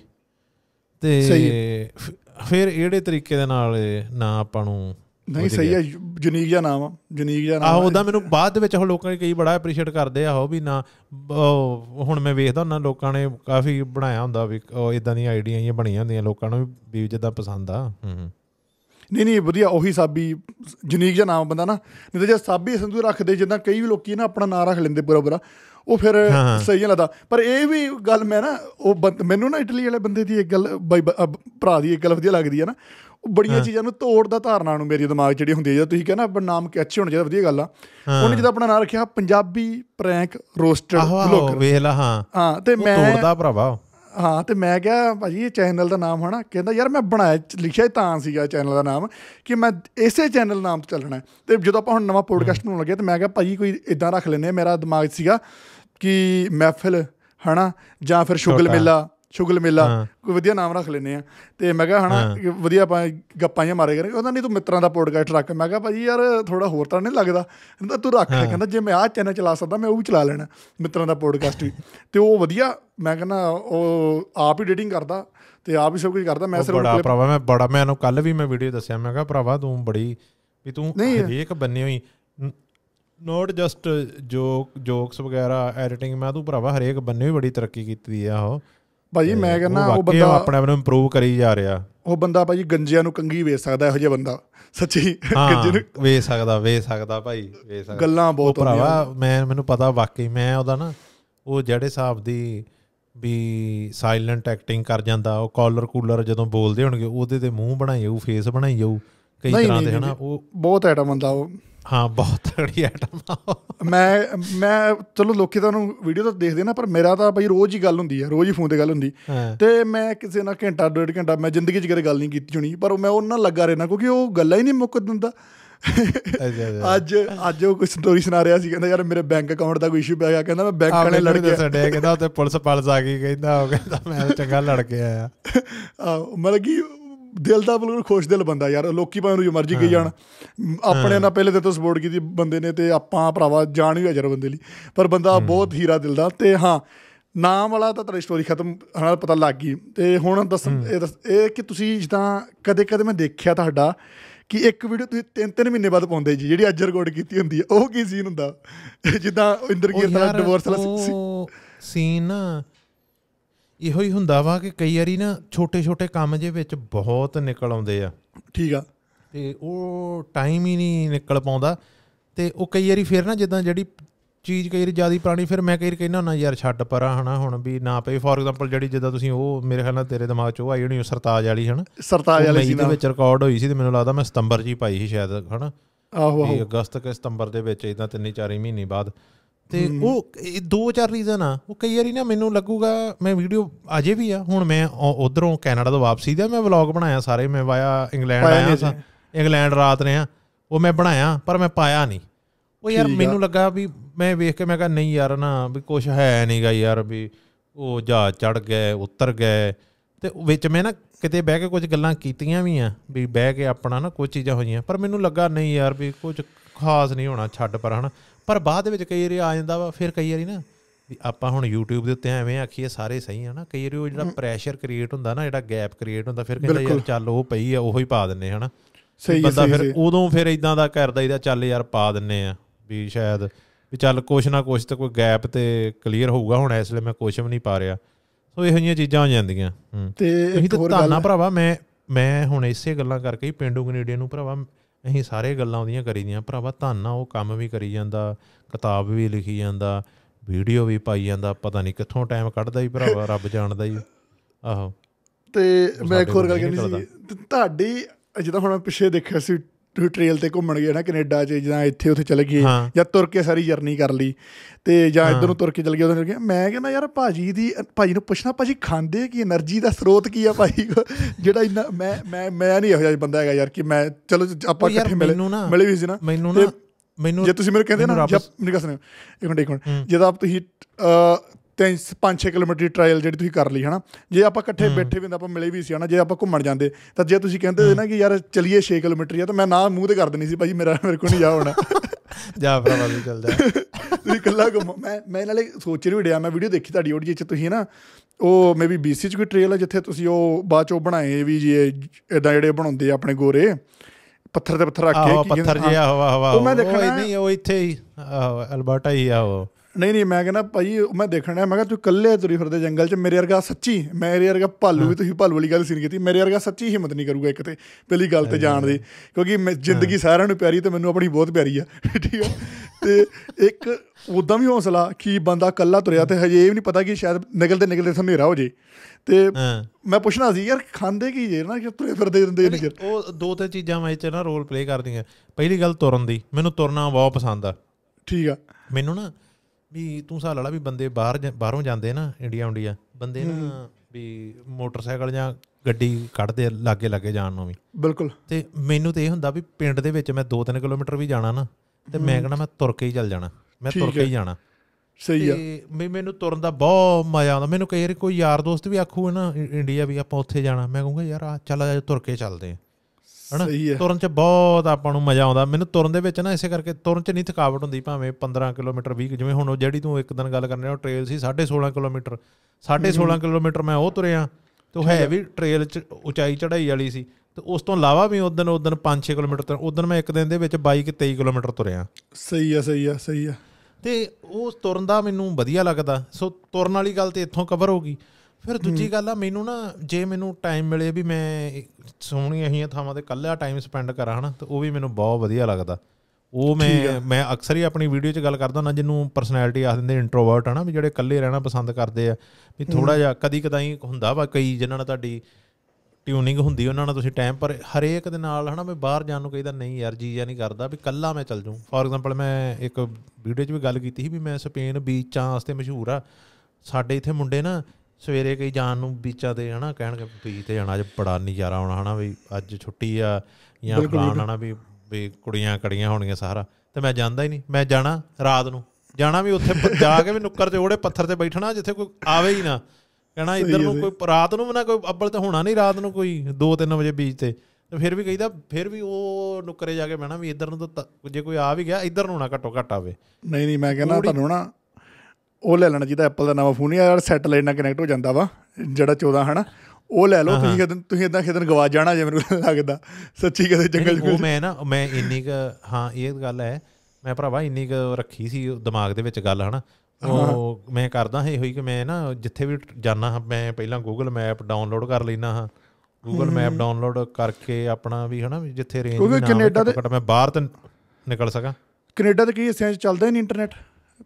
ਤੇ ਫਿਰ ਇਹੜੇ ਤਰੀਕੇ ਦੇ ਨਾਲ ਨਾ ਆਪਾਂ ਨੂੰ ਨਹੀਂ ਸਹੀ ਹੈ ਜੁਨੀਕ ਜਿਹਾ ਨਾਮ ਆ ਯੂਨੀਕ ਜਿਹਾ ਨਾਮ ਆ ਉਹਦਾ ਮੈਨੂੰ ਬਾਅਦ ਦੇ ਵਿੱਚ ਉਹ ਲੋਕਾਂ ਨੇ ਕਈ ਬੜਾ ਐਪਰੀਸ਼ੀਏਟ ਕਰਦੇ ਆ ਉਹ ਵੀ ਨਾ ਹੁਣ ਮੈਂ ਵੇਖਦਾ ਹੁੰਦਾ ਲੋਕਾਂ ਨੇ ਕਾਫੀ ਬਣਾਇਆ ਹੁੰਦਾ ਵੀ ਇਦਾਂ ਦੀ ਆਈਡੀਆਂ ਹੀ ਬਣੀਆਂ ਹੁੰਦੀਆਂ ਲੋਕਾਂ ਨੂੰ ਵੀ ਜਿੱਦਾਂ ਪਸੰਦ ਆ ਹੂੰ ਨਹੀਂ ਨਹੀਂ ਵਧੀਆ ਉਹੀ ਸਾਬੀ ਜੁਨੀਕ ਜਿਹਾ ਨਾਮ ਬੰਦਾ ਨਾ ਨਹੀਂ ਤੇ ਜੇ ਸਾਬੀ ਸੰਧੂ ਰੱਖਦੇ ਜਿੱਦਾਂ ਕਈ ਵੀ ਲੋਕੀ ਨਾ ਆਪਣਾ ਨਾਮ ਰੱਖ ਲੈਂਦੇ ਪੂਰਾ ਪੂਰਾ ਉਹ ਫਿਰ ਸਹੀ ਨਹੀਂ ਲੱਗਦਾ ਪਰ ਇਹ ਵੀ ਗੱਲ ਮੈਂ ਨਾ ਉਹ ਮੈਨੂੰ ਨਾ ਇਟਲੀ ਵਾਲੇ ਬੰਦੇ ਦੀ ਇੱਕ ਗੱਲ ਭਾਈ ਭਰਾ ਦੀ ਇੱਕ ਗੱਲ ਵਧੀਆ ਲੱਗਦੀ ਹੈ ਨਾ ਬੜੀਆਂ ਚੀਜ਼ਾਂ ਨੂੰ ਤੋੜਦਾ ਧਾਰਨਾ ਨੂੰ ਮੇਰੇ ਦਿਮਾਗ ਜਿਹੜੀ ਹੁੰਦੀ ਹੈ ਜਦੋਂ ਤੁਸੀਂ ਕਹਿੰਦਾ ਆਪਣਾ ਨਾਮ ਕਿ ਅੱਛੇ ਹੋਣਾ ਚਾਹੀਦਾ ਵਧੀਆ ਗੱਲ ਆ ਉਹਨੇ ਜਦੋਂ ਆਪਣਾ ਨਾਮ ਰੱਖਿਆ ਪੰਜਾਬੀ ਪ੍ਰੈਂਕ ਰੋਸਟਡ ਬਲੌਗਰ ਵੇਖ ਲਾ ਹਾਂ ਹਾਂ ਤੇ ਮੈਂ ਤੋੜਦਾ ਭਰਾਵਾ ਹਾਂ ਤੇ ਮੈਂ ਕਿਹਾ ਭਾਜੀ ਇਹ ਚੈਨਲ ਦਾ ਨਾਮ ਹਨਾ ਕਹਿੰਦਾ ਯਾਰ ਮੈਂ ਬਣਾਇਆ ਲਿਖਿਆ ਤਾਂ ਸੀਗਾ ਚੈਨਲ ਦਾ ਨਾਮ ਕਿ ਮੈਂ ਇਸੇ ਚੈਨਲ ਨਾਮ ਤੇ ਚੱਲਣਾ ਤੇ ਜਦੋਂ ਆਪਾਂ ਹੁਣ ਨਵਾਂ ਪੋਡਕਾਸਟ ਬਣਾਉਣ ਲੱਗੇ ਤੇ ਮੈਂ ਕਿਹਾ ਭਾਜੀ ਕੋਈ ਇਦਾਂ ਰੱਖ ਲੈਨੇ ਮੇਰਾ ਦਿਮਾਗ ਸੀਗਾ ਕਿ ਮਹਿਫਿਲ ਹਨਾ ਜਾਂ ਫਿਰ ਸ਼ੁਗਲ ਮੇਲਾ ਸ਼ੁਗਲ ਮੇਲਾ ਕੋਈ ਵਧੀਆ ਨਾਮ ਰੱਖ ਲੈਨੇ ਆ ਤੇ ਮੈਂ ਕਿਹਾ ਹਨਾ ਵਧੀਆ ਆਪਾਂ ਗੱਪਾਂ ਜਾਂ ਮਾਰੇ ਕਰਾਂਗੇ ਉਹਦਾ ਨਹੀਂ ਤੂੰ ਮਿੱਤਰਾਂ ਦਾ ਪੋਡਕਾਸਟ ਰੱਖ ਮੈਂ ਕਿਹਾ ਭਾਜੀ ਯਾਰ ਥੋੜਾ ਹੋਰ ਤਰ੍ਹਾਂ ਨਹੀਂ ਲੱਗਦਾ ਕਹਿੰਦਾ ਤੂੰ ਰੱਖ ਕਹਿੰਦਾ ਜੇ ਮੈਂ ਆਹ ਚੈਨਲ ਚਲਾ ਸਕਦਾ ਮੈਂ ਉਹ ਵੀ ਚਲਾ ਲੈਣਾ ਮਿੱਤਰਾਂ ਦਾ ਪੋਡਕਾਸਟ ਵੀ ਤੇ ਉਹ ਵਧੀਆ ਮੈਂ ਕਹਿੰਦਾ ਉਹ ਆਪ ਹੀ ਡੇਟਿੰਗ ਕਰਦਾ ਤੇ ਆਪ ਹੀ ਸਭ ਕੁਝ ਕਰਦਾ ਮੈਂ ਸਿਰਫ ਬੜਾ ਭਰਾਵਾ ਮੈਂ ਬੜਾ ਮੈਂ ਇਹਨੂੰ ਕੱਲ ਵੀ ਮੈਂ ਵੀਡੀਓ ਦੱਸਿਆ ਮੈਂ ਕਿਹਾ ਭਰਾਵਾ ਤੂੰ ਬੜੀ ਵੀ ਤੂੰ ਹਰੇਕ ਬੰਨੇ ਹੋਈ ਨੋਟ ਜਸਟ ਜੋਕ ਜੋਕਸ ਵਗੈਰਾ ਐਡੀਟਿੰਗ ਮੈਂ ਤੂੰ ਭਰਾਵਾ ਹਰੇਕ ਬੰਨੇ ਹੋਈ ਬੜੀ ਤਰੱਕੀ ਕੀਤੀ ਆ ਉਹ ਭਾਜੀ ਮੈਂ ਕਹਿੰਦਾ ਉਹ ਬੰਦਾ ਆਪਣੇ ਆਪ ਨੂੰ ਇੰਪਰੂਵ ਕਰੀ ਜਾ ਰਿਹਾ ਉਹ ਬੰਦਾ ਭਾਜੀ ਗੰਜਿਆਂ ਨੂੰ ਕੰਗੀ ਵੇਚ ਸਕਦਾ ਇਹੋ ਜਿਹਾ ਬੰਦਾ ਸੱਚੀ ਗੰਜੇ ਨੂੰ ਵੇਚ ਸਕਦਾ ਵੇਚ ਸਕਦਾ ਭਾਈ ਵੇਚ ਸਕਦਾ ਗੱਲਾਂ ਬਹੁਤ ਭਰਾਵਾ ਮੈਂ ਮੈਨੂੰ ਪਤਾ ਵਾਕਈ ਮੈਂ ਉਹਦਾ ਨਾ ਉਹ ਜਿਹੜੇ ਸਾਹਿਬ ਦੀ ਵੀ ਸਾਇਲੈਂਟ ਐਕਟਿੰਗ ਕਰ ਜਾਂਦਾ ਉਹ ਕਾਲਰ ਕੂਲਰ ਜਦੋਂ ਬੋਲਦੇ ਹੋਣਗੇ ਉਹਦੇ ਤੇ ਮੂੰਹ ਬਣਾਈ ਜਾਊ ਫੇਸ ਬਣਾਈ ਜਾਊ ਕਈ ਤਰ੍ਹਾਂ ਦੇ ਹਨਾ ਉਹ ਬਹੁਤ ਐਟਮ ਬੰਦਾ ਉਹ ਹਾਂ ਬਹੁਤ ਤਗੜੀ ਆਈਟਮ ਮੈਂ ਮੈਂ ਚਲੋ ਲੋਕੀ ਤਾਂ ਉਹਨੂੰ ਵੀਡੀਓ ਤਾਂ ਦੇਖਦੇ ਨਾ ਪਰ ਮੇਰਾ ਤਾਂ ਬਈ ਰੋਜ਼ ਹੀ ਗੱਲ ਹੁੰਦੀ ਆ ਰੋਜ਼ ਹੀ ਫੋਨ ਤੇ ਗੱਲ ਹੁੰਦੀ ਤੇ ਮੈਂ ਕਿਸੇ ਨਾਲ ਘੰਟਾ ਡੇਢ ਘੰਟਾ ਮੈਂ ਜ਼ਿੰਦਗੀ 'ਚ ਕਦੇ ਗੱਲ ਨਹੀਂ ਕੀਤੀ ਹੋਣੀ ਪਰ ਮੈਂ ਉਹਨਾਂ ਨਾਲ ਲੱਗਾ ਰਹਿਣਾ ਕਿਉਂਕਿ ਉਹ ਗੱਲਾਂ ਹੀ ਨਹੀਂ ਮੁੱਕ ਦਿੰਦਾ ਅੱਜ ਅੱਜ ਉਹ ਕੋਈ ਸਟੋਰੀ ਸੁਣਾ ਰਿਹਾ ਸੀ ਕਹਿੰਦਾ ਯਾਰ ਮੇਰੇ ਬੈਂਕ ਅਕਾਊਂਟ ਦਾ ਕੋਈ ਇਸ਼ੂ ਪਿਆ ਗਿਆ ਕਹਿੰਦਾ ਮੈਂ ਬੈਂਕ ਵਾਲੇ ਲੜ ਗਿਆ ਸਾਡੇ ਕਹਿੰਦਾ ਉੱਥੇ ਪੁਲਿਸ ਪਲਸ ਆ ਗਈ ਕਹਿੰਦਾ ਉਹ ਕਹਿੰਦਾ ਮੈਂ ਚੰਗਾ ਲੜ ਕੇ ਆਇਆ ਆ ਮਤਲਬ ਕਿ ਦਿਲ ਦਾ ਬਿਲਕੁਲ ਖੁਸ਼ ਦਿਲ ਬੰਦਾ ਯਾਰ ਲੋਕੀ ਭਾਵੇਂ ਨੂੰ ਮਰਜੀ ਗਈ ਜਾਣ ਆਪਣੇ ਨਾਲ ਪਹਿਲੇ ਤੇ ਤੋਂ ਸਪੋਰਟ ਕੀਤੀ ਬੰਦੇ ਨੇ ਤੇ ਆਪਾਂ ਭਰਾਵਾ ਜਾਣ ਹੀ ਹਜ਼ਾਰ ਬੰਦੇ ਲਈ ਪਰ ਬੰਦਾ ਬਹੁਤ ਹੀਰਾ ਦਿਲ ਦਾ ਤੇ ਹਾਂ ਨਾਮ ਵਾਲਾ ਤਾਂ ਤੇਰੀ ਸਟੋਰੀ ਖਤਮ ਹਣਾ ਪਤਾ ਲੱਗ ਗਈ ਤੇ ਹੁਣ ਦੱਸ ਇਹ ਕਿ ਤੁਸੀਂ ਜਿੱਦਾਂ ਕਦੇ ਕਦੇ ਮੈਂ ਦੇਖਿਆ ਤੁਹਾਡਾ ਕਿ ਇੱਕ ਵੀਡੀਓ ਤੁਸੀਂ ਤਿੰਨ ਤਿੰਨ ਮਹੀਨੇ ਬਾਅਦ ਪਾਉਂਦੇ ਜੀ ਜਿਹੜੀ ਅੱਜ ਰਿਕਾਰਡ ਕੀਤੀ ਹੁੰਦੀ ਹੈ ਉਹ ਕੀ ਸੀਨ ਹੁੰਦਾ ਜਿੱਦਾਂ ਇੰਦਰਗੀਰ ਦਾ ਡਿਵੋਰਸ ਵਾਲਾ ਸੀਨ ਸੀਨ ਇਹੋ ਹੀ ਹੁੰਦਾ ਵਾ ਕਿ ਕਈ ਵਾਰੀ ਨਾ ਛੋਟੇ-ਛੋਟੇ ਕੰਮ ਜੇ ਵਿੱਚ ਬਹੁਤ ਨਿਕਲ ਆਉਂਦੇ ਆ ਠੀਕ ਆ ਤੇ ਉਹ ਟਾਈਮ ਹੀ ਨਹੀਂ ਨਿਕਲ ਪਾਉਂਦਾ ਤੇ ਉਹ ਕਈ ਵਾਰੀ ਫਿਰ ਨਾ ਜਿੱਦਾਂ ਜਿਹੜੀ ਚੀਜ਼ ਕਈ ਵਾਰੀ ਜਿਆਦੀ ਪੁਰਾਣੀ ਫਿਰ ਮੈਂ ਕਈ ਵਾਰੀ ਕਹਿੰਦਾ ਹੁੰਦਾ ਯਾਰ ਛੱਡ ਪਰਾਂ ਹਨਾ ਹੁਣ ਵੀ ਨਾ ਪਈ ਫੋਰ ਐਗਜ਼ਾਮਪਲ ਜਿਹੜੀ ਜਿੱਦਾਂ ਤੁਸੀਂ ਉਹ ਮੇਰੇ ਖਿਆਲ ਨਾਲ ਤੇਰੇ ਦਿਮਾਗ 'ਚ ਉਹ ਆਈ ਹੋਣੀ ਸਰਤਾਜ ਵਾਲੀ ਹਨਾ ਸਰਤਾਜ ਵਾਲੀ ਸੀ ਨਾ ਵਿੱਚ ਰਿਕਾਰਡ ਹੋਈ ਸੀ ਤੇ ਮੈਨੂੰ ਲੱਗਦਾ ਮੈਂ ਸਤੰਬਰ 'ਚ ਹੀ ਪਾਈ ਸੀ ਸ਼ਾਇਦ ਹਨਾ ਆਹੋ ਆਹੋ ਅਗਸਤ ਕੇ ਸਤੰਬਰ ਦੇ ਵਿੱਚ ਇਦਾਂ ਤਿੰਨੇ ਚਾਰ ਮਹੀਨੇ ਬਾਅਦ ਤੇ ਉਹ ਦੋ ਚਾਰ ਰੀਜ਼ਨ ਆ ਉਹ ਕਈ ਵਾਰੀ ਨਾ ਮੈਨੂੰ ਲੱਗੂਗਾ ਮੈਂ ਵੀਡੀਓ ਅਜੇ ਵੀ ਆ ਹੁਣ ਮੈਂ ਉਧਰੋਂ ਕੈਨੇਡਾ ਤੋਂ ਵਾਪਸੀ ਦਾ ਮੈਂ ਵਲੌਗ ਬਣਾਇਆ ਸਾਰੇ ਮੈਂ ਵਾਇਆ ਇੰਗਲੈਂਡ ਆਇਆ ਸਾਂ ਇੰਗਲੈਂਡ ਰਾਤ ਰਿਆਂ ਉਹ ਮੈਂ ਬਣਾਇਆ ਪਰ ਮੈਂ ਪਾਇਆ ਨਹੀਂ ਉਹ ਯਾਰ ਮੈਨੂੰ ਲੱਗਾ ਵੀ ਮੈਂ ਵੇਖ ਕੇ ਮੈਂ ਕਿਹਾ ਨਹੀਂ ਯਾਰ ਨਾ ਵੀ ਕੁਝ ਹੈ ਨਹੀਂਗਾ ਯਾਰ ਵੀ ਉਹ ਜਾ ਚੜ ਗਏ ਉਤਰ ਗਏ ਤੇ ਵਿੱਚ ਮੈਂ ਨਾ ਕਿਤੇ ਬਹਿ ਕੇ ਕੁਝ ਗੱਲਾਂ ਕੀਤੀਆਂ ਵੀ ਆ ਵੀ ਬਹਿ ਕੇ ਆਪਣਾ ਨਾ ਕੁਝ ਚੀਜ਼ਾਂ ਹੋਈਆਂ ਪਰ ਮੈਨੂੰ ਲੱਗਾ ਨਹੀਂ ਯਾਰ ਵੀ ਕੁਝ ਖਾਸ ਨਹੀਂ ਹੋਣਾ ਛੱਡ ਪਰ ਹਨਾ ਪਰ ਬਾਅਦ ਦੇ ਵਿੱਚ ਕਈ ਵਾਰੀ ਆ ਜਾਂਦਾ ਵਾ ਫਿਰ ਕਈ ਵਾਰੀ ਨਾ ਵੀ ਆਪਾਂ ਹੁਣ YouTube ਦੇ ਉੱਤੇ ਐਵੇਂ ਆਖੀਏ ਸਾਰੇ ਸਹੀ ਆ ਨਾ ਕਈ ਵਾਰੀ ਉਹ ਜਿਹੜਾ ਪ੍ਰੈਸ਼ਰ ਕ੍ਰੀਏਟ ਹੁੰਦਾ ਨਾ ਜਿਹੜਾ ਗੈਪ ਕ੍ਰੀਏਟ ਹੁੰਦਾ ਫਿਰ ਕਹਿੰਦਾ ਯਾਰ ਚੱਲ ਉਹ ਪਈ ਆ ਉਹੋ ਹੀ ਪਾ ਦਿੰਨੇ ਹਨਾ ਸਹੀ ਬੰਦਾ ਫਿਰ ਉਦੋਂ ਫਿਰ ਇਦਾਂ ਦਾ ਕਰਦਾ ਇਹਦਾ ਚੱਲ ਯਾਰ ਪਾ ਦਿੰਨੇ ਆ ਵੀ ਸ਼ਾਇਦ ਵੀ ਚੱਲ ਕੁਛ ਨਾ ਕੁਛ ਤੇ ਕੋਈ ਗੈਪ ਤੇ ਕਲੀਅਰ ਹੋਊਗਾ ਹੁਣ ਇਸ ਲਈ ਮੈਂ ਕੁਛ ਵੀ ਨਹੀਂ ਪਾ ਰਿਹਾ ਸੋ ਇਹੋ ਜਿਹੀਆਂ ਚੀਜ਼ਾਂ ਹੋ ਜਾਂਦੀਆਂ ਤੇ ਹੋਰ ਗੱਲ ਧਾਨਾ ਭਰਾਵਾ ਮੈਂ ਮੈਂ ਹੁਣ ਇਸੇ ਗੱਲਾਂ ਕਰਕੇ ਹੀ ਪਿੰਡੂ ਕੈਨੇਡੀਅਨ ਨੂੰ ਭਰਾਵਾ ਅਸੀਂ ਸਾਰੇ ਗੱਲਾਂ ਉਹਦੀਆਂ ਕਰੀਦੀਆਂ ਭਰਾਵਾ ਧੰਨਾ ਉਹ ਕੰਮ ਵੀ ਕਰੀ ਜਾਂਦਾ ਕਿਤਾਬ ਵੀ ਲਿਖੀ ਜਾਂਦਾ ਵੀਡੀਓ ਵੀ ਪਾਈ ਜਾਂਦਾ ਪਤਾ ਨਹੀਂ ਕਿੱਥੋਂ ਟਾਈਮ ਕੱਢਦਾ ਹੀ ਭਰਾਵਾ ਰੱਬ ਜਾਣਦਾ ਹੀ ਆਹੋ ਤੇ ਮੈਂ ਇੱਕ ਹੋਰ ਗੱਲ ਕਰਨੀ ਸੀ ਤੁਹਾਡੀ ਜਿੱਦਾਂ ਹੁਣ ਮੈਂ ਪਿੱਛੇ ਦੇਖਿਆ ਸੀ ਟ੍ਰੇਲ ਤੇ ਘੁੰਮਣ ਗਏ ਨਾ ਕੈਨੇਡਾ 'ਚ ਜਾਂ ਇੱਥੇ ਉੱਥੇ ਚਲੇ ਗਏ ਜਾਂ ਤੁਰ ਕੇ ਸਾਰੀ ਜਰਨੀ ਕਰ ਲਈ ਤੇ ਜਾਂ ਇਧਰੋਂ ਤੁਰ ਕੇ ਚਲ ਗਏ ਉਧਰ ਕਰਕੇ ਮੈਂ ਕਹਿੰਦਾ ਯਾਰ ਭਾਜੀ ਦੀ ਭਾਜੀ ਨੂੰ ਪੁੱਛਣਾ ਭਾਜੀ ਖਾਂਦੇ ਕੀ એનર્ਜੀ ਦਾ ਸਰੋਤ ਕੀ ਆ ਭਾਈ ਜਿਹੜਾ ਇੰਨਾ ਮੈਂ ਮੈਂ ਮੈਂ ਨਹੀਂ ਇਹੋ ਜਿਹਾ ਬੰਦਾ ਹੈਗਾ ਯਾਰ ਕਿ ਮੈਂ ਚਲੋ ਆਪਾਂ ਇਕੱਠੇ ਮਿਲੇ ਮਿਲੇ ਵੀ ਸੀ ਨਾ ਮੈਨੂੰ ਨਾ ਮੈਨੂੰ ਜੇ ਤੁਸੀਂ ਮੈਨੂੰ ਕਹਿੰਦੇ ਨਾ ਜਪ ਨਿਕਸਨੇ ਇੱਕ ਮਿੰਟ ਇੱਕ ਮਿੰਟ ਜਦੋਂ ਆਪ ਤੁਸੀਂ ਤਾਂ 5-6 ਕਿਲੋਮੀਟਰ ਟ੍ਰਾਇਲ ਜਿਹੜੀ ਤੁਸੀਂ ਕਰ ਲਈ ਹਨਾ ਜੇ ਆਪਾਂ ਇਕੱਠੇ ਬੈਠੇ ਵੀ ਹੁੰਦਾ ਆਪਾਂ ਮਿਲੇ ਵੀ ਸੀ ਹਨਾ ਜੇ ਆਪਾਂ ਘੁੰਮਣ ਜਾਂਦੇ ਤਾਂ ਜੇ ਤੁਸੀਂ ਕਹਿੰਦੇ ਨਾ ਕਿ ਯਾਰ ਚਲਿਏ 6 ਕਿਲੋਮੀਟਰ ਆ ਤਾਂ ਮੈਂ ਨਾ ਮੂੰਹ ਤੇ ਕਰ ਦੇਣੀ ਸੀ ਭਾਈ ਮੇਰਾ ਮੇਰੇ ਕੋਲ ਨਹੀਂ ਜਾ ਹੋਣਾ [LAUGHS] ਜਾ ਭਰਾਵਾ ਵੀ ਚੱਲਦਾ ਜਾ [LAUGHS] ਤੁਸੀਂ ਇਕੱਲਾ ਘੁੰਮੋ ਮੈਂ ਮੈਂ ਨਾਲੇ ਸੋਚ ਰਿਹਾ ਵੀਡੀਆ ਮੈਂ ਵੀਡੀਓ ਦੇਖੀ ਤੁਹਾਡੀ ਆਡੀਓ ਚ ਤੁਸੀਂ ਨਾ ਉਹ ਮੇਬੀ ਬੀਸੀ ਚ ਕੋਈ ਟ੍ਰੇਲ ਹੈ ਜਿੱਥੇ ਤੁਸੀਂ ਉਹ ਬਾਅਦ ਚੋਂ ਬਣਾਏ ਵੀ ਜੇ ਇਦਾਂ ਜਿਹੜੇ ਬਣਾਉਂਦੇ ਆਪਣੇ ਗੋਰੇ ਪੱਥਰ ਤੇ ਪੱਥਰ ਰੱਖ ਕੇ ਕੀ ਪੱਥਰ ਜਿਹਾ ਹਵਾ ਹਵਾ ਉਹ ਮੈਂ ਦੇਖਣਾ ਨਹੀਂ ਉਹ ਇੱਥੇ ਹੀ ਅਲਬਰਟਾ ਹੀ ਆ ਉਹ ਨਹੀਂ ਨਹੀਂ ਮੈਂ ਕਹਿੰਦਾ ਭਾਈ ਮੈਂ ਦੇਖਣਾ ਮੈਂ ਕਿਹਾ ਤੂੰ ਇਕੱਲੇ ਤੁਰੀ ਫਿਰਦੇ ਜੰਗਲ 'ਚ ਮੇਰੇ ਵਰਗਾ ਸੱਚੀ ਮੇਰੇ ਵਰਗਾ ਭਾਲੂ ਵੀ ਤੁਸੀਂ ਭਾਲੂ ਵਾਲੀ ਗੱਲ ਸੀਨ ਕੀਤੀ ਮੇਰੇ ਵਰਗਾ ਸੱਚੀ ਹਿੰਮਤ ਨਹੀਂ ਕਰੂਗਾ ਇੱਕ ਤੇ ਪਹਿਲੀ ਗੱਲ ਤੇ ਜਾਣ ਦੀ ਕਿਉਂਕਿ ਮੈਂ ਜ਼ਿੰਦਗੀ ਸਾਰਿਆਂ ਨੂੰ ਪਿਆਰੀ ਤੇ ਮੈਨੂੰ ਆਪਣੀ ਬਹੁਤ ਪਿਆਰੀ ਆ [LAUGHS] ਠੀਕ ਆ ਤੇ ਇੱਕ ਉਦਾਂ ਵੀ ਹੌਸਲਾ ਕਿ ਬੰਦਾ ਇਕੱਲਾ ਤੁਰਿਆ ਤੇ ਹਜੇ ਇਹ ਵੀ ਨਹੀਂ ਪਤਾ ਕਿ ਸ਼ਾਇਦ ਨਿਕਲਦੇ ਨਿਕਲਦੇ ਸਾਨੂੰ ਹੋ ਜੇ ਤੇ ਮੈਂ ਪੁੱਛਣਾ ਸੀ ਯਾਰ ਖਾਂਦੇ ਕੀ ਜੇ ਨਾ ਕਿ ਤੁਰੇ ਫਿਰਦੇ ਰਹਿੰਦੇ ਨੇ ਉਹ ਦੋ ਤੇ ਚੀਜ਼ਾਂ ਵਿੱਚ ਨਾ ਰੋਲ ਪਲੇ ਕਰਦੀਆਂ ਪਹਿਲੀ ਗੱਲ ਤੁਰਨ ਦੀ ਮੈਨੂੰ ਤੁਰਨਾ ਬਹੁਤ ਪਸੰਦ ਆ ਠੀਕ ਆ ਮੈਨੂੰ ਨਾ ਵੀ ਤੂੰ ਸਾਲ ਵਾਲਾ ਵੀ ਬੰਦੇ ਬਾਹਰ ਬਾਹਰੋਂ ਜਾਂਦੇ ਨਾ ਇੰਡੀਆ ਇੰਡੀਆ ਬੰਦੇ ਨਾ ਵੀ ਮੋਟਰਸਾਈਕਲ ਜਾਂ ਗੱਡੀ ਕੱਢਦੇ ਲਾਗੇ ਲਾਗੇ ਜਾਣ ਨੂੰ ਵੀ ਬਿਲਕੁਲ ਤੇ ਮੈਨੂੰ ਤੇ ਇਹ ਹੁੰਦਾ ਵੀ ਪਿੰਡ ਦੇ ਵਿੱਚ ਮੈਂ 2-3 ਕਿਲੋਮੀਟਰ ਵੀ ਜਾਣਾ ਨਾ ਤੇ ਮੈਂ ਕਹਣਾ ਮੈਂ ਤੁਰ ਕੇ ਹੀ ਚੱਲ ਜਾਣਾ ਮੈਂ ਤੁਰ ਕੇ ਹੀ ਜਾਣਾ ਸਹੀ ਆ ਤੇ ਮੈਨੂੰ ਤੁਰਨ ਦਾ ਬਹੁਤ ਮਜ਼ਾ ਆਉਂਦਾ ਮੈਨੂੰ ਕਈ ਵਾਰ ਕੋਈ ਯਾਰ ਦੋਸਤ ਵੀ ਆਖੂ ਨਾ ਇੰਡੀਆ ਵੀ ਆਪਾਂ ਉੱਥੇ ਜਾਣਾ ਮੈਂ ਕਹੂੰਗਾ ਯਾਰ ਆ ਚੱਲ ਜਾ ਤੁਰ ਕੇ ਚੱਲਦੇ ਆ ਹਨਾ ਤੁਰਨ ਚ ਬਹੁਤ ਆਪਾਂ ਨੂੰ ਮਜ਼ਾ ਆਉਂਦਾ ਮੈਨੂੰ ਤੁਰਨ ਦੇ ਵਿੱਚ ਨਾ ਇਸੇ ਕਰਕੇ ਤੁਰਨ ਚ ਨਹੀਂ ਥਕਾਵਟ ਹੁੰਦੀ ਭਾਵੇਂ 15 ਕਿਲੋਮੀਟਰ 20 ਜਿਵੇਂ ਹੁਣ ਜਿਹੜੀ ਤੂੰ ਇੱਕ ਦਿਨ ਗੱਲ ਕਰਨੇ ਰਿਹਾ ਉਹ ਟ੍ਰੇਲ ਸੀ 16.5 ਕਿਲੋਮੀਟਰ 16.5 ਕਿਲੋਮੀਟਰ ਮੈਂ ਉਹ ਤੁਰਿਆ ਤੇ ਉਹ ਹੈ ਵੀ ਟ੍ਰੇਲ ਚ ਉਚਾਈ ਚੜਾਈ ਵਾਲੀ ਸੀ ਤੇ ਉਸ ਤੋਂ ਇਲਾਵਾ ਵੀ ਉਦੋਂ ਉਦੋਂ 5-6 ਕਿਲੋਮੀਟਰ ਤੁਰ ਉਦੋਂ ਮੈਂ ਇੱਕ ਦਿਨ ਦੇ ਵਿੱਚ 22 ਕਿ 23 ਕਿਲੋਮੀਟਰ ਤੁਰਿਆ ਸਹੀ ਆ ਸਹੀ ਆ ਸਹੀ ਆ ਤੇ ਉਹ ਤੁਰਨ ਦਾ ਮੈਨੂੰ ਵਧੀਆ ਲੱਗਦਾ ਸੋ ਤੁਰਨ ਵਾਲੀ ਗੱਲ ਤੇ ਇੱਥੋਂ ਕਵਰ ਹੋ ਗਈ ਫਿਰ ਦੂਜੀ ਗੱਲ ਆ ਮੈਨੂੰ ਨਾ ਜੇ ਮੈਨੂੰ ਟਾਈਮ ਮਿਲੇ ਵੀ ਮੈਂ ਸੋਹਣੀ ਅਹੀਆਂ ਥਾਵਾਂ ਤੇ ਕੱਲਾ ਟਾਈਮ ਸਪੈਂਡ ਕਰਾਂ ਹਨਾ ਤੇ ਉਹ ਵੀ ਮੈਨੂੰ ਬਹੁਤ ਵਧੀਆ ਲੱਗਦਾ ਉਹ ਮੈਂ ਮੈਂ ਅਕਸਰ ਹੀ ਆਪਣੀ ਵੀਡੀਓ 'ਚ ਗੱਲ ਕਰਦਾ ਹਾਂ ਜਿਹਨੂੰ ਪਰਸਨੈਲਿਟੀ ਆਖ ਦਿੰਦੇ ਇੰਟਰੋਵਰਟ ਹਨਾ ਵੀ ਜਿਹੜੇ ਇਕੱਲੇ ਰਹਿਣਾ ਪਸੰਦ ਕਰਦੇ ਆ ਵੀ ਥੋੜਾ ਜਿਹਾ ਕਦੀ ਕਦਾਈ ਹੁੰਦਾ ਵਾ ਕਈ ਜਿਨ੍ਹਾਂ ਨਾਲ ਤੁਹਾਡੀ ਟਿਊਨਿੰਗ ਹੁੰਦੀ ਉਹਨਾਂ ਨਾਲ ਤੁਸੀਂ ਟਾਈਮ ਪਰ ਹਰੇਕ ਦੇ ਨਾਲ ਹਨਾ ਮੈਂ ਬਾਹਰ ਜਾਣ ਨੂੰ ਕਹਿੰਦਾ ਨਹੀਂ ਯਾਰ ਜੀ ਜਾਂ ਨਹੀਂ ਕਰਦਾ ਵੀ ਕੱਲਾ ਮੈਂ ਚੱਲ ਜਾਉਂ ਫੋਰ ਐਗਜ਼ਾਮਪਲ ਮੈਂ ਇੱਕ ਵੀਡੀਓ 'ਚ ਵੀ ਗੱਲ ਕੀਤੀ ਸੀ ਵੀ ਮੈਂ ਸਪੇਨ ਬੀਚਾਂ ਵਾਸਤੇ ਮਸ਼ਹੂਰ ਆ ਸਾਡੇ ਇੱਥੇ ਮੁੰਡੇ ਨਾ ਸਵੇਰੇ ਕਈ ਜਾਣ ਨੂੰ ਵਿਚਾ ਦੇ ਹਨਾ ਕਹਿਣਗੇ ਪੀ ਤੇ ਜਾਣਾ ਅੱਜ ਬੜਾ ਨਜ਼ਾਰਾ ਆਉਣਾ ਹਨਾ ਵੀ ਅੱਜ ਛੁੱਟੀ ਆ ਜਾਂ ਪਲਾਨ ਆਣਾ ਵੀ ਵੀ ਕੁੜੀਆਂ ਕੜੀਆਂ ਹੋਣੀਆਂ ਸਾਰਾ ਤੇ ਮੈਂ ਜਾਂਦਾ ਹੀ ਨਹੀਂ ਮੈਂ ਜਾਣਾ ਰਾਤ ਨੂੰ ਜਾਣਾ ਵੀ ਉੱਥੇ ਜਾ ਕੇ ਵੀ ਨੁੱਕਰ ਤੇ ਓੜੇ ਪੱਥਰ ਤੇ ਬੈਠਣਾ ਜਿੱਥੇ ਕੋਈ ਆਵੇ ਹੀ ਨਾ ਕਹਿਣਾ ਇੱਧਰ ਨੂੰ ਕੋਈ ਰਾਤ ਨੂੰ ਵੀ ਨਾ ਕੋਈ ਅੱਬਲ ਤੇ ਹੋਣਾ ਨਹੀਂ ਰਾਤ ਨੂੰ ਕੋਈ 2-3 ਵਜੇ ਬੀਚ ਤੇ ਤੇ ਫਿਰ ਵੀ ਕਹੀਦਾ ਫਿਰ ਵੀ ਉਹ ਨੁੱਕਰੇ ਜਾ ਕੇ ਬਹਿਣਾ ਵੀ ਇੱਧਰ ਨੂੰ ਤਾਂ ਜੇ ਕੋਈ ਆ ਵੀ ਗਿਆ ਇੱਧਰ ਨੂੰ ਨਾ ਘਟੋ ਘਟ ਆਵੇ ਨਹੀਂ ਨਹੀਂ ਮੈਂ ਕਹਿੰਦਾ ਤੁਹਾਨੂੰ ਨਾ ਉਹ ਲੈ ਲੈਣਾ ਜਿਹਦਾ ਐਪਲ ਦਾ ਨਵਾਂ ਫੋਨ ਹੈ ਯਾਰ ਸੈਟਲਾਈਟ ਨਾਲ ਕਨੈਕਟ ਹੋ ਜਾਂਦਾ ਵਾ ਜਿਹੜਾ 14 ਹਨਾ ਉਹ ਲੈ ਲਓ ਤੁਸੀਂ ਕਿਦਨ ਤੁਸੀਂ ਇਦਾਂ ਕਿਦਨ ਗਵਾ ਜਾਣਾ ਜੇ ਮੈਨੂੰ [LAUGHS] ਲੱਗਦਾ ਸੱਚੀ ਕਦੇ ਜੰਗਲ ਚ ਉਹ ਮੈਂ ਨਾ ਮੈਂ ਇੰਨੀ ਕ ਹਾਂ ਇਹ ਗੱਲ ਹੈ ਮੈਂ ਭਰਾਵਾ ਇੰਨੀ ਕ ਰੱਖੀ ਸੀ ਦਿਮਾਗ ਦੇ ਵਿੱਚ ਗੱਲ ਹਨਾ ਉਹ ਮੈਂ ਕਰਦਾ ਹਾਂ ਇਹੋ ਹੀ ਕਿ ਮੈਂ ਨਾ ਜਿੱਥੇ ਵੀ ਜਾਣਾ ਹਾਂ ਮੈਂ ਪਹਿਲਾਂ Google ਮੈਪ ਡਾਊਨਲੋਡ ਕਰ ਲੈਣਾ ਹਾਂ Google ਮੈਪ ਡਾਊਨਲੋਡ ਕਰਕੇ ਆਪਣਾ ਵੀ ਹਨਾ ਜਿੱਥੇ ਰੇਂਜ ਨਾ ਮੈਂ ਬਾਹਰ ਤੇ ਨਿਕਲ ਸਕਾਂ ਕੈਨੇਡਾ ਦੇ ਕੀ ਹਿੱਸਿਆਂ 'ਚ ਚੱਲਦਾ ਨਹੀਂ ਇੰਟਰਨੈਟ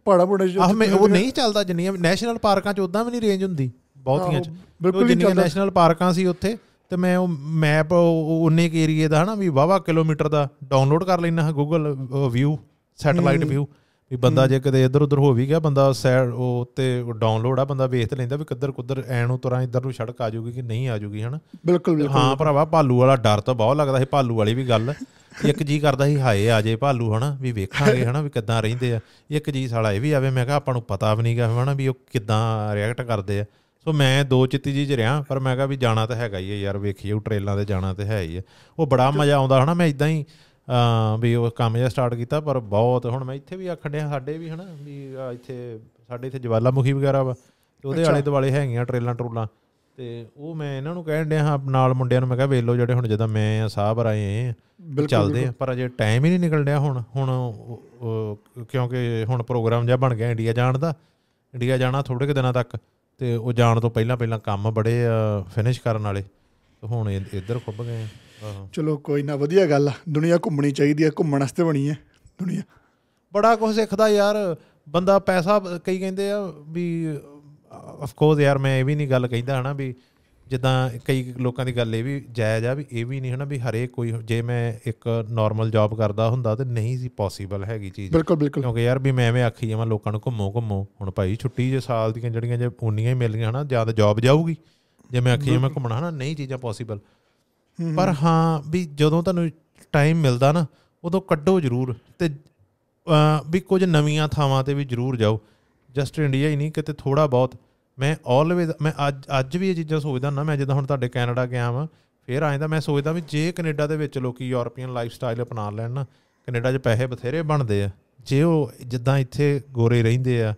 ਪਹਾੜਾ ਪਹਾੜਾ ਚ ਉਹ ਨਹੀਂ ਚੱਲਦਾ ਜਿੰਨੀਆਂ ਨੈਸ਼ਨਲ ਪਾਰਕਾਂ ਚ ਉਦਾਂ ਵੀ ਨਹੀਂ ਰੇਂਜ ਹੁੰਦੀ ਬਹੁਤੀਆਂ ਚ ਬਿਲਕੁਲ ਜਿੰਨੀਆਂ ਨੈਸ਼ਨਲ ਪਾਰਕਾਂ ਸੀ ਉੱਥੇ ਤੇ ਮੈਂ ਉਹ ਮੈਪ ਉਹਨੇ ਕੇ ਏਰੀਏ ਦਾ ਹਨਾ ਵੀ ਵਾਵਾ ਕਿਲੋਮੀਟਰ ਦਾ ਡਾਊਨਲੋਡ ਕਰ ਲੈਣਾ ਹੈ ਗੂਗਲ ਵਿਊ ਸੈਟਲਾਈਟ ਵਿਊ ਵੀ ਬੰਦਾ ਜੇ ਕਿਤੇ ਇੱਧਰ ਉੱਧਰ ਹੋ ਵੀ ਗਿਆ ਬੰਦਾ ਸਾਈਡ ਉਹ ਤੇ ਡਾਊਨਲੋਡ ਆ ਬੰਦਾ ਵੇਖ ਲੈਂਦਾ ਵੀ ਕਿੱਧਰ ਕੁੱਧਰ ਐ ਨੂੰ ਇੱਧਰ ਨੂੰ ਸੜਕ ਆ ਜੂਗੀ ਕਿ ਨਹੀਂ ਆ ਜੂਗੀ ਹਨਾ ਬਿਲਕੁਲ ਬਿਲਕੁਲ ਹਾਂ ਭਰਾਵਾ ਭਾਲੂ ਵਾਲਾ ਡਰ ਤਾਂ ਬਹੁਤ ਲੱਗਦਾ ਸੀ ਭਾਲੂ ਵਾਲੀ ਵੀ ਗੱਲ ਇੱਕ ਜੀ ਕਰਦਾ ਸੀ ਹਾਏ ਆ ਜੇ ਭਾਲੂ ਹਨਾ ਵੀ ਵੇਖਾਂਗੇ ਹਨਾ ਵੀ ਕਿੱਦਾਂ ਰਹਿੰਦੇ ਆ ਇੱਕ ਜੀ ਸਾਲਾ ਇਹ ਵੀ ਆਵੇ ਮੈਂ ਕਿਹਾ ਆਪਾਂ ਨੂੰ ਪਤਾ ਵੀ ਨਹੀਂਗਾ ਹਨਾ ਵੀ ਉਹ ਕਿੱਦਾਂ ਰਿਐਕਟ ਕਰਦੇ ਆ ਸੋ ਮੈਂ ਦੋ ਚਿੱਤੀ ਜੀ ਚ ਰਿਆਂ ਪਰ ਮੈਂ ਕਿਹਾ ਵੀ ਜਾਣਾ ਤਾਂ ਹੈਗਾ ਹੀ ਆ ਯਾਰ ਵੇਖੀਏ ਉਹ ਟ੍ਰੇਲਾਂ ਤੇ ਜਾਣਾ ਤੇ ਹੈ ਹੀ ਆ ਉਹ ਬੜਾ ਮਜ਼ਾ ਆਉਂਦਾ ਹਨਾ ਮੈਂ ਇਦਾਂ ਹੀ ਵੀ ਉਹ ਕੰਮ ਜਿਹਾ ਸਟਾਰਟ ਕੀਤਾ ਪਰ ਬਹੁਤ ਹੁਣ ਮੈਂ ਇੱਥੇ ਵੀ ਆਖੜਿਆ ਸਾਡੇ ਵੀ ਹਨਾ ਵੀ ਇੱਥੇ ਸਾਡੇ ਇੱਥੇ ਜਵਾਲਾਮੁਖੀ ਵਗੈਰਾ ਵਾ ਤੇ ਉਹਦੇ ਆਲੇ ਦੁਆਲੇ ਹੈਗੀਆਂ ਟ੍ਰੇਲਾਂ ਟਰੂਲਾਂ ਤੇ ਉਹ ਮੈਂ ਇਹਨਾਂ ਨੂੰ ਕਹਿਣ ਡਿਆ ਹਾਂ ਨਾਲ ਮੁੰਡਿਆਂ ਨੂੰ ਮੈਂ ਕਿਹਾ ਵੇਖ ਜਿਹੜੇ ਹੁਣ ਜਦੋਂ ਮੈਂ ਆ ਸਾਹਬ ਰਾਏ ਚੱਲਦੇ ਆ ਪਰ ਅਜੇ ਟਾਈਮ ਹੀ ਨਹੀਂ ਨਿਕਲ ਡਿਆ ਹੁਣ ਹੁਣ ਕਿਉਂਕਿ ਹੁਣ ਪ੍ਰੋਗਰਾਮ ਜਿਹਾ ਬਣ ਗਿਆ ਇੰਡੀਆ ਜਾਣ ਦਾ ਇੰਡੀਆ ਜਾਣਾ ਥੋੜੇ ਕਿ ਦਿਨਾਂ ਤੱਕ ਤੇ ਉਹ ਜਾਣ ਤੋਂ ਪਹਿਲਾਂ ਪਹਿਲਾਂ ਕੰਮ ਬੜੇ ਫਿਨਿਸ਼ ਕਰਨ ਵਾਲੇ ਤੇ ਹੁਣ ਇੱਧਰ ਖੁੱਭ ਗਏ ਚਲੋ ਕੋਈ ਨਾ ਵਧੀਆ ਗੱਲ ਆ ਦੁਨੀਆ ਘੁੰਮਣੀ ਚਾਹੀਦੀ ਆ ਘੁੰਮਣ ਵਾਸਤੇ ਬਣੀ ਆ ਦੁਨੀਆ ਬੜਾ ਕੁਝ ਸਿੱਖਦਾ ਯਾਰ ਬੰਦਾ ਪੈਸਾ ਕਈ ਕਹਿੰਦੇ ਆ ਵੀ ਆਫ ਕੋਰਸ ਯਾਰ ਮੈਂ ਇਹ ਵੀ ਨਹੀਂ ਗੱਲ ਕਹਿੰਦਾ ਹਨਾ ਵੀ ਜਿੱਦਾਂ ਕਈ ਲੋਕਾਂ ਦੀ ਗੱਲ ਇਹ ਵੀ ਜਾਇਜ਼ ਆ ਵੀ ਇਹ ਵੀ ਨਹੀਂ ਹਨਾ ਵੀ ਹਰੇ ਕੋਈ ਜੇ ਮੈਂ ਇੱਕ ਨਾਰਮਲ ਜੌਬ ਕਰਦਾ ਹੁੰਦਾ ਤੇ ਨਹੀਂ ਸੀ ਪੋਸੀਬਲ ਹੈਗੀ ਚੀਜ਼ ਬਿਲਕੁਲ ਬਿਲਕੁਲ ਕਿਉਂਕਿ ਯਾਰ ਵੀ ਮੈਂ ਐਵੇਂ ਆਖੀ ਜਾਵਾਂ ਲੋਕਾਂ ਨੂੰ ਘੁੰਮੋ ਘੁੰਮੋ ਹੁਣ ਭਾਈ ਛੁੱਟੀ ਜੇ ਸਾਲ ਦੀਆਂ ਜਿਹੜੀਆਂ ਜੇ ਉਨੀਆਂ ਹੀ ਮਿਲੀਆਂ ਹਨਾ ਜਿਆਦਾ ਜੌਬ ਜਾਊਗੀ ਜੇ ਮੈਂ ਆਖੀ ਜਾਵਾਂ ਘੁੰਮਣਾ ਹਨਾ ਨਹੀਂ ਚੀਜ਼ਾਂ ਪੋਸੀਬਲ ਪਰ ਹਾਂ ਵੀ ਜਦੋਂ ਤੁਹਾਨੂੰ ਟਾਈਮ ਮਿਲਦਾ ਨਾ ਉਦੋਂ ਕੱਢੋ ਜ਼ਰੂਰ ਤੇ ਵੀ ਕੁਝ ਨਵੀਆਂ ਥਾਵਾਂ ਤੇ ਵੀ ਜ਼ਰੂਰ ਜਾਓ ਜਸਟ ਇੰਡੀਆ ਹੀ ਨਹੀਂ ਕਿਤੇ ਥੋੜਾ ਬਹੁਤ ਮੈਂ ਆਲਵੇਜ਼ ਮੈਂ ਅੱਜ ਅੱਜ ਵੀ ਇਹ ਚੀਜ਼ਾਂ ਸੋਚਦਾ ਨਾ ਮੈਂ ਜਦੋਂ ਹੁਣ ਤੁਹਾਡੇ ਕੈਨੇਡਾ ਗਿਆ ਵਾਂ ਫੇਰ ਆਇਂਦਾ ਮੈਂ ਸੋਚਦਾ ਵੀ ਜੇ ਕੈਨੇਡਾ ਦੇ ਵਿੱਚ ਲੋਕੀ ਯੂਰੋਪੀਅਨ ਲਾਈਫ ਸਟਾਈਲ ਅਪਣਾ ਲੈਣ ਨਾ ਕੈਨੇਡਾ 'ਚ ਪੈਸੇ ਬਥੇਰੇ ਬਣਦੇ ਆ ਜੇ ਉਹ ਜਿੱਦਾਂ ਇੱਥੇ ਗੋਰੇ ਰਹਿੰਦੇ ਆ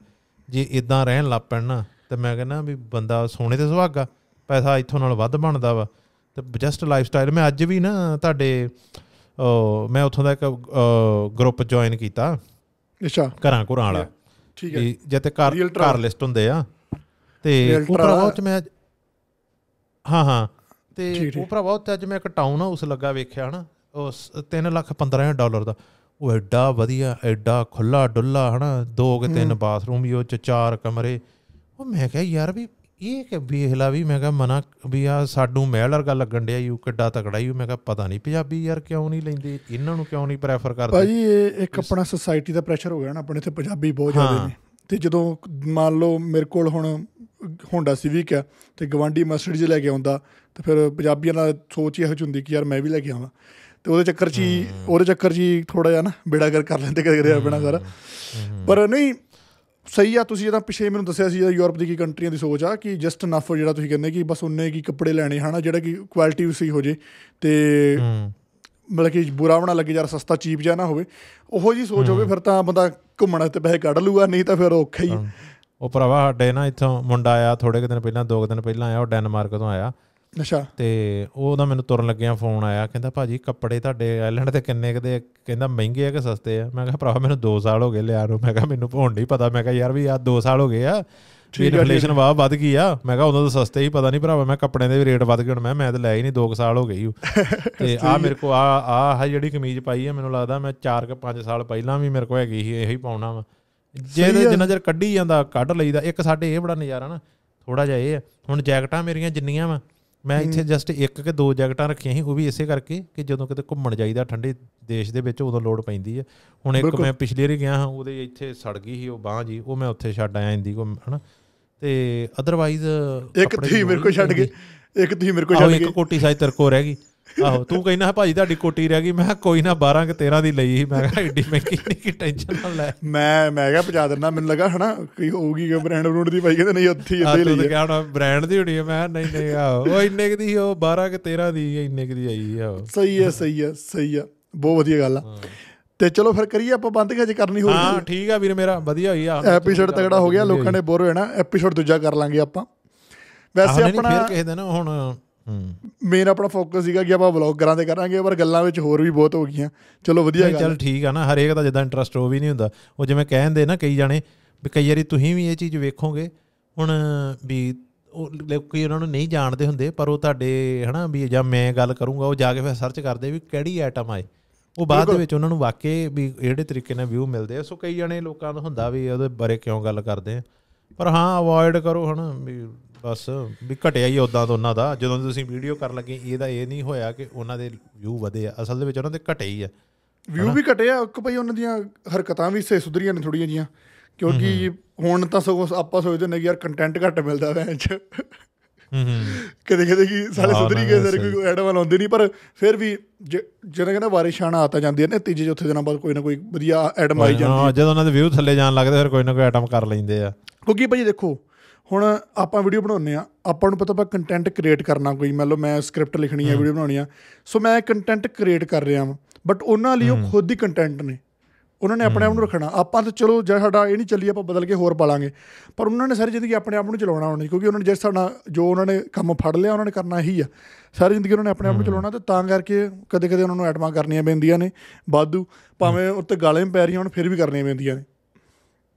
ਜੇ ਇਦਾਂ ਰਹਿਣ ਲੱਗ ਪੈਣ ਨਾ ਤੇ ਮੈਂ ਕਹਿੰਦਾ ਵੀ ਬੰਦਾ ਸੋਨੇ ਤੇ ਸੁਹਾਗਾ ਪੈਸਾ ਇੱਥੋਂ ਨਾਲ ਵੱਧ ਬਣਦਾ ਵਾ ਤੇ ਜਸਟ ਲਾਈਫ ਸਟਾਈਲ ਮੈਂ ਅੱਜ ਵੀ ਨਾ ਤੁਹਾਡੇ ਮੈਂ ਉੱਥੋਂ ਦਾ ਇੱਕ ਗਰੁੱਪ ਜੁਆਇਨ ਕੀਤਾ ਅੱਛਾ ਘਰਾਂ ਘਰਾਂ ਵਾਲਾ ਠੀਕ ਹੈ ਜਿੱਤੇ ਕਾਰ ਕਾਰ ਲਿਸਟ ਹੁੰਦੇ ਆ ਤੇ ਉਹ ਭਰਾਵਾ ਮੈਂ ਹਾਂ ਹਾਂ ਤੇ ਉਹ ਭਰਾਵਾ ਅੱਜ ਮੈਂ ਇੱਕ ਟਾਊਨ ਹਾਊਸ ਲੱਗਾ ਵੇਖਿਆ ਹਨਾ ਉਸ 3 ਲੱਖ 15000 ਡਾਲਰ ਦਾ ਉਹ ਐਡਾ ਵਧੀਆ ਐਡਾ ਖੁੱਲਾ ਡੁੱਲਾ ਹਨਾ ਦੋ ਕਿ ਤਿੰਨ ਬਾਥਰੂਮ ਵੀ ਉਹ ਚ ਚਾਰ ਕਮਰੇ ਉਹ ਮੈਂ ਕਿਹਾ ਯਾਰ ਵੀ ਇਹ ਕਿ ਵੇਖਲਾ ਵੀ ਮੈਂ ਕਿਹਾ ਮਨਾ ਵੀ ਆ ਸਾਡੂ ਮਹਿਲ ਵਰਗਾ ਲੱਗਣ ਡਿਆ ਯੂ ਕਿੱਡਾ ਤਕੜਾ ਯੂ ਮੈਂ ਕਿਹਾ ਪਤਾ ਨਹੀਂ ਪੰਜਾਬੀ ਯਾਰ ਕਿਉਂ ਨਹੀਂ ਲੈਂਦੇ ਇਹਨਾਂ ਨੂੰ ਕਿਉਂ ਨਹੀਂ ਪ੍ਰੈਫਰ ਕਰਦੇ ਭਾਜੀ ਇਹ ਇੱਕ ਆਪਣਾ ਸੋਸਾਇਟੀ ਦਾ ਪ੍ਰੈਸ਼ਰ ਹੋ ਗਿਆ ਨਾ ਆਪਣੇ ਇੱਥੇ ਪੰਜਾਬੀ ਬਹੁਤ ਜ਼ਿਆਦਾ ਨੇ ਤੇ ਜਦੋਂ ਮੰਨ ਲਓ ਮੇਰੇ ਕੋਲ ਹੁਣ ਹੋਂਡਾ ਸਿਵਿਕ ਹੈ ਤੇ ਗਵਾਂਡੀ ਮਰਸੀਡੀਜ਼ ਲੈ ਕੇ ਆਉਂਦਾ ਤੇ ਫਿਰ ਪੰਜਾਬੀਆਂ ਨਾਲ ਸੋਚ ਹੀ ਇਹੋ ਜਿਹੀ ਹੁੰਦੀ ਕਿ ਯਾਰ ਮੈਂ ਵੀ ਲੈ ਕੇ ਆਵਾਂ ਤੇ ਉਹਦੇ ਚੱਕਰ 'ਚ ਹੀ ਉਹਦੇ ਚੱਕਰ 'ਚ ਹੀ ਥੋੜਾ ਜਿਹਾ ਨਾ ਬੇੜਾ ਕਰ ਕਰ ਲੈਂਦੇ ਕਦੇ ਕਦੇ ਆਪਣਾ ਸਾਰਾ ਪਰ ਨਹੀਂ ਸਹੀ ਆ ਤੁਸੀਂ ਜਦੋਂ ਪਿਛੇ ਮੈਨੂੰ ਦੱਸਿਆ ਸੀ ਜਿਹੜਾ ਯੂਰਪ ਦੀ ਕੀ ਕੰਟਰੀਆਂ ਦੀ ਸੋਚ ਆ ਕਿ ਜਸਟ ਨਫ ਜਿਹੜਾ ਤੁਸੀਂ ਕਹਿੰਦੇ ਕਿ ਬਸ ਉਹਨੇ ਕੀ ਕੱਪੜੇ ਲੈਣੇ ਹਨਾ ਜਿਹੜਾ ਕਿ ਕੁਆਲਿਟੀ ਉਸੇ ਹੋ ਜੇ ਤੇ ਮਤਲਬ ਕਿ ਬੁਰਾ ਬਣਾ ਲੱਗੇ ਯਾਰ ਸਸਤਾ ਚੀਪ ਜਾ ਨਾ ਹੋਵੇ ਉਹੋ ਜੀ ਸੋਚ ਹੋਵੇ ਫਿਰ ਤਾਂ ਬੰਦਾ ਘੁੰਮਣ ਤੇ ਪੈਸੇ ਕੱਢ ਲੂਗਾ ਨਹੀਂ ਤਾਂ ਫਿਰ ਔਖਾ ਹੀ ਉਹ ਭਰਾਵਾ ਸਾਡੇ ਨਾ ਇੱਥੋਂ ਮੁੰਡਾ ਆਇਆ ਥੋੜੇ ਕਿ ਦਿਨ ਪਹਿਲਾਂ ਦੋ ਦਿਨ ਪਹਿਲਾਂ ਆਇਆ ਉਹ ਡੈਨਮਾਰਕ ਤੋਂ ਆਇਆ ਅੱਛਾ ਤੇ ਉਹਦਾ ਮੈਨੂੰ ਤੁਰਨ ਲੱਗਿਆ ਫੋਨ ਆਇਆ ਕਹਿੰਦਾ ਭਾਜੀ ਕੱਪੜੇ ਤੁਹਾਡੇ ਆਇਲੈਂਡ ਤੇ ਕਿੰਨੇ ਕਦੇ ਕਹਿੰਦਾ ਮਹਿੰਗੇ ਆ ਕਿ ਸਸਤੇ ਆ ਮੈਂ ਕਿਹਾ ਭਰਾਵਾ ਮੈਨੂੰ 2 ਸਾਲ ਹੋ ਗਏ ਲਿਆ ਨੂੰ ਮੈਂ ਕਿਹਾ ਮੈਨੂੰ ਭੋਣ ਨਹੀਂ ਪਤਾ ਮੈਂ ਕਿਹਾ ਯਾਰ ਵੀ ਆ 2 ਸਾਲ ਹੋ ਗਏ ਆ ਇਨਫਲੇਸ਼ਨ ਵਾਹ ਵੱਧ ਗਈ ਆ ਮੈਂ ਕਿਹਾ ਉਦੋਂ ਤਾਂ ਸਸਤੇ ਹੀ ਪਤਾ ਨਹੀਂ ਭਰਾਵਾ ਮੈਂ ਕੱਪੜੇ ਦੇ ਵੀ ਰੇਟ ਵੱਧ ਗਏ ਹੁਣ ਮੈਂ ਮੈਂ ਤਾਂ ਲੈ ਹੀ ਨਹੀਂ 2 ਸਾਲ ਹੋ ਗਏ ਗਈ [LAUGHS] ਤੇ ਆ ਮੇਰੇ ਕੋ ਆ ਆ ਜਿਹੜੀ ਕਮੀਜ਼ ਪਾਈ ਆ ਮੈਨੂੰ ਲੱਗਦਾ ਮੈਂ 4 ਕਿ 5 ਸਾਲ ਪਹਿਲਾਂ ਵੀ ਮੇਰੇ ਕੋ ਹੈਗੀ ਸੀ ਇਹੀ ਪਾਉਣਾ ਵਾ ਜਿਹਦੇ ਜਿੰਨਾ ਚਿਰ ਕੱਢੀ ਜਾਂਦਾ ਕੱਢ ਲਈਦਾ ਇੱਕ ਸਾਡੇ ਇਹ ਬੜਾ ਨਜ਼ਾਰਾ ਨਾ ਥੋੜਾ ਜਿਹਾ ਇਹ ਹੁਣ ਜੈਕਟਾਂ ਮੇਰੀਆਂ ਜਿੰਨੀਆਂ ਵਾ ਮੈਂ ਇੱਥੇ ਜਸਟ ਇੱਕ ਕਿ ਦੋ ਜੈਕਟਾਂ ਰੱਖੀਆਂ ਸੀ ਉਹ ਵੀ ਇਸੇ ਕਰਕੇ ਕਿ ਜਦੋਂ ਕਿਤੇ ਘੁੰਮਣ ਜਾਈਦਾ ਠੰਡੇ ਦੇਸ਼ ਦੇ ਵਿੱਚ ਉਦੋਂ ਲੋੜ ਪੈਂਦੀ ਹੈ ਹੁਣ ਇੱਕ ਮੈਂ ਪਿਛਲੇ ਰੇ ਗਿਆ ਹਾਂ ਉਹਦੇ ਇੱਥੇ ਸੜ ਗਈ ਸੀ ਉਹ ਬਾਹ ਜੀ ਉਹ ਮੈਂ ਉੱਥੇ ਛੱਡ ਆਇਆ ਇੰਦੀ ਕੋ ਹਨਾ ਤੇ ਅਦਰਵਾਈਜ਼ ਇੱਕ ਤੁਸੀਂ ਮੇਰੇ ਕੋਲ ਛੱਡ ਗਏ ਇੱਕ ਤੁਸੀਂ ਮੇਰੇ ਕੋਲ ਛੱਡ ਗਏ ਇੱਕ ਕੋਟੀ ਸਾਈ ਤਰਕੋ ਰਹਿ ਗਈ ਆਹੋ ਤੂੰ ਕਹਿੰਦਾ ਭਾਜੀ ਤੁਹਾਡੀ ਕੋਟੀ ਰਹਿ ਗਈ ਮੈਂ ਕਿਹਾ ਕੋਈ ਨਾ 12 ਕਿ 13 ਦੀ ਲਈ ਸੀ ਮੈਂ ਕਿਹਾ ਐਡੀ ਮਹਿੰਗੀ ਨਹੀਂ ਕਿ ਟੈਨਸ਼ਨ ਨਾ ਲੈ ਮੈਂ ਮੈਂ ਕਿਹਾ ਪਜਾ ਦਿੰਦਾ ਮੈਨੂੰ ਲੱਗਾ ਹਨਾ ਕੋਈ ਹੋਊਗੀ ਕਿ ਬ੍ਰਾਂਡ ਬਰੂਡ ਦੀ ਪਾਈ ਕਹਿੰਦੇ ਨਹੀਂ ਉੱਥੇ ਹੀ ਇੱਦਾਂ ਹੀ ਲਈ ਹੈ ਕਿਹਾ ਹੁਣ ਬ੍ਰਾਂਡ ਦੀ ਹੋਣੀ ਹੈ ਮੈਂ ਨਹੀਂ ਨਹੀਂ ਆਹੋ ਉਹ ਇੰਨੇ ਕਿ ਦੀ ਉਹ 12 ਕਿ 13 ਦੀ ਇੰਨੇ ਕਿ ਦੀ ਆਈ ਆ ਸਹੀ ਹੈ ਸਹੀ ਹੈ ਸਹੀ ਹੈ ਬਹੁਤ ਵਧੀਆ ਗੱਲ ਆ ਤੇ ਚਲੋ ਫਿਰ ਕਰੀਏ ਆਪਾਂ ਬੰਦ ਕੇ ਜੇ ਕਰਨੀ ਹੋਊਗੀ ਹਾਂ ਠੀਕ ਆ ਵੀਰ ਮੇਰਾ ਵਧੀਆ ਹੋਈ ਆ ਐਪੀਸੋਡ ਤਗੜਾ ਹੋ ਗਿਆ ਲੋਕਾਂ ਨੇ ਬੋਰ ਨਾ ਐਪੀਸੋਡ ਦੂਜਾ ਕਰ ਲਾਂਗੇ ਆਪਾਂ ਵੈਸੇ ਆਪਣਾ ਫਿਰ ਕਿਸੇ ਦਿਨ ਹੁਣ ਹੂੰ ਮੇਨ ਆਪਣਾ ਫੋਕਸ ਸੀਗਾ ਕਿ ਆਪਾਂ ਵਲੌਗਰਾਂ ਦੇ ਕਰਾਂਗੇ ਪਰ ਗੱਲਾਂ ਵਿੱਚ ਹੋਰ ਵੀ ਬਹੁਤ ਹੋ ਗਈਆਂ ਚਲੋ ਵਧੀਆ ਗੱਲ ਚਲ ਠੀਕ ਆ ਨਾ ਹਰੇਕ ਦਾ ਜਿੱਦਾਂ ਇੰਟਰਸਟ ਹੋ ਵੀ ਨਹੀਂ ਹੁੰਦਾ ਉਹ ਜਿਵੇਂ ਕਹਿੰਦੇ ਨਾ ਕਈ ਜਾਣੇ ਵੀ ਕਈ ਵਾਰੀ ਤੁਸੀਂ ਵੀ ਇਹ ਚੀਜ਼ ਵੇਖੋਗੇ ਹੁਣ ਵੀ ਉਹ ਕੋਈ ਉਹਨਾਂ ਨੂੰ ਨਹੀਂ ਜਾਣਦੇ ਹੁੰਦੇ ਪਰ ਉਹ ਤੁਹਾਡੇ ਹਨਾ ਵੀ ਜਾਂ ਮੈਂ ਗੱਲ ਕਰੂੰਗਾ ਉਹ ਜਾ ਕੇ ਫਿਰ ਸਰਚ ਕਰਦੇ ਵੀ ਕਿਹੜੀ ਆਈਟਮ ਆਏ ਉਹ ਬਾਅਦ ਦੇ ਵਿੱਚ ਉਹਨਾਂ ਨੂੰ ਵਾਕਈ ਵੀ ਜਿਹੜੇ ਤਰੀਕੇ ਨਾਲ ਵਿਊ ਮਿਲਦੇ ਆ ਸੋ ਕਈ ਜਣੇ ਲੋਕਾਂ ਨੂੰ ਹੁੰਦਾ ਵੀ ਉਹਦੇ ਬਾਰੇ ਕਿਉਂ ਗੱਲ ਕਰਦੇ ਆ ਪਰ ਹਾਂ ਅਵੋਇਡ ਕਰੋ ਹਨਾ ਵੀ ਬਸ ਵੀ ਘਟਿਆ ਹੀ ਉਦਾਂ ਤੋਂ ਉਹਨਾਂ ਦਾ ਜਦੋਂ ਤੁਸੀਂ ਵੀਡੀਓ ਕਰਨ ਲੱਗੇ ਇਹਦਾ ਇਹ ਨਹੀਂ ਹੋਇਆ ਕਿ ਉਹਨਾਂ ਦੇ ਵਿਊ ਵਧੇ ਆ ਅਸਲ ਦੇ ਵਿੱਚ ਉਹਨਾਂ ਦੇ ਘਟੇ ਹੀ ਆ ਵਿਊ ਵੀ ਘਟੇ ਆ ਇੱਕ ਭਾਈ ਉਹਨਾਂ ਦੀਆਂ ਹਰਕਤਾਂ ਵੀ ਸੇ ਸੁਧਰੀਆਂ ਨੇ ਥੋੜੀਆਂ ਜੀਆਂ ਕਿਉਂਕਿ ਹੁਣ ਤਾਂ ਸਗੋਂ ਆਪਾਂ ਸੋਚਦੇ ਨੇ ਯਾਰ ਕੰਟੈਂਟ ਘੱਟ ਮਿਲਦਾ ਹੂੰ ਕਦੇ ਕਦੇ ਕੀ ਸਾਲੇ ਸੁਧਰੀ ਗਏ ਸਰ ਕੋਈ ਐਡ ਵਾਲਾ ਆਉਂਦੇ ਨਹੀਂ ਪਰ ਫਿਰ ਵੀ ਜਦੋਂ ਕਹਿੰਦਾ ਬਾਰਿਸ਼ ਆਣਾ ਆਤਾ ਜਾਂਦੀ ਹੈ ਨਾ ਤੀਜੇ ਚੌਥੇ ਦਿਨਾਂ ਬਾਅਦ ਕੋਈ ਨਾ ਕੋਈ ਵਧੀਆ ਐਡਮ ਆਈ ਜਾਂਦੀ ਹੈ ਜਦੋਂ ਉਹਨਾਂ ਦੇ ਵਿਊ ਥੱਲੇ ਜਾਣ ਲੱਗਦੇ ਫਿਰ ਕੋਈ ਨਾ ਕੋਈ ਐਟਮ ਕਰ ਲੈਂਦੇ ਆ ਕਿਉਂਕਿ ਭਾਈ ਦੇਖੋ ਹੁਣ ਆਪਾਂ ਵੀਡੀਓ ਬਣਾਉਂਦੇ ਆ ਆਪਾਂ ਨੂੰ ਪਤਾ ਪਾ ਕੰਟੈਂਟ ਕ੍ਰੀਏਟ ਕਰਨਾ ਕੋਈ ਮੰਨ ਲਓ ਮੈਂ ਸਕ੍ਰਿਪਟ ਲਿਖਣੀ ਆ ਵੀਡੀਓ ਬਣਾਉਣੀ ਆ ਸੋ ਮੈਂ ਕੰਟੈਂਟ ਕ੍ਰੀਏਟ ਕਰ ਰਿਹਾ ਹਾਂ ਬਟ ਉਹਨਾਂ ਲਈ ਉਹ ਖੁਦ ਹੀ ਕੰਟੈਂਟ ਨੇ ਉਹਨਾਂ ਨੇ ਆਪਣੇ ਆਪ ਨੂੰ ਰੱਖਣਾ ਆਪਾਂ ਤਾਂ ਚਲੋ ਜੇ ਸਾਡਾ ਇਹ ਨਹੀਂ ਚੱਲੀ ਆਪਾਂ ਬਦਲ ਕੇ ਹੋਰ ਪਾਲਾਂਗੇ ਪਰ ਉਹਨਾਂ ਨੇ ਸਾਰੀ ਜ਼ਿੰਦਗੀ ਆਪਣੇ ਆਪ ਨੂੰ ਚਲਾਉਣਾ ਹੋਣੀ ਕਿਉਂਕਿ ਉਹਨਾਂ ਨੇ ਜਿਸ ਸਾਡਾ ਜੋ ਉਹਨਾਂ ਨੇ ਕੰਮ ਫੜ ਲਿਆ ਉਹਨਾਂ ਨੇ ਕਰਨਾ ਇਹੀ ਆ ਸਾਰੀ ਜ਼ਿੰਦਗੀ ਉਹਨਾਂ ਨੇ ਆਪਣੇ ਆਪ ਨੂੰ ਚਲਾਉਣਾ ਤੇ ਤਾਂ ਕਰਕੇ ਕਦੇ-ਕਦੇ ਉਹਨਾਂ ਨੂੰ ਐਟਮਾਂ ਕਰਨੀਆਂ ਪੈਂਦੀਆਂ ਨੇ ਬਾਦੂ ਭਾਵੇਂ ਉੱਤੇ ਗਾਲਾਂ ਪੈ ਰਹੀਆਂ ਹੁਣ ਫਿਰ ਵੀ ਕਰਨੀਆਂ ਪੈਂਦੀਆਂ ਨੇ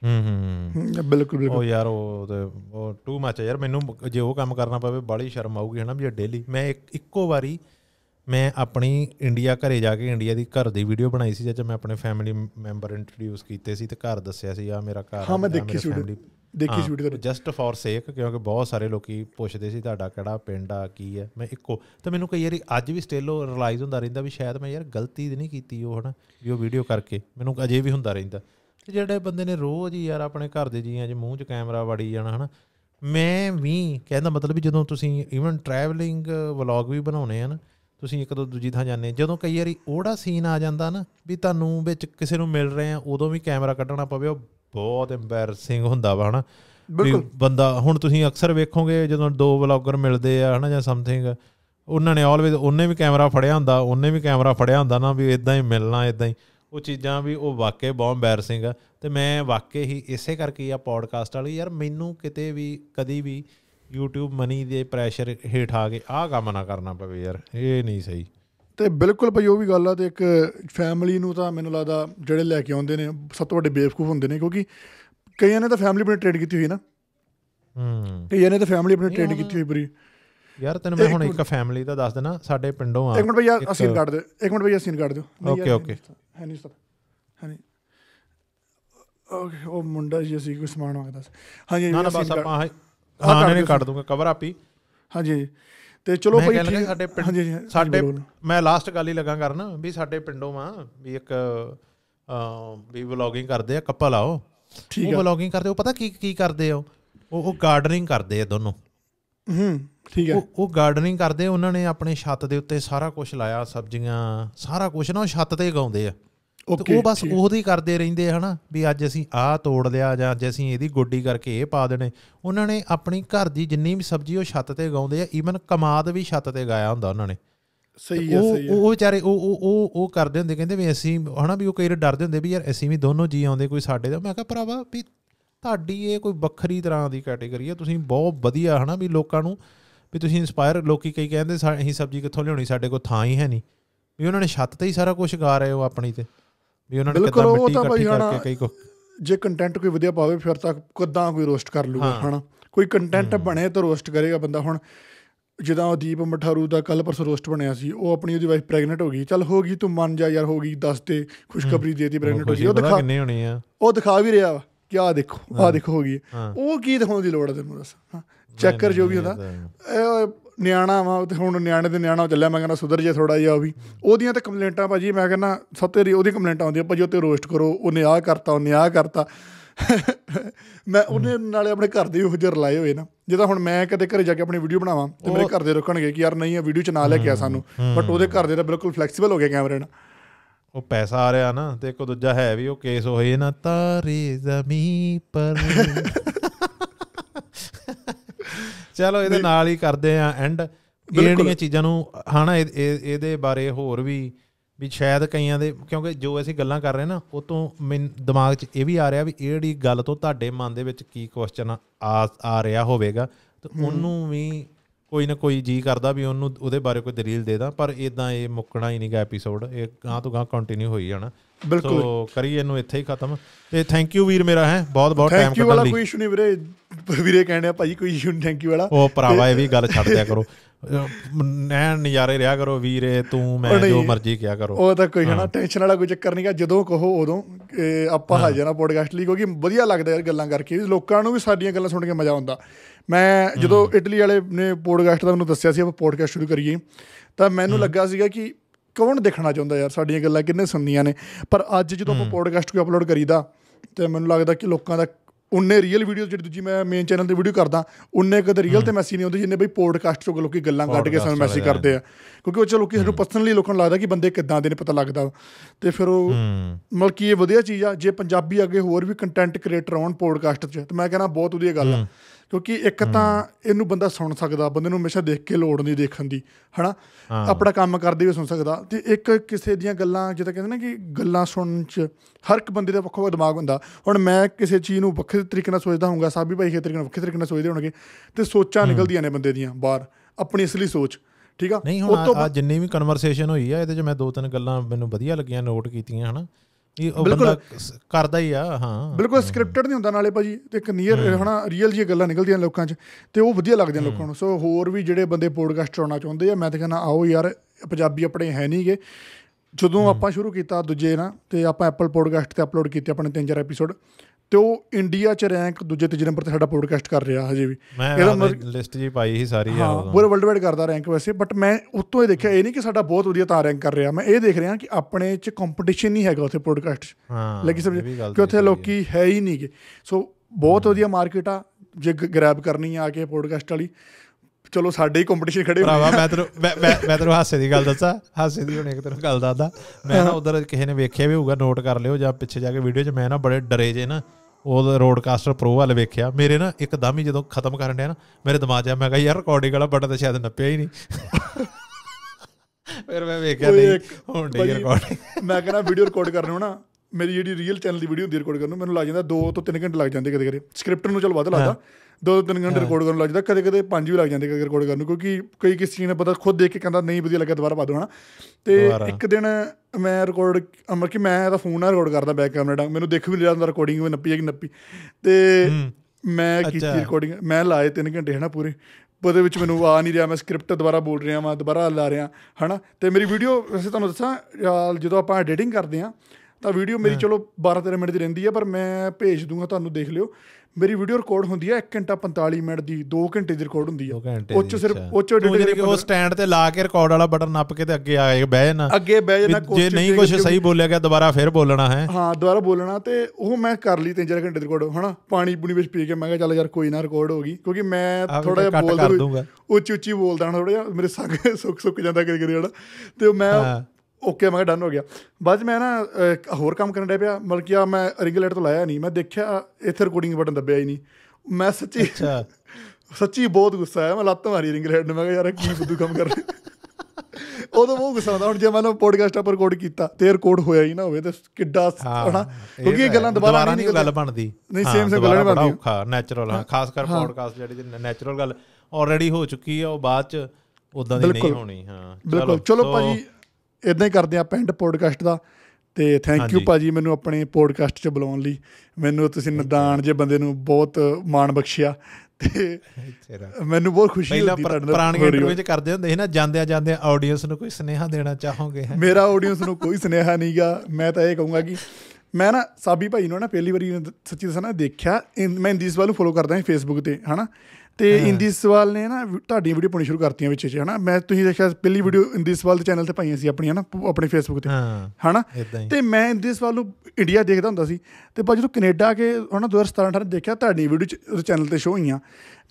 ਹੂੰ ਬਿਲਕੁਲ ਬਿਲਕੁਲ ਉਹ ਯਾਰ ਉਹ ਤੇ ਉਹ ਟੂ ਮੱਚ ਯਾਰ ਮੈਨੂੰ ਜੇ ਉਹ ਕੰਮ ਕਰਨਾ ਪਵੇ ਬਾਲੀ ਸ਼ਰਮ ਆਊਗੀ ਹਨਾ ਵੀ ਡੇਲੀ ਮੈਂ ਇੱਕੋ ਵਾਰੀ ਮੈਂ ਆਪਣੀ ਇੰਡੀਆ ਘਰੇ ਜਾ ਕੇ ਇੰਡੀਆ ਦੀ ਘਰ ਦੀ ਵੀਡੀਓ ਬਣਾਈ ਸੀ ਜਦ ਮੈਂ ਆਪਣੇ ਫੈਮਿਲੀ ਮੈਂਬਰ ਇੰਟਰੋਡਿਊਸ ਕੀਤੇ ਸੀ ਤੇ ਘਰ ਦੱਸਿਆ ਸੀ ਆ ਮੇਰਾ ਘਰ ਹਾਂ ਮੈਂ ਦੇਖੀ ਸ਼ੂਟ ਦੇਖੀ ਸੀ ਵੀਡੀਓ ਜਸਟ ਫॉर ਸੇਕ ਕਿਉਂਕਿ ਬਹੁਤ ਸਾਰੇ ਲੋਕੀ ਪੁੱਛਦੇ ਸੀ ਤੁਹਾਡਾ ਕਿਹੜਾ ਪਿੰਡ ਆ ਕੀ ਹੈ ਮੈਂ ਇੱਕੋ ਤੇ ਮੈਨੂੰ ਕਈ ਵਾਰੀ ਅੱਜ ਵੀ ਸਟਿਲ ਉਹ ਰਿਅਲਾਈਜ਼ ਹੁੰਦਾ ਰਹਿੰਦਾ ਵੀ ਸ਼ਾਇਦ ਮੈਂ ਯਾਰ ਗਲਤੀ ਨਹੀਂ ਕੀਤੀ ਉਹ ਹਨਾ ਵੀ ਉਹ ਵੀਡੀਓ ਕਰਕੇ ਮੈਨੂੰ ਅਜੇ ਵੀ ਹੁੰਦਾ ਰਹਿੰਦਾ ਤੇ ਜਿਹੜੇ ਬੰਦੇ ਨੇ ਰੋਜ਼ ਹੀ ਯਾਰ ਆਪਣੇ ਘਰ ਦੇ ਜੀਆਂ 'ਚ ਮੂੰਹ 'ਚ ਕੈਮਰਾ ਵੜੀ ਜਾਣਾ ਹਨਾ ਮੈਂ ਵੀ ਕਹਿੰਦਾ ਮਤਲਬ ਜਦੋਂ ਤੁਸੀਂ ਇਵਨ ਟਰੈਵਲਿੰਗ ਵਲੌਗ ਵੀ ਬਣਾਉਨੇ ਆ ਨਾ ਤੁਸੀਂ ਇੱਕ ਤੋਂ ਦੂਜੀ ਥਾਂ ਜਾਂਦੇ ਜਦੋਂ ਕਈ ਵਾਰੀ ਉਹੜਾ ਸੀਨ ਆ ਜਾਂਦਾ ਨਾ ਵੀ ਤੁਹਾਨੂੰ ਵਿੱਚ ਕਿਸੇ ਨੂੰ ਮਿਲ ਰਹੇ ਆ ਉਦੋਂ ਵੀ ਕੈਮਰਾ ਕੱਢਣਾ ਪਵੇ ਉਹ ਬਹੁਤ ਐਮਬੈਰਸਿੰਗ ਹੁੰਦਾ ਵਾ ਹਨਾ ਬਿਲਕੁਲ ਬੰਦਾ ਹੁਣ ਤੁਸੀਂ ਅਕਸਰ ਵੇਖੋਗੇ ਜਦੋਂ ਦੋ ਵਲੌਗਰ ਮਿਲਦੇ ਆ ਹਨਾ ਜਾਂ ਸਮਥਿੰਗ ਉਹਨਾਂ ਨੇ ਆਲਵੇਜ਼ ਉਹਨੇ ਵੀ ਕੈਮਰਾ ਫੜਿਆ ਹੁੰਦਾ ਉਹਨੇ ਵੀ ਕੈਮਰਾ ਫੜਿਆ ਹੁੰਦਾ ਨਾ ਵੀ ਇਦਾਂ ਹੀ ਮਿਲਣਾ ਇਦਾਂ ਹੀ ਉਹ ਚੀਜ਼ਾਂ ਵੀ ਉਹ ਵਾਕਏ ਬਹੁਤ ਬੈਰ ਆ ਤੇ ਮੈਂ ਵਾਕਏ ਹੀ ਇਸੇ ਕਰਕੇ ਆ ਪੋਡਕਾਸਟ ਵਾਲੀ ਯਾਰ ਮੈਨੂੰ ਕਿਤੇ ਵੀ ਕਦੀ ਵੀ YouTube ਮਨੀ ਦੇ ਪ੍ਰੈਸ਼ਰ ਹੇਠ ਆ ਕੇ ਆਹ ਕੰਮ ਨਾ ਕਰਨਾ ਪਵੇ ਯਾਰ ਇਹ ਨਹੀਂ ਸਹੀ ਤੇ ਬਿਲਕੁਲ ਭਈ ਉਹ ਵੀ ਗੱਲ ਆ ਤੇ ਇੱਕ ਫੈਮਿਲੀ ਨੂੰ ਤਾਂ ਮੈਨੂੰ ਲੱਗਦਾ ਜਿਹੜੇ ਲੈ ਕੇ ਆਉਂਦੇ ਨੇ ਸਭ ਤੋਂ ਵੱਡੇ ਬੇਵਕੂਫ ਹੁੰਦੇ ਨੇ ਕਿਉਂਕਿ ਕਈਆਂ ਨੇ ਤਾਂ ਫੈਮਿਲੀ ਆਪਣੀ ਟ੍ਰੇਡ ਕੀਤੀ ਹੋਈ ਨਾ ਹੂੰ ਕਈਆਂ ਨੇ ਤਾਂ ਫੈਮਿਲੀ ਆਪਣੀ ਟ੍ਰੇਡ ਕੀਤੀ ਹੋਈ ਪੂਰੀ ਯਾਰ ਤੈਨੂੰ ਮੈਂ ਹੁਣ ਇੱਕ ਫੈਮਿਲੀ ਦਾ ਦੱਸ ਦੇਣਾ ਸਾਡੇ ਪਿੰਡੋਂ ਆ ਇੱਕ ਮਿੰਟ ਭਈਆ ਸੀਨ ਕੱਢ ਦੇ ਇੱਕ ਮਿੰਟ ਭਈਆ ਸੀਨ ਕੱਢ ਦਿਓ ਓਕੇ ਓਕੇ ਹੈ ਨਹੀਂ ਸਰ ਹੈ ਨਹੀਂ ਓਕੇ ਉਹ ਮੁੰਡਾ ਜੀ ਅਸੀਂ ਕੋਈ ਸਮਾਨ ਮੰਗਦਾ ਸੀ ਹਾਂਜੀ ਨਾ ਨਾ ਬਸ ਆਪਾਂ ਹਾਂ ਨਹੀਂ ਕੱਢ ਦੂੰਗਾ ਕਵਰ ਆਪੀ ਹਾਂਜੀ ਤੇ ਚਲੋ ਭਈ ਸਾਡੇ ਪਿੰਡ ਸਾਡੇ ਮੈਂ ਲਾਸਟ ਗੱਲ ਹੀ ਲਗਾ ਕਰਨ ਵੀ ਸਾਡੇ ਪਿੰਡੋਂ ਆ ਵੀ ਇੱਕ ਵੀ ਵਲੌਗਿੰਗ ਕਰਦੇ ਆ ਕਪਲ ਆ ਉਹ ਠੀਕ ਆ ਉਹ ਵਲੌਗਿੰਗ ਕਰਦੇ ਉਹ ਪਤਾ ਕੀ ਕੀ ਕਰਦੇ ਆ ਉਹ ਉਹ ਗਾਰਡਨਿੰਗ ਕਰਦੇ ਆ ਦੋਨੋਂ ਹੂੰ ਠੀਕ ਹੈ ਉਹ ਗਾਰਡਨਿੰਗ ਕਰਦੇ ਉਹਨਾਂ ਨੇ ਆਪਣੇ ਛੱਤ ਦੇ ਉੱਤੇ ਸਾਰਾ ਕੁਝ ਲਾਇਆ ਸਬਜ਼ੀਆਂ ਸਾਰਾ ਕੁਝ ਨਾ ਉਹ ਛੱਤ ਤੇ ਗਾਉਂਦੇ ਆ ਉਹ ਬਸ ਉਹਦੀ ਕਰਦੇ ਰਹਿੰਦੇ ਹਨਾ ਵੀ ਅੱਜ ਅਸੀਂ ਆਹ ਤੋੜ ਲਿਆ ਜਾਂ ਅੱਜ ਅਸੀਂ ਇਹਦੀ ਗੋਡੀ ਕਰਕੇ ਇਹ ਪਾ ਦੇਣੇ ਉਹਨਾਂ ਨੇ ਆਪਣੀ ਘਰ ਦੀ ਜਿੰਨੀ ਵੀ ਸਬਜ਼ੀ ਉਹ ਛੱਤ ਤੇ ਗਾਉਂਦੇ ਆ ਈਵਨ ਕਮਾਦ ਵੀ ਛੱਤ ਤੇ ਗਾਇਆ ਹੁੰਦਾ ਉਹਨਾਂ ਨੇ ਸਹੀ ਹੈ ਸਹੀ ਹੈ ਉਹ ਵਿਚਾਰੇ ਉਹ ਉਹ ਉਹ ਉਹ ਕਰਦੇ ਹੁੰਦੇ ਕਹਿੰਦੇ ਵੀ ਅਸੀਂ ਹਨਾ ਵੀ ਉਹ ਕਈ ਵਾਰ ਡਰਦੇ ਹੁੰਦੇ ਵੀ ਯਾਰ ਅਸੀਂ ਵੀ ਦੋਨੋਂ ਜੀ ਆਉਂਦੇ ਕੋਈ ਸਾਡੇ ਦਾ ਮੈਂ ਕਿਹਾ ਭਰਾਵਾ ਵੀ ਤੁਹਾਡੀ ਇਹ ਕੋਈ ਵੱਖਰੀ ਤਰ੍ਹਾਂ ਦੀ ਕੈਟਾਗਰੀ ਹੈ ਤੁਸੀਂ ਬਹੁਤ ਵਧੀਆ ਹਨਾ ਵੀ ਲੋਕਾਂ ਨੂੰ ਵੀ ਤੁਸੀਂ ਇਨਸਪਾਇਰ ਲੋਕੀ ਕਈ ਕਹਿੰਦੇ ਅਸੀਂ ਸਬਜ਼ੀ ਕਿੱਥੋਂ ਲਿਆਉਣੀ ਸਾਡੇ ਕੋਲ ਥਾਂ ਹੀ ਹੈ ਨਹੀਂ ਵੀ ਉਹਨਾਂ ਨੇ ਛੱਤ ਤੇ ਹੀ ਸਾਰਾ ਕੁਝ ਗਾ ਰਹੇ ਹੋ ਆਪਣੀ ਤੇ ਵੀ ਉਹਨਾਂ ਨੇ ਕਿਦਾਂ ਮਿੱਟੀ ਇਕੱਠੀ ਕਰਕੇ ਕਈ ਕੋ ਜੇ ਕੰਟੈਂਟ ਕੋਈ ਵਧੀਆ ਪਾਵੇ ਫਿਰ ਤਾਂ ਕਿਦਾਂ ਕੋਈ ਰੋਸਟ ਕਰ ਲੂਗਾ ਹਨਾ ਕੋਈ ਕੰਟੈਂਟ ਬਣੇ ਤਾਂ ਰੋਸਟ ਕਰੇਗਾ ਬੰਦਾ ਹੁਣ ਜਦੋਂ ਉਹ ਦੀਪ ਮਠਾਰੂ ਦਾ ਕੱਲ ਪਰਸ ਰੋਸਟ ਬਣਿਆ ਸੀ ਉਹ ਆਪਣੀ ਉਹਦੀ ਵਾਈਫ ਪ੍ਰੈਗਨੈਂਟ ਹੋ ਗਈ ਚੱਲ ਹੋ ਗਈ ਤੂੰ ਮੰਨ ਜਾ ਯਾਰ ਹੋ ਗਈ ਦੱਸ ਤੇ ਖੁਸ਼ਖਬਰੀ ਦੇ ਦੀ ਪ੍ਰੈਗਨੈਂਟ ਹੋ ਗਈ ਉਹ ਦਿਖਾ ਕਿੰਨੇ ਹੋਣੇ ਆ ਉਹ ਦਿਖਾ ਵੀ ਰਿਹਾ ਕੀ ਆ ਦੇਖੋ ਆ ਦੇਖੋ ਹੋ ਗਈ ਉਹ ਕੀ ਦਿਖਾਉਣ ਦੀ ਲੋੜ ਹੈ ਤੈਨੂੰ ਦੱਸ ਚੱਕਰ ਜੋ ਵੀ ਹੁੰਦਾ ਨਿਆਣਾ ਵਾ ਤੇ ਹੁਣ ਨਿਆਣੇ ਦੇ ਨਿਆਣਾ ਚੱਲਿਆ ਮੈਂ ਕਹਿੰਦਾ ਸੁਧਰ ਜੇ ਥੋੜਾ ਜਿਹਾ ਉਹ ਵੀ ਉਹਦੀਆਂ ਤਾਂ ਕੰਪਲੇਂਟਾਂ ਭਾਜੀ ਮੈਂ ਕਹਿੰਦਾ ਸਭ ਤੇ ਉਹਦੀ ਕੰਪਲੇਂਟਾਂ ਆਉਂਦੀਆਂ ਭਾਜੀ ਉਹ ਤੇ ਰੋਸਟ ਕਰੋ ਉਹਨੇ ਆਹ ਕਰਤਾ ਉਹਨੇ ਆਹ ਕਰਤਾ ਮੈਂ ਉਹਨੇ ਨਾਲੇ ਆਪਣੇ ਘਰ ਦੇ ਉਹ ਜਰ ਲਾਏ ਹੋਏ ਨਾ ਜਿੱਦਾਂ ਹੁਣ ਮੈਂ ਕਦੇ ਘਰੇ ਜਾ ਕੇ ਆਪਣੀ ਵੀਡੀਓ ਬਣਾਵਾਂ ਤੇ ਮੇਰੇ ਘਰ ਦੇ ਰੁਕਣਗੇ ਕਿ ਯਾਰ ਨਹੀਂ ਇਹ ਵੀਡੀਓ ਚ ਨਾ ਲੈ ਕੇ ਆ ਸਾਨੂੰ ਬਟ ਉਹਦੇ ਘਰ ਦੇ ਤਾਂ ਬਿਲਕੁਲ ਫਲੈਕਸੀਬਲ ਹੋ ਗਏ ਕੈਮਰੇ ਨਾਲ ਉਹ ਪੈਸਾ ਆ ਰਿਹਾ ਨਾ ਤੇ ਇੱਕ ਦੂਜਾ ਹੈ ਵੀ ਉਹ ਕੇਸ ਹੋਏ ਨਾ ਤਾਰੇ ਜ਼ਮੀਨ ਪਰ [LAUGHS] ਚਲੋ ਇਹਦੇ ਨਾਲ ਹੀ ਕਰਦੇ ਆ ਐਂਡ ਇਹਨੀਆਂ ਚੀਜ਼ਾਂ ਨੂੰ ਹਨਾ ਇਹਦੇ ਬਾਰੇ ਹੋਰ ਵੀ ਵੀ ਸ਼ਾਇਦ ਕਈਆਂ ਦੇ ਕਿਉਂਕਿ ਜੋ ਅਸੀਂ ਗੱਲਾਂ ਕਰ ਰਹੇ ਨਾ ਉਹ ਤੋਂ ਦਿਮਾਗ 'ਚ ਇਹ ਵੀ ਆ ਰਿਹਾ ਵੀ ਇਹ ਜਿਹੜੀ ਗੱਲ ਤੋਂ ਤੁਹਾਡੇ ਮਨ ਦੇ ਵਿੱਚ ਕੀ ਕੁਐਸਚਨ ਆ ਆ ਰਿਹਾ ਹੋਵੇਗਾ ਤੇ ਉਹਨੂੰ ਵੀ ਕੋਈ ਨਾ ਕੋਈ ਜੀ ਕਰਦਾ ਵੀ ਉਹਨੂੰ ਉਹਦੇ ਬਾਰੇ ਕੋਈ ਦਲੀਲ ਦੇ ਦਾਂ ਪਰ ਇਦਾਂ ਇਹ ਮੁੱਕਣਾ ਹੀ ਨਹੀਂਗਾ ਐਪੀਸੋਡ ਇਹ ਗਾਂ ਤੋਂ ਗਾਂ ਕੰਟੀਨਿਊ ਹੋਈ ਜਾਣਾ ਬਿਲਕੁਲ ਸੋ ਕਰੀਏ ਇਹਨੂੰ ਇੱਥੇ ਹੀ ਖਤਮ ਤੇ ਥੈਂਕ ਯੂ ਵੀਰ ਮੇਰਾ ਹੈ ਬਹੁਤ ਬਹੁਤ ਟਾਈਮ ਕੱਢਣ ਲਈ ਥੈਂਕ ਯੂ ਵਾਲਾ ਕੋਈ ਇਸ਼ੂ ਨਹੀਂ ਵੀਰੇ ਵੀਰੇ ਕਹਿੰਦੇ ਆ ਭਾਜੀ ਕੋਈ ਇਸ਼ੂ ਨਹੀਂ ਥੈਂਕ ਯੂ ਵਾਲਾ ਉਹ ਭਰਾਵਾ ਇਹ ਵੀ ਗੱਲ ਛੱਡ ਦਿਆ ਕਰੋ ਨੈਣ ਨਜ਼ਾਰੇ ਰਿਹਾ ਕਰੋ ਵੀਰੇ ਤੂੰ ਮੈਂ ਜੋ ਮਰਜ਼ੀ ਕਿਹਾ ਕਰੋ ਉਹ ਤਾਂ ਕੋਈ ਹਨਾ ਟੈਨਸ਼ਨ ਵਾਲਾ ਕੋਈ ਚੱਕਰ ਨਹੀਂਗਾ ਜਦੋਂ ਕਹੋ ਉਦੋਂ ਆਪਾਂ ਹਾਜ਼ਰ ਆ ਪੋਡਕਾਸਟ ਲਈ ਕਿਉਂਕਿ ਵਧੀਆ ਲੱਗਦਾ ਯਾਰ ਗੱਲਾਂ ਕਰਕੇ ਲੋਕਾਂ ਨੂੰ ਵੀ ਸਾਡੀਆਂ ਗੱਲਾਂ ਸੁਣ ਕੇ ਮਜ਼ਾ ਆਉਂਦਾ ਮੈਂ ਜਦੋਂ ਇਟਲੀ ਵਾਲੇ ਨੇ ਪੋਡਕਾਸਟ ਦਾ ਮੈਨੂੰ ਦੱਸਿਆ ਸੀ ਆਪਾਂ ਪੋਡਕਾਸਟ ਸ਼ੁਰੂ ਕਰੀਏ ਤਾਂ ਮੈਨੂੰ ਲੱਗਾ ਸੀਗਾ ਕਿ ਕੌਣ ਦੇਖਣਾ ਚਾਹੁੰਦਾ ਯਾਰ ਸਾਡੀਆਂ ਗੱਲਾਂ ਕਿੰਨੇ ਸੁਣਨੀਆਂ ਨੇ ਪਰ ਅੱਜ ਜਦੋਂ ਆਪਾਂ ਪੋਡਕਾਸਟ ਕੋਈ ਅਪਲੋਡ ਕਰੀਦਾ ਤੇ ਮੈਨੂੰ ਲੱਗਦਾ ਕਿ ਲੋਕਾਂ ਦਾ ਉਨੇ ਰੀਅਲ ਵੀਡੀਓ ਜਿਹੜੀ ਦੂਜੀ ਮੈਂ ਮੇਨ ਚੈਨਲ ਤੇ ਵੀਡੀਓ ਕਰਦਾ ਉਨੇ ਕਦੇ ਰੀਅਲ ਤੇ ਮੈਸੇਜ ਨਹੀਂ ਆਉਂਦੇ ਜਿੰਨੇ ਬਈ ਪੋਡਕਾਸਟ ਚੋਂ ਲੋਕੀ ਗੱਲਾਂ ਕੱਢ ਕੇ ਸਾਨੂੰ ਮੈਸੇਜ ਕਰਦੇ ਆ ਕਿਉਂਕਿ ਉਹ ਚ ਲੋਕੀ ਸਾਨੂੰ ਪਰਸਨਲੀ ਲੋਕਾਂ ਨੂੰ ਲੱਗਦਾ ਕਿ ਬੰਦੇ ਕਿੱਦਾਂ ਦੇ ਨੇ ਪਤਾ ਲੱਗਦਾ ਤੇ ਫਿਰ ਉਹ ਮਤਲਬ ਇਹ ਵਧੀਆ ਚੀਜ਼ ਆ ਜੇ ਪੰਜਾਬੀ ਅੱਗੇ ਹੋਰ ਵੀ ਕੰਟੈਂਟ ਕ੍ਰੀਏਟਰ ਆਉਣ ਪੋਡਕਾਸਟ 'ਚ ਤੇ ਮੈਂ ਕਹਿੰਦਾ ਬਹੁਤ ਵਧੀਆ ਗੱਲ ਆ ਕਿਉਂਕਿ ਇੱਕ ਤਾਂ ਇਹਨੂੰ ਬੰਦਾ ਸੁਣ ਸਕਦਾ ਬੰਦੇ ਨੂੰ ਹਮੇਸ਼ਾ ਦੇਖ ਕੇ ਲੋੜ ਨਹੀਂ ਦੇਖਣ ਦੀ ਹਨਾ ਆਪਣਾ ਕੰਮ ਕਰਦੇ ਵੀ ਸੁਣ ਸਕਦਾ ਤੇ ਇੱਕ ਕਿਸੇ ਦੀਆਂ ਗੱਲਾਂ ਜਿਹਦਾ ਕਹਿੰਦੇ ਨਾ ਕਿ ਗੱਲਾਂ ਸੁਣਨ ਚ ਹਰ ਇੱਕ ਬੰਦੇ ਦਾ ਵੱਖੋ ਦਿਮਾਗ ਹੁੰਦਾ ਹੁਣ ਮੈਂ ਕਿਸੇ ਚੀਜ਼ ਨੂੰ ਵੱਖਰੇ ਤਰੀਕੇ ਨਾਲ ਸੋਚਦਾ ਹੋਊਗਾ ਸਾਬੀ ਭਾਈ ਖੇਤਰੀ ਨਾਲ ਵੱਖਰੇ ਤਰੀਕੇ ਨਾਲ ਸੋਚਦੇ ਹੋਣਗੇ ਤੇ ਸੋਚਾਂ ਨਿਕਲਦੀਆਂ ਨੇ ਬੰਦੇ ਦੀਆਂ ਬਾਹਰ ਆਪਣੀ ਅਸਲੀ ਸੋਚ ਠੀਕ ਆ ਨਹੀਂ ਹੁਣ ਆ ਜਿੰਨੀ ਵੀ ਕਨਵਰਸੇਸ਼ਨ ਹੋਈ ਆ ਇਹਦੇ 'ਚ ਮੈਂ ਦੋ ਤਿੰਨ ਗੱਲਾਂ ਮੈਨੂੰ ਵਧੀਆ ਲੱਗੀਆਂ ਨੋਟ ਕੀਤੀਆਂ ਹਨਾ ਇਹ ਬਿਲਕੁਲ ਕਰਦਾ ਹੀ ਆ ਹਾਂ ਬਿਲਕੁਲ ਸਕ੍ਰਿਪਟਡ ਨਹੀਂ ਹੁੰਦਾ ਨਾਲੇ ਭਾਜੀ ਤੇ ਇੱਕ ਨੀਅਰ ਹਨਾ ਰੀਅਲ ਜੀ ਗੱਲਾਂ ਨਿਕਲਦੀਆਂ ਲੋਕਾਂ 'ਚ ਤੇ ਉਹ ਵਧੀਆ ਲੱਗਦੀਆਂ ਲੋਕਾਂ ਨੂੰ ਸੋ ਹੋਰ ਵੀ ਜਿਹੜੇ ਬੰਦੇ ਪੋਡਕਾਸਟ ਆਉਣਾ ਚਾਹੁੰਦੇ ਆ ਮੈਂ ਤਾਂ ਕਹਿੰਦਾ ਆਓ ਯਾਰ ਪੰਜਾਬੀ ਆਪਣੇ ਹੈ ਨਹੀਂਗੇ ਜਦੋਂ ਆਪਾਂ ਸ਼ੁਰੂ ਕੀਤਾ ਦੂਜੇ ਨਾ ਤੇ ਆਪਾਂ ਐਪਲ ਪੋਡਕਾਸਟ ਤੇ ਅਪਲੋਡ ਕੀਤੇ ਆਪਣੇ ਤਿੰਨ ਚਾਰ ਐਪੀਸੋਡ ਤੇ ਉਹ ਇੰਡੀਆ ਚ ਰੈਂਕ ਦੂਜੇ ਤੀਜੇ ਨੰਬਰ ਤੇ ਸਾਡਾ ਪੋਡਕਾਸਟ ਕਰ ਰਿਹਾ ਹਜੇ ਵੀ ਇਹਦਾ ਲਿਸਟ ਜੀ ਪਾਈ ਹੀ ਸਾਰੀ ਆ ਪੂਰੇ ਵਰਲਡ ਵਾਈਡ ਕਰਦਾ ਰੈਂਕ ਵੈਸੇ ਬਟ ਮੈਂ ਉਤੋਂ ਇਹ ਦੇਖਿਆ ਇਹ ਨਹੀਂ ਕਿ ਸਾਡਾ ਬਹੁਤ ਵਧੀਆ ਤਾਂ ਰੈਂਕ ਕਰ ਰਿਹਾ ਮੈਂ ਇਹ ਦੇਖ ਰਿਹਾ ਕਿ ਆਪਣੇ ਚ ਕੰਪੀਟੀਸ਼ਨ ਨਹੀਂ ਹੈਗਾ ਉੱਥੇ ਪੋਡਕਾਸਟ ਚ ਲੱਗੀ ਸਮਝ ਕਿ ਉੱਥੇ ਲੋਕੀ ਹੈ ਹੀ ਨਹੀਂਗੇ ਸੋ ਬਹੁਤ ਵਧੀਆ ਮਾਰਕੀਟ ਆ ਜੇ ਗ੍ਰੈਬ ਕਰਨੀ ਆ ਕੇ ਪੋਡਕਾਸਟ ਵਾਲੀ ਚਲੋ ਸਾਡੇ ਹੀ ਕੰਪੀਟੀਸ਼ਨ ਖੜੇ ਹੋ ਭਰਾਵਾ ਮੈਂ ਤੈਨੂੰ ਮੈਂ ਮੈਂ ਤੈਨੂੰ ਹਾਸੇ ਦੀ ਗੱਲ ਦੱਸਾਂ ਹਾਸੇ ਦੀ ਹੋਣੀ ਇੱਕ ਤੈਨੂੰ ਗੱਲ ਦੱਸਦਾ ਮੈਂ ਨਾ ਉਧਰ ਕਿਸੇ ਨੇ ਵੇਖਿਆ ਵੀ ਹੋਊਗਾ ਨੋਟ ਕਰ ਲਿਓ ਜਾਂ ਪਿੱਛੇ ਜਾ ਕੇ ਵੀਡੀਓ 'ਚ ਮੈਂ ਨਾ ਬੜੇ ਡਰੇ ਜੇ ਨਾ ਉਹ ਰੋਡਕਾਸਟਰ ਪ੍ਰੋ ਵਾਲ ਵੇਖਿਆ ਮੇਰੇ ਨਾ ਇੱਕਦਮ ਹੀ ਜਦੋਂ ਖਤਮ ਕਰਨ ਡਿਆ ਨਾ ਮੇਰੇ ਦਿਮਾਗ 'ਚ ਮੈਂ ਕਿਹਾ ਯਾਰ ਰਿਕਾਰਡਿੰਗ ਵਾਲਾ ਬਟਨ ਤਾਂ ਸ਼ਾਇਦ ਨੱਪਿਆ ਹੀ ਨਹੀਂ ਫਿਰ ਮੈਂ ਵੇਖਿਆ ਨਹੀਂ ਹੁਣ ਡੀ ਰਿਕਾਰਡਿੰਗ ਮੈਂ ਕਹਿੰਦਾ ਵੀਡੀਓ ਰਿਕਾਰਡ ਕਰਨੀ ਹੋਣਾ ਮੇਰੀ ਜਿਹੜੀ ਰੀਅਲ ਚੈਨਲ ਦੀ ਵੀਡੀਓ ਹੁੰਦੀ ਰਿਕਾਰਡ ਕਰਨ ਨੂੰ ਮੈਨੂੰ ਲੱਗ ਜਾਂਦਾ 2 ਤੋਂ 3 ਘੰਟੇ ਲੱਗ ਜਾਂਦੇ ਕਦੇ ਕਦੇ ਸਕ੍ਰਿਪਟ ਨੂੰ ਚਲ ਵੱਧ ਲੱਗਦਾ 2 ਤੋਂ 3 ਘੰਟੇ ਰਿਕਾਰਡ ਕਰਨ ਲੱਗ ਜਾਂਦਾ ਕਦੇ ਕਦੇ 5 ਵੀ ਲੱਗ ਜਾਂਦੇ ਕਦੇ ਰਿਕਾਰਡ ਕਰਨ ਨੂੰ ਕਿਉਂਕਿ ਕਈ ਕਿਸ ਚੀਜ਼ ਨੇ ਪਤਾ ਖੁਦ ਦੇਖ ਕੇ ਕਹਿੰਦਾ ਨਹੀਂ ਵਧੀਆ ਲੱਗਾ ਦੁਬਾਰਾ ਪਾ ਦੋ ਹਣਾ ਤੇ ਇੱਕ ਦਿਨ ਮੈਂ ਰਿਕਾਰਡ ਮਤਲਬ ਕਿ ਮੈਂ ਇਹਦਾ ਫੋਨ ਨਾਲ ਰਿਕਾਰਡ ਕਰਦਾ ਬੈਕ ਕੈਮਰਾ ਡੰਗ ਮੈਨੂੰ ਦੇਖ ਵੀ ਲਿਆ ਜਾਂਦਾ ਰਿਕਾਰਡਿੰਗ ਹੋਵੇ ਨੱਪੀ ਹੈ ਕਿ ਨੱਪੀ ਤੇ ਮੈਂ ਕੀਤੀ ਰਿਕਾਰਡਿੰਗ ਮੈਂ ਲਾਏ 3 ਘੰਟੇ ਹਣਾ ਪੂਰੇ ਉਹਦੇ ਵਿੱਚ ਮੈਨੂੰ ਆ ਨਹੀਂ ਰਿਹਾ ਮੈਂ ਸਕ੍ਰਿਪਟ ਦੁਬਾਰਾ ਬੋਲ ਰਿਹਾ ਮੈਂ ਦੁਬਾਰਾ ਲਾ ਰਿਹਾ ਹਨਾ ਤੇ ਮੇਰੀ ਵੀਡੀਓ ਵੈਸੇ ਤੁਹਾਨੂੰ ਦੱਸਾਂ ਜਦੋਂ ਆਪਾਂ ਐਡੀਟਿੰਗ ਕਰਦੇ ਆਂ ਤਾਂ ਵੀਡੀਓ ਮੇਰੀ ਚਲੋ 12-13 ਮਿੰਟ ਦੀ ਰਹਿੰਦੀ ਆ ਪਰ ਮੈਂ ਭੇਜ ਦੂੰਗਾ ਤੁਹਾਨੂੰ ਦੇਖ ਲਿਓ ਮੇਰੀ ਵੀਡੀਓ ਰਿਕਾਰਡ ਹੁੰਦੀ ਆ 1 ਘੰਟਾ 45 ਮਿੰਟ ਦੀ 2 ਘੰਟੇ ਦੀ ਰਿਕਾਰਡ ਹੁੰਦੀ ਆ ਉਹ ਚ ਸਿਰਫ ਉਹ ਚ ਐਡਿਟ ਉਹ ਸਟੈਂਡ ਤੇ ਲਾ ਕੇ ਰਿਕਾਰਡ ਵਾਲਾ ਬਟਨ ਨੱਪ ਕੇ ਤੇ ਅੱਗੇ ਆ ਕੇ ਬਹਿ ਜਾਣਾ ਅੱਗੇ ਬਹਿ ਜਾਣਾ ਕੁਝ ਜੇ ਨਹੀਂ ਕੁਝ ਸਹੀ ਬੋਲਿਆ ਗਿਆ ਦੁਬਾਰਾ ਫੇਰ ਬੋਲਣਾ ਹੈ ਹਾਂ ਦੁਬਾਰਾ ਬੋਲਣਾ ਤੇ ਉਹ ਮੈਂ ਕਰ ਲਈ 3-4 ਘੰਟੇ ਦੀ ਰਿਕਾਰਡ ਹਨਾ ਪਾਣੀ ਪੂਣੀ ਵਿੱਚ ਪੀ ਕੇ ਮੈਂ ਕਿਹਾ ਚੱਲ ਯਾਰ ਕੋਈ ਨਾ ਰਿਕਾਰਡ ਹੋ ਗਈ ਕਿਉਂਕਿ ਮੈਂ ਥੋੜਾ ਜਿਹਾ ਦੂੰਗਾ ਉੱਚੀ ਉੱਚੀ ਬੋਲਦਾ ਥੋੜਾ ਜਿਹਾ ਮੇਰੇ ਸੰਗ ਸੁੱਕ ਸੁੱਕ ਜਾਂਦਾ ਕਦੇ ਕਦੇ ਜਿਹੜਾ ਤੇ ਮੈਂ ਓਕੇ ਮੈਂ ਡਨ ਹੋ ਗਿਆ ਬਾਅਦ ਮੈਂ ਨਾ ਹੋਰ ਕੰਮ ਕਰਨ ਡਿਆ ਪਿਆ ਮਤਲਬ ਕਿ ਆ ਮੈਂ ਰਿੰਗਲੇਟ ਤੋਂ ਲਾਇਆ ਨਹੀਂ ਮੈਂ ਦੇਖਿਆ ਇੱਥੇ ਰਿਕਾਰਡਿੰਗ ਬਟਨ ਦੱਬਿਆ ਹੀ ਨਹੀਂ ਮੈਂ ਸੱਚੀ ਅੱਛਾ [LAUGHS] ਸੱਚੀ ਬਹੁਤ ਗੁੱਸਾ ਆਇਆ ਮੈਂ ਲੱਤ ਮਾਰੀ ਰਿੰਗਲੇਟ ਨੂੰ ਮੈਂ ਕਿਹਾ ਯਾਰ ਕੀ ਬੁੱਧੂ ਕੰਮ ਕਰ ਰਿਹਾ [LAUGHS] ਉਦੋਂ ਬਹੁਤ ਗੁੱਸਾ ਆਉਂਦਾ ਹੁਣ ਜੇ ਮੈਂ ਪੋਡਕਾਸਟ ਉੱਪਰ ਰਿਕਾਰਡ ਕੀਤਾ ਤੇ ਰਿਕਾਰਡ ਹੋਇਆ ਹੀ ਨਾ ਹੋਵੇ ਤੇ ਕਿੱਡਾ ਹਣਾ ਕਿਉਂਕਿ ਇਹ ਗੱਲਾਂ ਦੁਬਾਰਾ ਨਹੀਂ ਗੱਲ ਬਣਦੀ ਨਹੀਂ ਸੇਮ ਸੇਮ ਗੱਲ ਨਹੀਂ ਬਣਦੀ ਔਖਾ ਨੈਚੁਰਲ ਹਾਂ ਖਾਸ ਕਰ ਪੋਡਕਾਸਟ ਜਿਹੜੀ ਨੈਚੁਰਲ ਗੱਲ ਆਲਰੇਡੀ ਹੋ ਚੁੱਕੀ ਆ ਉਹ ਬਾਅਦ ਚ ਉਦਾਂ ਦੀ ਨਹੀਂ ਹੋਣੀ ਹਾਂ ਚਲੋ ਚਲੋ ਭਾਜੀ ਇਦਾਂ ਹੀ ਕਰਦੇ ਆ ਪੈਂਟ ਪੋਡਕਾਸਟ ਦਾ ਤੇ ਥੈਂਕ ਯੂ ਭਾਜੀ ਮੈਨੂੰ ਆਪਣੇ ਪੋਡਕਾਸਟ 'ਚ ਬੁਲਾਉਣ ਲਈ ਮੈਨੂੰ ਤੁਸੀਂ ਨਦਾਨ ਜੇ ਬੰਦੇ ਨੂੰ ਬਹੁਤ ਮਾਣ ਬਖਸ਼ਿਆ ਤੇ ਮੈਨੂੰ ਬਹੁਤ ਖੁਸ਼ੀ ਹੋਈ ਤੁਹਾਡੇ ਨਾਲ ਪੁਰਾਣੇ ਇੰਟਰਵਿਊ ਵਿੱਚ ਕਰਦੇ ਹੁੰਦੇ ਸੀ ਨਾ ਜਾਂਦੇ ਜਾਂਦੇ ਆਡੀਅנס ਨੂੰ ਕੋਈ ਸਨੇਹਾ ਦੇਣਾ ਚਾਹੋਗੇ ਮੇਰਾ ਆਡੀਅנס ਨੂੰ ਕੋਈ ਸਨੇਹਾ ਨਹੀਂਗਾ ਮੈਂ ਤਾਂ ਇਹ ਕਹੂੰਗਾ ਕਿ ਮੈਂ ਨਾ ਸਾਬੀ ਭਾਈ ਨੂੰ ਨਾ ਪਹਿਲੀ ਵਾਰੀ ਸੱਚੀ ਦੱਸਣਾ ਨਾ ਦੇਖਿਆ ਮੈਂ ਇੰਦੀਸ ਵਾਲ ਨੂੰ ਫੋਲੋ ਕਰਦਾ ਹਾਂ ਫੇਸਬੁੱਕ ਤੇ ਹਨਾ ਤੇ ਇੰਦੀਸਵਾਲ ਨੇ ਨਾ ਤੁਹਾਡੀਆਂ ਵੀਡੀਓ ਪਾਉਣੀ ਸ਼ੁਰੂ ਕਰਤੀਆਂ ਵਿੱਚ ਹੈ ਹਨਾ ਮੈਂ ਤੁਸੀਂ ਦੇਖਿਆ ਪਹਿਲੀ ਵੀਡੀਓ ਇੰਦੀਸਵਾਲ ਦੇ ਚੈਨਲ ਤੇ ਪਾਈਆਂ ਸੀ ਆਪਣੀਆਂ ਨਾ ਆਪਣੇ ਫੇਸਬੁੱਕ ਤੇ ਹਨਾ ਤੇ ਮੈਂ ਇੰਦੀਸਵਾਲ ਨੂੰ ਇੰਡੀਆ ਦੇਖਦਾ ਹੁੰਦਾ ਸੀ ਤੇ ਪਰ ਜਦੋਂ ਕੈਨੇਡਾ ਕੇ ਹਨਾ 2017 18 ਦੇਖਿਆ ਤੁਹਾਡੀ ਵੀਡੀਓ ਚ ਚੈਨਲ ਤੇ ਸ਼ੋ ਹੋਈਆਂ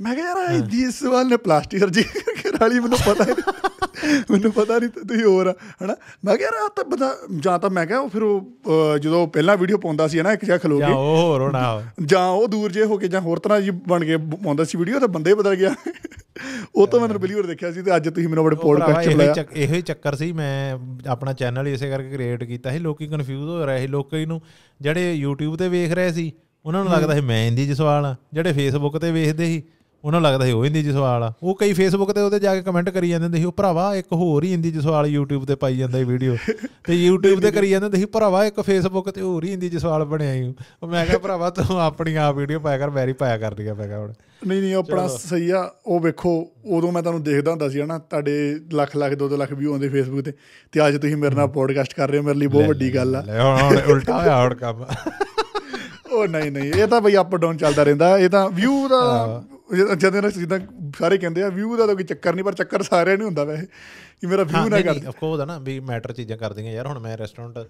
ਮੈਂ ਕਿਹਾ ਯਾਰ ਦੀ ਸਵਾਲ ਨੇ ਪਲਾਸਟਿਕ ਸਰਜੀ ਕਰਕੇ ਰਾਲੀ ਮੈਨੂੰ ਪਤਾ ਨਹੀਂ ਮੈਨੂੰ ਪਤਾ ਨਹੀਂ ਤੁਸੀਂ ਹੋਰ ਹਨਾ ਮੈਂ ਕਿਹਾ ਯਾਰ ਤਾਂ ਬਤਾ ਜਾਂ ਤਾਂ ਮੈਂ ਕਿਹਾ ਉਹ ਫਿਰ ਉਹ ਜਦੋਂ ਪਹਿਲਾਂ ਵੀਡੀਓ ਪਾਉਂਦਾ ਸੀ ਨਾ ਇੱਕ ਜਗ੍ਹਾ ਖਲੋ ਗਿਆ ਜਾਂ ਉਹ ਹੋਰ ਹੋਣਾ ਜਾਂ ਉਹ ਦੂਰ ਜੇ ਹੋ ਕੇ ਜਾਂ ਹੋਰ ਤਰ੍ਹਾਂ ਜੀ ਬਣ ਕੇ ਪਾਉਂਦਾ ਸੀ ਵੀਡੀਓ ਤਾਂ ਬੰਦੇ ਬਦਲ ਗਿਆ ਉਹ ਤਾਂ ਮੈਂ ਬਲੀਵਰ ਦੇਖਿਆ ਸੀ ਤੇ ਅੱਜ ਤੁਸੀਂ ਮੈਨੂੰ ਬੜੇ ਪੋਡਕਾਸਟ ਚ ਬੁਲਾਇਆ ਇਹੋ ਹੀ ਚੱਕਰ ਸੀ ਮੈਂ ਆਪਣਾ ਚੈਨਲ ਇਸੇ ਕਰਕੇ ਕ੍ਰੀਏਟ ਕੀਤਾ ਸੀ ਲੋਕੀ ਕਨਫਿਊਜ਼ ਹੋ ਰਹੇ ਸੀ ਲੋਕੀ ਨੂੰ ਜਿਹੜੇ YouTube ਤੇ ਵੇਖ ਰਹੇ ਸੀ ਉਹਨਾਂ ਨੂੰ ਲੱਗਦਾ ਸੀ ਮੈਂ ਹਿੰਦੀ ਸਵਾਲ ਜਿਹੜੇ Facebook ਤੇ ਵੇਖਦੇ ਸੀ ਉਹਨਾਂ ਲੱਗਦਾ ਸੀ ਉਹ ਹਿੰਦੀ ਚ ਸਵਾਲ ਆ ਉਹ ਕਈ ਫੇਸਬੁੱਕ ਤੇ ਉਹਦੇ ਜਾ ਕੇ ਕਮੈਂਟ ਕਰੀ ਜਾਂਦੇ ਹੁੰਦੇ ਸੀ ਉਹ ਭਰਾਵਾ ਇੱਕ ਹੋਰ ਹੀ ਹਿੰਦੀ ਚ ਸਵਾਲ YouTube ਤੇ ਪਾਈ ਜਾਂਦਾ ਸੀ ਵੀਡੀਓ ਤੇ YouTube ਤੇ ਕਰੀ ਜਾਂਦੇ ਹੁੰਦੇ ਸੀ ਭਰਾਵਾ ਇੱਕ ਫੇਸਬੁੱਕ ਤੇ ਹੋਰ ਹੀ ਹਿੰਦੀ ਚ ਸਵਾਲ ਬਣਿਆ ਹੀ ਉਹ ਮੈਂ ਕਿਹਾ ਭਰਾਵਾ ਤੂੰ ਆਪਣੀ ਆਪ ਵੀਡੀਓ ਪਾਇਆ ਕਰ ਮੈਰੀ ਪਾਇਆ ਕਰ ਲਿਆ ਆ ਮੈਂ ਕਿਹਾ ਹੁਣ ਨਹੀਂ ਨਹੀਂ ਆਪਣਾ ਸਹੀ ਆ ਉਹ ਵੇਖੋ ਉਦੋਂ ਮੈਂ ਤੁਹਾਨੂੰ ਦੇਖਦਾ ਹੁੰਦਾ ਸੀ ਹਨਾ ਤੁਹਾਡੇ ਲੱਖ ਲੱਖ 2-2 ਲੱਖ ਵੀਊ ਆਉਂਦੇ ਫੇਸਬੁੱਕ ਤੇ ਤੇ ਅੱਜ ਤੁਸੀਂ ਮੇਰੇ ਨਾਲ ਪੋਡਕਾਸਟ ਕਰ ਰਹੇ ਹੋ ਮੇਰੇ ਲਈ ਬਹੁਤ ਵੱਡੀ ਗੱਲ ਆ ਹੁਣ ਉਲਟਾ ਹੋਇਆ ਹੁਣ ਕੰਮ ਉਹ ਨਹੀਂ ਨਹੀਂ ਇਹ ਤਾਂ ਬਈ ਅਪ ਡਾਊਨ ਚੱਲਦਾ ਰਹਿੰਦਾ ਇਹ ਤਾਂ ਵਿਊ ਦਾ ਜਦੋਂ ਨਾ ਜਿੱਦਾਂ ਸਾਰੇ ਕਹਿੰਦੇ ਆ ਵਿਊ ਦਾ ਤਾਂ ਕੋਈ ਚੱਕਰ ਨਹੀਂ ਪਰ ਚੱਕਰ ਸਾਰਿਆਂ ਨੂੰ ਹੁੰਦਾ ਵੈਸੇ ਕਿ ਮੇਰਾ ਵਿਊ ਨਾ ਕਰ ਆਫ ਕੋਰਸ ਨਾ ਵੀ ਮੈਟਰ ਚੀਜ਼ਾਂ ਕਰਦੀਆਂ ਯਾਰ ਹੁਣ ਮੈਂ ਰੈਸਟੋਰੈਂਟ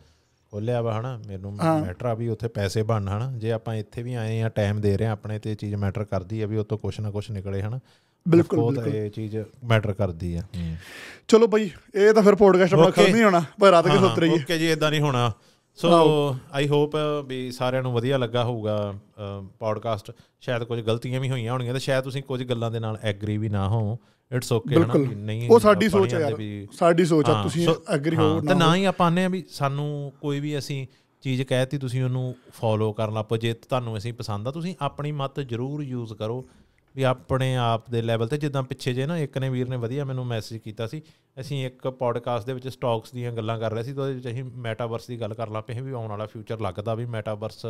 ਖੋਲਿਆ ਵਾ ਹਨਾ ਮੈਨੂੰ ਮੈਟਰ ਆ ਵੀ ਉੱਥੇ ਪੈਸੇ ਬਣਨ ਹਨਾ ਜੇ ਆਪਾਂ ਇੱਥੇ ਵੀ ਆਏ ਆ ਟਾਈਮ ਦੇ ਰਹੇ ਆ ਆਪਣੇ ਤੇ ਚੀਜ਼ ਮੈਟਰ ਕਰਦੀ ਆ ਵੀ ਉਤੋਂ ਕੁਛ ਨਾ ਕੁਛ ਨਿਕਲੇ ਹਨਾ ਬਿਲਕੁਲ ਬਿਲਕੁਲ ਇਹ ਚੀਜ਼ ਮੈਟਰ ਕਰਦੀ ਆ ਚਲੋ ਭਾਈ ਇਹ ਤਾਂ ਫਿਰ ਪੋਡਕਾਸਟ ਆਪਣਾ ਖਤਮ ਹੀ ਹੋਣਾ ਪਰ ਰਾਤ ਕੇ ਸੁੱਤ ਰਹੀਏ ਓਕੇ ਜੀ ਇਦਾਂ ਨਹੀਂ ਹੋਣਾ ਸੋ ਆਈ ਹੋਪ ਵੀ ਸਾਰਿਆਂ ਨੂੰ ਵਧੀਆ ਲੱਗਾ ਹੋਊਗਾ ਪੋਡਕਾਸਟ ਸ਼ਾਇਦ ਕੁਝ ਗਲਤੀਆਂ ਵੀ ਹੋਈਆਂ ਹੋਣਗੀਆਂ ਤੇ ਸ਼ਾਇਦ ਤੁਸੀਂ ਕੁਝ ਗੱਲਾਂ ਦੇ ਨਾਲ ਐਗਰੀ ਵੀ ਨਾ ਹੋ ਇਟਸ ਓਕੇ ਨਾ ਨਹੀਂ ਉਹ ਸਾਡੀ ਸੋਚ ਹੈ ਯਾਰ ਸਾਡੀ ਸੋਚ ਆ ਤੁਸੀਂ ਐਗਰੀ ਹੋ ਨਾ ਤੇ ਨਾ ਹੀ ਆਪਾਂ ਆਨੇ ਆ ਵੀ ਸਾਨੂੰ ਕੋਈ ਵੀ ਅਸੀਂ ਚੀਜ਼ ਕਹਿਤੀ ਤੁਸੀਂ ਉਹਨੂੰ ਫੋਲੋ ਕਰਨਾ ਪੋ ਜੇ ਤੁਹਾਨੂੰ ਅਸੀਂ ਪਸੰਦ ਆ ਤੁਸੀਂ ਆਪਣੀ ਮਤ ਜ਼ਰੂਰ ਯੂਜ਼ ਕਰੋ ਵੀ ਆਪਣੇ ਆਪ ਦੇ ਲੈਵਲ ਤੇ ਜਿੱਦਾਂ ਪਿੱਛੇ ਜੇ ਨਾ ਇੱਕ ਨੇ ਵੀਰ ਨੇ ਵਧੀਆ ਮੈਨੂੰ ਮੈਸੇਜ ਕੀਤਾ ਸੀ ਅਸੀਂ ਇੱਕ ਪੋਡਕਾਸਟ ਦੇ ਵਿੱਚ ਸਟਾਕਸ ਦੀਆਂ ਗੱਲਾਂ ਕਰ ਰਹੇ ਸੀ ਤੇ ਉਹਦੇ ਵਿੱਚ ਅਸੀਂ ਮੈਟਾਵਰਸ ਦੀ ਗੱਲ ਕਰ ਲਾ ਪਏ ਵੀ ਆਉਣ ਵਾਲਾ ਫਿਊਚਰ ਲੱਗਦਾ ਵੀ ਮੈਟਾਵਰਸ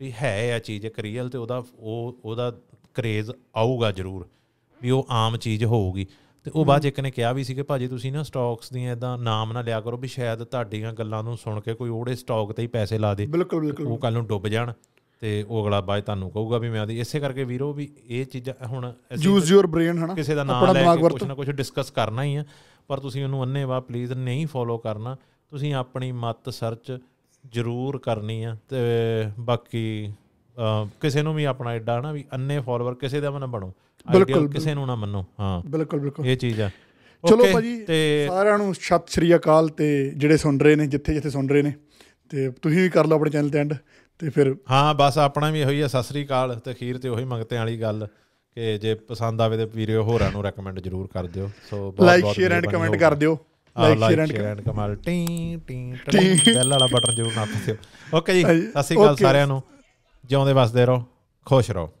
ਵੀ ਹੈ ਇਹ ਚੀਜ਼ ਇੱਕ ਰੀਅਲ ਤੇ ਉਹਦਾ ਉਹ ਉਹਦਾ ਕਰੇਜ਼ ਆਊਗਾ ਜ਼ਰੂਰ ਵੀ ਉਹ ਆਮ ਚੀਜ਼ ਹੋਊਗੀ ਤੇ ਉਹ ਬਾਅਦ ਇੱਕ ਨੇ ਕਿਹਾ ਵੀ ਸੀ ਕਿ ਭਾਜੀ ਤੁਸੀਂ ਨਾ ਸਟਾਕਸ ਦੀਆਂ ਇਦਾਂ ਨਾਮ ਨਾ ਲਿਆ ਕਰੋ ਵੀ ਸ਼ਾਇਦ ਤੁਹਾਡੀਆਂ ਗੱਲਾਂ ਨੂੰ ਸੁਣ ਕੇ ਕੋਈ ਉਹੜੇ ਸਟਾਕ ਤੇ ਹੀ ਪੈਸੇ ਲਾ ਦੇ ਬਿਲਕੁਲ ਬਿਲਕੁਲ ਉਹ ਕੱਲ ਨੂੰ ਡੁੱਬ ਜਾਣ ਤੇ ਉਹ ਅਗਲਾ ਬਾਅਦ ਤੁਹਾਨੂੰ ਕਹੂਗਾ ਵੀ ਮੈਂ ਆਦੀ ਇਸੇ ਕਰਕੇ ਵੀਰੋ ਵੀ ਇਹ ਚੀਜ਼ਾਂ ਹੁਣ ਯੂਜ਼ ਯੂਰ ਬ੍ਰੇਨ ਹਨਾ ਕਿਸੇ ਦਾ ਨਾਮ ਲੈ ਕੇ ਕੁਝ ਨਾ ਕੁਝ ਡਿਸਕਸ ਕਰਨਾ ਹੀ ਆ ਪਰ ਤੁਸੀਂ ਉਹਨੂੰ ਅੰਨੇਵਾ ਪਲੀਜ਼ ਨਹੀਂ ਫੋਲੋ ਕਰਨਾ ਤੁਸੀਂ ਆਪਣੀ ਮਤ ਸਰਚ ਜ਼ਰੂਰ ਕਰਨੀ ਆ ਤੇ ਬਾਕੀ ਕਿਸੇ ਨੂੰ ਵੀ ਆਪਣਾ ਐਡਾ ਨਾ ਵੀ ਅੰਨੇ ਫਾਲੋਅਰ ਕਿਸੇ ਦਾ ਨਾ ਬਣੋ ਬਿਲਕੁਲ ਕਿਸੇ ਨੂੰ ਨਾ ਮੰਨੋ ਹਾਂ ਬਿਲਕੁਲ ਬਿਲਕੁਲ ਇਹ ਚੀਜ਼ ਆ ਚਲੋ ਭਾਜੀ ਸਾਰਿਆਂ ਨੂੰ ਸਤਿ ਸ੍ਰੀ ਅਕਾਲ ਤੇ ਜਿਹੜੇ ਸੁਣ ਰਹੇ ਨੇ ਜਿੱਥੇ ਜਿੱਥੇ ਸੁਣ ਰਹੇ ਨੇ ਤੇ ਤੁਸੀਂ ਵੀ ਕਰ ਲਓ ਆਪਣੇ ਚੈਨਲ ਤੇ ਐਂਡ ਤੇ ਫਿਰ ਹਾਂ ਬਸ ਆਪਣਾ ਵੀ ਇਹੋ ਹੀ ਆ ਸਸਰੀ ਕਾਲ ਤੇ ਅਖੀਰ ਤੇ ਉਹੀ ਮੰਗਤਿਆਂ ਵਾਲੀ ਗੱਲ ਕਿ ਜੇ ਪਸੰਦ ਆਵੇ ਤੇ ਵੀਰੇ ਹੋਰਾਂ ਨੂੰ ਰეკਮੈਂਡ ਜ਼ਰੂਰ ਕਰ ਦਿਓ ਸੋ ਬਹੁਤ ਬਹੁਤ ਲਾਈਕ ਸ਼ੇਅਰ ਐਂਡ ਕਮੈਂਟ ਕਰ ਦਿਓ ਲਾਈਕ ਸ਼ੇਅਰ ਐਂਡ ਕਮਾਲ ਟੀ ਟੀ ਬੈਲ ਵਾਲਾ ਬਟਨ ਜ਼ਰੂਰ ਨਾ ਦਿਓ ਓਕੇ ਜੀ ਸਸਰੀ ਕਾਲ ਸਾਰਿਆਂ ਨੂੰ ਜਿਉਂਦੇ ਵਸਦੇ ਰਹੋ ਖੁਸ਼ ਰਹੋ